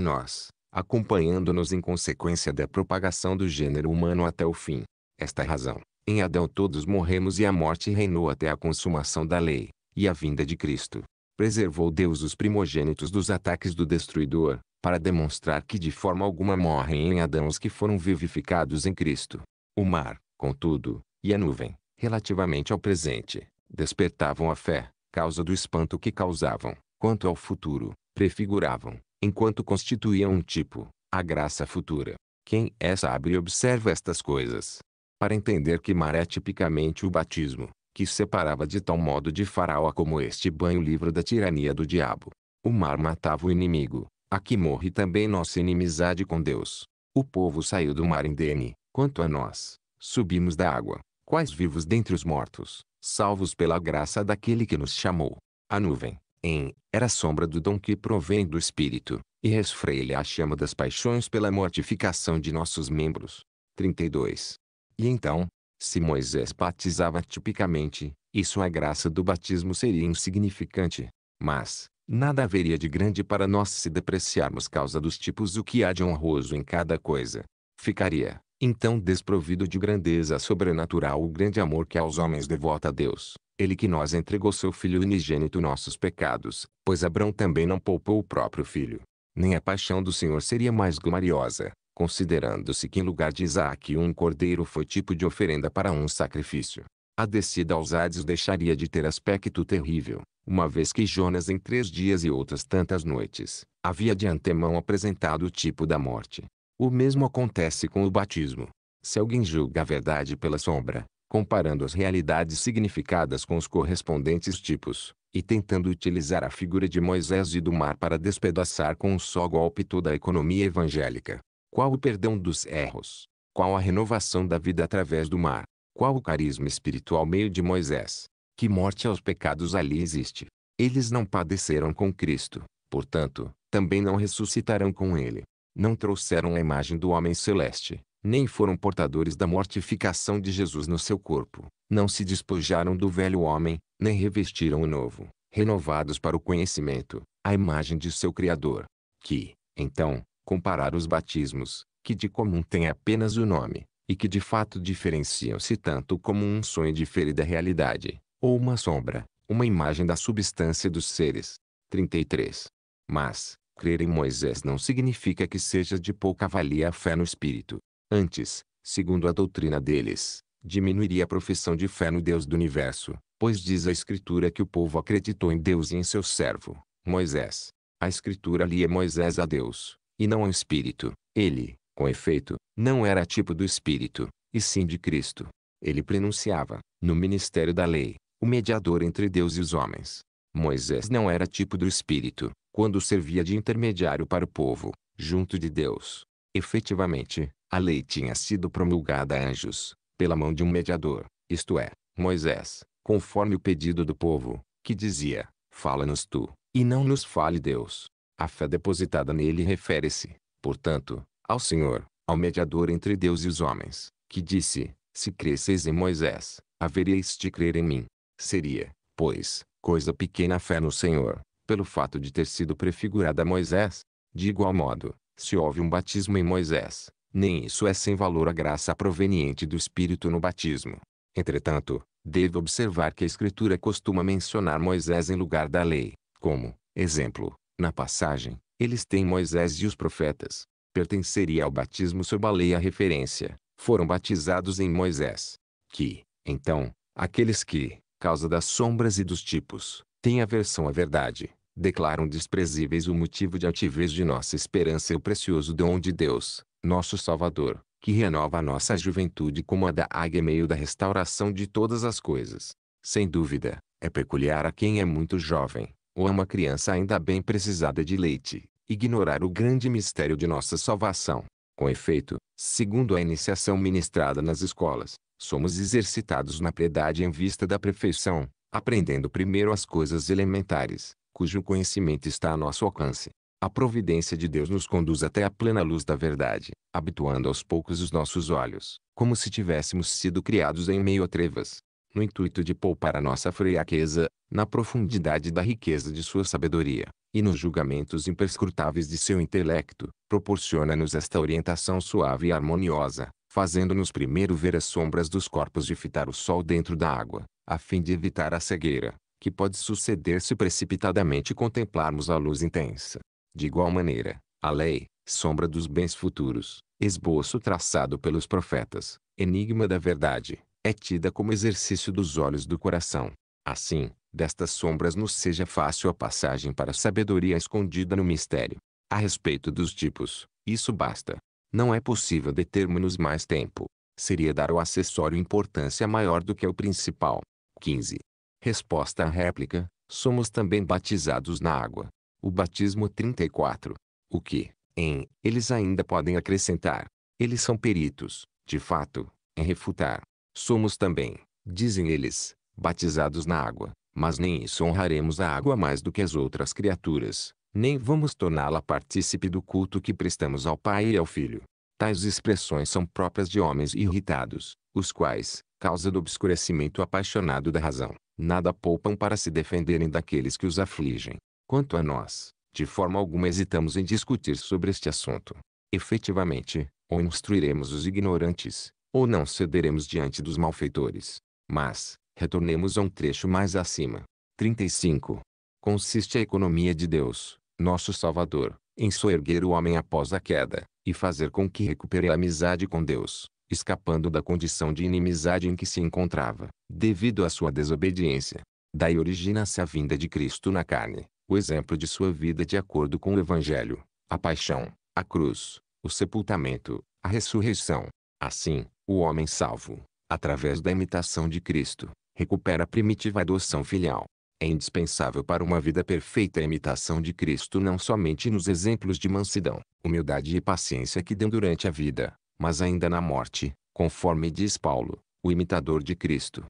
nós, acompanhando-nos em consequência da propagação do gênero humano até o fim. Esta é razão, em Adão todos morremos e a morte reinou até a consumação da lei, e a vinda de Cristo. Preservou Deus os primogênitos dos ataques do destruidor, para demonstrar que de forma alguma morrem em Adão os que foram vivificados em Cristo. O mar, contudo, e a nuvem, relativamente ao presente, despertavam a fé, causa do espanto que causavam, quanto ao futuro, prefiguravam, enquanto constituíam um tipo, a graça futura. Quem é sábio observa estas coisas. Para entender que mar é tipicamente o batismo, que separava de tal modo de Faraó como este banho livre da tirania do diabo. O mar matava o inimigo, Aqui morre também nossa inimizade com Deus. O povo saiu do mar indene, quanto a nós, subimos da água, quais vivos dentre os mortos, salvos pela graça daquele que nos chamou. A nuvem, em, era sombra do dom que provém do Espírito, e resfreia-lhe a chama das paixões pela mortificação de nossos membros. 32. E então, se Moisés batizava tipicamente, isso a graça do batismo seria insignificante. Mas, Nada haveria de grande para nós se depreciarmos causa dos tipos o que há de honroso em cada coisa. Ficaria, então desprovido de grandeza sobrenatural o grande amor que aos homens devota a Deus, ele que nós entregou seu Filho unigênito nossos pecados, pois Abrão também não poupou o próprio Filho. Nem a paixão do Senhor seria mais gloriosa, considerando-se que em lugar de Isaac um cordeiro foi tipo de oferenda para um sacrifício. A descida aos Hades deixaria de ter aspecto terrível, uma vez que Jonas em três dias e outras tantas noites, havia de antemão apresentado o tipo da morte. O mesmo acontece com o batismo. Se alguém julga a verdade pela sombra, comparando as realidades significadas com os correspondentes tipos, e tentando utilizar a figura de Moisés e do mar para despedaçar com um só golpe toda a economia evangélica. Qual o perdão dos erros? Qual a renovação da vida através do mar? Qual o carisma espiritual meio de Moisés? Que morte aos pecados ali existe? Eles não padeceram com Cristo, portanto, também não ressuscitarão com ele. Não trouxeram a imagem do homem celeste, nem foram portadores da mortificação de Jesus no seu corpo. Não se despojaram do velho homem, nem revestiram o novo, renovados para o conhecimento, a imagem de seu Criador. Que, então, comparar os batismos, que de comum tem apenas o nome, e que de fato diferenciam-se tanto como um sonho difere da realidade, ou uma sombra, uma imagem da substância dos seres. 33. Mas, crer em Moisés não significa que seja de pouca valia a fé no Espírito. Antes, segundo a doutrina deles, diminuiria a profissão de fé no Deus do universo, pois diz a Escritura que o povo acreditou em Deus e em seu servo, Moisés. A Escritura lia Moisés a Deus, e não ao Espírito. Ele, com efeito, não era tipo do Espírito, e sim de Cristo. Ele prenunciava, no ministério da lei, o mediador entre Deus e os homens. Moisés não era tipo do Espírito, quando servia de intermediário para o povo, junto de Deus. Efetivamente, a lei tinha sido promulgada a anjos, pela mão de um mediador, isto é, Moisés, conforme o pedido do povo, que dizia: Fala-nos tu, e não nos fale Deus. A fé depositada nele refere-se, portanto, ao Senhor, ao mediador entre Deus e os homens, que disse: Se cresceis em Moisés, haveríeis de crer em mim. Seria, pois, coisa pequena a fé no Senhor, pelo fato de ter sido prefigurada a Moisés. De igual modo, se houve um batismo em Moisés, nem isso é sem valor a graça proveniente do Espírito no batismo. Entretanto, deve observar que a Escritura costuma mencionar Moisés em lugar da lei, como, exemplo, na passagem, eles têm Moisés e os profetas pertenceria ao batismo sob a lei a referência, foram batizados em Moisés. Que, então, aqueles que, causa das sombras e dos tipos, têm aversão à verdade, declaram desprezíveis o motivo de altivez de nossa esperança e o precioso dom de Deus, nosso Salvador, que renova a nossa juventude como a da águia meio da restauração de todas as coisas. Sem dúvida, é peculiar a quem é muito jovem, ou a é uma criança ainda bem precisada de leite, ignorar o grande mistério de nossa salvação. Com efeito, segundo a iniciação ministrada nas escolas, somos exercitados na piedade em vista da perfeição, aprendendo primeiro as coisas elementares, cujo conhecimento está a nosso alcance. A providência de Deus nos conduz até a plena luz da verdade, habituando aos poucos os nossos olhos, como se tivéssemos sido criados em meio a trevas. No intuito de poupar a nossa fraqueza, na profundidade da riqueza de sua sabedoria, e nos julgamentos imperscrutáveis de seu intelecto, proporciona-nos esta orientação suave e harmoniosa, fazendo-nos primeiro ver as sombras dos corpos e fitar o sol dentro da água, a fim de evitar a cegueira, que pode suceder se precipitadamente contemplarmos a luz intensa. De igual maneira, a lei, sombra dos bens futuros, esboço traçado pelos profetas, enigma da verdade, é tida como exercício dos olhos do coração. Assim, destas sombras nos seja fácil a passagem para a sabedoria escondida no mistério. A respeito dos tipos, isso basta. Não é possível determos mais tempo. Seria dar ao acessório importância maior do que ao principal. 15. Resposta à réplica: Somos também batizados na água. O batismo 34. O que, em, eles ainda podem acrescentar. Eles são peritos, de fato, em refutar. Somos também, dizem eles, batizados na água, mas nem isso honraremos a água mais do que as outras criaturas, nem vamos torná-la partícipe do culto que prestamos ao Pai e ao Filho. Tais expressões são próprias de homens irritados, os quais, causa do obscurecimento apaixonado da razão, nada poupam para se defenderem daqueles que os afligem. Quanto a nós, de forma alguma hesitamos em discutir sobre este assunto. Efetivamente, ou instruiremos os ignorantes, ou não cederemos diante dos malfeitores. Mas, Retornemos a um trecho mais acima. 35. Consiste a economia de Deus, nosso Salvador, em soerguer o homem após a queda, e fazer com que recupere a amizade com Deus, escapando da condição de inimizade em que se encontrava, devido à sua desobediência. Daí origina-se a vinda de Cristo na carne, o exemplo de sua vida de acordo com o Evangelho, a paixão, a cruz, o sepultamento, a ressurreição. Assim, o homem salvo, através da imitação de Cristo, recupera a primitiva adoção filial. É indispensável para uma vida perfeita a imitação de Cristo não somente nos exemplos de mansidão, humildade e paciência que dão durante a vida, mas ainda na morte, conforme diz Paulo, o imitador de Cristo.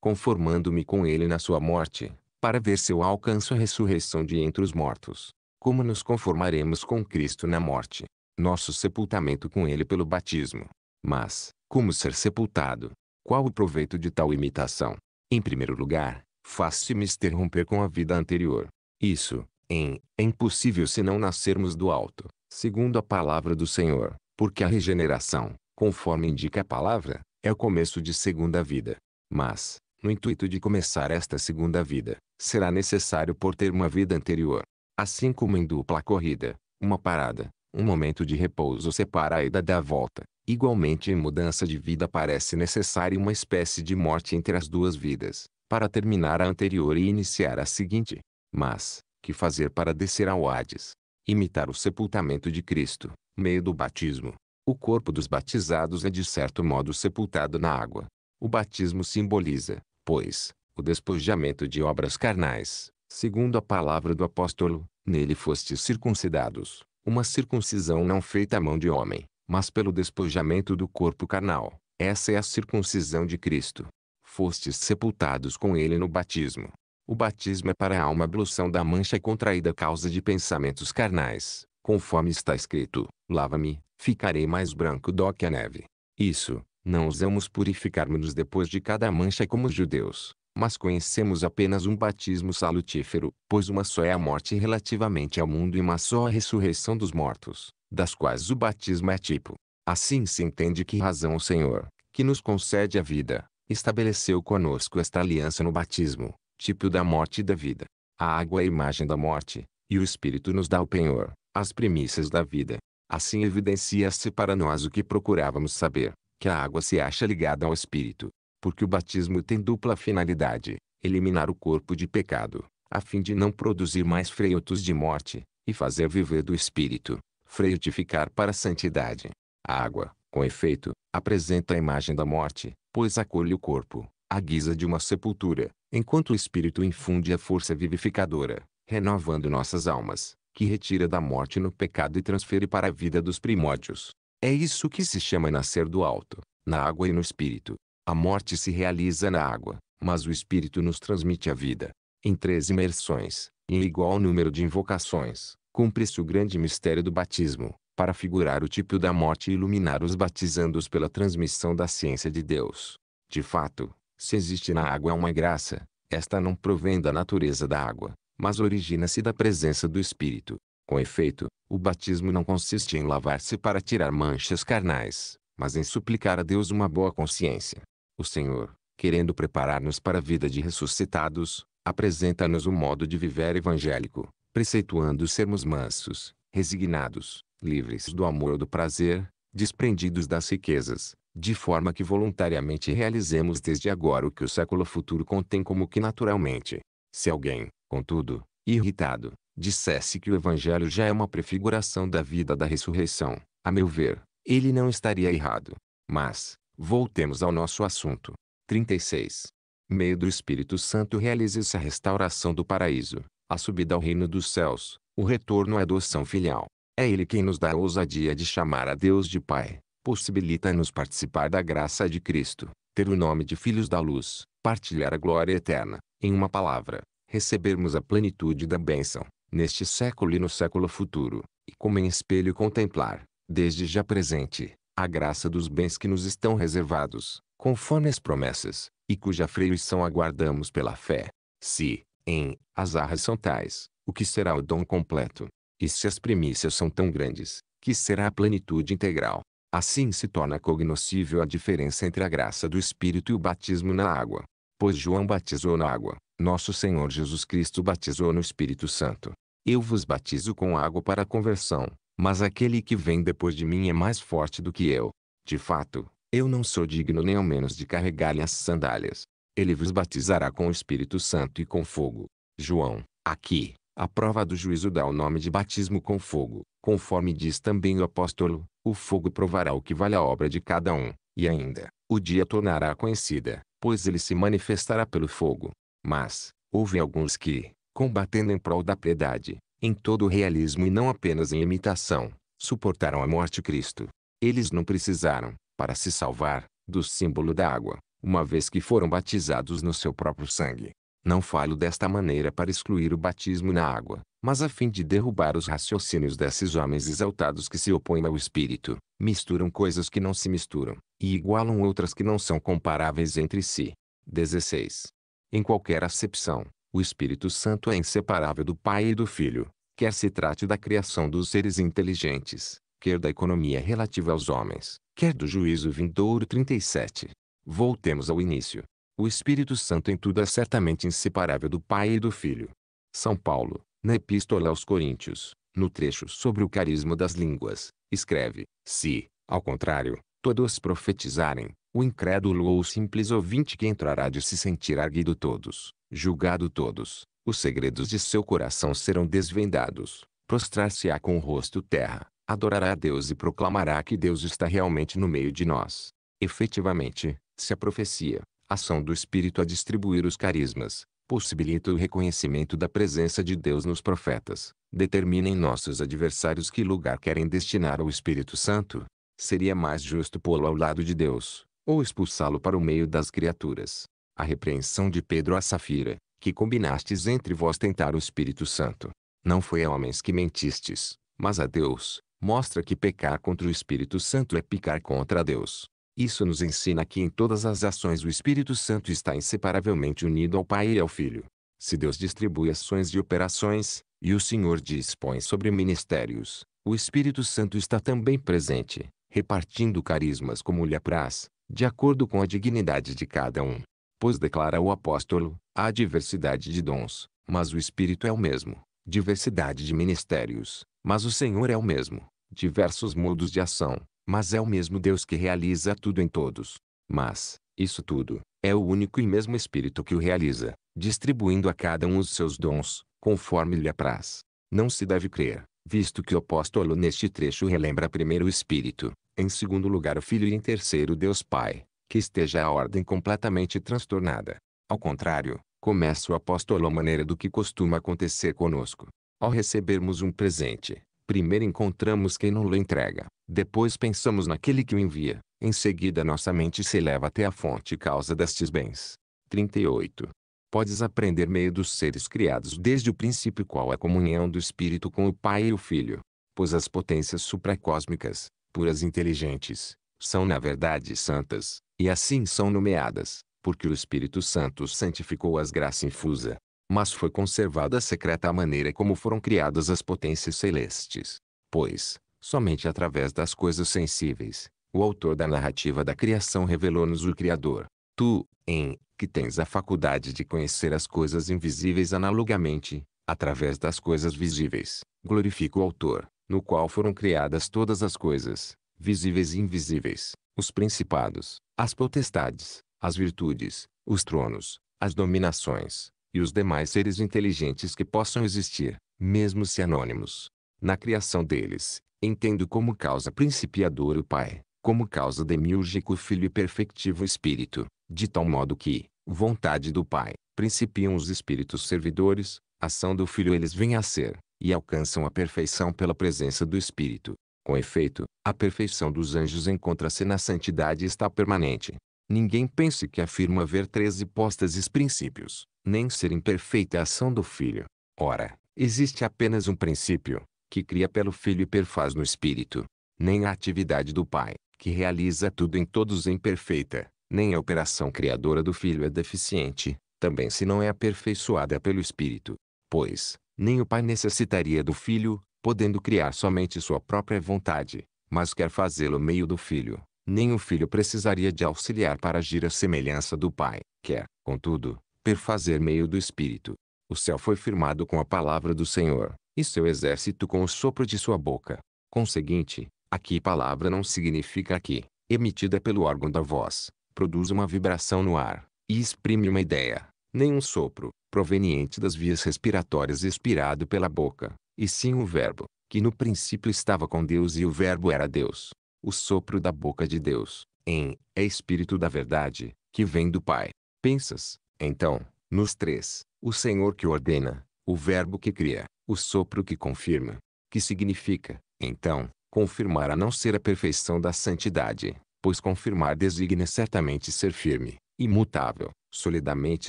Conformando-me com ele na sua morte, para ver se eu alcanço a ressurreição de entre os mortos. Como nos conformaremos com Cristo na morte? Nosso sepultamento com ele pelo batismo. Mas, como ser sepultado, qual o proveito de tal imitação? Em primeiro lugar, faz-se-me interromper com a vida anterior. Isso, em, é impossível se não nascermos do alto, segundo a palavra do Senhor, porque a regeneração, conforme indica a palavra, é o começo de segunda vida. Mas, no intuito de começar esta segunda vida, será necessário por ter uma vida anterior. Assim como em dupla corrida, uma parada, um momento de repouso separa a ida da volta. Igualmente em mudança de vida parece necessária uma espécie de morte entre as duas vidas, para terminar a anterior e iniciar a seguinte. Mas, que fazer para descer ao Hades? Imitar o sepultamento de Cristo, meio do batismo. O corpo dos batizados é de certo modo sepultado na água. O batismo simboliza, pois, o despojamento de obras carnais. Segundo a palavra do apóstolo, nele fostes circuncidados, uma circuncisão não feita à mão de homem, mas pelo despojamento do corpo carnal. Essa é a circuncisão de Cristo. Fostes sepultados com ele no batismo. O batismo é para a alma ablução da mancha contraída causa de pensamentos carnais, conforme está escrito: Lava-me, ficarei mais branco do que a neve. Isso, não usamos purificarmos-nos depois de cada mancha como os judeus, mas conhecemos apenas um batismo salutífero, pois uma só é a morte relativamente ao mundo e uma só a ressurreição dos mortos das quais o batismo é tipo. Assim se entende que razão o Senhor, que nos concede a vida, estabeleceu conosco esta aliança no batismo, tipo da morte e da vida. A água é a imagem da morte, e o Espírito nos dá o penhor, as primícias da vida. Assim evidencia-se para nós o que procurávamos saber, que a água se acha ligada ao Espírito. Porque o batismo tem dupla finalidade, eliminar o corpo de pecado, a fim de não produzir mais freitos de morte, e fazer viver do Espírito, freutificar para a santidade. A água, com efeito, apresenta a imagem da morte, pois acolhe o corpo, à guisa de uma sepultura, enquanto o espírito infunde a força vivificadora, renovando nossas almas, que retira da morte no pecado e transfere para a vida dos primórdios. É isso que se chama nascer do alto, na água e no espírito. A morte se realiza na água, mas o espírito nos transmite a vida. Em três imersões, em igual número de invocações, cumpre-se o grande mistério do batismo, para figurar o tipo da morte e iluminar os batizandos pela transmissão da ciência de Deus. De fato, se existe na água uma graça, esta não provém da natureza da água, mas origina-se da presença do Espírito. Com efeito, o batismo não consiste em lavar-se para tirar manchas carnais, mas em suplicar a Deus uma boa consciência. O Senhor, querendo preparar-nos para a vida de ressuscitados, apresenta-nos o um modo de viver evangélico, preceituando sermos mansos, resignados, livres do amor ou do prazer, desprendidos das riquezas, de forma que voluntariamente realizemos desde agora o que o século futuro contém como que naturalmente. Se alguém, contudo, irritado, dissesse que o Evangelho já é uma prefiguração da vida da ressurreição, a meu ver, ele não estaria errado. Mas, voltemos ao nosso assunto. 36. Meio do Espírito Santo realiza-se a restauração do paraíso, a subida ao reino dos céus, o retorno à adoção filial. É Ele quem nos dá a ousadia de chamar a Deus de Pai, possibilita-nos participar da graça de Cristo, ter o nome de filhos da luz, partilhar a glória eterna, em uma palavra, recebermos a plenitude da bênção, neste século e no século futuro, e como em espelho contemplar, desde já presente, a graça dos bens que nos estão reservados, conforme as promessas, e cuja são aguardamos pela fé. Se, em as arras são tais, o que será o dom completo? E se as premissas são tão grandes, que será a plenitude integral? Assim se torna cognoscível a diferença entre a graça do Espírito e o batismo na água. Pois João batizou na água, nosso Senhor Jesus Cristo batizou no Espírito Santo. Eu vos batizo com água para a conversão, mas aquele que vem depois de mim é mais forte do que eu. De fato, eu não sou digno nem ao menos de carregar-lhe as sandálias. Ele vos batizará com o Espírito Santo e com fogo. João, aqui, a prova do juízo dá o nome de batismo com fogo. Conforme diz também o apóstolo, o fogo provará o que vale a obra de cada um, e ainda, o dia tornará conhecida, pois ele se manifestará pelo fogo. Mas, houve alguns que, combatendo em prol da piedade, em todo o realismo e não apenas em imitação, suportaram a morte Cristo. Eles não precisaram, para se salvar, do símbolo da água, uma vez que foram batizados no seu próprio sangue. Não falo desta maneira para excluir o batismo na água, mas a fim de derrubar os raciocínios desses homens exaltados que se opõem ao Espírito, misturam coisas que não se misturam, e igualam outras que não são comparáveis entre si. 16. Em qualquer acepção, o Espírito Santo é inseparável do Pai e do Filho, quer se trate da criação dos seres inteligentes, quer da economia relativa aos homens, quer do juízo vindouro 37. Voltemos ao início. O Espírito Santo em tudo é certamente inseparável do Pai e do Filho. São Paulo, na Epístola aos Coríntios, no trecho sobre o carisma das línguas, escreve: Se, ao contrário, todos profetizarem, o incrédulo ou o simples ouvinte que entrará de se sentir arguido todos, julgado todos, os segredos de seu coração serão desvendados, prostrar-se-á com o rosto terra, adorará a Deus e proclamará que Deus está realmente no meio de nós. Efetivamente, se a profecia, ação do Espírito a distribuir os carismas, possibilita o reconhecimento da presença de Deus nos profetas, determina em nossos adversários que lugar querem destinar ao Espírito Santo. Seria mais justo pô-lo ao lado de Deus, ou expulsá-lo para o meio das criaturas. A repreensão de Pedro a Safira, que combinastes entre vós tentar o Espírito Santo. Não foi a homens que mentistes, mas a Deus, mostra que pecar contra o Espírito Santo é pecar contra Deus. Isso nos ensina que em todas as ações o Espírito Santo está inseparavelmente unido ao Pai e ao Filho. Se Deus distribui ações e operações, e o Senhor dispõe sobre ministérios, o Espírito Santo está também presente, repartindo carismas como lhe apraz, de acordo com a dignidade de cada um. Pois declara o apóstolo, há diversidade de dons, mas o Espírito é o mesmo, diversidade de ministérios, mas o Senhor é o mesmo, diversos modos de ação, mas é o mesmo Deus que realiza tudo em todos. Mas, isso tudo, é o único e mesmo Espírito que o realiza, distribuindo a cada um os seus dons, conforme lhe apraz. Não se deve crer, visto que o apóstolo neste trecho relembra primeiro o Espírito, em segundo lugar o Filho e em terceiro Deus Pai, que esteja a ordem completamente transtornada. Ao contrário, começa o apóstolo à maneira do que costuma acontecer conosco. Ao recebermos um presente, Primeiro encontramos quem não o entrega, depois pensamos naquele que o envia, em seguida nossa mente se eleva até a fonte e causa destes bens. 38. Podes aprender meio dos seres criados desde o princípio qual é a comunhão do Espírito com o Pai e o Filho. Pois as potências supracósmicas, puras inteligentes, são na verdade santas, e assim são nomeadas, porque o Espírito Santo santificou as graças infusa, mas foi conservada secreta a maneira como foram criadas as potências celestes. Pois, somente através das coisas sensíveis, o autor da narrativa da criação revelou-nos o Criador. Tu, em, que tens a faculdade de conhecer as coisas invisíveis analogamente, através das coisas visíveis, glorifica o autor, no qual foram criadas todas as coisas, visíveis e invisíveis, os principados, as potestades, as virtudes, os tronos, as dominações, e os demais seres inteligentes que possam existir, mesmo se anônimos. Na criação deles, entendo como causa principiadora o Pai, como causa demiúrgico o Filho e perfectivo o Espírito, de tal modo que, vontade do Pai, principiam os espíritos servidores, ação do Filho eles vêm a ser, e alcançam a perfeição pela presença do Espírito. Com efeito, a perfeição dos anjos encontra-se na santidade e está permanente. Ninguém pense que afirma haver três hipóstases princípios, nem ser imperfeita a ação do Filho. Ora, existe apenas um princípio, que cria pelo Filho e perfaz no Espírito. Nem a atividade do Pai, que realiza tudo em todos é imperfeita, nem a operação criadora do Filho é deficiente, também se não é aperfeiçoada pelo Espírito. Pois, nem o Pai necessitaria do Filho, podendo criar somente sua própria vontade, mas quer fazê-lo meio do Filho, nem o filho precisaria de auxiliar para agir à semelhança do pai, que é, contudo, perfazer meio do espírito. O céu foi firmado com a palavra do Senhor, e seu exército com o sopro de sua boca. Conseguinte, aqui palavra não significa aqui, emitida pelo órgão da voz, produz uma vibração no ar, e exprime uma ideia, nem um sopro, proveniente das vias respiratórias expirado pela boca, e sim o verbo, que no princípio estava com Deus e o verbo era Deus o sopro da boca de Deus, em É Espírito da Verdade, que vem do Pai. Pensas, então, nos três: o Senhor que ordena, o Verbo que cria, o sopro que confirma. Que significa, então, confirmar a não ser a perfeição da santidade, pois confirmar designa certamente ser firme, imutável, solidamente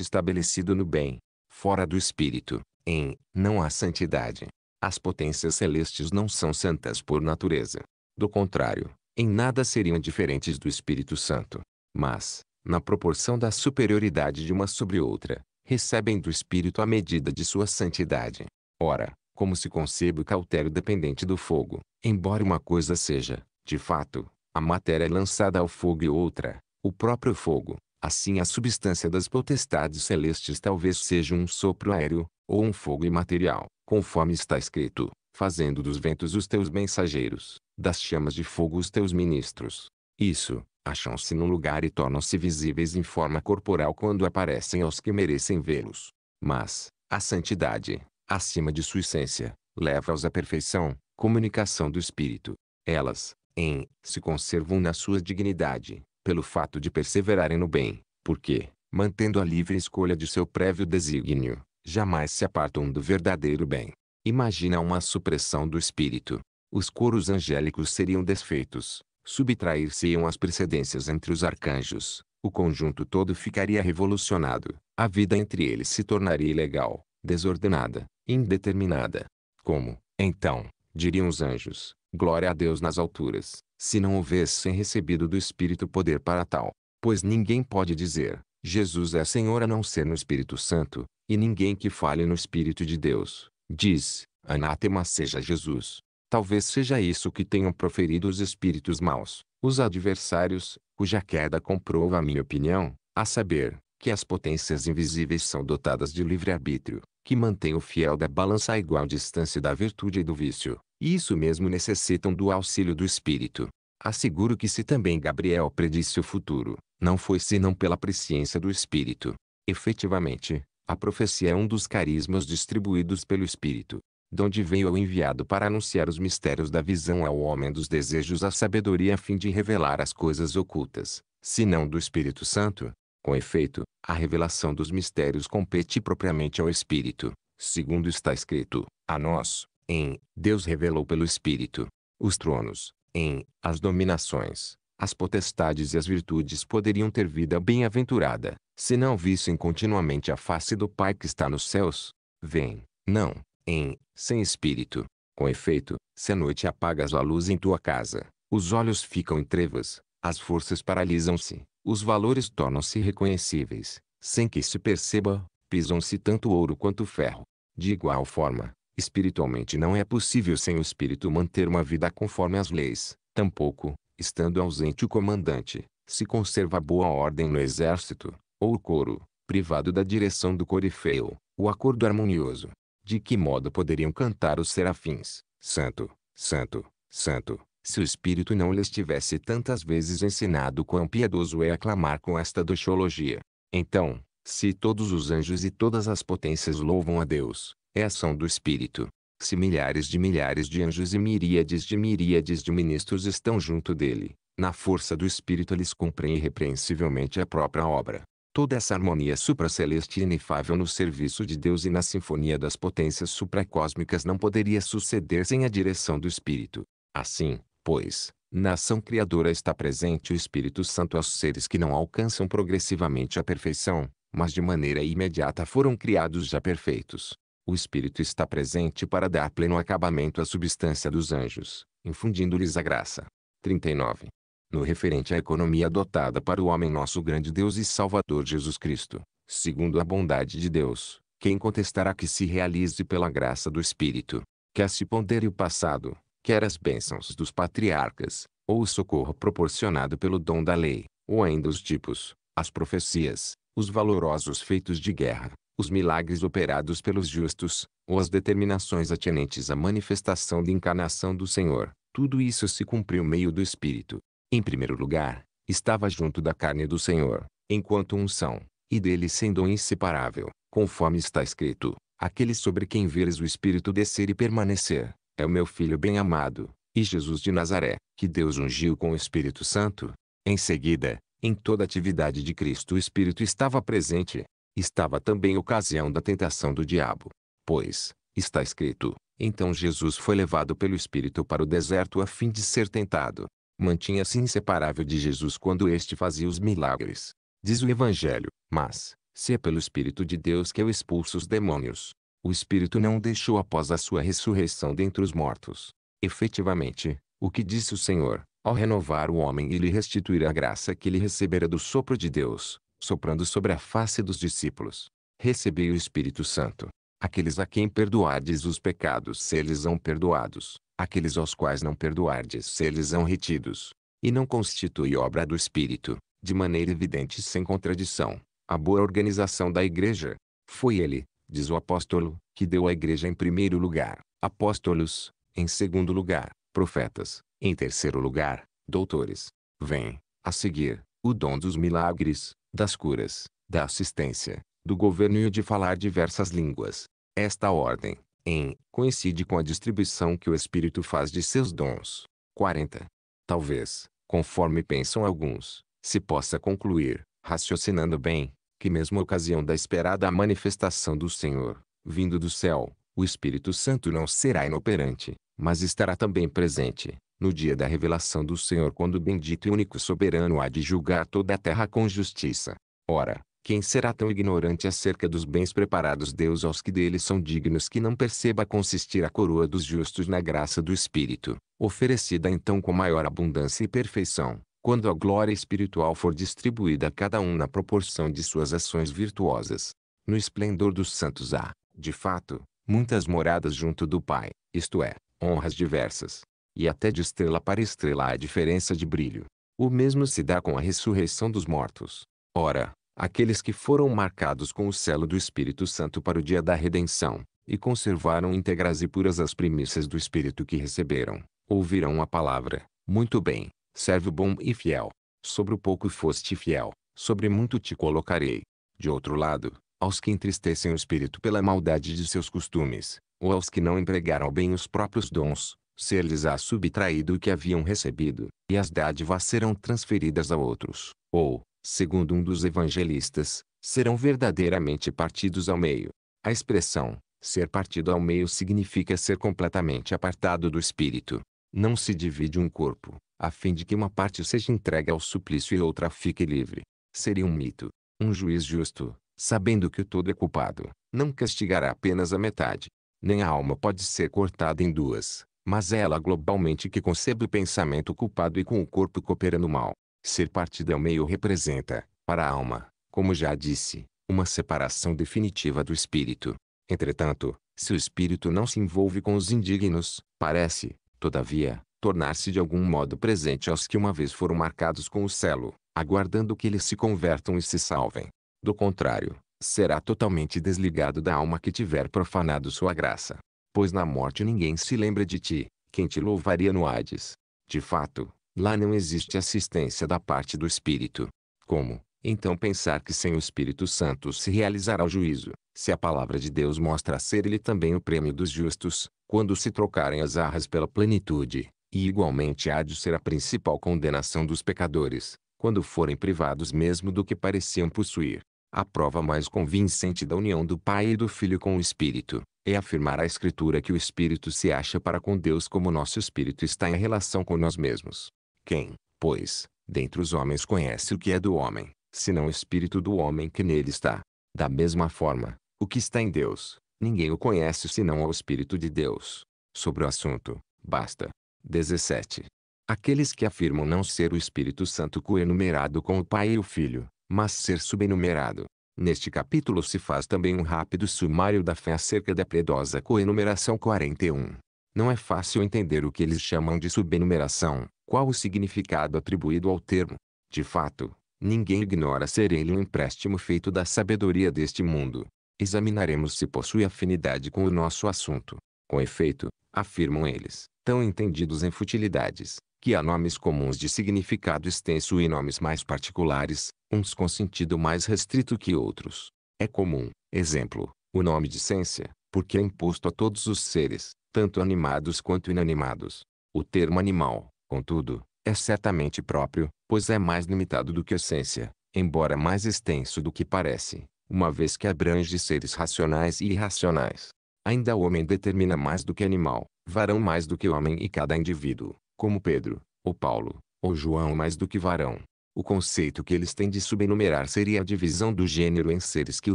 estabelecido no bem. Fora do Espírito, em não há santidade. As potências celestes não são santas por natureza. Do contrário, em nada seriam diferentes do Espírito Santo. Mas, na proporção da superioridade de uma sobre outra, recebem do Espírito a medida de sua santidade. Ora, como se concebe o cautério dependente do fogo, embora uma coisa seja, de fato, a matéria lançada ao fogo e outra, o próprio fogo, assim a substância das potestades celestes talvez seja um sopro aéreo, ou um fogo imaterial, conforme está escrito, fazendo dos ventos os teus mensageiros, das chamas de fogo os teus ministros. Isso, acham-se num lugar e tornam-se visíveis em forma corporal quando aparecem aos que merecem vê-los. Mas, a santidade, acima de sua essência, leva-os à perfeição, comunicação do Espírito. Elas, em, se conservam na sua dignidade, pelo fato de perseverarem no bem, porque, mantendo a livre escolha de seu prévio desígnio, jamais se apartam do verdadeiro bem. Imagina uma supressão do espírito, os coros angélicos seriam desfeitos, subtrair-se-iam as precedências entre os arcanjos, o conjunto todo ficaria revolucionado, a vida entre eles se tornaria ilegal, desordenada, indeterminada. Como, então, diriam os anjos, glória a Deus nas alturas, se não houvessem recebido do Espírito poder para tal? Pois ninguém pode dizer, Jesus é Senhor a não ser no Espírito Santo, e ninguém que fale no Espírito de Deus, diz, anátema seja Jesus. Talvez seja isso que tenham proferido os espíritos maus, os adversários, cuja queda comprova a minha opinião, a saber, que as potências invisíveis são dotadas de livre-arbítrio, que mantém o fiel da balança a igual distância da virtude e do vício, e isso mesmo necessitam do auxílio do espírito. Asseguro que se também Gabriel predisse o futuro, não foi senão pela presciência do espírito. Efetivamente, a profecia é um dos carismas distribuídos pelo espírito, donde veio o enviado para anunciar os mistérios da visão ao homem dos desejos a sabedoria a fim de revelar as coisas ocultas, se não do Espírito Santo. Com efeito, a revelação dos mistérios compete propriamente ao Espírito, segundo está escrito, a nós, em, Deus revelou pelo Espírito, os tronos, em, as dominações, as potestades e as virtudes poderiam ter vida bem-aventurada, se não vissem continuamente a face do Pai que está nos céus. Vem, não, em sem espírito. Com efeito, se à noite apagas a luz em tua casa, os olhos ficam em trevas, as forças paralisam-se, os valores tornam-se reconhecíveis, sem que se perceba, pisam-se tanto ouro quanto ferro. De igual forma, espiritualmente não é possível sem o espírito manter uma vida conforme as leis, tampouco, estando ausente o comandante, se conserva boa ordem no exército, ou o coro, privado da direção do corifeu, o acordo harmonioso, de que modo poderiam cantar os serafins, Santo, Santo, Santo, se o Espírito não lhes tivesse tantas vezes ensinado quão piedoso é aclamar com esta doxologia? Então, se todos os anjos e todas as potências louvam a Deus, é ação do Espírito. Se milhares de milhares de anjos e miríades de miríades de ministros estão junto dele, na força do Espírito eles cumprem irrepreensivelmente a própria obra toda essa harmonia supraceleste inefável no serviço de Deus e na sinfonia das potências supracósmicas não poderia suceder sem a direção do Espírito. Assim, pois, na ação criadora está presente o Espírito Santo aos seres que não alcançam progressivamente a perfeição, mas de maneira imediata foram criados já perfeitos. O Espírito está presente para dar pleno acabamento à substância dos anjos, infundindo-lhes a graça. 39 no referente à economia adotada para o homem nosso grande Deus e Salvador Jesus Cristo, segundo a bondade de Deus, quem contestará que se realize pela graça do Espírito, quer se pondere o passado, quer as bênçãos dos patriarcas, ou o socorro proporcionado pelo dom da lei, ou ainda os tipos, as profecias, os valorosos feitos de guerra, os milagres operados pelos justos, ou as determinações atinentes à manifestação da encarnação do Senhor, tudo isso se cumpriu meio do Espírito, em primeiro lugar, estava junto da carne do Senhor, enquanto unção, e dele sendo inseparável, conforme está escrito: Aquele sobre quem veres o Espírito descer e permanecer, é o meu filho bem-amado, e Jesus de Nazaré, que Deus ungiu com o Espírito Santo. Em seguida, em toda atividade de Cristo o Espírito estava presente. Estava também ocasião da tentação do diabo. Pois, está escrito, então Jesus foi levado pelo Espírito para o deserto a fim de ser tentado mantinha-se inseparável de Jesus quando este fazia os milagres. Diz o Evangelho, mas, se é pelo Espírito de Deus que eu expulso os demônios, o Espírito não deixou após a sua ressurreição dentre os mortos. Efetivamente, o que disse o Senhor, ao renovar o homem e lhe restituir a graça que ele recebera do sopro de Deus, soprando sobre a face dos discípulos. Recebei o Espírito Santo. Aqueles a quem perdoardes os pecados se eles são perdoados aqueles aos quais não perdoardes se eles são retidos, e não constitui obra do Espírito, de maneira evidente e sem contradição, a boa organização da igreja. Foi ele, diz o apóstolo, que deu à igreja em primeiro lugar, apóstolos, em segundo lugar, profetas, em terceiro lugar, doutores. Vem, a seguir, o dom dos milagres, das curas, da assistência, do governo e de falar diversas línguas. Esta ordem, em coincide com a distribuição que o Espírito faz de seus dons. 40. Talvez, conforme pensam alguns, se possa concluir, raciocinando bem, que mesmo a ocasião da esperada manifestação do Senhor, vindo do céu, o Espírito Santo não será inoperante, mas estará também presente, no dia da revelação do Senhor quando o bendito e único soberano há de julgar toda a terra com justiça. Ora, quem será tão ignorante acerca dos bens preparados Deus aos que dele são dignos que não perceba consistir a coroa dos justos na graça do Espírito, oferecida então com maior abundância e perfeição, quando a glória espiritual for distribuída a cada um na proporção de suas ações virtuosas? No esplendor dos santos há, de fato, muitas moradas junto do Pai, isto é, honras diversas. E até de estrela para estrela há diferença de brilho. O mesmo se dá com a ressurreição dos mortos. Ora, aqueles que foram marcados com o selo do Espírito Santo para o dia da redenção, e conservaram íntegras e puras as primícias do Espírito que receberam, ouvirão a palavra: Muito bem, servo bom e fiel. Sobre o pouco foste fiel, sobre muito te colocarei. De outro lado, aos que entristecem o espírito pela maldade de seus costumes, ou aos que não empregaram bem os próprios dons, ser-lhes-á subtraído o que haviam recebido, e as dádivas serão transferidas a outros, ou, segundo um dos evangelistas, serão verdadeiramente partidos ao meio. A expressão ser partido ao meio significa ser completamente apartado do espírito. Não se divide um corpo, a fim de que uma parte seja entregue ao suplício e outra fique livre. Seria um mito. Um juiz justo, sabendo que o todo é culpado, não castigará apenas a metade. Nem a alma pode ser cortada em duas, mas é ela globalmente que concebe o pensamento culpado e com o corpo coopera no mal. Ser é o meio representa, para a alma, como já disse, uma separação definitiva do espírito. Entretanto, se o espírito não se envolve com os indignos, parece, todavia, tornar-se de algum modo presente aos que uma vez foram marcados com o selo, aguardando que eles se convertam e se salvem. Do contrário, será totalmente desligado da alma que tiver profanado sua graça. Pois na morte ninguém se lembra de ti, quem te louvaria no Hades. De fato, Lá não existe assistência da parte do Espírito. Como, então, pensar que sem o Espírito Santo se realizará o juízo, se a palavra de Deus mostra ser ele também o prêmio dos justos, quando se trocarem as arras pela plenitude, e igualmente há de ser a principal condenação dos pecadores, quando forem privados mesmo do que pareciam possuir. A prova mais convincente da união do Pai e do Filho com o Espírito, é afirmar a Escritura que o Espírito se acha para com Deus como nosso Espírito está em relação com nós mesmos. Quem, pois, dentre os homens conhece o que é do homem, senão o espírito do homem que nele está? Da mesma forma, o que está em Deus, ninguém o conhece senão o Espírito de Deus. Sobre o assunto, basta. 17. Aqueles que afirmam não ser o Espírito Santo coenumerado com o Pai e o Filho, mas ser subenumerado. Neste capítulo se faz também um rápido sumário da fé acerca da predosa coenumeração 41. Não é fácil entender o que eles chamam de subenumeração, qual o significado atribuído ao termo. De fato, ninguém ignora ser ele um empréstimo feito da sabedoria deste mundo. Examinaremos se possui afinidade com o nosso assunto. Com efeito, afirmam eles, tão entendidos em futilidades, que há nomes comuns de significado extenso e nomes mais particulares, uns com sentido mais restrito que outros. É comum, exemplo, o nome de ciência, porque é imposto a todos os seres, tanto animados quanto inanimados. O termo animal, contudo, é certamente próprio, pois é mais limitado do que essência, embora mais extenso do que parece, uma vez que abrange seres racionais e irracionais. Ainda o homem determina mais do que animal, varão mais do que homem e cada indivíduo, como Pedro, ou Paulo, ou João mais do que varão. O conceito que eles têm de subenumerar seria a divisão do gênero em seres que o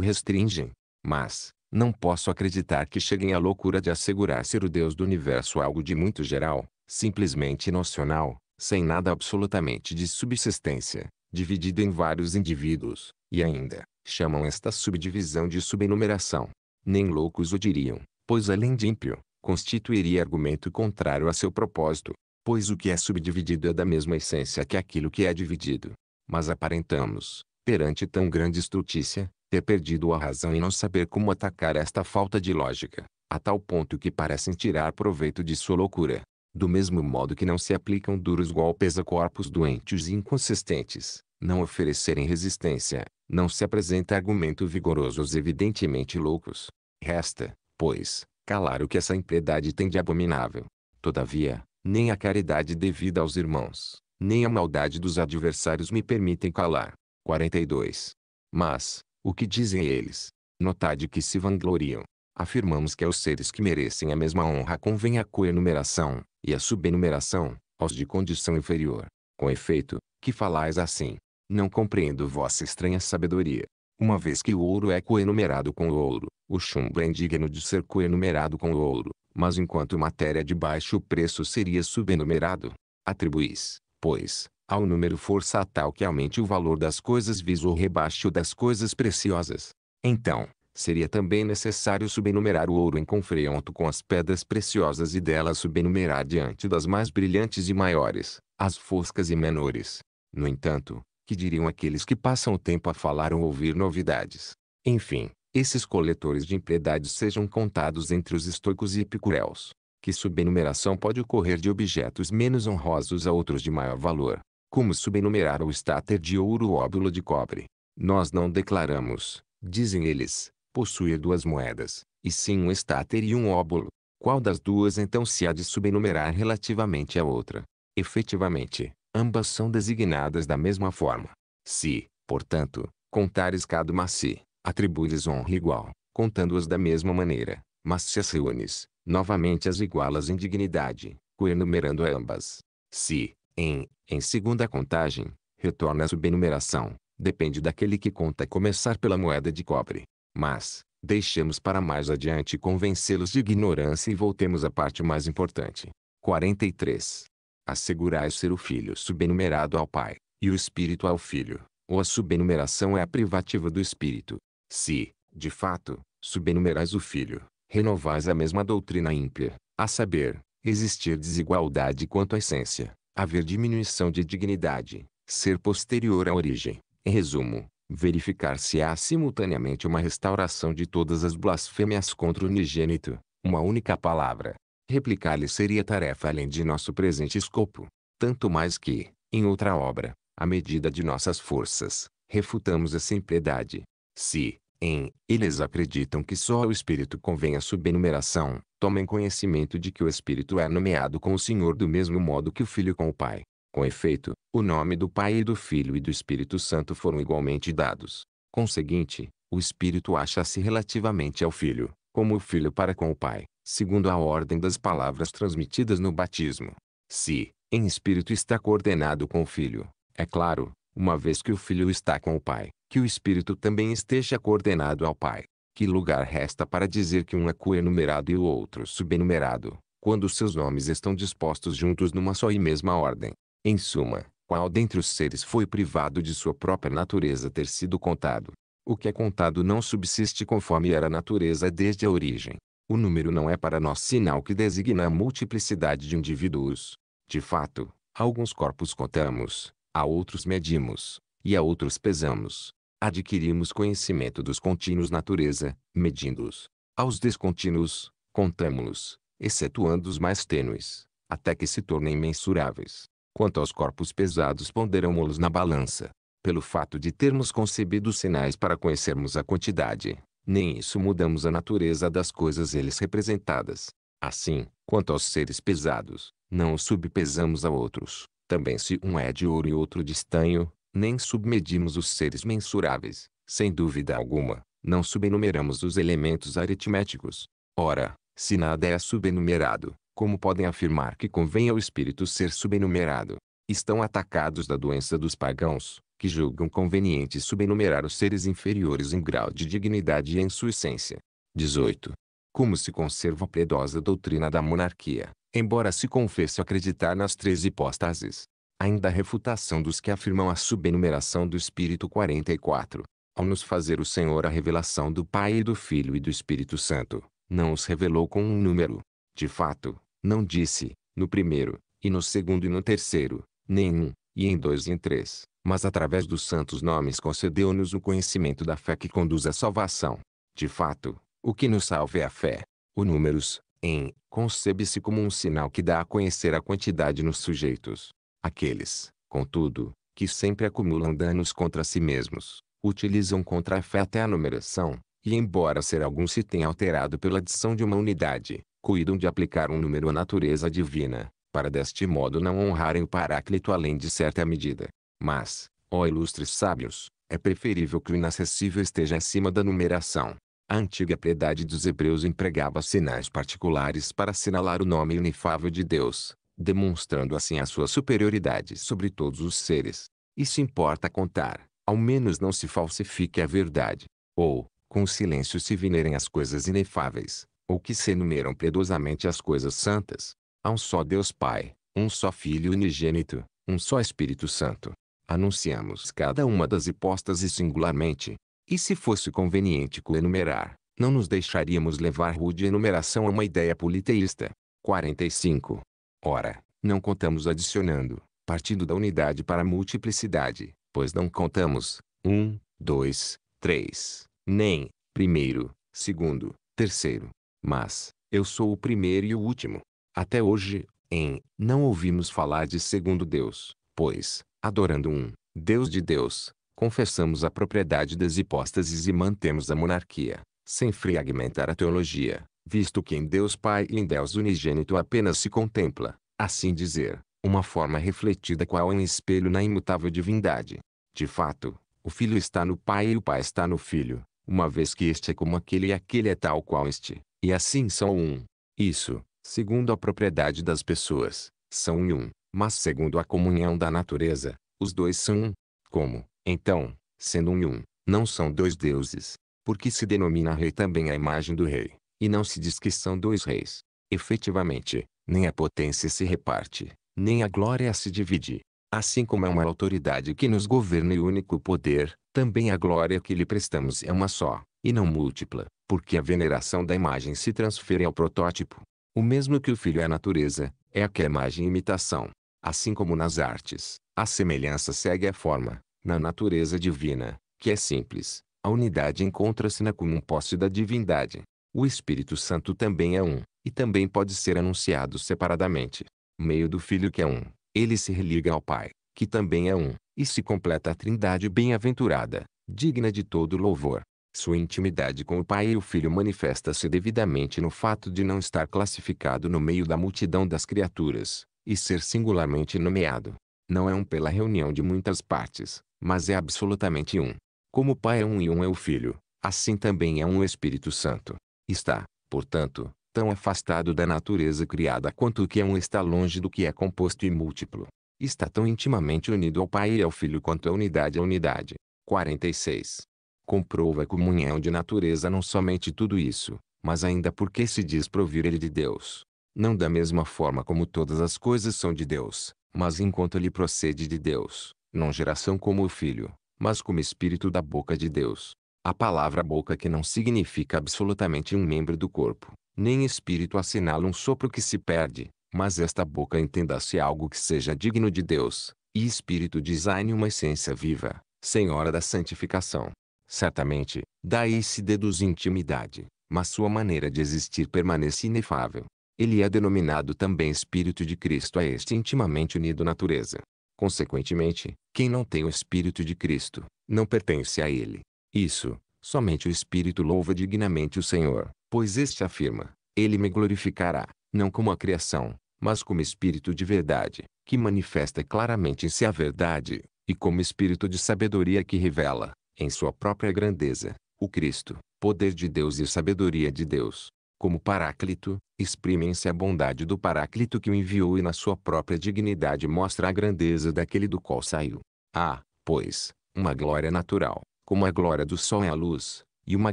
restringem. Mas, não posso acreditar que cheguem à loucura de assegurar ser o Deus do universo algo de muito geral, simplesmente nocional, sem nada absolutamente de subsistência, dividido em vários indivíduos, e ainda, chamam esta subdivisão de subenumeração. Nem loucos o diriam, pois além de ímpio, constituiria argumento contrário a seu propósito, pois o que é subdividido é da mesma essência que aquilo que é dividido. Mas aparentamos, perante tão grande estultícia, ter perdido a razão e não saber como atacar esta falta de lógica, a tal ponto que parecem tirar proveito de sua loucura. Do mesmo modo que não se aplicam duros golpes a corpos doentes e inconsistentes, não oferecerem resistência, não se apresenta argumento vigoroso aos evidentemente loucos. Resta, pois, calar o que essa impiedade tem de abominável. Todavia, nem a caridade devida aos irmãos, nem a maldade dos adversários me permitem calar. 42. Mas, o que dizem eles? Notade que se vangloriam. Afirmamos que aos seres que merecem a mesma honra convém a coenumeração, e a subenumeração, aos de condição inferior. Com efeito, que falais assim. Não compreendo vossa estranha sabedoria. Uma vez que o ouro é coenumerado com o ouro, o chumbo é indigno de ser coenumerado com o ouro, mas enquanto matéria de baixo preço seria subenumerado. Atribuis, pois, ao número força tal que aumente o valor das coisas vis ou rebaixe o das coisas preciosas. Então, seria também necessário subenumerar o ouro em confronto com as pedras preciosas e delas subenumerar diante das mais brilhantes e maiores, as foscas e menores. No entanto, que diriam aqueles que passam o tempo a falar ou ouvir novidades? Enfim, esses coletores de impiedades sejam contados entre os estoicos e epicureus. Que subenumeração pode ocorrer de objetos menos honrosos a outros de maior valor? como subnumerar o estáter de ouro ou óbulo de cobre. Nós não declaramos, dizem eles, possuir duas moedas, e sim um estáter e um óbulo. Qual das duas então se há de subnumerar relativamente à outra? Efetivamente, ambas são designadas da mesma forma. Se, portanto, contares cada uma se, atribuires honra igual, contando-as da mesma maneira, mas se as reúnes, novamente as igualas em dignidade, coenumerando ambas. Se, em em segunda contagem, retorna a subenumeração, depende daquele que conta começar pela moeda de cobre. Mas, deixemos para mais adiante convencê-los de ignorância e voltemos à parte mais importante. 43. Assegurai ser o filho subenumerado ao pai, e o espírito ao filho, ou a subenumeração é a privativa do espírito. Se, de fato, subenumerais o filho, renovais a mesma doutrina ímpia, a saber, existir desigualdade quanto à essência, haver diminuição de dignidade, ser posterior à origem. Em resumo, verificar se há simultaneamente uma restauração de todas as blasfêmias contra o unigênito, uma única palavra. Replicar-lhe seria tarefa além de nosso presente escopo. Tanto mais que, em outra obra, à medida de nossas forças, refutamos essa impiedade. Se, em eles acreditam que só ao espírito convém a subenumeração, tomem conhecimento de que o espírito é nomeado com o Senhor do mesmo modo que o filho com o Pai. Com efeito, o nome do Pai e do Filho e do Espírito Santo foram igualmente dados. Conseguinte, o espírito acha-se relativamente ao filho, como o filho para com o Pai, segundo a ordem das palavras transmitidas no batismo. Se, em espírito está coordenado com o filho, é claro, uma vez que o filho está com o Pai, que o espírito também esteja coordenado ao Pai. Que lugar resta para dizer que um é coenumerado e o outro subenumerado, quando seus nomes estão dispostos juntos numa só e mesma ordem? Em suma, qual dentre os seres foi privado de sua própria natureza ter sido contado? O que é contado não subsiste conforme era a natureza desde a origem. O número não é para nós sinal que designa a multiplicidade de indivíduos. De fato, a alguns corpos contamos, a outros medimos, e a outros pesamos. Adquirimos conhecimento dos contínuos natureza, medindo-os. Aos descontínuos, contamos-los, excetuando os mais tênues, até que se tornem mensuráveis. Quanto aos corpos pesados ponderamos-los na balança. Pelo fato de termos concebido sinais para conhecermos a quantidade, nem isso mudamos a natureza das coisas eles representadas. Assim, quanto aos seres pesados, não os subpesamos a outros. Também se um é de ouro e outro de estanho, nem submedimos os seres mensuráveis, sem dúvida alguma, não subenumeramos os elementos aritméticos. Ora, se nada é subenumerado, como podem afirmar que convém ao espírito ser subenumerado? Estão atacados da doença dos pagãos, que julgam conveniente subenumerar os seres inferiores em grau de dignidade e em sua essência. 18. Como se conserva a piedosa doutrina da monarquia, embora se confesse acreditar nas três hipóstases, ainda a refutação dos que afirmam a subenumeração do Espírito 44. Ao nos fazer o Senhor a revelação do Pai e do Filho e do Espírito Santo, não os revelou com um número. De fato, não disse, no primeiro, e no segundo e no terceiro, nenhum, e em dois e em três, mas através dos santos nomes concedeu-nos o conhecimento da fé que conduz à salvação. De fato, o que nos salva é a fé. O números, em, concebe-se como um sinal que dá a conhecer a quantidade nos sujeitos, Aqueles, contudo, que sempre acumulam danos contra si mesmos, utilizam contra a fé até a numeração, e embora ser algum se tenha alterado pela adição de uma unidade, cuidam de aplicar um número à natureza divina, para deste modo não honrarem o Paráclito além de certa medida. Mas, ó ilustres sábios, é preferível que o inacessível esteja acima da numeração. A antiga piedade dos hebreus empregava sinais particulares para assinalar o nome inefável de Deus, demonstrando assim a sua superioridade sobre todos os seres. Isso importa contar, ao menos não se falsifique a verdade, ou, com o silêncio se venerem as coisas inefáveis, ou que se enumeram piedosamente as coisas santas. Há um só Deus Pai, um só Filho unigênito, um só Espírito Santo. Anunciamos cada uma das hipóstases singularmente. E se fosse conveniente coenumerar, não nos deixaríamos levar rude enumeração a uma ideia politeísta. 45. Ora, não contamos adicionando, partindo da unidade para a multiplicidade, pois não contamos 1, 2, 3, nem primeiro, segundo, terceiro. Mas, eu sou o primeiro e o último. Até hoje, em, não ouvimos falar de segundo Deus, pois, adorando um, Deus de Deus, confessamos a propriedade das hipóstases e mantemos a monarquia, sem fragmentar a teologia, visto que em Deus Pai e em Deus unigênito apenas se contempla, assim dizer, uma forma refletida qual é um espelho na imutável divindade. De fato, o Filho está no Pai e o Pai está no Filho, uma vez que este é como aquele e aquele é tal qual este, e assim são um. Isso, segundo a propriedade das pessoas, são um, mas segundo a comunhão da natureza, os dois são um. Como, então, sendo um um, não são dois deuses, porque se denomina rei também a imagem do rei e não se diz que são dois reis. Efetivamente, nem a potência se reparte, nem a glória se divide. Assim como é uma autoridade que nos governa e único poder, também a glória que lhe prestamos é uma só, e não múltipla, porque a veneração da imagem se transfere ao protótipo. O mesmo que o filho é a natureza, é a que a imagem imitação. Assim como nas artes, a semelhança segue a forma, na natureza divina, que é simples. A unidade encontra-se na comum posse da divindade. O Espírito Santo também é um, e também pode ser anunciado separadamente. Meio do Filho que é um, ele se religa ao Pai, que também é um, e se completa a trindade bem-aventurada, digna de todo louvor. Sua intimidade com o Pai e o Filho manifesta-se devidamente no fato de não estar classificado no meio da multidão das criaturas, e ser singularmente nomeado. Não é um pela reunião de muitas partes, mas é absolutamente um. Como o Pai é um e um é o Filho, assim também é um o Espírito Santo. Está, portanto, tão afastado da natureza criada quanto o que é um está longe do que é composto e múltiplo. Está tão intimamente unido ao Pai e ao Filho quanto a unidade à é unidade. 46. Comprova a comunhão de natureza não somente tudo isso, mas ainda porque se diz provir ele de Deus. Não da mesma forma como todas as coisas são de Deus, mas enquanto ele procede de Deus, não geração como o Filho, mas como Espírito da boca de Deus. A palavra boca que não significa absolutamente um membro do corpo, nem espírito assinala um sopro que se perde, mas esta boca entenda-se algo que seja digno de Deus, e espírito design uma essência viva, senhora da santificação. Certamente, daí se deduz intimidade, mas sua maneira de existir permanece inefável. Ele é denominado também Espírito de Cristo a este intimamente unido natureza. Consequentemente, quem não tem o Espírito de Cristo, não pertence a ele. Isso, somente o espírito louva dignamente o Senhor, pois este afirma: Ele me glorificará, não como a criação, mas como espírito de verdade, que manifesta claramente em si a verdade, e como espírito de sabedoria que revela, em sua própria grandeza, o Cristo, poder de Deus e sabedoria de Deus. Como Paráclito, exprimem-se a bondade do Paráclito que o enviou e na sua própria dignidade mostra a grandeza daquele do qual saiu. Há, ah, pois, uma glória natural, como a glória do sol é a luz, e uma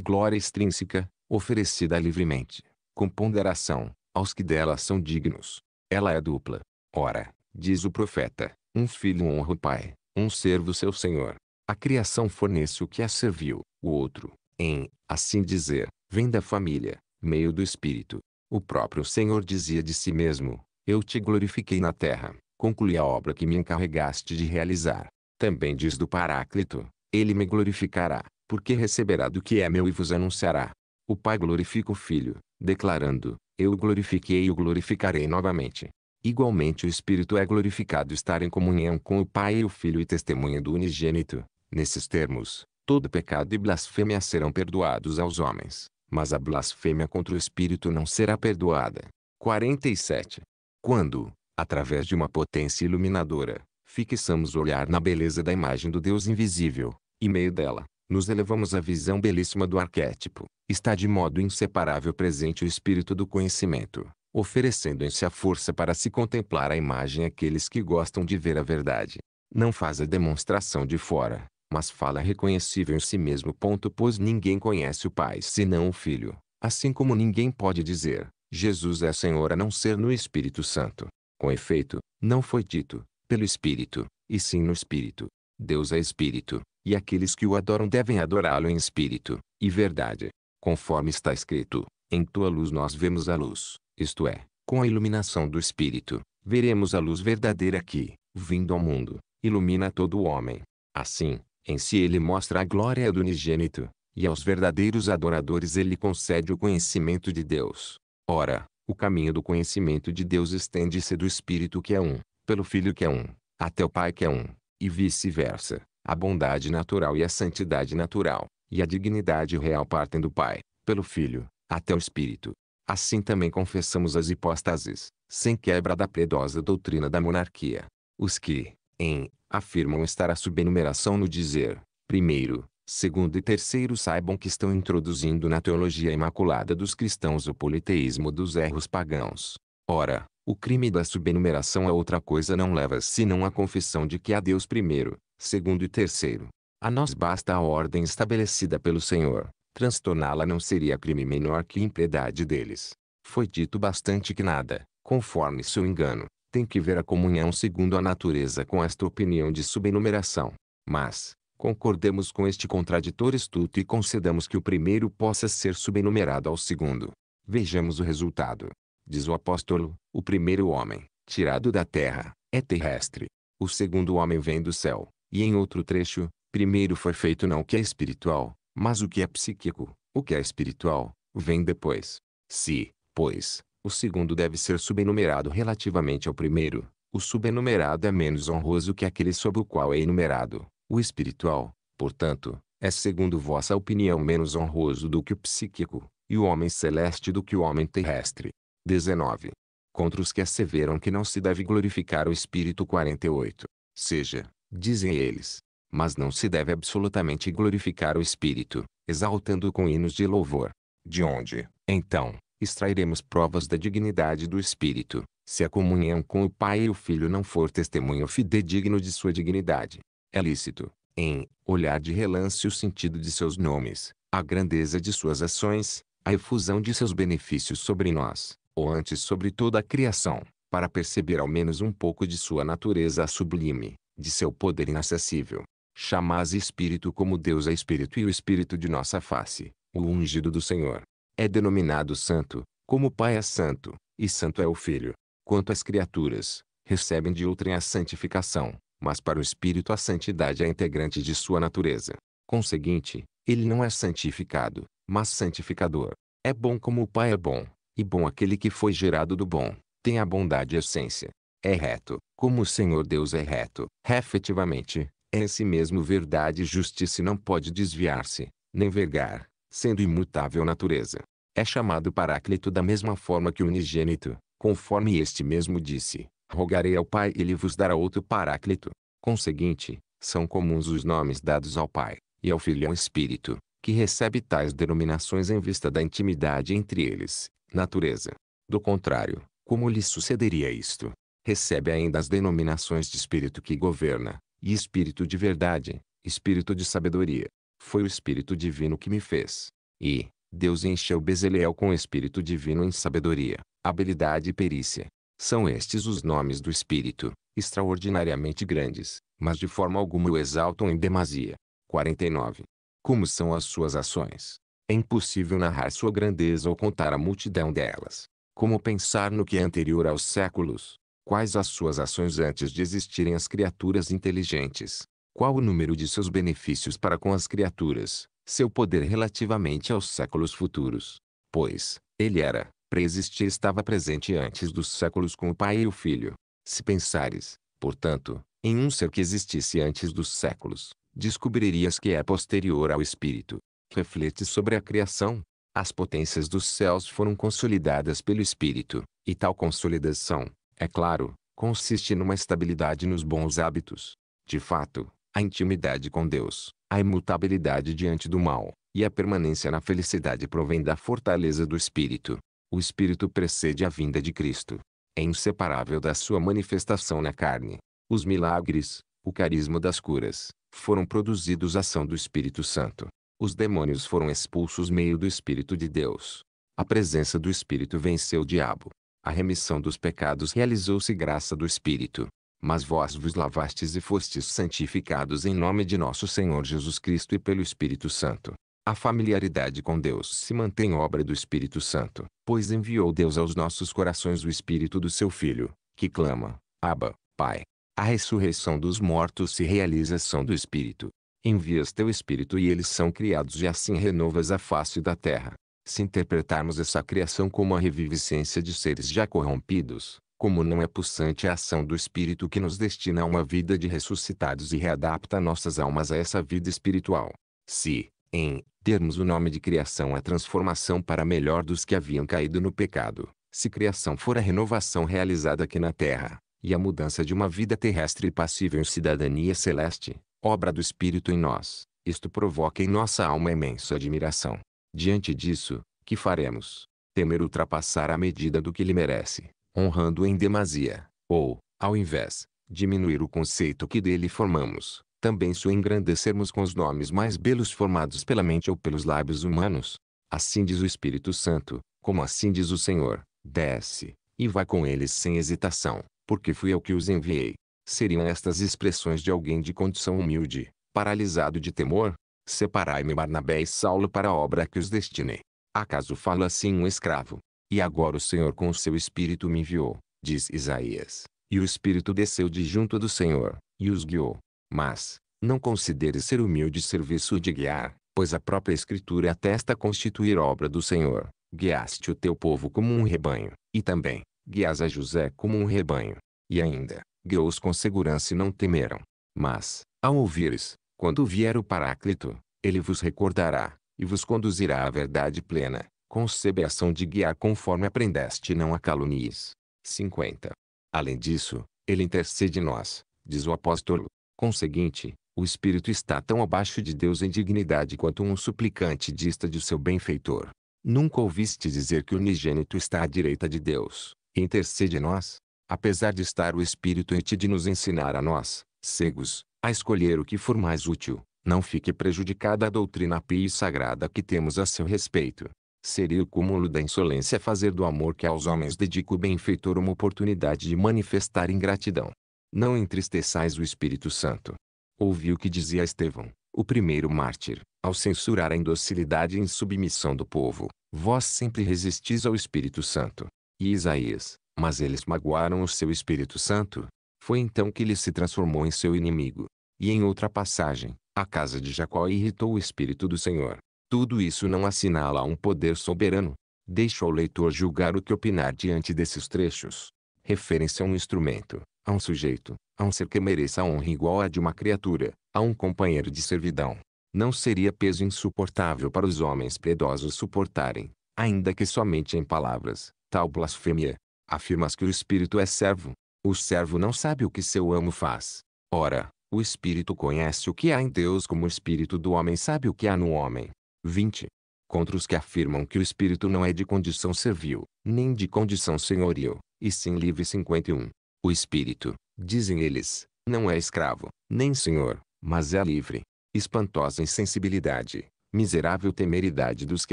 glória extrínseca, oferecida livremente, com ponderação, aos que dela são dignos. Ela é dupla. Ora, diz o profeta, um filho honra o pai, um servo seu senhor. A criação fornece o que a serviu, o outro, em, assim dizer, vem da família, meio do espírito. O próprio Senhor dizia de si mesmo, eu te glorifiquei na terra, concluí a obra que me encarregaste de realizar. Também diz do Paráclito, ele me glorificará, porque receberá do que é meu e vos anunciará. O Pai glorifica o Filho, declarando: Eu o glorifiquei e o glorificarei novamente. Igualmente o Espírito é glorificado estar em comunhão com o Pai e o Filho e testemunha do unigênito. Nesses termos, todo pecado e blasfêmia serão perdoados aos homens, mas a blasfêmia contra o Espírito não será perdoada. 47. Quando, através de uma potência iluminadora, fixamos o olhar na beleza da imagem do Deus invisível, e meio dela, nos elevamos à visão belíssima do arquétipo. Está de modo inseparável presente o espírito do conhecimento, oferecendo-se a força para se contemplar a imagem aqueles que gostam de ver a verdade. Não faz a demonstração de fora, mas fala reconhecível em si mesmo. Ponto, pois ninguém conhece o Pai senão o Filho, assim como ninguém pode dizer: Jesus é Senhor a não ser no Espírito Santo. Com efeito, não foi dito, pelo Espírito, e sim no Espírito. Deus é Espírito, e aqueles que o adoram devem adorá-lo em espírito e verdade. Conforme está escrito: Em tua luz nós vemos a luz, isto é, com a iluminação do espírito, veremos a luz verdadeira que, vindo ao mundo, ilumina todo o homem. Assim, em si ele mostra a glória do unigênito, e aos verdadeiros adoradores ele concede o conhecimento de Deus. Ora, o caminho do conhecimento de Deus estende-se do Espírito que é um, pelo Filho que é um, até o Pai que é um, e vice-versa. A bondade natural e a santidade natural, e a dignidade real partem do Pai, pelo Filho, até o Espírito. Assim também confessamos as hipóstases, sem quebra da piedosa doutrina da monarquia. Os que, em, afirmam estar a subenumeração no dizer, primeiro, segundo e terceiro saibam que estão introduzindo na teologia imaculada dos cristãos o politeísmo dos erros pagãos. Ora, o crime da subenumeração a outra coisa não leva senão à confissão de que há Deus primeiro, segundo e terceiro. A nós basta a ordem estabelecida pelo Senhor. Transtorná-la não seria crime menor que impiedade deles. Foi dito bastante que nada, conforme seu engano, tem que ver a comunhão segundo a natureza com esta opinião de subenumeração. Mas, concordemos com este contraditor estudo e concedamos que o primeiro possa ser subenumerado ao segundo. Vejamos o resultado. Diz o apóstolo, o primeiro homem, tirado da terra, é terrestre. O segundo homem vem do céu. E em outro trecho, primeiro foi feito não o que é espiritual, mas o que é psíquico. O que é espiritual, vem depois. Se, pois, o segundo deve ser subenumerado relativamente ao primeiro, o subenumerado é menos honroso que aquele sob o qual é enumerado. O espiritual, portanto, é segundo vossa opinião menos honroso do que o psíquico, e o homem celeste do que o homem terrestre. 19. Contra os que asseveram que não se deve glorificar o espírito 48. Seja, dizem eles. Mas não se deve absolutamente glorificar o Espírito, exaltando-o com hinos de louvor. De onde, então, extrairemos provas da dignidade do Espírito, se a comunhão com o Pai e o Filho não for testemunho fidedigno de sua dignidade? É lícito, em olhar de relance o sentido de seus nomes, a grandeza de suas ações, a efusão de seus benefícios sobre nós, ou antes sobre toda a criação, para perceber ao menos um pouco de sua natureza sublime, de seu poder inacessível. Chamás Espírito como Deus é Espírito e o Espírito de nossa face, o ungido do Senhor. É denominado Santo, como o Pai é Santo, e Santo é o Filho. Quanto às criaturas, recebem de outrem a santificação, mas para o Espírito a santidade é integrante de sua natureza. Conseguinte, ele não é santificado, mas santificador. É bom como o Pai é bom, e bom aquele que foi gerado do bom, tem a bondade e a essência é reto, como o Senhor Deus é reto, efetivamente, é esse mesmo verdade e justiça e não pode desviar-se, nem vergar, sendo imutável natureza. É chamado Paráclito da mesma forma que o unigênito, conforme este mesmo disse, rogarei ao Pai e ele vos dará outro Paráclito. Conseguinte, são comuns os nomes dados ao Pai, e ao Filho ao Espírito, que recebe tais denominações em vista da intimidade entre eles, natureza. Do contrário, como lhe sucederia isto? recebe ainda as denominações de espírito que governa, e espírito de verdade, espírito de sabedoria. Foi o espírito divino que me fez. E, Deus encheu Bezaleel com espírito divino em sabedoria, habilidade e perícia. São estes os nomes do espírito, extraordinariamente grandes, mas de forma alguma o exaltam em demasia. 49. Como são as suas ações? É impossível narrar sua grandeza ou contar a multidão delas. Como pensar no que é anterior aos séculos, Quais as suas ações antes de existirem as criaturas inteligentes? Qual o número de seus benefícios para com as criaturas? Seu poder relativamente aos séculos futuros? Pois, ele era, preexistia estava presente antes dos séculos com o Pai e o Filho. Se pensares, portanto, em um ser que existisse antes dos séculos, descobririas que é posterior ao Espírito. Reflete sobre a criação. As potências dos céus foram consolidadas pelo Espírito, e tal consolidação, é claro, consiste numa estabilidade nos bons hábitos. De fato, a intimidade com Deus, a imutabilidade diante do mal, e a permanência na felicidade provém da fortaleza do Espírito. O Espírito precede a vinda de Cristo. É inseparável da sua manifestação na carne. Os milagres, o carisma das curas, foram produzidos ação do Espírito Santo. Os demônios foram expulsos meio do Espírito de Deus. A presença do Espírito venceu o diabo. A remissão dos pecados realizou-se graça do Espírito. Mas vós vos lavastes e fostes santificados em nome de nosso Senhor Jesus Cristo e pelo Espírito Santo. A familiaridade com Deus se mantém obra do Espírito Santo, pois enviou Deus aos nossos corações o Espírito do seu Filho, que clama, Abba, Pai. A ressurreição dos mortos se realização do Espírito. Envias teu Espírito e eles são criados e assim renovas a face da terra. Se interpretarmos essa criação como a reviviscência de seres já corrompidos, como não é possante a ação do espírito que nos destina a uma vida de ressuscitados e readapta nossas almas a essa vida espiritual. Se, em, termos o nome de criação a transformação para melhor dos que haviam caído no pecado, se criação for a renovação realizada aqui na terra, e a mudança de uma vida terrestre passível em cidadania celeste, obra do espírito em nós, isto provoca em nossa alma imensa admiração, Diante disso, que faremos? Temer ultrapassar a medida do que lhe merece, honrando em demasia, ou, ao invés, diminuir o conceito que dele formamos, também se o engrandecermos com os nomes mais belos formados pela mente ou pelos lábios humanos. Assim diz o Espírito Santo, como assim diz o Senhor, desce, e vai com eles sem hesitação, porque fui eu que os enviei. Seriam estas expressões de alguém de condição humilde, paralisado de temor? Separai-me Barnabé e Saulo para a obra que os destinei. Acaso falo assim um escravo? E agora o Senhor com o seu espírito me enviou, diz Isaías. E o espírito desceu de junto do Senhor, e os guiou. Mas, não considere ser humilde serviço de guiar, pois a própria Escritura atesta constituir obra do Senhor. Guiaste o teu povo como um rebanho, e também, guias a José como um rebanho. E ainda, guiou-os com segurança e não temeram. Mas, ao ouvires, quando vier o Paráclito, ele vos recordará, e vos conduzirá à verdade plena, concebe a ação de guiar conforme aprendeste e não a calunies. 50. Além disso, ele intercede nós, diz o apóstolo. Conseguinte, o espírito está tão abaixo de Deus em dignidade quanto um suplicante dista de seu benfeitor. Nunca ouviste dizer que o unigênito está à direita de Deus, e intercede nós? Apesar de estar o espírito em ti de nos ensinar a nós, cegos, a escolher o que for mais útil, não fique prejudicada a doutrina pia e sagrada que temos a seu respeito. Seria o cúmulo da insolência fazer do amor que aos homens dedica o benfeitor uma oportunidade de manifestar ingratidão. Não entristeçais o Espírito Santo. Ouvi o que dizia Estevão, o primeiro mártir, ao censurar a indocilidade e insubmissão do povo. Vós sempre resistis ao Espírito Santo. E Isaías, mas eles magoaram o seu Espírito Santo, foi então que ele se transformou em seu inimigo. E em outra passagem, a casa de Jacó irritou o espírito do Senhor. Tudo isso não assinala um poder soberano. Deixo ao leitor julgar o que opinar diante desses trechos. Referência a um instrumento, a um sujeito, a um ser que mereça honra igual à de uma criatura, a um companheiro de servidão. Não seria peso insuportável para os homens piedosos suportarem, ainda que somente em palavras, tal blasfêmia. Afirmas que o Espírito é servo, o servo não sabe o que seu amo faz. Ora, o espírito conhece o que há em Deus como o espírito do homem sabe o que há no homem. 20. Contra os que afirmam que o espírito não é de condição servil, nem de condição senhoril, e sim livre 51. O espírito, dizem eles, não é escravo, nem senhor, mas é livre. Espantosa insensibilidade, miserável temeridade dos que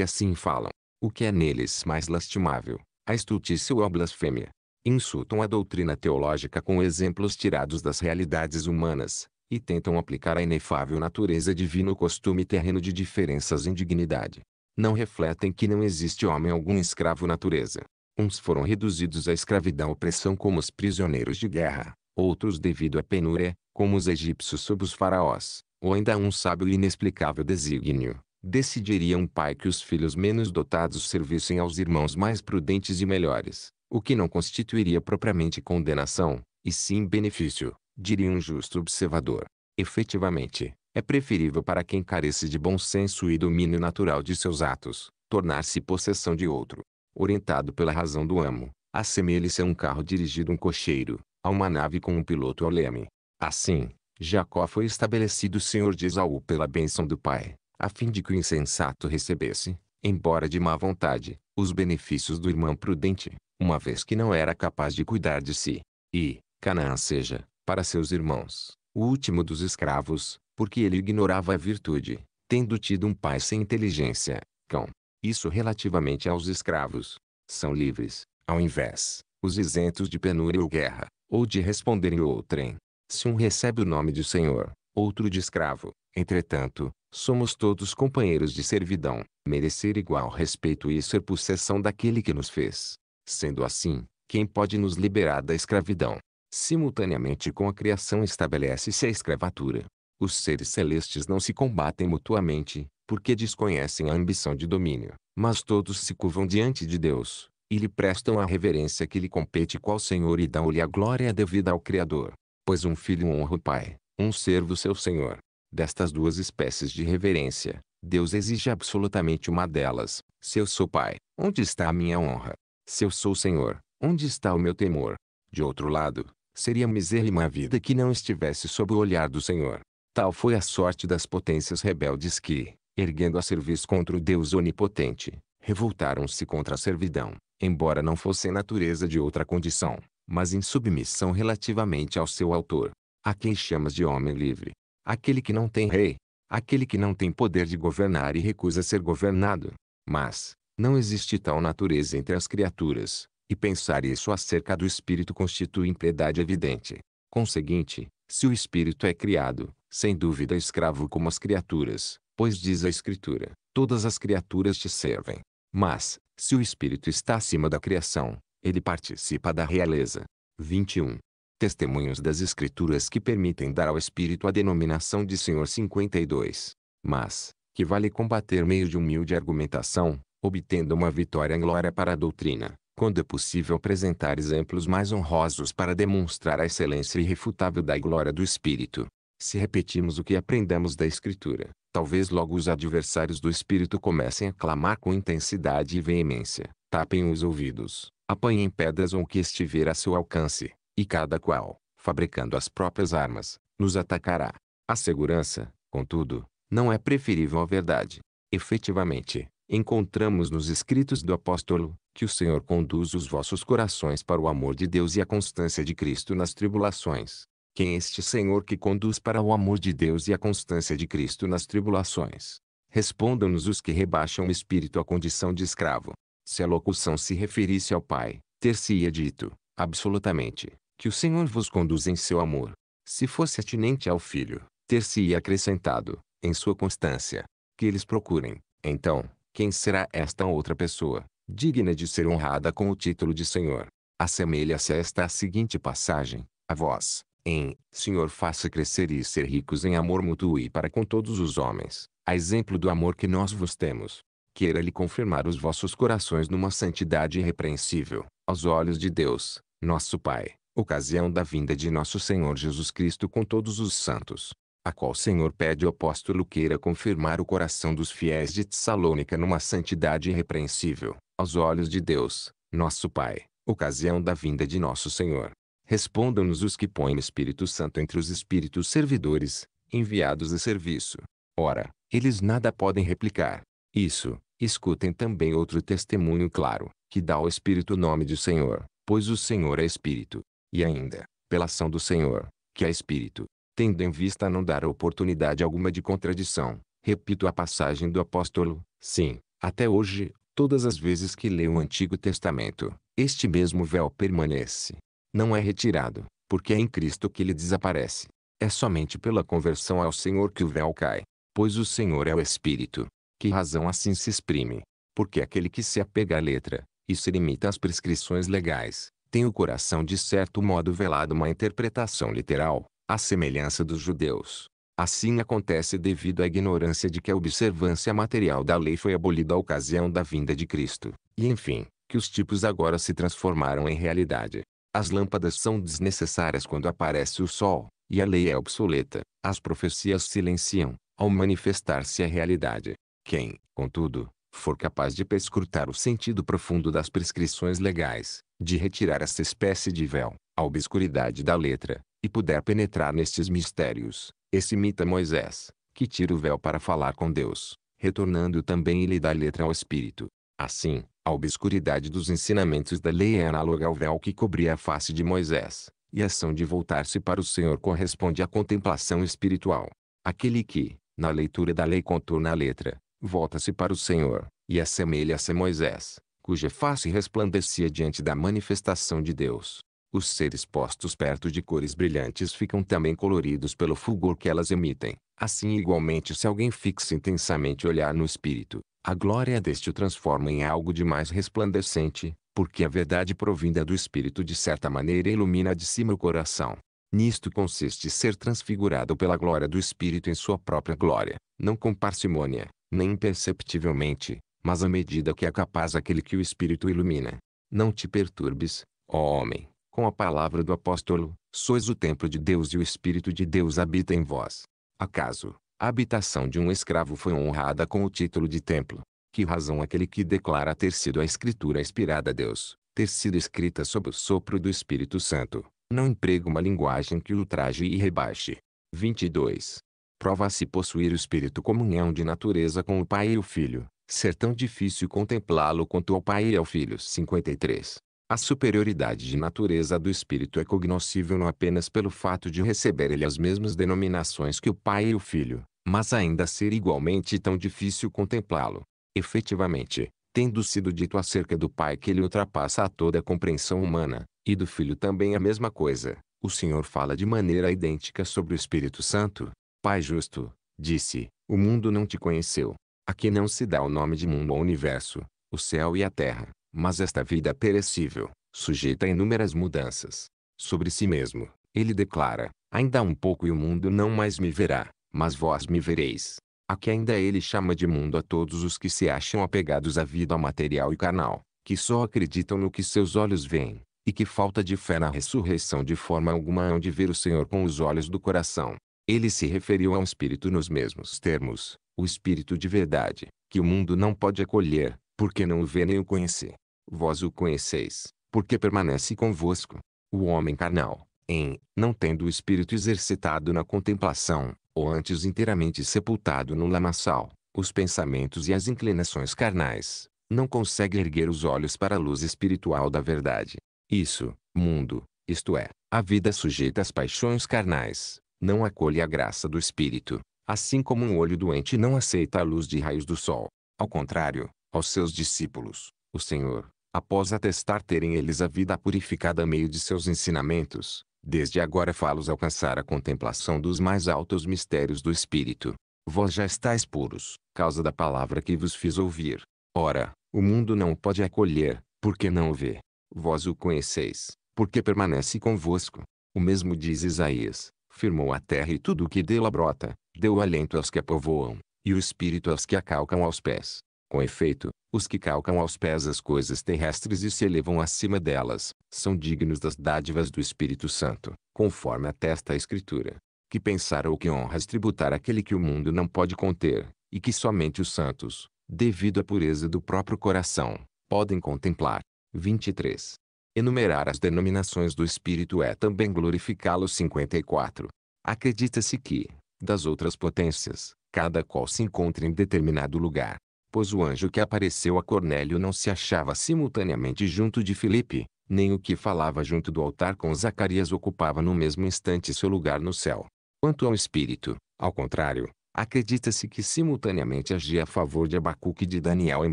assim falam. O que é neles mais lastimável, a estultícia ou a blasfêmia, insultam a doutrina teológica com exemplos tirados das realidades humanas, e tentam aplicar a inefável natureza divina o costume terreno de diferenças em dignidade. Não refletem que não existe homem algum escravo natureza. Uns foram reduzidos à escravidão ou opressão como os prisioneiros de guerra, outros devido à penúria, como os egípcios sob os faraós, ou ainda um sábio e inexplicável desígnio. Decidiria um pai que os filhos menos dotados servissem aos irmãos mais prudentes e melhores, o que não constituiria propriamente condenação, e sim benefício, diria um justo observador. Efetivamente, é preferível para quem carece de bom senso e domínio natural de seus atos, tornar-se possessão de outro. Orientado pela razão do amo, assemelhe-se a um carro dirigido a um cocheiro, a uma nave com um piloto ao leme. Assim, Jacó foi estabelecido senhor de Esaú pela bênção do pai, a fim de que o insensato recebesse, embora de má vontade, os benefícios do irmão prudente uma vez que não era capaz de cuidar de si. E, Canaã seja, para seus irmãos, o último dos escravos, porque ele ignorava a virtude, tendo tido um pai sem inteligência, cão. Isso relativamente aos escravos. São livres, ao invés, os isentos de penúria ou guerra, ou de responder em outrem. Se um recebe o nome de senhor, outro de escravo, entretanto, somos todos companheiros de servidão, merecer igual respeito e ser possessão daquele que nos fez. Sendo assim, quem pode nos liberar da escravidão? Simultaneamente com a criação estabelece-se a escravatura. Os seres celestes não se combatem mutuamente, porque desconhecem a ambição de domínio, mas todos se curvam diante de Deus, e lhe prestam a reverência que lhe compete qual Senhor e dão-lhe a glória devida ao Criador. Pois um filho honra o pai, um servo seu Senhor. Destas duas espécies de reverência, Deus exige absolutamente uma delas. Se eu sou pai, onde está a minha honra? Se eu sou Senhor, onde está o meu temor? De outro lado, seria misérrima a vida que não estivesse sob o olhar do Senhor. Tal foi a sorte das potências rebeldes que, erguendo a serviço contra o Deus onipotente, revoltaram-se contra a servidão, embora não fossem natureza de outra condição, mas em submissão relativamente ao seu autor. A quem chamas de homem livre? Aquele que não tem rei, aquele que não tem poder de governar e recusa ser governado. Mas, não existe tal natureza entre as criaturas, e pensar isso acerca do espírito constitui impiedade evidente. Conseguinte, se o espírito é criado, sem dúvida escravo como as criaturas, pois diz a Escritura: todas as criaturas te servem. Mas, se o espírito está acima da criação, ele participa da realeza. 21. Testemunhos das Escrituras que permitem dar ao espírito a denominação de Senhor 52. Mas, que vale combater meio de humilde argumentação, obtendo uma vitória em glória para a doutrina, quando é possível apresentar exemplos mais honrosos para demonstrar a excelência irrefutável da glória do Espírito. Se repetimos o que aprendemos da Escritura, talvez logo os adversários do Espírito comecem a clamar com intensidade e veemência, tapem os ouvidos, apanhem pedras ou o que estiver a seu alcance, e cada qual, fabricando as próprias armas, nos atacará. A segurança, contudo, não é preferível à verdade. Efetivamente, encontramos nos escritos do apóstolo, que o Senhor conduz os vossos corações para o amor de Deus e a constância de Cristo nas tribulações. Quem é este Senhor que conduz para o amor de Deus e a constância de Cristo nas tribulações? Respondam-nos os que rebaixam o espírito à condição de escravo. Se a locução se referisse ao Pai, ter-se-ia dito, absolutamente, que o Senhor vos conduz em seu amor. Se fosse atinente ao Filho, ter-se-ia acrescentado, em sua constância, que eles procurem, então, quem será esta outra pessoa, digna de ser honrada com o título de Senhor? Assemelha-se a esta a seguinte passagem, a vós, em, Senhor faça crescer e ser ricos em amor mútuo e para com todos os homens, a exemplo do amor que nós vos temos. Queira-lhe confirmar os vossos corações numa santidade irrepreensível, aos olhos de Deus, nosso Pai, ocasião da vinda de nosso Senhor Jesus Cristo com todos os santos a qual o Senhor pede ao apóstolo queira confirmar o coração dos fiéis de Tessalônica numa santidade irrepreensível, aos olhos de Deus, nosso Pai, ocasião da vinda de nosso Senhor. Respondam-nos os que põem o Espírito Santo entre os espíritos servidores, enviados a serviço. Ora, eles nada podem replicar. Isso, escutem também outro testemunho claro, que dá ao Espírito o nome de Senhor, pois o Senhor é Espírito. E ainda, pela ação do Senhor, que é Espírito, tendo em vista não dar oportunidade alguma de contradição. Repito a passagem do apóstolo, sim, até hoje, todas as vezes que leio o Antigo Testamento, este mesmo véu permanece. Não é retirado, porque é em Cristo que ele desaparece. É somente pela conversão ao Senhor que o véu cai, pois o Senhor é o Espírito. Que razão assim se exprime? Porque aquele que se apega à letra, e se limita às prescrições legais, tem o coração de certo modo velado uma interpretação literal, à semelhança dos judeus. Assim acontece devido à ignorância de que a observância material da lei foi abolida à ocasião da vinda de Cristo, e enfim, que os tipos agora se transformaram em realidade. As lâmpadas são desnecessárias quando aparece o sol, e a lei é obsoleta, as profecias silenciam, ao manifestar-se a realidade. Quem, contudo, for capaz de perscrutar o sentido profundo das prescrições legais, de retirar essa espécie de véu, a obscuridade da letra, e puder penetrar nestes mistérios, esse imita Moisés, que tira o véu para falar com Deus, retornando também e lhe dá letra ao Espírito. Assim, a obscuridade dos ensinamentos da lei é análoga ao véu que cobria a face de Moisés, e a ação de voltar-se para o Senhor corresponde à contemplação espiritual. Aquele que, na leitura da lei contorna a letra, volta-se para o Senhor, e assemelha-se a Moisés, cuja face resplandecia diante da manifestação de Deus. Os seres postos perto de cores brilhantes ficam também coloridos pelo fulgor que elas emitem. Assim igualmente se alguém fixa intensamente olhar no espírito, a glória deste o transforma em algo de mais resplandecente, porque a verdade provinda do espírito de certa maneira ilumina de cima o coração. Nisto consiste ser transfigurado pela glória do Espírito em sua própria glória, não com parcimônia, nem imperceptivelmente, mas à medida que é capaz aquele que o Espírito ilumina. Não te perturbes, ó homem, com a palavra do apóstolo, sois o templo de Deus e o Espírito de Deus habita em vós. Acaso, a habitação de um escravo foi honrada com o título de templo? Que razão aquele que declara ter sido a escritura inspirada a Deus, ter sido escrita sob o sopro do Espírito Santo, não emprega uma linguagem que ultraje e rebaixe? 22. Prova-se possuir o Espírito comunhão de natureza com o Pai e o Filho, ser tão difícil contemplá-lo quanto ao Pai e ao Filho. 53. A superioridade de natureza do espírito é cognoscível não apenas pelo fato de receber ele as mesmas denominações que o pai e o filho, mas ainda ser igualmente tão difícil contemplá-lo. Efetivamente, tendo sido dito acerca do pai que ele ultrapassa a toda a compreensão humana, e do filho também a mesma coisa, o Senhor fala de maneira idêntica sobre o Espírito Santo. Pai justo, disse, o mundo não te conheceu. Aqui não se dá o nome de mundo ao universo, o céu e a terra mas esta vida é perecível, sujeita a inúmeras mudanças, sobre si mesmo, ele declara, ainda um pouco e o mundo não mais me verá, mas vós me vereis. A que ainda ele chama de mundo a todos os que se acham apegados à vida material e carnal, que só acreditam no que seus olhos veem, e que falta de fé na ressurreição de forma alguma hão de ver o Senhor com os olhos do coração. Ele se referiu a um espírito nos mesmos termos, o espírito de verdade, que o mundo não pode acolher, porque não o vê nem o conhece. Vós o conheceis, porque permanece convosco. O homem carnal, em, não tendo o espírito exercitado na contemplação, ou antes inteiramente sepultado no lamaçal, os pensamentos e as inclinações carnais, não consegue erguer os olhos para a luz espiritual da verdade. Isso, mundo, isto é, a vida sujeita às paixões carnais, não acolhe a graça do espírito, assim como um olho doente não aceita a luz de raios do sol. Ao contrário, aos seus discípulos, o Senhor, após atestar terem eles a vida purificada a meio de seus ensinamentos, desde agora falos alcançar a contemplação dos mais altos mistérios do Espírito. Vós já estáis puros, causa da palavra que vos fiz ouvir. Ora, o mundo não o pode acolher, porque não o vê. Vós o conheceis, porque permanece convosco. O mesmo diz Isaías, firmou a terra e tudo o que dela brota, deu alento aos que a povoam, e o espírito aos que a calcam aos pés. Com efeito, os que calcam aos pés as coisas terrestres e se elevam acima delas, são dignos das dádivas do Espírito Santo, conforme atesta a Escritura. Que pensar ou que honras tributar aquele que o mundo não pode conter, e que somente os santos, devido à pureza do próprio coração, podem contemplar. 23. Enumerar as denominações do Espírito é também glorificá-lo. 54. Acredita-se que, das outras potências, cada qual se encontra em determinado lugar, pois o anjo que apareceu a Cornélio não se achava simultaneamente junto de Filipe, nem o que falava junto do altar com Zacarias ocupava no mesmo instante seu lugar no céu. Quanto ao espírito, ao contrário, acredita-se que simultaneamente agia a favor de Abacuque e de Daniel em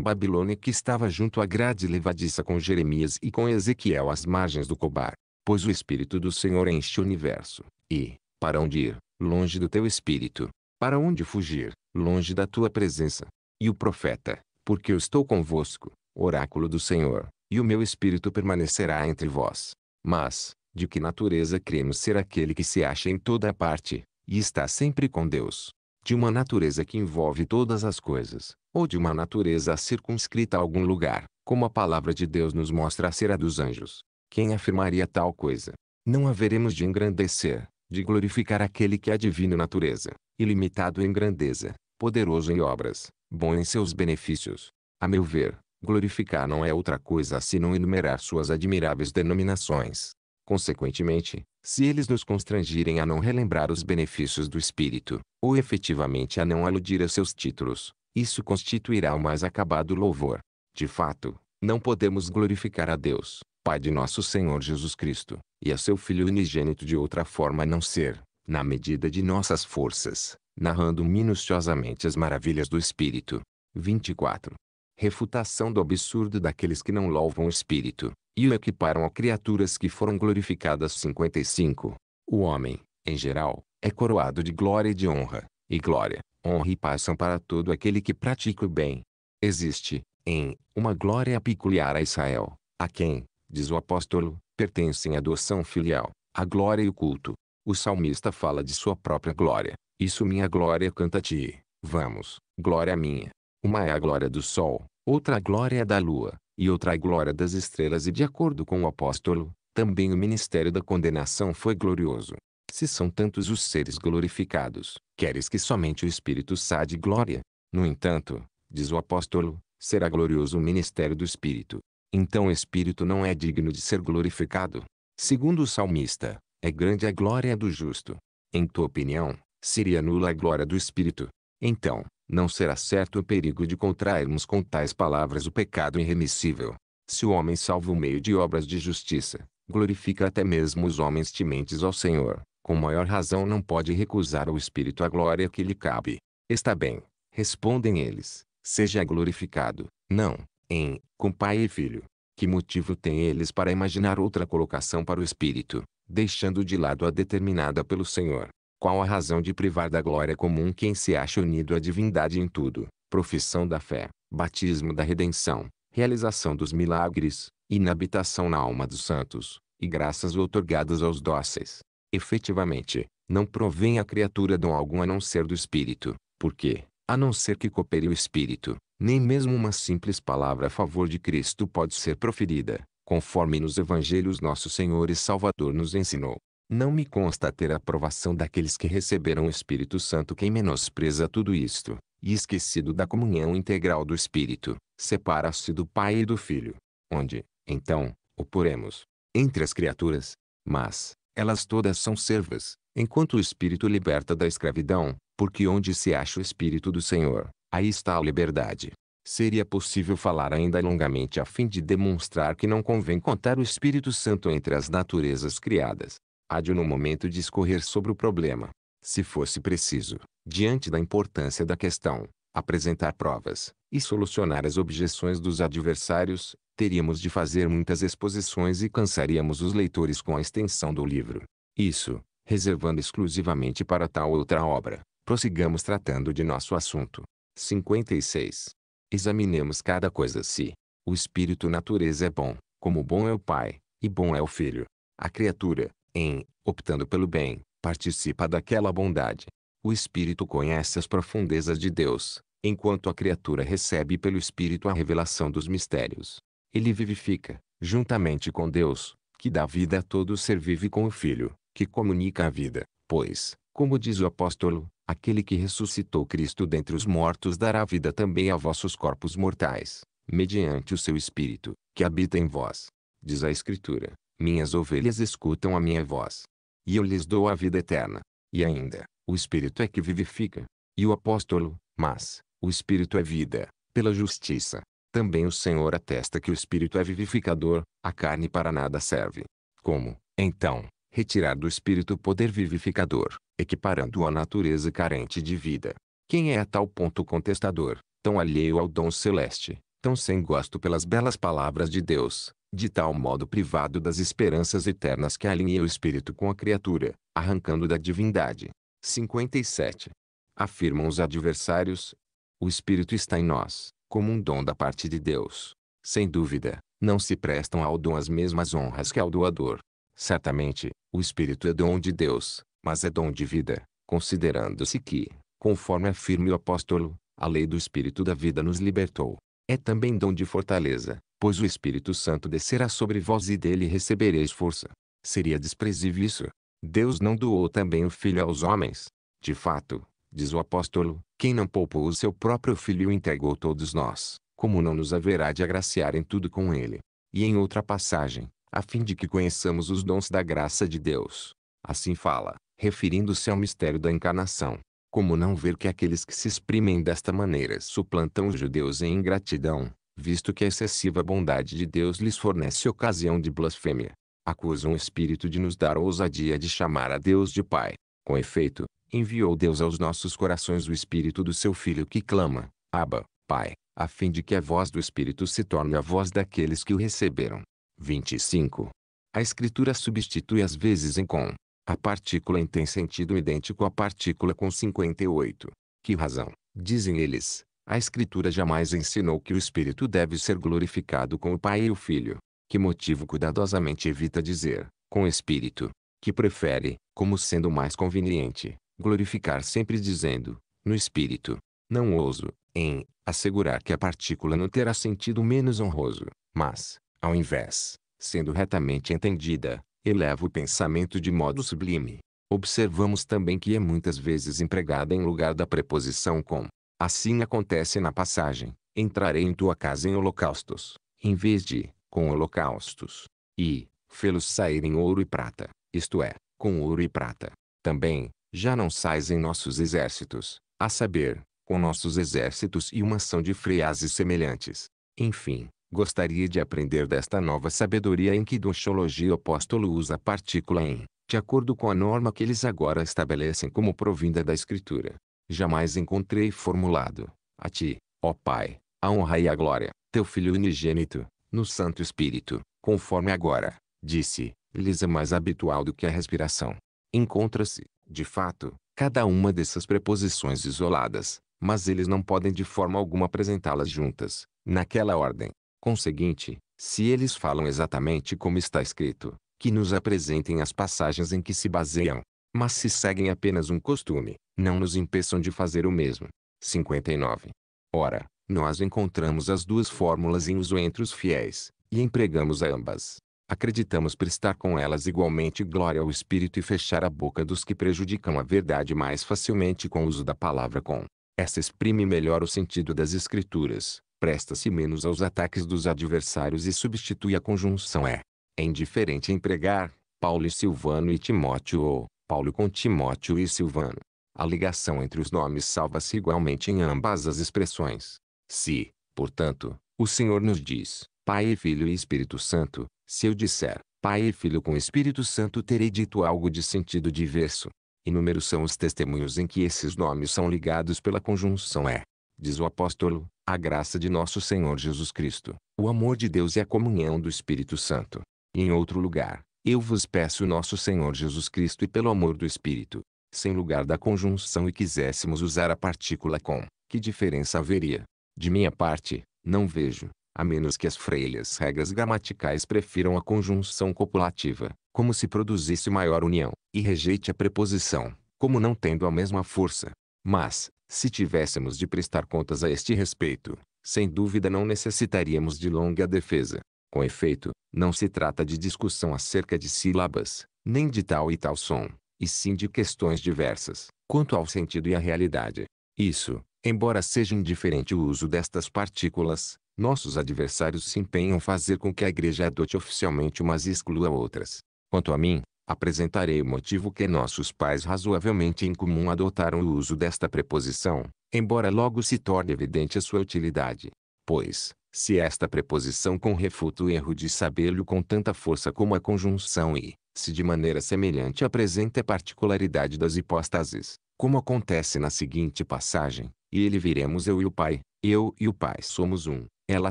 Babilônia que estava junto à grade levadiça com Jeremias e com Ezequiel às margens do Cobar. Pois o espírito do Senhor enche o universo, e, para onde ir, longe do teu espírito? Para onde fugir, longe da tua presença? e o profeta, porque eu estou convosco, oráculo do Senhor, e o meu espírito permanecerá entre vós. Mas, de que natureza cremos ser aquele que se acha em toda a parte, e está sempre com Deus? De uma natureza que envolve todas as coisas, ou de uma natureza circunscrita a algum lugar, como a palavra de Deus nos mostra ser a dos anjos? Quem afirmaria tal coisa? Não haveremos de engrandecer, de glorificar aquele que é divino natureza, ilimitado em grandeza, poderoso em obras, bom em seus benefícios. A meu ver, glorificar não é outra coisa senão enumerar suas admiráveis denominações. Consequentemente, se eles nos constrangirem a não relembrar os benefícios do Espírito, ou efetivamente a não aludir a seus títulos, isso constituirá o mais acabado louvor. De fato, não podemos glorificar a Deus, Pai de nosso Senhor Jesus Cristo, e a seu Filho unigênito de outra forma a não ser, na medida de nossas forças, narrando minuciosamente as maravilhas do Espírito. 24. Refutação do absurdo daqueles que não louvam o Espírito, e o equiparam a criaturas que foram glorificadas. 55. O homem, em geral, é coroado de glória e de honra, e glória, honra e paz são para todo aquele que pratica o bem. Existe, em, uma glória peculiar a Israel, a quem, diz o apóstolo, pertencem a adoção filial, a glória e o culto. O salmista fala de sua própria glória, isso minha glória canta a ti. Vamos, glória minha. Uma é a glória do sol, outra a glória da lua, e outra a glória das estrelas e de acordo com o apóstolo, também o ministério da condenação foi glorioso. Se são tantos os seres glorificados, queres que somente o Espírito saia de glória? No entanto, diz o apóstolo, será glorioso o ministério do Espírito. Então o Espírito não é digno de ser glorificado. Segundo o salmista, é grande a glória do justo. Em tua opinião, seria nula a glória do Espírito. Então, não será certo o perigo de contrairmos com tais palavras o pecado irremissível. Se o homem salva o meio de obras de justiça, glorifica até mesmo os homens tementes ao Senhor, com maior razão não pode recusar ao Espírito a glória que lhe cabe. Está bem, respondem eles, seja glorificado, não, em, com pai e filho. Que motivo têm eles para imaginar outra colocação para o Espírito, deixando de lado a determinada pelo Senhor? Qual a razão de privar da glória comum quem se acha unido à divindade em tudo? Profissão da fé, batismo da redenção, realização dos milagres, inabitação na alma dos santos, e graças outorgadas aos dóceis. Efetivamente, não provém a criatura dom algum a não ser do Espírito, porque, a não ser que coopere o Espírito, nem mesmo uma simples palavra a favor de Cristo pode ser proferida, conforme nos Evangelhos nosso Senhor e Salvador nos ensinou. Não me consta ter a aprovação daqueles que receberam o Espírito Santo quem menospreza tudo isto, e esquecido da comunhão integral do Espírito, separa-se do Pai e do Filho. Onde, então, o poremos? Entre as criaturas. Mas, elas todas são servas, enquanto o Espírito liberta da escravidão, porque onde se acha o Espírito do Senhor, aí está a liberdade. Seria possível falar ainda longamente a fim de demonstrar que não convém contar o Espírito Santo entre as naturezas criadas, há de no momento discorrer sobre o problema, se fosse preciso, diante da importância da questão, apresentar provas e solucionar as objeções dos adversários, teríamos de fazer muitas exposições e cansaríamos os leitores com a extensão do livro. Isso, reservando exclusivamente para tal outra obra, prossigamos tratando de nosso assunto. 56. Examinemos cada coisa se o espírito natureza é bom, como bom é o pai, e bom é o filho. A criatura, em, optando pelo bem, participa daquela bondade. O espírito conhece as profundezas de Deus, enquanto a criatura recebe pelo espírito a revelação dos mistérios. Ele vivifica, juntamente com Deus, que dá vida a todo ser vive com o Filho, que comunica a vida, pois, como diz o apóstolo, aquele que ressuscitou Cristo dentre os mortos dará vida também a vossos corpos mortais, mediante o seu espírito, que habita em vós. Diz a Escritura, minhas ovelhas escutam a minha voz. E eu lhes dou a vida eterna. E ainda, o Espírito é que vivifica. E o apóstolo, mas, o Espírito é vida, pela justiça. Também o Senhor atesta que o Espírito é vivificador, a carne para nada serve. Como, então, retirar do Espírito o poder vivificador, equiparando-o à natureza carente de vida? Quem é a tal ponto contestador, tão alheio ao dom celeste, tão sem gosto pelas belas palavras de Deus, de tal modo privado das esperanças eternas que alinha o espírito com a criatura, arrancando da divindade. 57. Afirmam os adversários: o espírito está em nós, como um dom da parte de Deus. Sem dúvida, não se prestam ao dom as mesmas honras que ao doador. Certamente, o espírito é dom de Deus, mas é dom de vida, considerando-se que, conforme afirma o apóstolo, a lei do espírito da vida nos libertou. É também dom de fortaleza, pois o Espírito Santo descerá sobre vós e dele recebereis força. Seria desprezível isso. Deus não doou também o Filho aos homens. De fato, diz o apóstolo, quem não poupou o seu próprio Filho o entregou todos nós, como não nos haverá de agraciar em tudo com ele? E em outra passagem, a fim de que conheçamos os dons da graça de Deus. Assim fala, referindo-se ao mistério da encarnação. Como não ver que aqueles que se exprimem desta maneira suplantam os judeus em ingratidão, visto que a excessiva bondade de Deus lhes fornece ocasião de blasfêmia. Acusam o Espírito de nos dar a ousadia de chamar a Deus de Pai. Com efeito, enviou Deus aos nossos corações o Espírito do seu Filho que clama, Abba, Pai, a fim de que a voz do Espírito se torne a voz daqueles que o receberam. 25. A escritura substitui às vezes em com. A partícula em tem sentido idêntico à partícula com 58. Que razão, dizem eles, a Escritura jamais ensinou que o Espírito deve ser glorificado com o Pai e o Filho, que motivo cuidadosamente evita dizer, com o Espírito, que prefere, como sendo mais conveniente, glorificar sempre dizendo, no Espírito. Não ouso, em, assegurar que a partícula não terá sentido menos honroso, mas, ao invés, sendo retamente entendida, eleva o pensamento de modo sublime. Observamos também que é muitas vezes empregada em lugar da preposição com, Assim acontece na passagem, entrarei em tua casa em holocaustos, em vez de, com holocaustos. E, fê-los sair em ouro e prata, isto é, com ouro e prata. Também, já não sais em nossos exércitos, a saber, com nossos exércitos e uma ação de frases semelhantes. Enfim, gostaria de aprender desta nova sabedoria em que Dunchologia apóstolo usa a partícula em, de acordo com a norma que eles agora estabelecem como provinda da Escritura jamais encontrei formulado, a ti, ó Pai, a honra e a glória, teu Filho unigênito, no Santo Espírito, conforme agora, disse, lhes é mais habitual do que a respiração. Encontra-se, de fato, cada uma dessas preposições isoladas, mas eles não podem de forma alguma apresentá-las juntas, naquela ordem. Conseguinte, se eles falam exatamente como está escrito, que nos apresentem as passagens em que se baseiam, mas se seguem apenas um costume, não nos impeçam de fazer o mesmo. 59. Ora, nós encontramos as duas fórmulas em uso entre os fiéis, e empregamos ambas. Acreditamos prestar com elas igualmente glória ao Espírito e fechar a boca dos que prejudicam a verdade mais facilmente com o uso da palavra com. Essa exprime melhor o sentido das Escrituras, presta-se menos aos ataques dos adversários e substitui a conjunção é. É indiferente empregar, Paulo e Silvano e Timóteo ou, Paulo com Timóteo e Silvano. A ligação entre os nomes salva-se igualmente em ambas as expressões. Se, portanto, o Senhor nos diz, Pai e Filho e Espírito Santo, se eu disser, Pai e Filho com Espírito Santo terei dito algo de sentido diverso. Inúmeros são os testemunhos em que esses nomes são ligados pela conjunção é. Diz o apóstolo, a graça de nosso Senhor Jesus Cristo, o amor de Deus e a comunhão do Espírito Santo. E em outro lugar, eu vos peço nosso Senhor Jesus Cristo e pelo amor do Espírito, sem lugar da conjunção e quiséssemos usar a partícula com, que diferença haveria? De minha parte, não vejo, a menos que as freilhas regras gramaticais prefiram a conjunção copulativa, como se produzisse maior união, e rejeite a preposição, como não tendo a mesma força. Mas, se tivéssemos de prestar contas a este respeito, sem dúvida não necessitaríamos de longa defesa. Com efeito, não se trata de discussão acerca de sílabas, nem de tal e tal som, e sim de questões diversas, quanto ao sentido e à realidade. Isso, embora seja indiferente o uso destas partículas, nossos adversários se empenham fazer com que a igreja adote oficialmente umas e exclua outras. Quanto a mim, apresentarei o motivo que nossos pais razoavelmente em comum adotaram o uso desta preposição, embora logo se torne evidente a sua utilidade. Pois, se esta preposição com refuta o erro de saber-lhe com tanta força como a conjunção e, se de maneira semelhante apresenta a particularidade das hipóstases, como acontece na seguinte passagem, e ele viremos eu e o Pai, eu e o Pai somos um, ela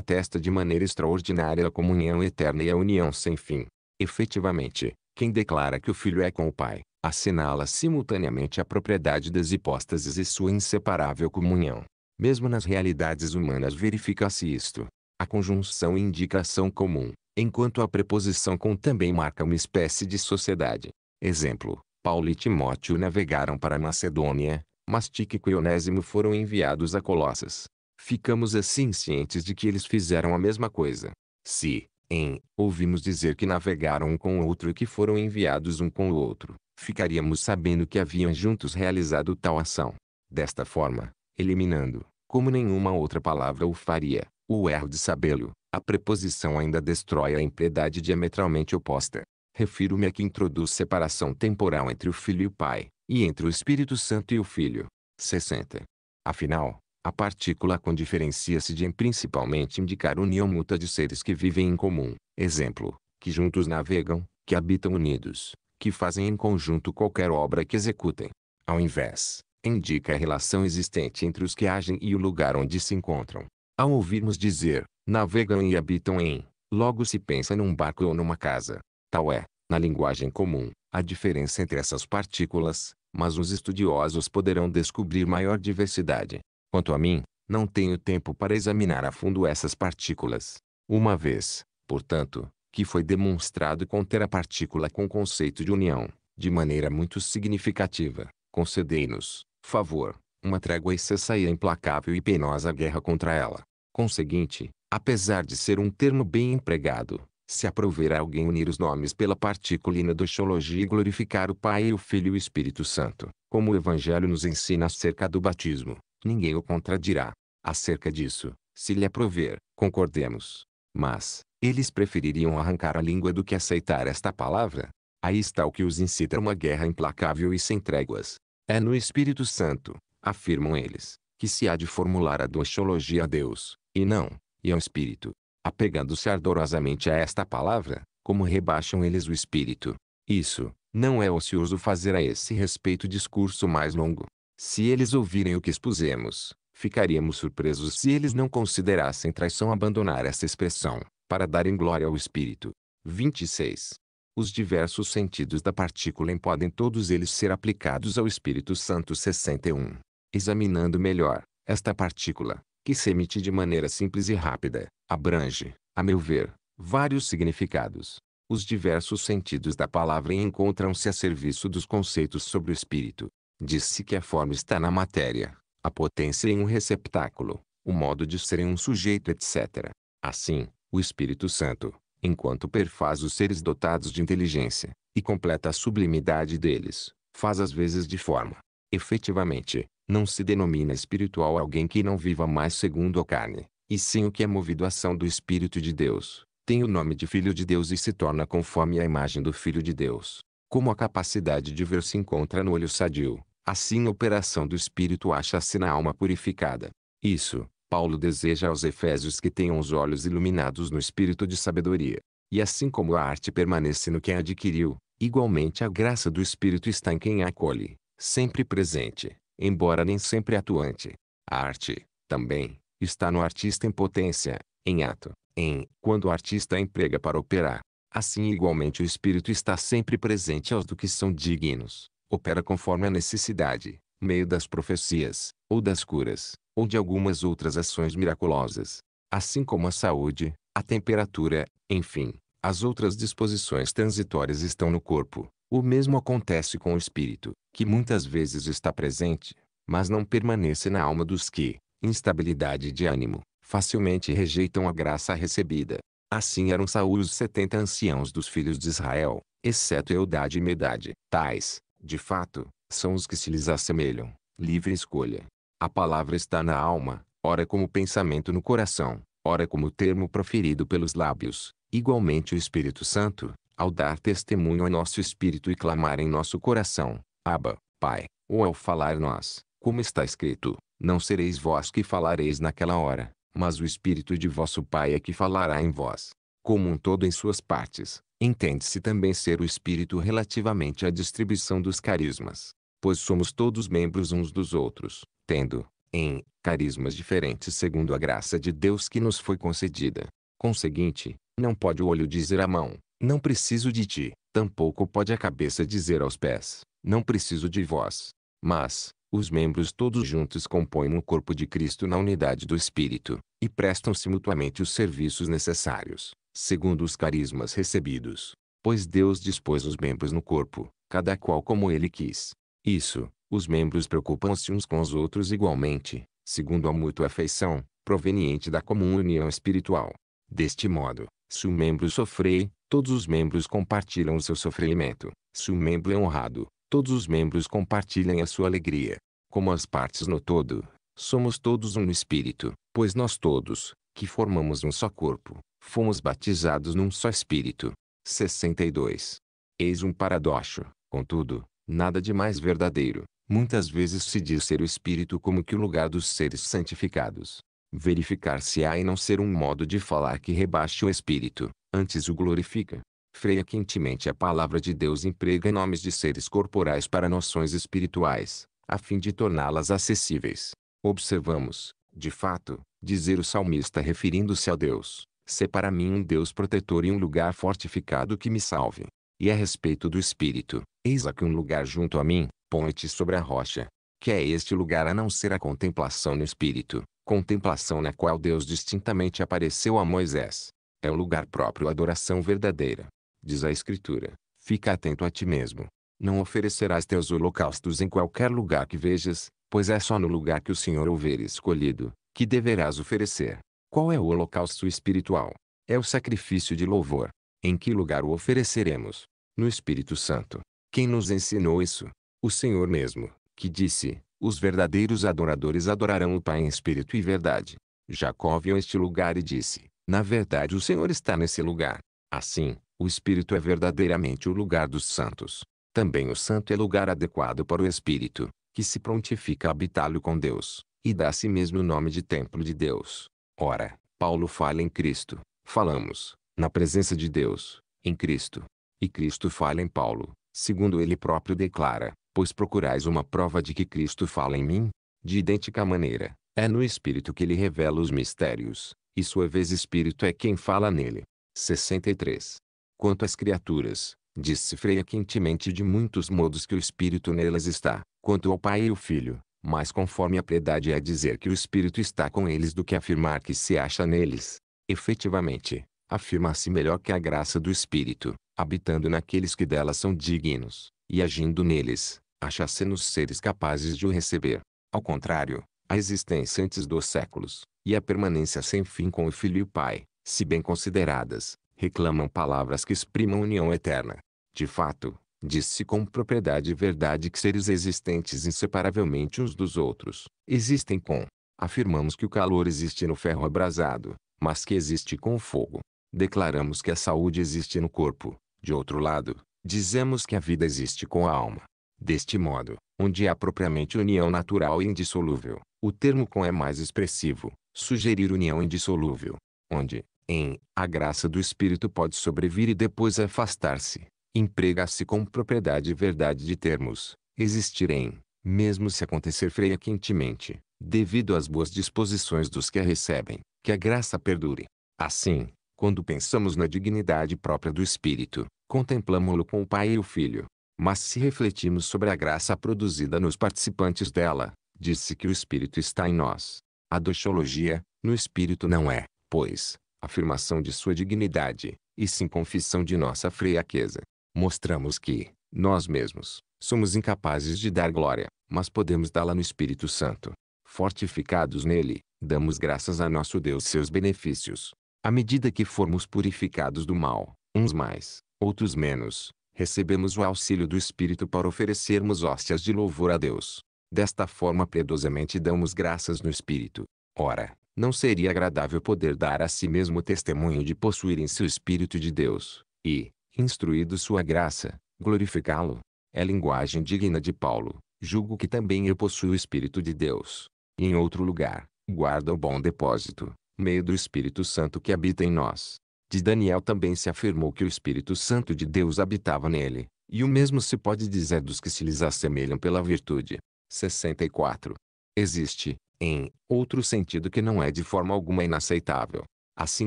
atesta de maneira extraordinária a comunhão eterna e a união sem fim. Efetivamente, quem declara que o Filho é com o Pai, assinala simultaneamente a propriedade das hipóstases e sua inseparável comunhão. Mesmo nas realidades humanas verifica-se isto. A conjunção indica ação comum, enquanto a preposição com também marca uma espécie de sociedade. Exemplo, Paulo e Timóteo navegaram para Macedônia, mas Tíquico e Onésimo foram enviados a Colossas. Ficamos assim cientes de que eles fizeram a mesma coisa. Se, em, ouvimos dizer que navegaram um com o outro e que foram enviados um com o outro, ficaríamos sabendo que haviam juntos realizado tal ação. Desta forma, eliminando, como nenhuma outra palavra o faria, o erro de sabê-lo. A preposição ainda destrói a impiedade diametralmente oposta. Refiro-me a que introduz separação temporal entre o Filho e o Pai, e entre o Espírito Santo e o Filho. 60. Afinal, a partícula com diferencia-se de em principalmente indicar união mútua de seres que vivem em comum, exemplo, que juntos navegam, que habitam unidos, que fazem em conjunto qualquer obra que executem. Ao invés, indica a relação existente entre os que agem e o lugar onde se encontram. Ao ouvirmos dizer, navegam e habitam em, logo se pensa num barco ou numa casa. Tal é, na linguagem comum, a diferença entre essas partículas, mas os estudiosos poderão descobrir maior diversidade. Quanto a mim, não tenho tempo para examinar a fundo essas partículas. Uma vez, portanto, que foi demonstrado conter a partícula com o conceito de união, de maneira muito significativa concedei-nos, favor, uma trégua e cessai a implacável e penosa guerra contra ela. Conseguinte, apesar de ser um termo bem empregado, se aprover alguém unir os nomes pela partícula inodoxologia e glorificar o Pai e o Filho e o Espírito Santo, como o Evangelho nos ensina acerca do batismo, ninguém o contradirá. Acerca disso, se lhe aprover, concordemos. Mas, eles prefeririam arrancar a língua do que aceitar esta palavra, Aí está o que os incita a uma guerra implacável e sem tréguas. É no Espírito Santo, afirmam eles, que se há de formular a doxologia a Deus, e não, e ao Espírito. Apegando-se ardorosamente a esta palavra, como rebaixam eles o Espírito. Isso, não é ocioso fazer a esse respeito discurso mais longo. Se eles ouvirem o que expusemos, ficaríamos surpresos se eles não considerassem traição abandonar essa expressão, para darem glória ao Espírito. 26. Os diversos sentidos da partícula podem todos eles ser aplicados ao Espírito Santo 61. Examinando melhor, esta partícula, que se emite de maneira simples e rápida, abrange, a meu ver, vários significados. Os diversos sentidos da palavra encontram-se a serviço dos conceitos sobre o espírito. Diz-se que a forma está na matéria, a potência em um receptáculo, o modo de ser em um sujeito, etc. Assim, o Espírito Santo, enquanto perfaz os seres dotados de inteligência, e completa a sublimidade deles, faz às vezes de forma. Efetivamente, não se denomina espiritual alguém que não viva mais segundo a carne, e sim o que é movido à ação do Espírito de Deus, tem o nome de Filho de Deus e se torna conforme a imagem do Filho de Deus. Como a capacidade de ver se encontra no olho sadio, assim a operação do Espírito acha-se na alma purificada. Isso, Paulo deseja aos Efésios que tenham os olhos iluminados no espírito de sabedoria. E assim como a arte permanece no quem a adquiriu, igualmente a graça do espírito está em quem a acolhe, sempre presente, embora nem sempre atuante. A arte, também, está no artista em potência, em ato, em quando o artista emprega para operar. Assim igualmente o espírito está sempre presente aos do que são dignos, opera conforme a necessidade, meio das profecias, ou das curas, ou de algumas outras ações miraculosas. Assim como a saúde, a temperatura, enfim, as outras disposições transitórias estão no corpo. O mesmo acontece com o espírito, que muitas vezes está presente, mas não permanece na alma dos que, instabilidade de ânimo, facilmente rejeitam a graça recebida. Assim eram Saúl os setenta anciãos dos filhos de Israel, exceto Eudade e Medade. Tais, de fato, são os que se lhes assemelham. Livre escolha. A palavra está na alma, ora como pensamento no coração, ora como termo proferido pelos lábios. Igualmente o Espírito Santo, ao dar testemunho ao nosso espírito e clamar em nosso coração, Abba, Pai, ou ao falar nós, como está escrito, não sereis vós que falareis naquela hora, mas o Espírito de vosso Pai é que falará em vós. Como um todo em suas partes, entende-se também ser o Espírito relativamente à distribuição dos carismas, pois somos todos membros uns dos outros tendo, em, carismas diferentes segundo a graça de Deus que nos foi concedida. Conseguinte, não pode o olho dizer à mão, não preciso de ti, tampouco pode a cabeça dizer aos pés, não preciso de vós. Mas, os membros todos juntos compõem o corpo de Cristo na unidade do Espírito, e prestam-se mutuamente os serviços necessários, segundo os carismas recebidos. Pois Deus dispôs os membros no corpo, cada qual como ele quis, isso, os membros preocupam-se uns com os outros igualmente, segundo a mútua afeição, proveniente da comum união espiritual. Deste modo, se um membro sofre, todos os membros compartilham o seu sofrimento. Se um membro é honrado, todos os membros compartilham a sua alegria. Como as partes no todo, somos todos um espírito, pois nós todos, que formamos um só corpo, fomos batizados num só espírito. 62. Eis um paradoxo, contudo, Nada de mais verdadeiro. Muitas vezes se diz ser o espírito como que o lugar dos seres santificados. Verificar-se-á e não ser um modo de falar que rebaixe o espírito, antes o glorifica. Freia quentemente a palavra de Deus emprega nomes de seres corporais para noções espirituais, a fim de torná-las acessíveis. Observamos, de fato, dizer o salmista referindo-se a Deus, se para mim um Deus protetor e um lugar fortificado que me salve. E a é respeito do Espírito, Eis aqui um lugar junto a mim, põe-te sobre a rocha. Que é este lugar a não ser a contemplação no espírito, contemplação na qual Deus distintamente apareceu a Moisés. É o lugar próprio à adoração verdadeira. Diz a Escritura: Fica atento a ti mesmo. Não oferecerás teus holocaustos em qualquer lugar que vejas, pois é só no lugar que o Senhor houver escolhido, que deverás oferecer. Qual é o holocausto espiritual? É o sacrifício de louvor. Em que lugar o ofereceremos? No Espírito Santo. Quem nos ensinou isso? O Senhor mesmo, que disse: Os verdadeiros adoradores adorarão o Pai em espírito e verdade. Jacó viu este lugar e disse: Na verdade, o Senhor está nesse lugar. Assim, o espírito é verdadeiramente o lugar dos santos. Também o santo é lugar adequado para o espírito, que se prontifica a habitá-lo com Deus, e dá a si mesmo o nome de templo de Deus. Ora, Paulo fala em Cristo, falamos, na presença de Deus, em Cristo. E Cristo fala em Paulo, segundo ele próprio declara, pois procurais uma prova de que Cristo fala em mim? De idêntica maneira, é no Espírito que ele revela os mistérios, e sua vez Espírito é quem fala nele. 63. Quanto às criaturas, disse Freia quentemente de muitos modos que o Espírito nelas está, quanto ao Pai e o Filho, mas conforme a piedade é dizer que o Espírito está com eles do que afirmar que se acha neles. Efetivamente, afirma-se melhor que a graça do Espírito, habitando naqueles que delas são dignos, e agindo neles, acha achasse nos seres capazes de o receber. Ao contrário, a existência antes dos séculos, e a permanência sem fim com o Filho e o Pai, se bem consideradas, reclamam palavras que exprimam união eterna. De fato, diz-se com propriedade e verdade que seres existentes inseparavelmente uns dos outros, existem com. Afirmamos que o calor existe no ferro abrasado, mas que existe com o fogo. Declaramos que a saúde existe no corpo, de outro lado, dizemos que a vida existe com a alma. Deste modo, onde há propriamente união natural e indissolúvel, o termo com é mais expressivo, sugerir união indissolúvel. Onde, em, a graça do espírito pode sobrevir e depois afastar-se, emprega-se com propriedade e verdade de termos, existir em, mesmo se acontecer frequentemente, devido às boas disposições dos que a recebem, que a graça perdure. Assim, quando pensamos na dignidade própria do espírito, contemplamo-lo com o Pai e o Filho. Mas se refletimos sobre a graça produzida nos participantes dela, disse que o espírito está em nós. A doxologia, no espírito não é, pois, afirmação de sua dignidade, e sim confissão de nossa fraqueza. Mostramos que, nós mesmos, somos incapazes de dar glória, mas podemos dá-la no Espírito Santo. Fortificados nele, damos graças a nosso Deus seus benefícios, à medida que formos purificados do mal, uns mais, outros menos, recebemos o auxílio do Espírito para oferecermos hóstias de louvor a Deus. Desta forma piedosamente damos graças no Espírito. Ora, não seria agradável poder dar a si mesmo testemunho de possuir em seu Espírito de Deus, e, instruído sua graça, glorificá-lo? É linguagem digna de Paulo. Julgo que também eu possuo o Espírito de Deus. E em outro lugar, guarda o bom depósito, meio do Espírito Santo que habita em nós. De Daniel também se afirmou que o Espírito Santo de Deus habitava nele, e o mesmo se pode dizer dos que se lhes assemelham pela virtude. 64. Existe, em outro sentido que não é de forma alguma inaceitável. Assim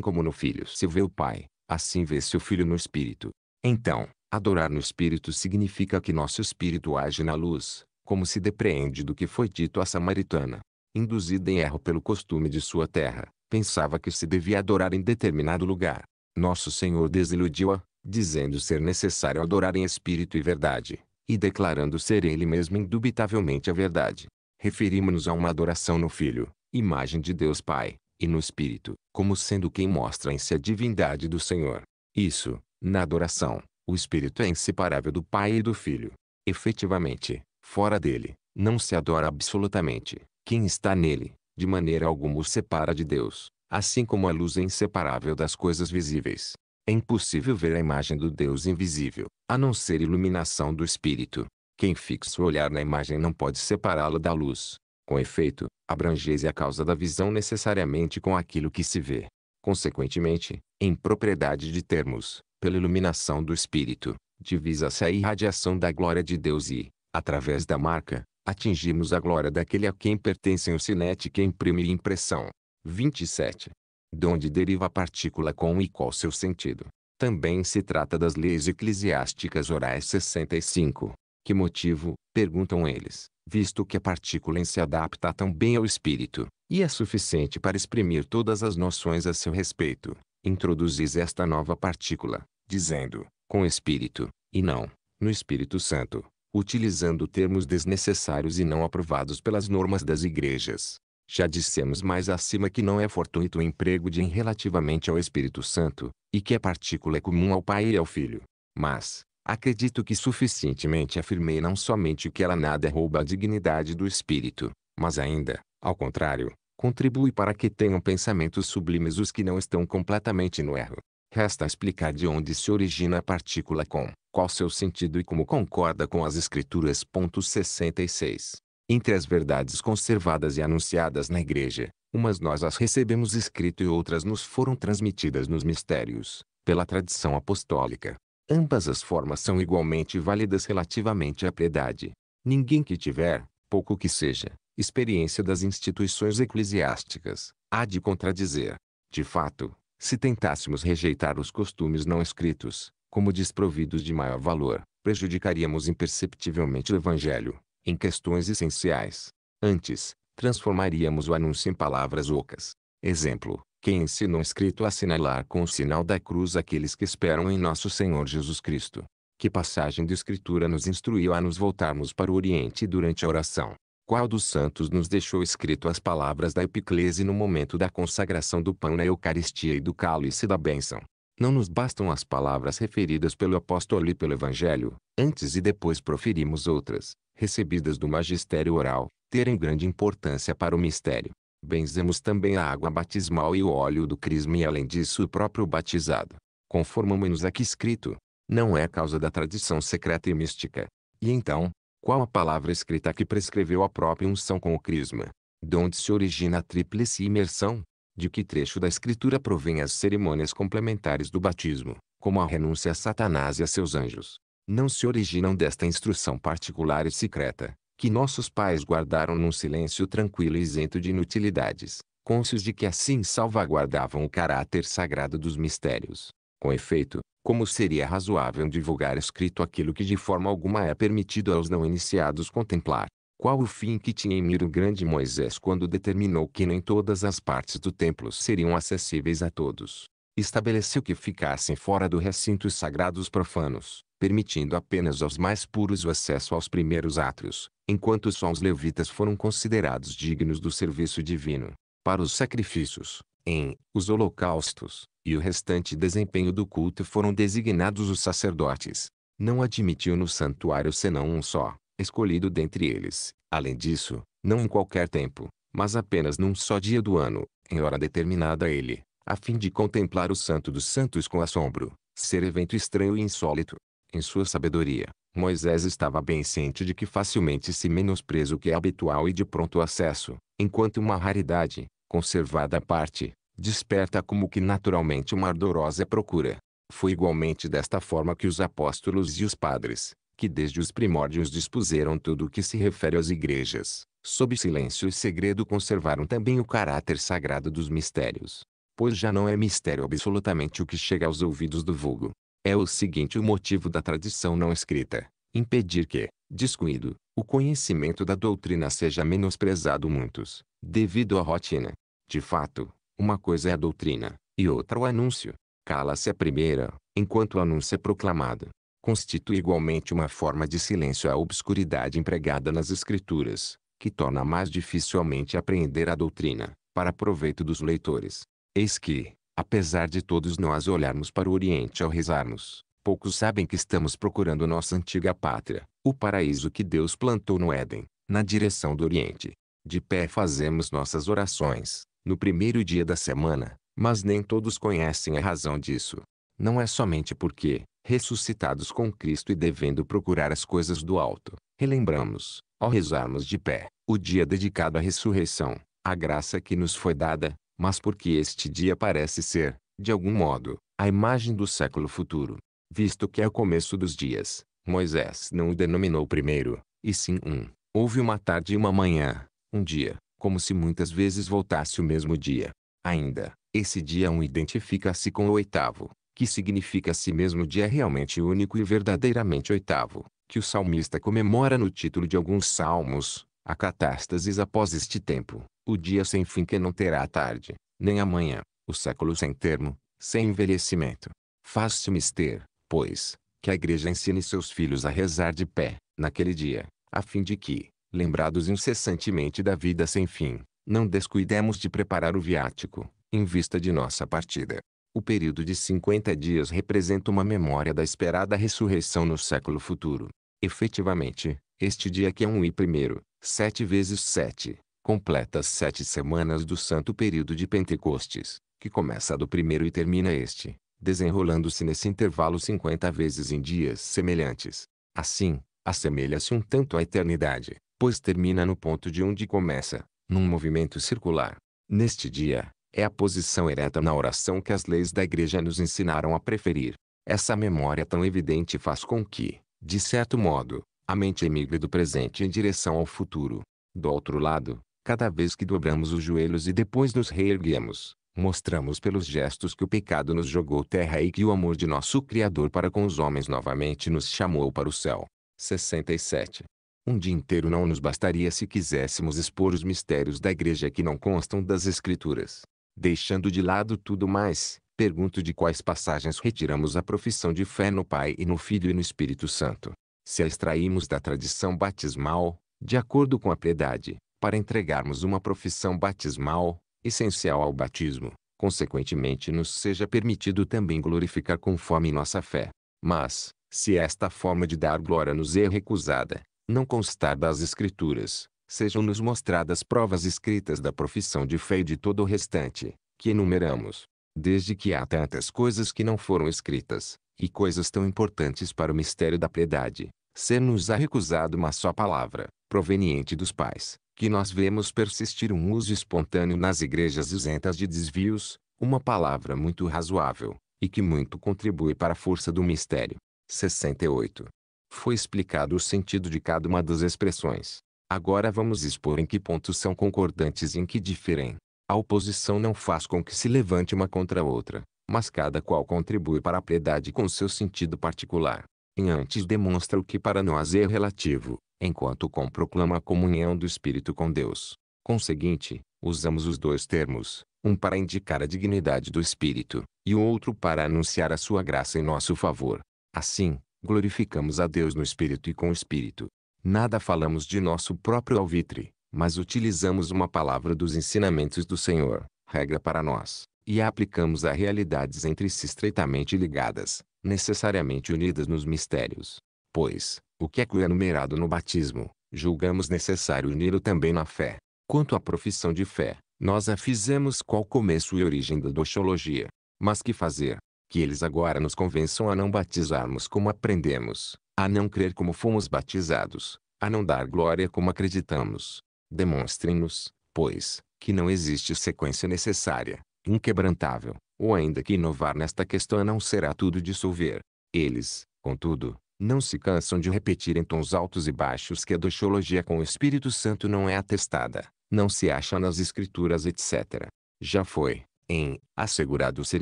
como no Filho se vê o Pai, assim vê-se o Filho no Espírito. Então, adorar no Espírito significa que nosso Espírito age na luz, como se depreende do que foi dito à samaritana, induzida em erro pelo costume de sua terra pensava que se devia adorar em determinado lugar. Nosso Senhor desiludiu-a, dizendo ser necessário adorar em espírito e verdade, e declarando ser Ele mesmo indubitavelmente a verdade. Referimos-nos a uma adoração no Filho, imagem de Deus Pai, e no Espírito, como sendo quem mostra em si a divindade do Senhor. Isso, na adoração, o Espírito é inseparável do Pai e do Filho. Efetivamente, fora dele, não se adora absolutamente. Quem está nele, de maneira alguma o separa de Deus, assim como a luz é inseparável das coisas visíveis. É impossível ver a imagem do Deus invisível, a não ser iluminação do espírito. Quem fixa o olhar na imagem não pode separá-la da luz. Com efeito, abrange-se a causa da visão necessariamente com aquilo que se vê. Consequentemente, em propriedade de termos, pela iluminação do espírito, divisa-se a irradiação da glória de Deus e, através da marca, atingimos a glória daquele a quem pertencem o sinete que imprime e impressão. 27. De onde deriva a partícula com e qual seu sentido. Também se trata das leis eclesiásticas orais 65. Que motivo, perguntam eles, visto que a partícula em se adapta tão bem ao espírito, e é suficiente para exprimir todas as noções a seu respeito, introduzis esta nova partícula, dizendo, com espírito, e não, no Espírito Santo, utilizando termos desnecessários e não aprovados pelas normas das igrejas. Já dissemos mais acima que não é fortuito o emprego de em relativamente ao Espírito Santo, e que a partícula é comum ao Pai e ao Filho. Mas, acredito que suficientemente afirmei não somente que ela nada rouba a dignidade do Espírito, mas ainda, ao contrário, contribui para que tenham pensamentos sublimes os que não estão completamente no erro. Resta explicar de onde se origina a partícula com, qual seu sentido e como concorda com as escrituras. 66. Entre as verdades conservadas e anunciadas na igreja, umas nós as recebemos escrito e outras nos foram transmitidas nos mistérios, pela tradição apostólica. Ambas as formas são igualmente válidas relativamente à piedade. Ninguém que tiver, pouco que seja, experiência das instituições eclesiásticas, há de contradizer. De fato, se tentássemos rejeitar os costumes não escritos, como desprovidos de maior valor, prejudicaríamos imperceptivelmente o Evangelho, em questões essenciais. Antes, transformaríamos o anúncio em palavras ocas. Exemplo, quem ensinou escrito a assinalar com o sinal da cruz aqueles que esperam em nosso Senhor Jesus Cristo. Que passagem de Escritura nos instruiu a nos voltarmos para o Oriente durante a oração? qual dos santos nos deixou escrito as palavras da epiclese no momento da consagração do pão na Eucaristia e do cálice da bênção. Não nos bastam as palavras referidas pelo apóstolo e pelo Evangelho, antes e depois proferimos outras, recebidas do magistério oral, terem grande importância para o mistério. Benzemos também a água batismal e o óleo do crisma e além disso o próprio batizado. Conformamos-nos aqui escrito. Não é causa da tradição secreta e mística. E então, qual a palavra escrita que prescreveu a própria unção com o crisma. De onde se origina a tríplice imersão? De que trecho da escritura provém as cerimônias complementares do batismo, como a renúncia a Satanás e a seus anjos? Não se originam desta instrução particular e secreta, que nossos pais guardaram num silêncio tranquilo e isento de inutilidades, conscios de que assim salvaguardavam o caráter sagrado dos mistérios. Com efeito, como seria razoável divulgar escrito aquilo que de forma alguma é permitido aos não iniciados contemplar? Qual o fim que tinha em mira o grande Moisés quando determinou que nem todas as partes do templo seriam acessíveis a todos? Estabeleceu que ficassem fora do recinto os sagrados profanos, permitindo apenas aos mais puros o acesso aos primeiros átrios, enquanto só os levitas foram considerados dignos do serviço divino. Para os sacrifícios, em os holocaustos, e o restante desempenho do culto foram designados os sacerdotes. Não admitiu no santuário senão um só, escolhido dentre eles. Além disso, não em qualquer tempo, mas apenas num só dia do ano, em hora determinada a ele, a fim de contemplar o Santo dos Santos com assombro, ser evento estranho e insólito. Em sua sabedoria, Moisés estava bem ciente de que facilmente se menospreza o que é habitual e de pronto acesso, enquanto uma raridade, conservada à parte, desperta como que naturalmente uma ardorosa procura. Foi igualmente desta forma que os apóstolos e os padres, que desde os primórdios dispuseram tudo o que se refere às igrejas, sob silêncio e segredo conservaram também o caráter sagrado dos mistérios. Pois já não é mistério absolutamente o que chega aos ouvidos do vulgo. É o seguinte o motivo da tradição não escrita. Impedir que, descuido, o conhecimento da doutrina seja menosprezado muitos, devido à rotina, de fato, uma coisa é a doutrina, e outra o anúncio. Cala-se a primeira, enquanto o anúncio é proclamado. Constitui igualmente uma forma de silêncio à obscuridade empregada nas escrituras, que torna mais dificilmente apreender a doutrina, para proveito dos leitores. Eis que, apesar de todos nós olharmos para o Oriente ao rezarmos, poucos sabem que estamos procurando nossa antiga pátria, o paraíso que Deus plantou no Éden, na direção do Oriente. De pé fazemos nossas orações, no primeiro dia da semana, mas nem todos conhecem a razão disso. Não é somente porque, ressuscitados com Cristo e devendo procurar as coisas do alto, relembramos, ao rezarmos de pé, o dia dedicado à ressurreição, a graça que nos foi dada, mas porque este dia parece ser, de algum modo, a imagem do século futuro. Visto que é o começo dos dias, Moisés não o denominou primeiro, e sim um. Houve uma tarde e uma manhã, um dia, como se muitas vezes voltasse o mesmo dia. Ainda, esse dia 1 um identifica-se com o oitavo, que significa si mesmo dia realmente único e verdadeiramente oitavo, que o salmista comemora no título de alguns salmos, a catástases após este tempo, o dia sem fim que não terá tarde, nem amanhã, o século sem termo, sem envelhecimento. Faz-se mister, pois, que a igreja ensine seus filhos a rezar de pé, naquele dia, a fim de que, lembrados incessantemente da vida sem fim, não descuidemos de preparar o viático, em vista de nossa partida. O período de 50 dias representa uma memória da esperada ressurreição no século futuro. Efetivamente, este dia que é um e primeiro, sete vezes sete, completa sete semanas do santo período de Pentecostes, que começa do primeiro e termina este, desenrolando-se nesse intervalo 50 vezes em dias semelhantes. Assim, assemelha-se um tanto à eternidade, pois termina no ponto de onde começa, num movimento circular. Neste dia, é a posição ereta na oração que as leis da Igreja nos ensinaram a preferir. Essa memória tão evidente faz com que, de certo modo, a mente emigre do presente em direção ao futuro. Do outro lado, cada vez que dobramos os joelhos e depois nos reerguemos, mostramos pelos gestos que o pecado nos jogou terra e que o amor de nosso Criador para com os homens novamente nos chamou para o céu. 67. Um dia inteiro não nos bastaria se quiséssemos expor os mistérios da igreja que não constam das Escrituras. Deixando de lado tudo mais, pergunto de quais passagens retiramos a profissão de fé no Pai e no Filho e no Espírito Santo. Se a extraímos da tradição batismal, de acordo com a piedade, para entregarmos uma profissão batismal, essencial ao batismo, consequentemente nos seja permitido também glorificar conforme nossa fé. Mas, se esta forma de dar glória nos é recusada, não constar das Escrituras, sejam-nos mostradas provas escritas da profissão de fé e de todo o restante, que enumeramos. Desde que há tantas coisas que não foram escritas, e coisas tão importantes para o mistério da piedade, ser-nos-á recusado uma só palavra, proveniente dos pais, que nós vemos persistir um uso espontâneo nas igrejas isentas de desvios, uma palavra muito razoável, e que muito contribui para a força do mistério. 68. Foi explicado o sentido de cada uma das expressões. Agora vamos expor em que pontos são concordantes e em que diferem. A oposição não faz com que se levante uma contra a outra, mas cada qual contribui para a piedade com seu sentido particular. Em antes demonstra o que para nós é relativo, enquanto com proclama a comunhão do Espírito com Deus. Conseguinte, usamos os dois termos, um para indicar a dignidade do Espírito, e o outro para anunciar a sua graça em nosso favor. Assim, glorificamos a Deus no Espírito e com o Espírito. Nada falamos de nosso próprio alvitre, mas utilizamos uma palavra dos ensinamentos do Senhor, regra para nós, e a aplicamos a realidades entre si estreitamente ligadas, necessariamente unidas nos mistérios. Pois, o que é, é numerado no batismo, julgamos necessário unir lo também na fé. Quanto à profissão de fé, nós a fizemos qual começo e origem da doxologia. Mas que fazer, que eles agora nos convençam a não batizarmos como aprendemos, a não crer como fomos batizados, a não dar glória como acreditamos. Demonstrem-nos, pois, que não existe sequência necessária, inquebrantável, ou ainda que inovar nesta questão não será tudo dissolver. Eles, contudo, não se cansam de repetir em tons altos e baixos que a doxologia com o Espírito Santo não é atestada, não se acha nas Escrituras etc. Já foi, em, assegurado ser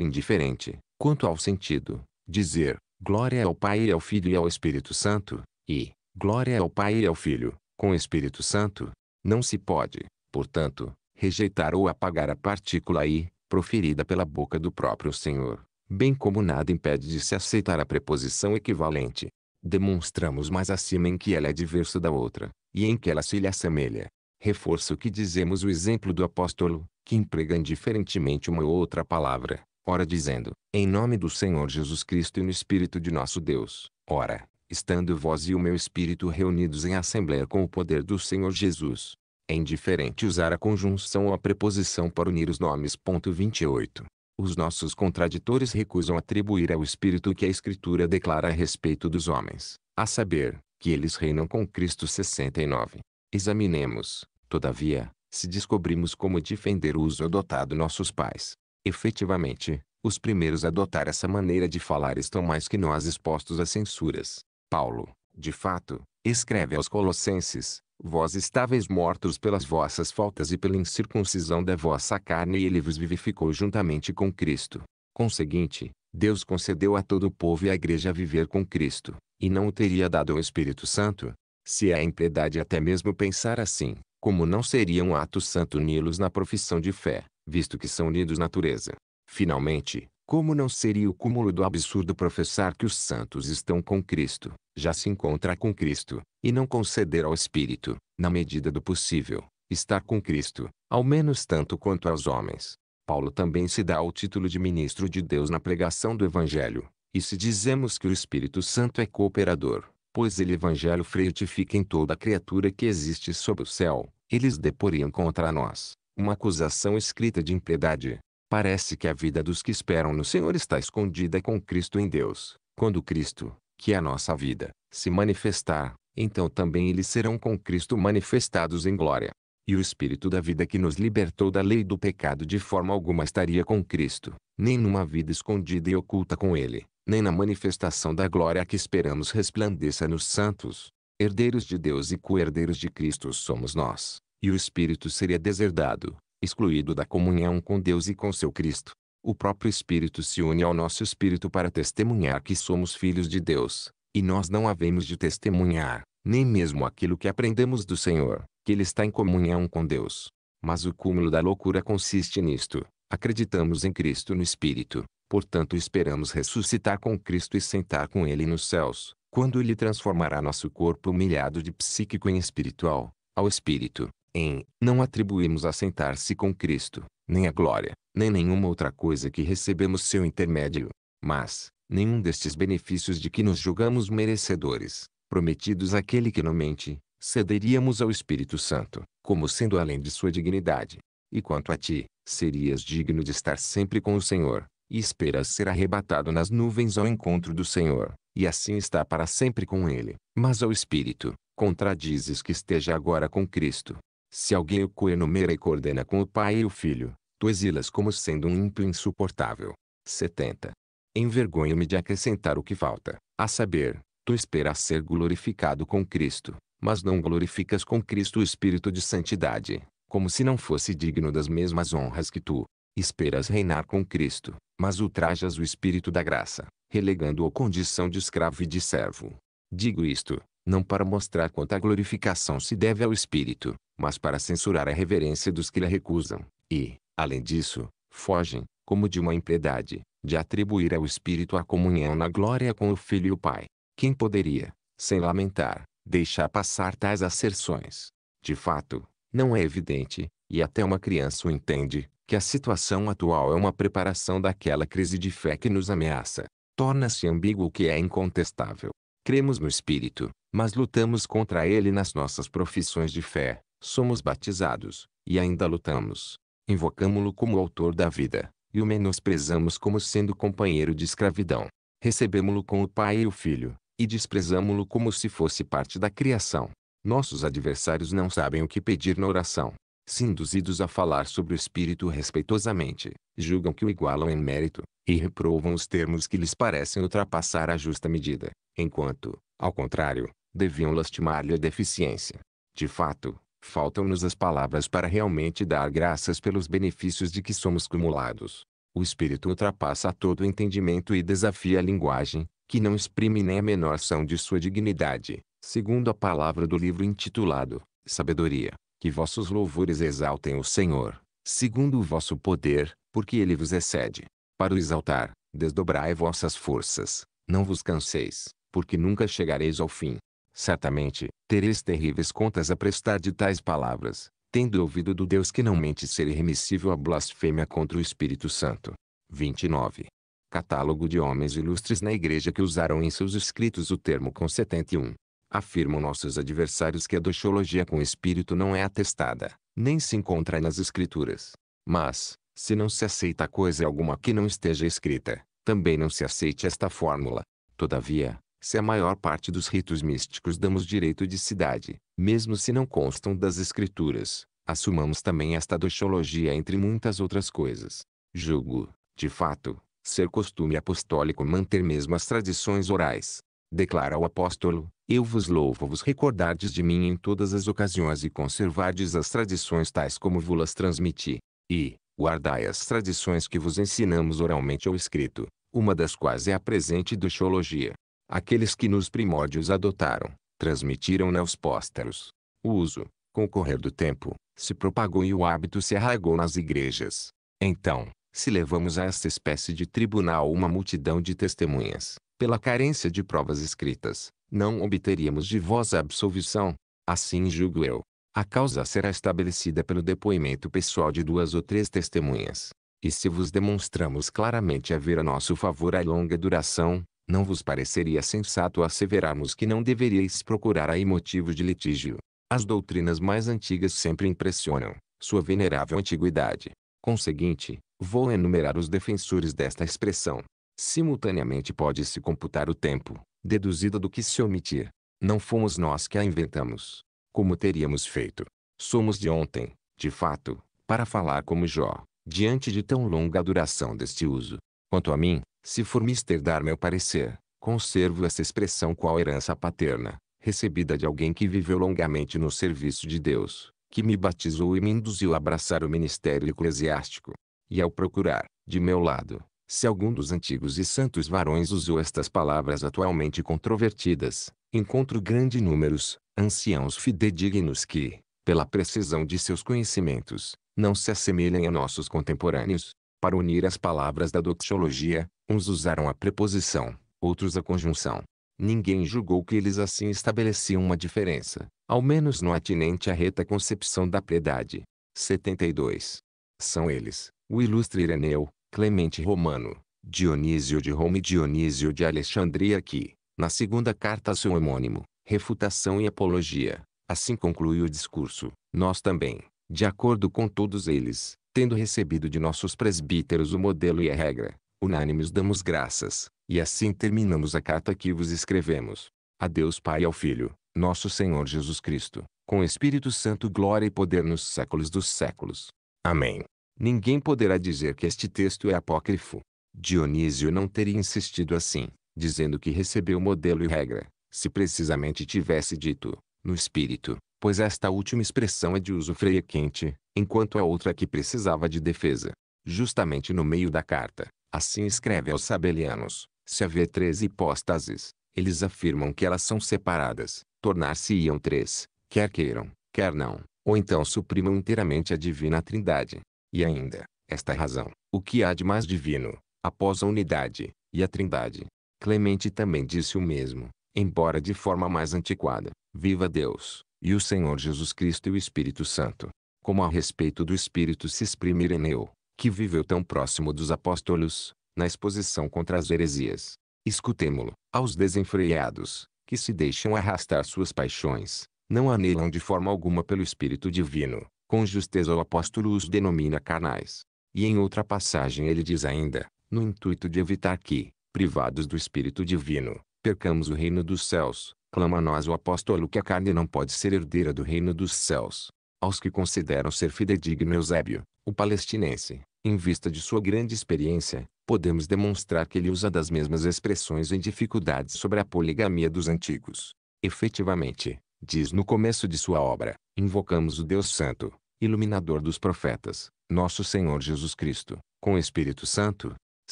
indiferente, Quanto ao sentido, dizer, glória ao Pai e ao Filho e ao Espírito Santo, e, glória ao Pai e ao Filho, com Espírito Santo, não se pode, portanto, rejeitar ou apagar a partícula I, proferida pela boca do próprio Senhor, bem como nada impede de se aceitar a preposição equivalente. Demonstramos mais acima em que ela é diversa da outra, e em que ela se lhe assemelha. Reforço o que dizemos o exemplo do apóstolo, que emprega indiferentemente uma ou outra palavra, ora dizendo, em nome do Senhor Jesus Cristo e no Espírito de nosso Deus, ora, estando vós e o meu espírito reunidos em assembleia com o poder do Senhor Jesus. É indiferente usar a conjunção ou a preposição para unir os nomes. 28. Os nossos contraditores recusam atribuir ao Espírito o que a Escritura declara a respeito dos homens, a saber, que eles reinam com Cristo 69. Examinemos, todavia, se descobrimos como defender o uso adotado nossos pais, Efetivamente, os primeiros a adotar essa maneira de falar estão mais que nós expostos a censuras. Paulo, de fato, escreve aos Colossenses: Vós estáveis mortos pelas vossas faltas e pela incircuncisão da vossa carne, e ele vos vivificou juntamente com Cristo. Conseguinte, Deus concedeu a todo o povo e à igreja viver com Cristo, e não o teria dado ao Espírito Santo? Se é impiedade até mesmo pensar assim, como não seria um ato santo ni-los na profissão de fé, visto que são lidos natureza. Finalmente, como não seria o cúmulo do absurdo professar que os santos estão com Cristo, já se encontra com Cristo, e não conceder ao Espírito, na medida do possível, estar com Cristo, ao menos tanto quanto aos homens. Paulo também se dá o título de ministro de Deus na pregação do Evangelho, e se dizemos que o Espírito Santo é cooperador, pois ele Evangelho frutifica em toda criatura que existe sob o céu, eles deporiam contra nós uma acusação escrita de impiedade. Parece que a vida dos que esperam no Senhor está escondida com Cristo em Deus. Quando Cristo, que é a nossa vida, se manifestar, então também eles serão com Cristo manifestados em glória. E o Espírito da vida que nos libertou da lei do pecado de forma alguma estaria com Cristo, nem numa vida escondida e oculta com Ele, nem na manifestação da glória que esperamos resplandeça nos santos. Herdeiros de Deus e co-herdeiros de Cristo somos nós e o espírito seria deserdado, excluído da comunhão com Deus e com seu Cristo. O próprio espírito se une ao nosso espírito para testemunhar que somos filhos de Deus, e nós não havemos de testemunhar, nem mesmo aquilo que aprendemos do Senhor, que Ele está em comunhão com Deus. Mas o cúmulo da loucura consiste nisto. Acreditamos em Cristo no Espírito, portanto esperamos ressuscitar com Cristo e sentar com Ele nos céus, quando Ele transformará nosso corpo humilhado de psíquico em espiritual, ao Espírito, em não atribuímos a sentar-se com Cristo, nem a glória, nem nenhuma outra coisa que recebemos seu intermédio. Mas, nenhum destes benefícios de que nos julgamos merecedores, prometidos àquele que não mente, cederíamos ao Espírito Santo, como sendo além de sua dignidade. E quanto a ti, serias digno de estar sempre com o Senhor, e esperas ser arrebatado nas nuvens ao encontro do Senhor, e assim está para sempre com Ele. Mas ao Espírito, contradizes que esteja agora com Cristo, se alguém o coenumera e coordena com o pai e o filho, tu exilas como sendo um ímpio insuportável. 70. Envergonho-me de acrescentar o que falta, a saber, tu esperas ser glorificado com Cristo, mas não glorificas com Cristo o Espírito de Santidade, como se não fosse digno das mesmas honras que tu. Esperas reinar com Cristo, mas ultrajas o Espírito da graça, relegando-o à condição de escravo e de servo. Digo isto, não para mostrar quanta glorificação se deve ao Espírito, mas para censurar a reverência dos que lhe recusam, e, além disso, fogem, como de uma impiedade, de atribuir ao Espírito a comunhão na glória com o Filho e o Pai. Quem poderia, sem lamentar, deixar passar tais asserções? De fato, não é evidente, e até uma criança o entende, que a situação atual é uma preparação daquela crise de fé que nos ameaça. Torna-se ambíguo o que é incontestável cremos no Espírito, mas lutamos contra ele nas nossas profissões de fé, somos batizados, e ainda lutamos. Invocamos-lo como autor da vida, e o menosprezamos como sendo companheiro de escravidão. Recebemos-lo com o Pai e o Filho, e desprezamos-lo como se fosse parte da criação. Nossos adversários não sabem o que pedir na oração se induzidos a falar sobre o espírito respeitosamente, julgam que o igualam em mérito, e reprovam os termos que lhes parecem ultrapassar a justa medida, enquanto, ao contrário, deviam lastimar-lhe a deficiência. De fato, faltam-nos as palavras para realmente dar graças pelos benefícios de que somos cumulados. O espírito ultrapassa todo o entendimento e desafia a linguagem, que não exprime nem a menor ação de sua dignidade, segundo a palavra do livro intitulado Sabedoria, que vossos louvores exaltem o Senhor, segundo o vosso poder, porque ele vos excede. Para o exaltar, desdobrai vossas forças, não vos canseis, porque nunca chegareis ao fim. Certamente, tereis terríveis contas a prestar de tais palavras, tendo ouvido do Deus que não mente ser irremissível a blasfêmia contra o Espírito Santo. 29. Catálogo de homens ilustres na igreja que usaram em seus escritos o termo com 71. Afirmam nossos adversários que a doxologia com espírito não é atestada, nem se encontra nas escrituras. Mas, se não se aceita coisa alguma que não esteja escrita, também não se aceite esta fórmula. Todavia, se a maior parte dos ritos místicos damos direito de cidade, mesmo se não constam das escrituras, assumamos também esta doxologia entre muitas outras coisas. Julgo, de fato, ser costume apostólico manter mesmo as tradições orais, declara o apóstolo, eu vos louvo vos recordardes de mim em todas as ocasiões e conservardes as tradições tais como vos transmiti. E, guardai as tradições que vos ensinamos oralmente ou escrito, uma das quais é a presente do Xologia. Aqueles que nos primórdios adotaram, transmitiram-na aos pósteros. O uso, com o correr do tempo, se propagou e o hábito se arraigou nas igrejas. Então, se levamos a esta espécie de tribunal uma multidão de testemunhas, pela carência de provas escritas, não obteríamos de vós a absolvição. Assim julgo eu. A causa será estabelecida pelo depoimento pessoal de duas ou três testemunhas. E se vos demonstramos claramente haver a nosso favor a longa duração, não vos pareceria sensato asseverarmos que não deveríeis procurar aí motivo de litígio. As doutrinas mais antigas sempre impressionam, sua venerável antiguidade. Conseguinte, vou enumerar os defensores desta expressão simultaneamente pode-se computar o tempo, deduzida do que se omitir. Não fomos nós que a inventamos. Como teríamos feito? Somos de ontem, de fato, para falar como Jó, diante de tão longa duração deste uso. Quanto a mim, se for mister dar meu parecer, conservo essa expressão qual herança paterna, recebida de alguém que viveu longamente no serviço de Deus, que me batizou e me induziu a abraçar o ministério eclesiástico. E ao procurar, de meu lado, se algum dos antigos e santos varões usou estas palavras atualmente controvertidas, encontro grande números, anciãos fidedignos que, pela precisão de seus conhecimentos, não se assemelham a nossos contemporâneos. Para unir as palavras da doxologia, uns usaram a preposição, outros a conjunção. Ninguém julgou que eles assim estabeleciam uma diferença, ao menos no atinente à reta concepção da piedade. 72. São eles, o ilustre Ireneu, Clemente Romano, Dionísio de Roma e Dionísio de Alexandria que, na segunda carta a seu homônimo, Refutação e Apologia, assim conclui o discurso, nós também, de acordo com todos eles, tendo recebido de nossos presbíteros o modelo e a regra, unânimes damos graças, e assim terminamos a carta que vos escrevemos. A Deus Pai e ao Filho, nosso Senhor Jesus Cristo, com Espírito Santo glória e poder nos séculos dos séculos. Amém. Ninguém poderá dizer que este texto é apócrifo. Dionísio não teria insistido assim, dizendo que recebeu modelo e regra, se precisamente tivesse dito, no espírito, pois esta última expressão é de uso frequente, enquanto a outra que precisava de defesa. Justamente no meio da carta, assim escreve aos sabelianos, se haver três hipóstases, eles afirmam que elas são separadas, tornar-se-iam três, quer queiram, quer não, ou então suprimam inteiramente a divina trindade, e ainda, esta é razão, o que há de mais divino, após a unidade, e a trindade. Clemente também disse o mesmo, embora de forma mais antiquada, viva Deus, e o Senhor Jesus Cristo e o Espírito Santo. Como a respeito do Espírito se exprime Ireneu, que viveu tão próximo dos apóstolos, na exposição contra as heresias. Escutemo-lo, aos desenfreados, que se deixam arrastar suas paixões, não anelam de forma alguma pelo Espírito Divino, com justeza o apóstolo os denomina carnais. E em outra passagem ele diz ainda, no intuito de evitar que, privados do Espírito Divino, percamos o reino dos céus, clama a nós o apóstolo que a carne não pode ser herdeira do reino dos céus. Aos que consideram ser fidedigno Eusébio, o palestinense, em vista de sua grande experiência, podemos demonstrar que ele usa das mesmas expressões em dificuldades sobre a poligamia dos antigos. Efetivamente, diz no começo de sua obra, invocamos o Deus Santo, iluminador dos profetas, nosso Senhor Jesus Cristo, com o Espírito Santo.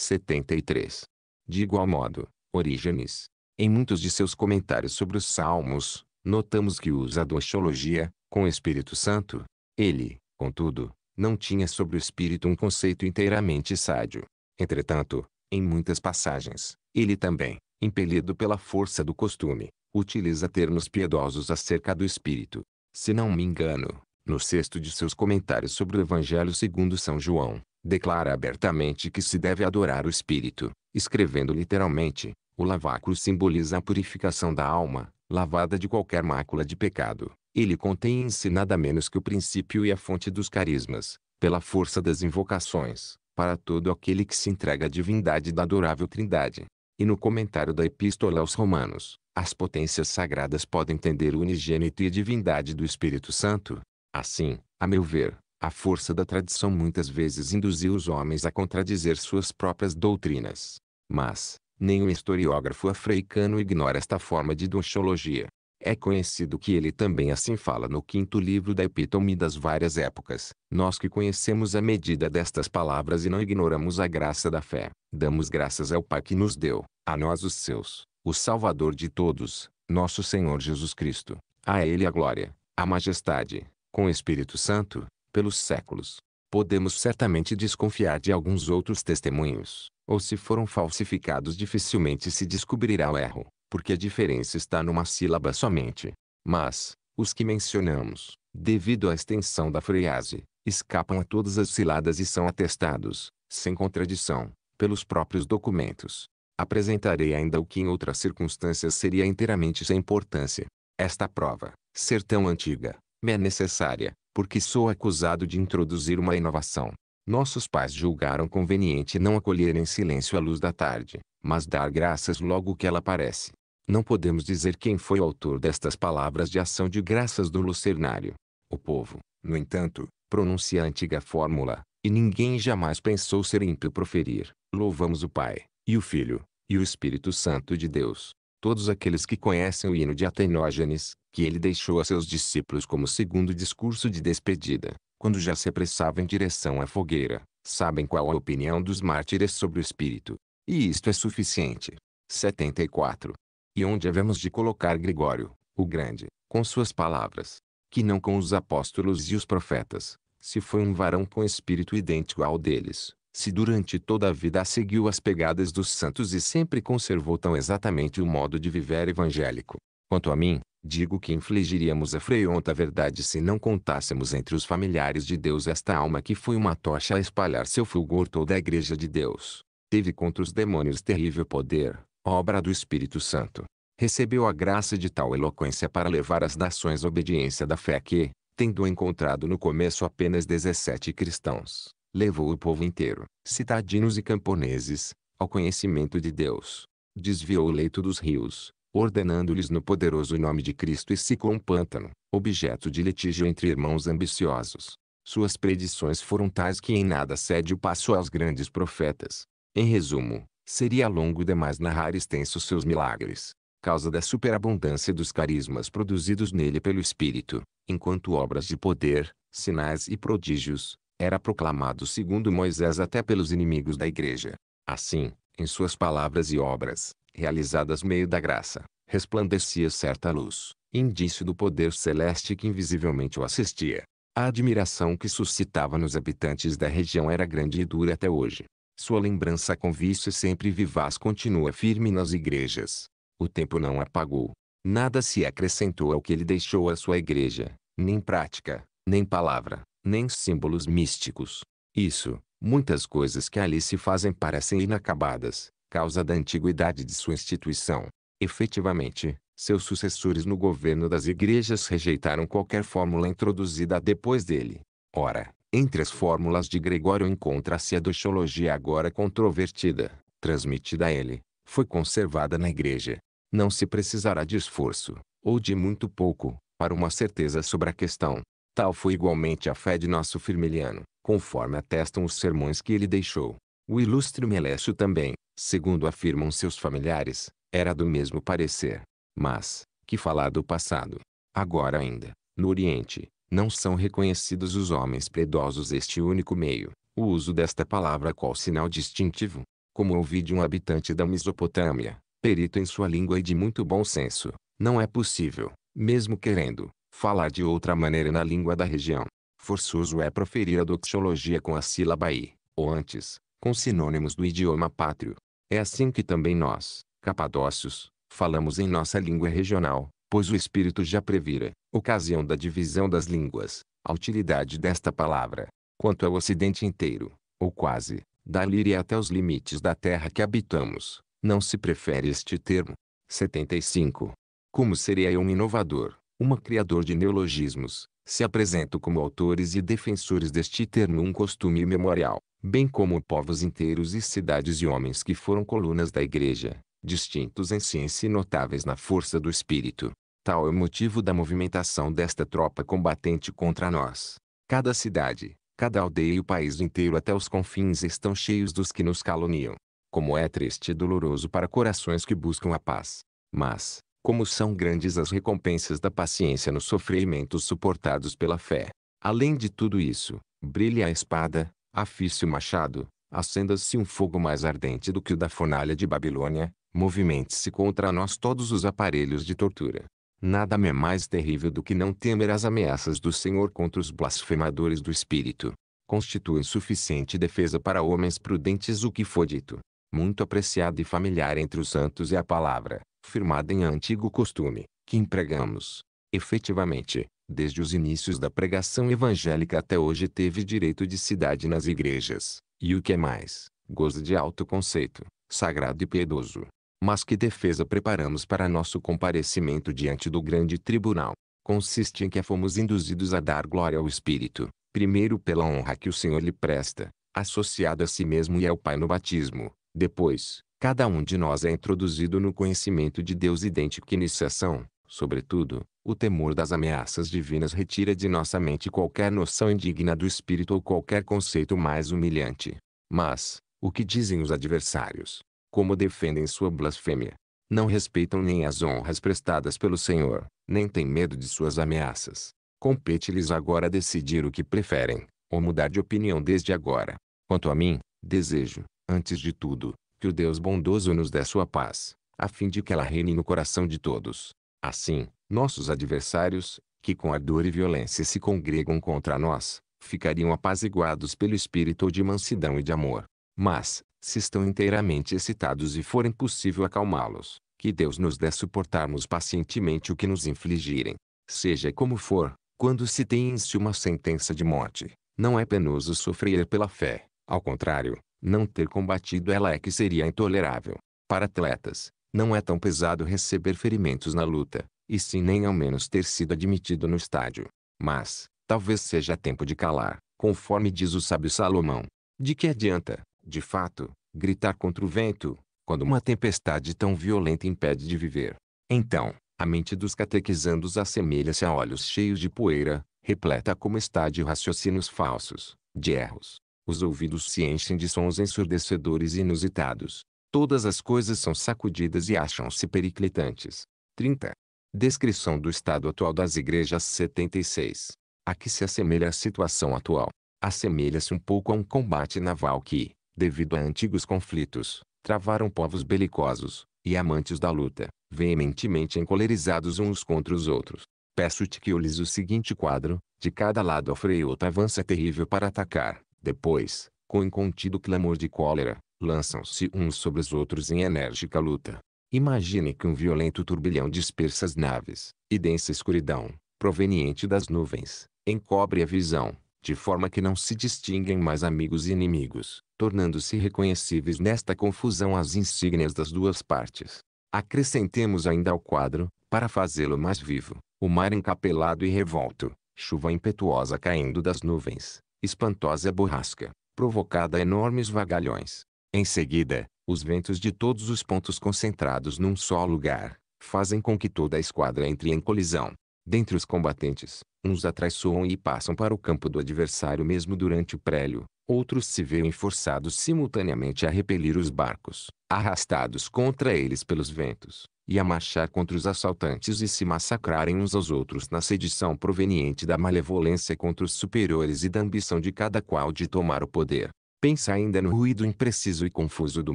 73. De igual modo, Orígenes, em muitos de seus comentários sobre os Salmos, notamos que usa a doxologia, com o Espírito Santo. Ele, contudo, não tinha sobre o Espírito um conceito inteiramente sádio. Entretanto, em muitas passagens, ele também, impelido pela força do costume, utiliza termos piedosos acerca do Espírito, se não me engano, no sexto de seus comentários sobre o Evangelho segundo São João, declara abertamente que se deve adorar o Espírito, escrevendo literalmente, o lavacro simboliza a purificação da alma, lavada de qualquer mácula de pecado. Ele contém em si nada menos que o princípio e a fonte dos carismas, pela força das invocações, para todo aquele que se entrega à divindade da adorável Trindade. E no comentário da Epístola aos Romanos, as potências sagradas podem entender o unigênito e a divindade do Espírito Santo. Assim, a meu ver, a força da tradição muitas vezes induziu os homens a contradizer suas próprias doutrinas. Mas, nenhum historiógrafo africano ignora esta forma de doxologia. É conhecido que ele também assim fala no quinto livro da Epítome das Várias Épocas. Nós que conhecemos a medida destas palavras e não ignoramos a graça da fé, damos graças ao Pai que nos deu, a nós os seus, o Salvador de todos, nosso Senhor Jesus Cristo. A Ele a glória, a majestade, com o Espírito Santo, pelos séculos. Podemos certamente desconfiar de alguns outros testemunhos, ou se foram falsificados dificilmente se descobrirá o erro, porque a diferença está numa sílaba somente. Mas, os que mencionamos, devido à extensão da frase, escapam a todas as ciladas e são atestados, sem contradição, pelos próprios documentos. Apresentarei ainda o que em outras circunstâncias seria inteiramente sem importância. Esta prova, ser tão antiga, me é necessária, porque sou acusado de introduzir uma inovação. Nossos pais julgaram conveniente não acolher em silêncio a luz da tarde, mas dar graças logo que ela aparece. Não podemos dizer quem foi o autor destas palavras de ação de graças do lucernário. O povo, no entanto, pronuncia a antiga fórmula, e ninguém jamais pensou ser ímpio proferir: Louvamos o Pai, e o Filho, e o Espírito Santo de Deus. Todos aqueles que conhecem o hino de Atenógenes, que ele deixou a seus discípulos como segundo discurso de despedida, quando já se apressava em direção à fogueira, sabem qual a opinião dos mártires sobre o Espírito. E isto é suficiente. 74. E onde havemos de colocar Gregório, o Grande, com suas palavras, que não com os apóstolos e os profetas, se foi um varão com espírito idêntico ao deles, se durante toda a vida seguiu as pegadas dos santos e sempre conservou tão exatamente o modo de viver evangélico. Quanto a mim, digo que infligiríamos a freonta verdade se não contássemos entre os familiares de Deus esta alma que foi uma tocha a espalhar seu fulgor toda a igreja de Deus. Teve contra os demônios terrível poder, obra do Espírito Santo. Recebeu a graça de tal eloquência para levar as nações à obediência da fé que, tendo encontrado no começo apenas 17 cristãos, levou o povo inteiro, citadinos e camponeses, ao conhecimento de Deus. Desviou o leito dos rios, ordenando-lhes no poderoso nome de Cristo e secou um pântano, objeto de litígio entre irmãos ambiciosos. Suas predições foram tais que em nada cede o passo aos grandes profetas. Em resumo, seria longo demais narrar extenso seus milagres, causa da superabundância dos carismas produzidos nele pelo Espírito, enquanto obras de poder, sinais e prodígios, era proclamado segundo Moisés até pelos inimigos da igreja. Assim, em suas palavras e obras, realizadas meio da graça, resplandecia certa luz, indício do poder celeste que invisivelmente o assistia. A admiração que suscitava nos habitantes da região era grande e dura até hoje. Sua lembrança convicta e sempre vivaz continua firme nas igrejas. O tempo não apagou. Nada se acrescentou ao que ele deixou à sua igreja, nem prática, nem palavra, nem símbolos místicos. Isso, muitas coisas que ali se fazem parecem inacabadas, causa da antiguidade de sua instituição. Efetivamente, seus sucessores no governo das igrejas rejeitaram qualquer fórmula introduzida depois dele. Ora, entre as fórmulas de Gregório encontra-se a doxologia agora controvertida, transmitida a ele, foi conservada na igreja. Não se precisará de esforço, ou de muito pouco, para uma certeza sobre a questão. Tal foi igualmente a fé de nosso Firmiliano, conforme atestam os sermões que ele deixou. O ilustre Melécio também, segundo afirmam seus familiares, era do mesmo parecer. Mas, que falar do passado? Agora ainda, no Oriente, não são reconhecidos os homens predosos este único meio, o uso desta palavra qual sinal distintivo. Como ouvi de um habitante da Mesopotâmia, perito em sua língua e de muito bom senso, não é possível, mesmo querendo, Falar de outra maneira na língua da região. Forçoso é proferir a doxologia com a sílaba i, ou antes, com sinônimos do idioma pátrio. É assim que também nós, capadócios, falamos em nossa língua regional, pois o espírito já previra, ocasião da divisão das línguas, a utilidade desta palavra. Quanto ao ocidente inteiro, ou quase, da Líria até os limites da terra que habitamos, não se prefere este termo. 75. Como seria eu um inovador, uma criador de neologismos, se apresentam como autores e defensores deste termo um costume imemorial, bem como povos inteiros e cidades e homens que foram colunas da Igreja, distintos em ciência e notáveis na força do espírito. Tal é o motivo da movimentação desta tropa combatente contra nós. Cada cidade, cada aldeia e o país inteiro até os confins estão cheios dos que nos caluniam. Como é triste e doloroso para corações que buscam a paz. Mas, como são grandes as recompensas da paciência nos sofrimentos suportados pela fé. Além de tudo isso, brilha a espada, afie o machado, acenda-se um fogo mais ardente do que o da fornalha de Babilônia, movimente-se contra nós todos os aparelhos de tortura. Nada me é mais terrível do que não temer as ameaças do Senhor contra os blasfemadores do Espírito. Constitui suficiente defesa para homens prudentes o que foi dito. Muito apreciado e familiar entre os santos é a palavra, firmada em antigo costume, que empregamos, efetivamente, desde os inícios da pregação evangélica até hoje teve direito de cidade nas igrejas, e o que é mais, goza de alto conceito, sagrado e piedoso. Mas que defesa preparamos para nosso comparecimento diante do grande tribunal? Consiste em que fomos induzidos a dar glória ao Espírito, primeiro pela honra que o Senhor lhe presta, associado a si mesmo e ao Pai no batismo, depois, Cada um de nós é introduzido no conhecimento de Deus idêntico à iniciação. Sobretudo, o temor das ameaças divinas retira de nossa mente qualquer noção indigna do espírito ou qualquer conceito mais humilhante. Mas, o que dizem os adversários? Como defendem sua blasfêmia? Não respeitam nem as honras prestadas pelo Senhor, nem têm medo de suas ameaças. Compete-lhes agora decidir o que preferem, ou mudar de opinião desde agora. Quanto a mim, desejo, antes de tudo, que o Deus bondoso nos dê sua paz, a fim de que ela reine no coração de todos. Assim, nossos adversários, que com ardor e violência se congregam contra nós, ficariam apaziguados pelo espírito de mansidão e de amor. Mas, se estão inteiramente excitados e for impossível acalmá-los, que Deus nos dê suportarmos pacientemente o que nos infligirem. Seja como for, quando se tem em si uma sentença de morte, não é penoso sofrer pela fé. Ao contrário, não ter combatido ela é que seria intolerável. Para atletas, não é tão pesado receber ferimentos na luta, e sim nem ao menos ter sido admitido no estádio. Mas, talvez seja tempo de calar, conforme diz o sábio Salomão. De que adianta, de fato, gritar contra o vento, quando uma tempestade tão violenta impede de viver? Então, a mente dos catequizandos assemelha-se a olhos cheios de poeira, repleta como está de raciocínios falsos, de erros, os ouvidos se enchem de sons ensurdecedores e inusitados. Todas as coisas são sacudidas e acham-se periclitantes. 30. Descrição do estado atual das igrejas 76. A que se assemelha a situação atual. Assemelha-se um pouco a um combate naval que, devido a antigos conflitos, travaram povos belicosos, e amantes da luta, veementemente encolerizados uns contra os outros. Peço-te que olhes o seguinte quadro, de cada lado a freota avança terrível para atacar, depois, com incontido clamor de cólera, lançam-se uns sobre os outros em enérgica luta. Imagine que um violento turbilhão dispersa as naves, e densa escuridão, proveniente das nuvens, encobre a visão, de forma que não se distinguem mais amigos e inimigos, tornando-se reconhecíveis nesta confusão as insígnias das duas partes. Acrescentemos ainda ao quadro, para fazê-lo mais vivo, o mar encapelado e revolto, chuva impetuosa caindo das nuvens, espantosa borrasca, provocada a enormes vagalhões. Em seguida, os ventos de todos os pontos concentrados num só lugar, fazem com que toda a esquadra entre em colisão. Dentre os combatentes, uns atraiçoam e passam para o campo do adversário mesmo durante o prélio, outros se veem forçados simultaneamente a repelir os barcos, arrastados contra eles pelos ventos e a marchar contra os assaltantes e se massacrarem uns aos outros na sedição proveniente da malevolência contra os superiores e da ambição de cada qual de tomar o poder. Pensa ainda no ruído impreciso e confuso do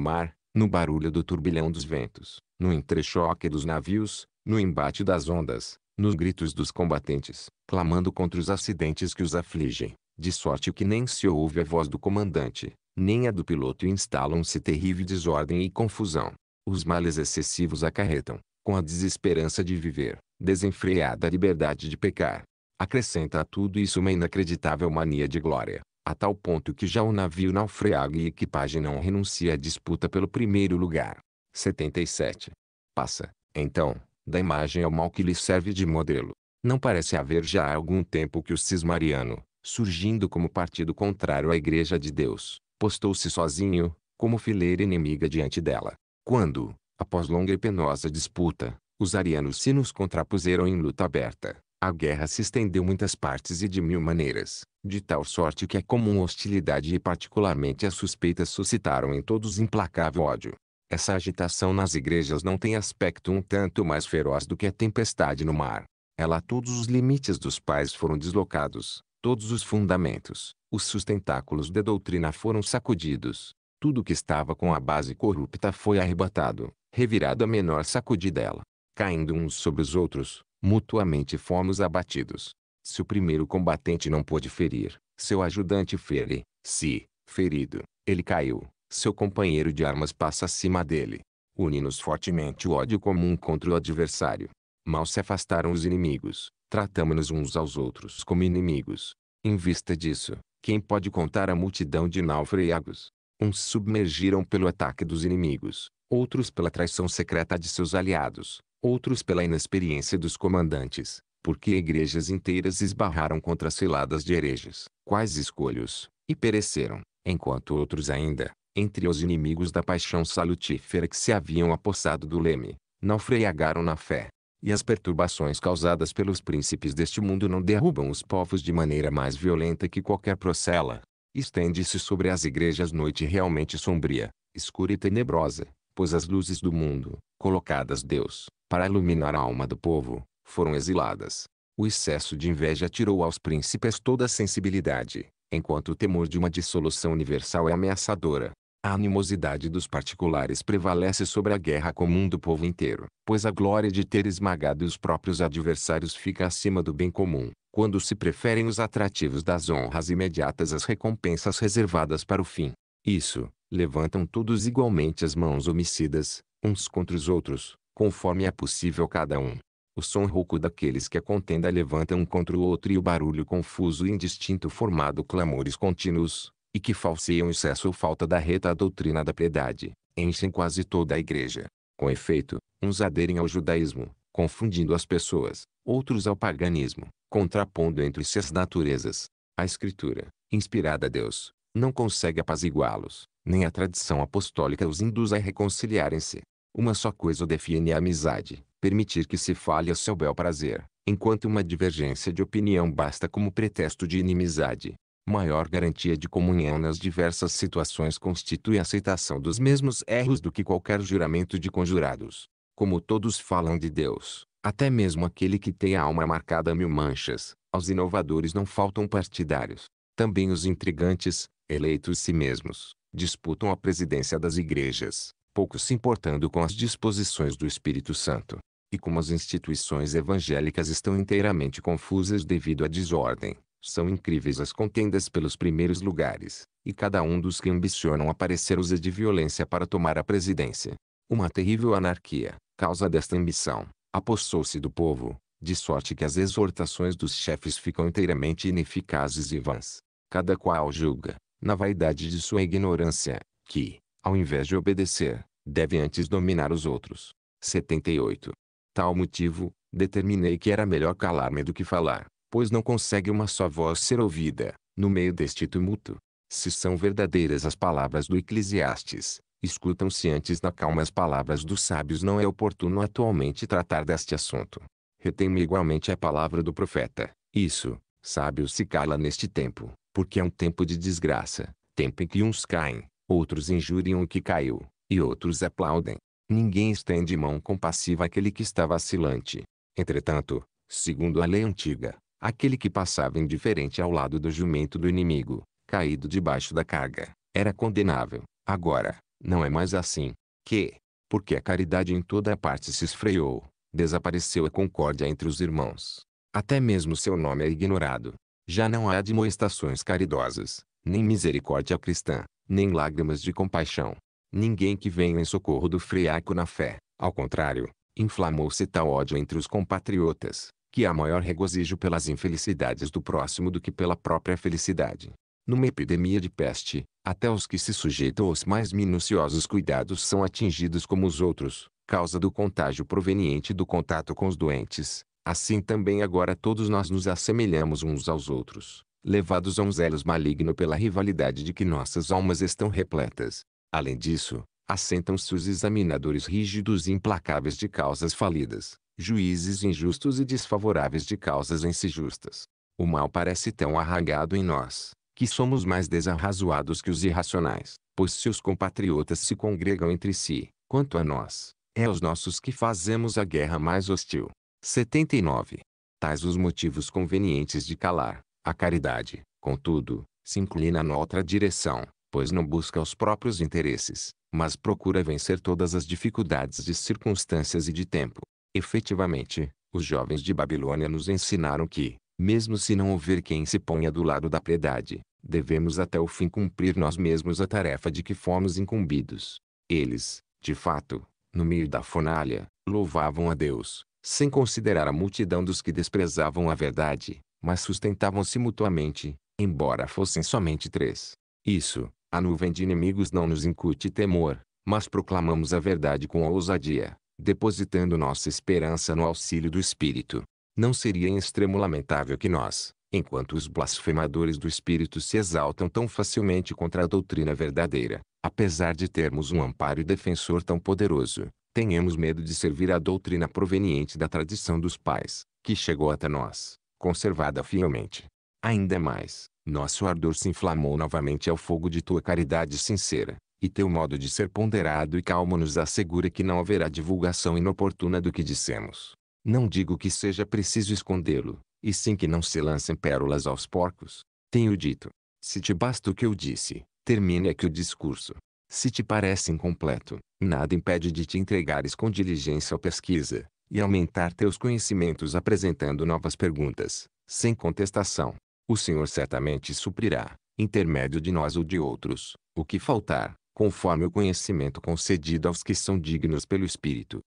mar, no barulho do turbilhão dos ventos, no entrechoque dos navios, no embate das ondas, nos gritos dos combatentes, clamando contra os acidentes que os afligem, de sorte que nem se ouve a voz do comandante, nem a do piloto e instalam-se terrível desordem e confusão os males excessivos acarretam, com a desesperança de viver, desenfreada liberdade de pecar. Acrescenta a tudo isso uma inacreditável mania de glória, a tal ponto que já o navio naufraga e a equipagem não renuncia à disputa pelo primeiro lugar. 77. Passa, então, da imagem ao mal que lhe serve de modelo. Não parece haver já há algum tempo que o cismariano, surgindo como partido contrário à Igreja de Deus, postou-se sozinho, como fileira inimiga diante dela. Quando, após longa e penosa disputa, os arianos se nos contrapuseram em luta aberta, a guerra se estendeu muitas partes e de mil maneiras, de tal sorte que a comum hostilidade e particularmente as suspeitas suscitaram em todos implacável ódio. Essa agitação nas igrejas não tem aspecto um tanto mais feroz do que a tempestade no mar. Ela todos os limites dos pais foram deslocados, todos os fundamentos, os sustentáculos da doutrina foram sacudidos, tudo que estava com a base corrupta foi arrebatado, revirado a menor sacudidela. Caindo uns sobre os outros, mutuamente fomos abatidos. Se o primeiro combatente não pôde ferir, seu ajudante fere, se, ferido, ele caiu, seu companheiro de armas passa acima dele. Une-nos fortemente o ódio comum contra o adversário. Mal se afastaram os inimigos, tratamos-nos uns aos outros como inimigos. Em vista disso, quem pode contar a multidão de náufragos? Uns submergiram pelo ataque dos inimigos, outros pela traição secreta de seus aliados, outros pela inexperiência dos comandantes, porque igrejas inteiras esbarraram contra seladas de hereges, quais escolhos, e pereceram, enquanto outros ainda, entre os inimigos da paixão salutífera que se haviam apossado do leme, naufragaram na fé. E as perturbações causadas pelos príncipes deste mundo não derrubam os povos de maneira mais violenta que qualquer procela, estende-se sobre as igrejas noite realmente sombria, escura e tenebrosa, pois as luzes do mundo, colocadas Deus, para iluminar a alma do povo, foram exiladas. O excesso de inveja tirou aos príncipes toda a sensibilidade, enquanto o temor de uma dissolução universal é ameaçadora. A animosidade dos particulares prevalece sobre a guerra comum do povo inteiro, pois a glória de ter esmagado os próprios adversários fica acima do bem comum quando se preferem os atrativos das honras imediatas às recompensas reservadas para o fim. Isso, levantam todos igualmente as mãos homicidas, uns contra os outros, conforme é possível cada um. O som rouco daqueles que a contenda levanta um contra o outro e o barulho confuso e indistinto formado clamores contínuos, e que falseiam o excesso ou falta da reta doutrina da piedade, enchem quase toda a igreja. Com efeito, uns aderem ao judaísmo, confundindo as pessoas, outros ao paganismo, contrapondo entre si as naturezas. A Escritura, inspirada a Deus, não consegue apaziguá-los, nem a tradição apostólica os induz a reconciliarem-se. Uma só coisa define é a amizade, permitir que se fale a seu bel prazer, enquanto uma divergência de opinião basta como pretexto de inimizade. Maior garantia de comunhão nas diversas situações constitui a aceitação dos mesmos erros do que qualquer juramento de conjurados. Como todos falam de Deus, até mesmo aquele que tem a alma marcada a mil manchas, aos inovadores não faltam partidários. Também os intrigantes, eleitos si mesmos, disputam a presidência das igrejas, pouco se importando com as disposições do Espírito Santo. E como as instituições evangélicas estão inteiramente confusas devido à desordem, são incríveis as contendas pelos primeiros lugares, e cada um dos que ambicionam aparecer usa de violência para tomar a presidência. Uma terrível anarquia, causa desta ambição, apossou-se do povo, de sorte que as exortações dos chefes ficam inteiramente ineficazes e vãs. Cada qual julga, na vaidade de sua ignorância, que, ao invés de obedecer, deve antes dominar os outros. 78. Tal motivo, determinei que era melhor calar-me do que falar, pois não consegue uma só voz ser ouvida, no meio deste tumulto. Se são verdadeiras as palavras do Eclesiastes, Escutam-se antes na calma as palavras dos sábios não é oportuno atualmente tratar deste assunto. Retém-me igualmente a palavra do profeta. Isso, sábio se cala neste tempo, porque é um tempo de desgraça, tempo em que uns caem, outros injuriam o que caiu, e outros aplaudem. Ninguém estende mão compassiva àquele que está vacilante. Entretanto, segundo a lei antiga, aquele que passava indiferente ao lado do jumento do inimigo, caído debaixo da carga, era condenável. Agora, não é mais assim, que, porque a caridade em toda a parte se esfreou, desapareceu a concórdia entre os irmãos. Até mesmo seu nome é ignorado. Já não há admoestações caridosas, nem misericórdia cristã, nem lágrimas de compaixão. Ninguém que venha em socorro do freaco na fé, ao contrário, inflamou-se tal ódio entre os compatriotas, que há maior regozijo pelas infelicidades do próximo do que pela própria felicidade. Numa epidemia de peste, até os que se sujeitam aos mais minuciosos cuidados são atingidos como os outros, causa do contágio proveniente do contato com os doentes. Assim também agora todos nós nos assemelhamos uns aos outros, levados a um zelos maligno pela rivalidade de que nossas almas estão repletas. Além disso, assentam-se os examinadores rígidos e implacáveis de causas falidas, juízes injustos e desfavoráveis de causas justas. O mal parece tão arragado em nós, que somos mais desarrazoados que os irracionais, pois se os compatriotas se congregam entre si, quanto a nós, é aos nossos que fazemos a guerra mais hostil. 79. Tais os motivos convenientes de calar. A caridade, contudo, se inclina na outra direção, pois não busca os próprios interesses, mas procura vencer todas as dificuldades de circunstâncias e de tempo. Efetivamente, os jovens de Babilônia nos ensinaram que, mesmo se não houver quem se ponha do lado da piedade, devemos até o fim cumprir nós mesmos a tarefa de que fomos incumbidos. Eles, de fato, no meio da fornalha, louvavam a Deus, sem considerar a multidão dos que desprezavam a verdade, mas sustentavam-se mutuamente, embora fossem somente três. Isso, a nuvem de inimigos não nos incute temor, mas proclamamos a verdade com ousadia, depositando nossa esperança no auxílio do Espírito não seria em extremo lamentável que nós, enquanto os blasfemadores do Espírito se exaltam tão facilmente contra a doutrina verdadeira, apesar de termos um amparo e defensor tão poderoso, tenhamos medo de servir à doutrina proveniente da tradição dos pais, que chegou até nós, conservada fielmente. Ainda mais, nosso ardor se inflamou novamente ao fogo de tua caridade sincera, e teu modo de ser ponderado e calmo nos assegura que não haverá divulgação inoportuna do que dissemos. Não digo que seja preciso escondê-lo, e sim que não se lancem pérolas aos porcos. Tenho dito. Se te basta o que eu disse, termine aqui o discurso. Se te parece incompleto, nada impede de te entregares com diligência à pesquisa, e aumentar teus conhecimentos apresentando novas perguntas, sem contestação. O Senhor certamente suprirá, intermédio de nós ou de outros, o que faltar, conforme o conhecimento concedido aos que são dignos pelo Espírito.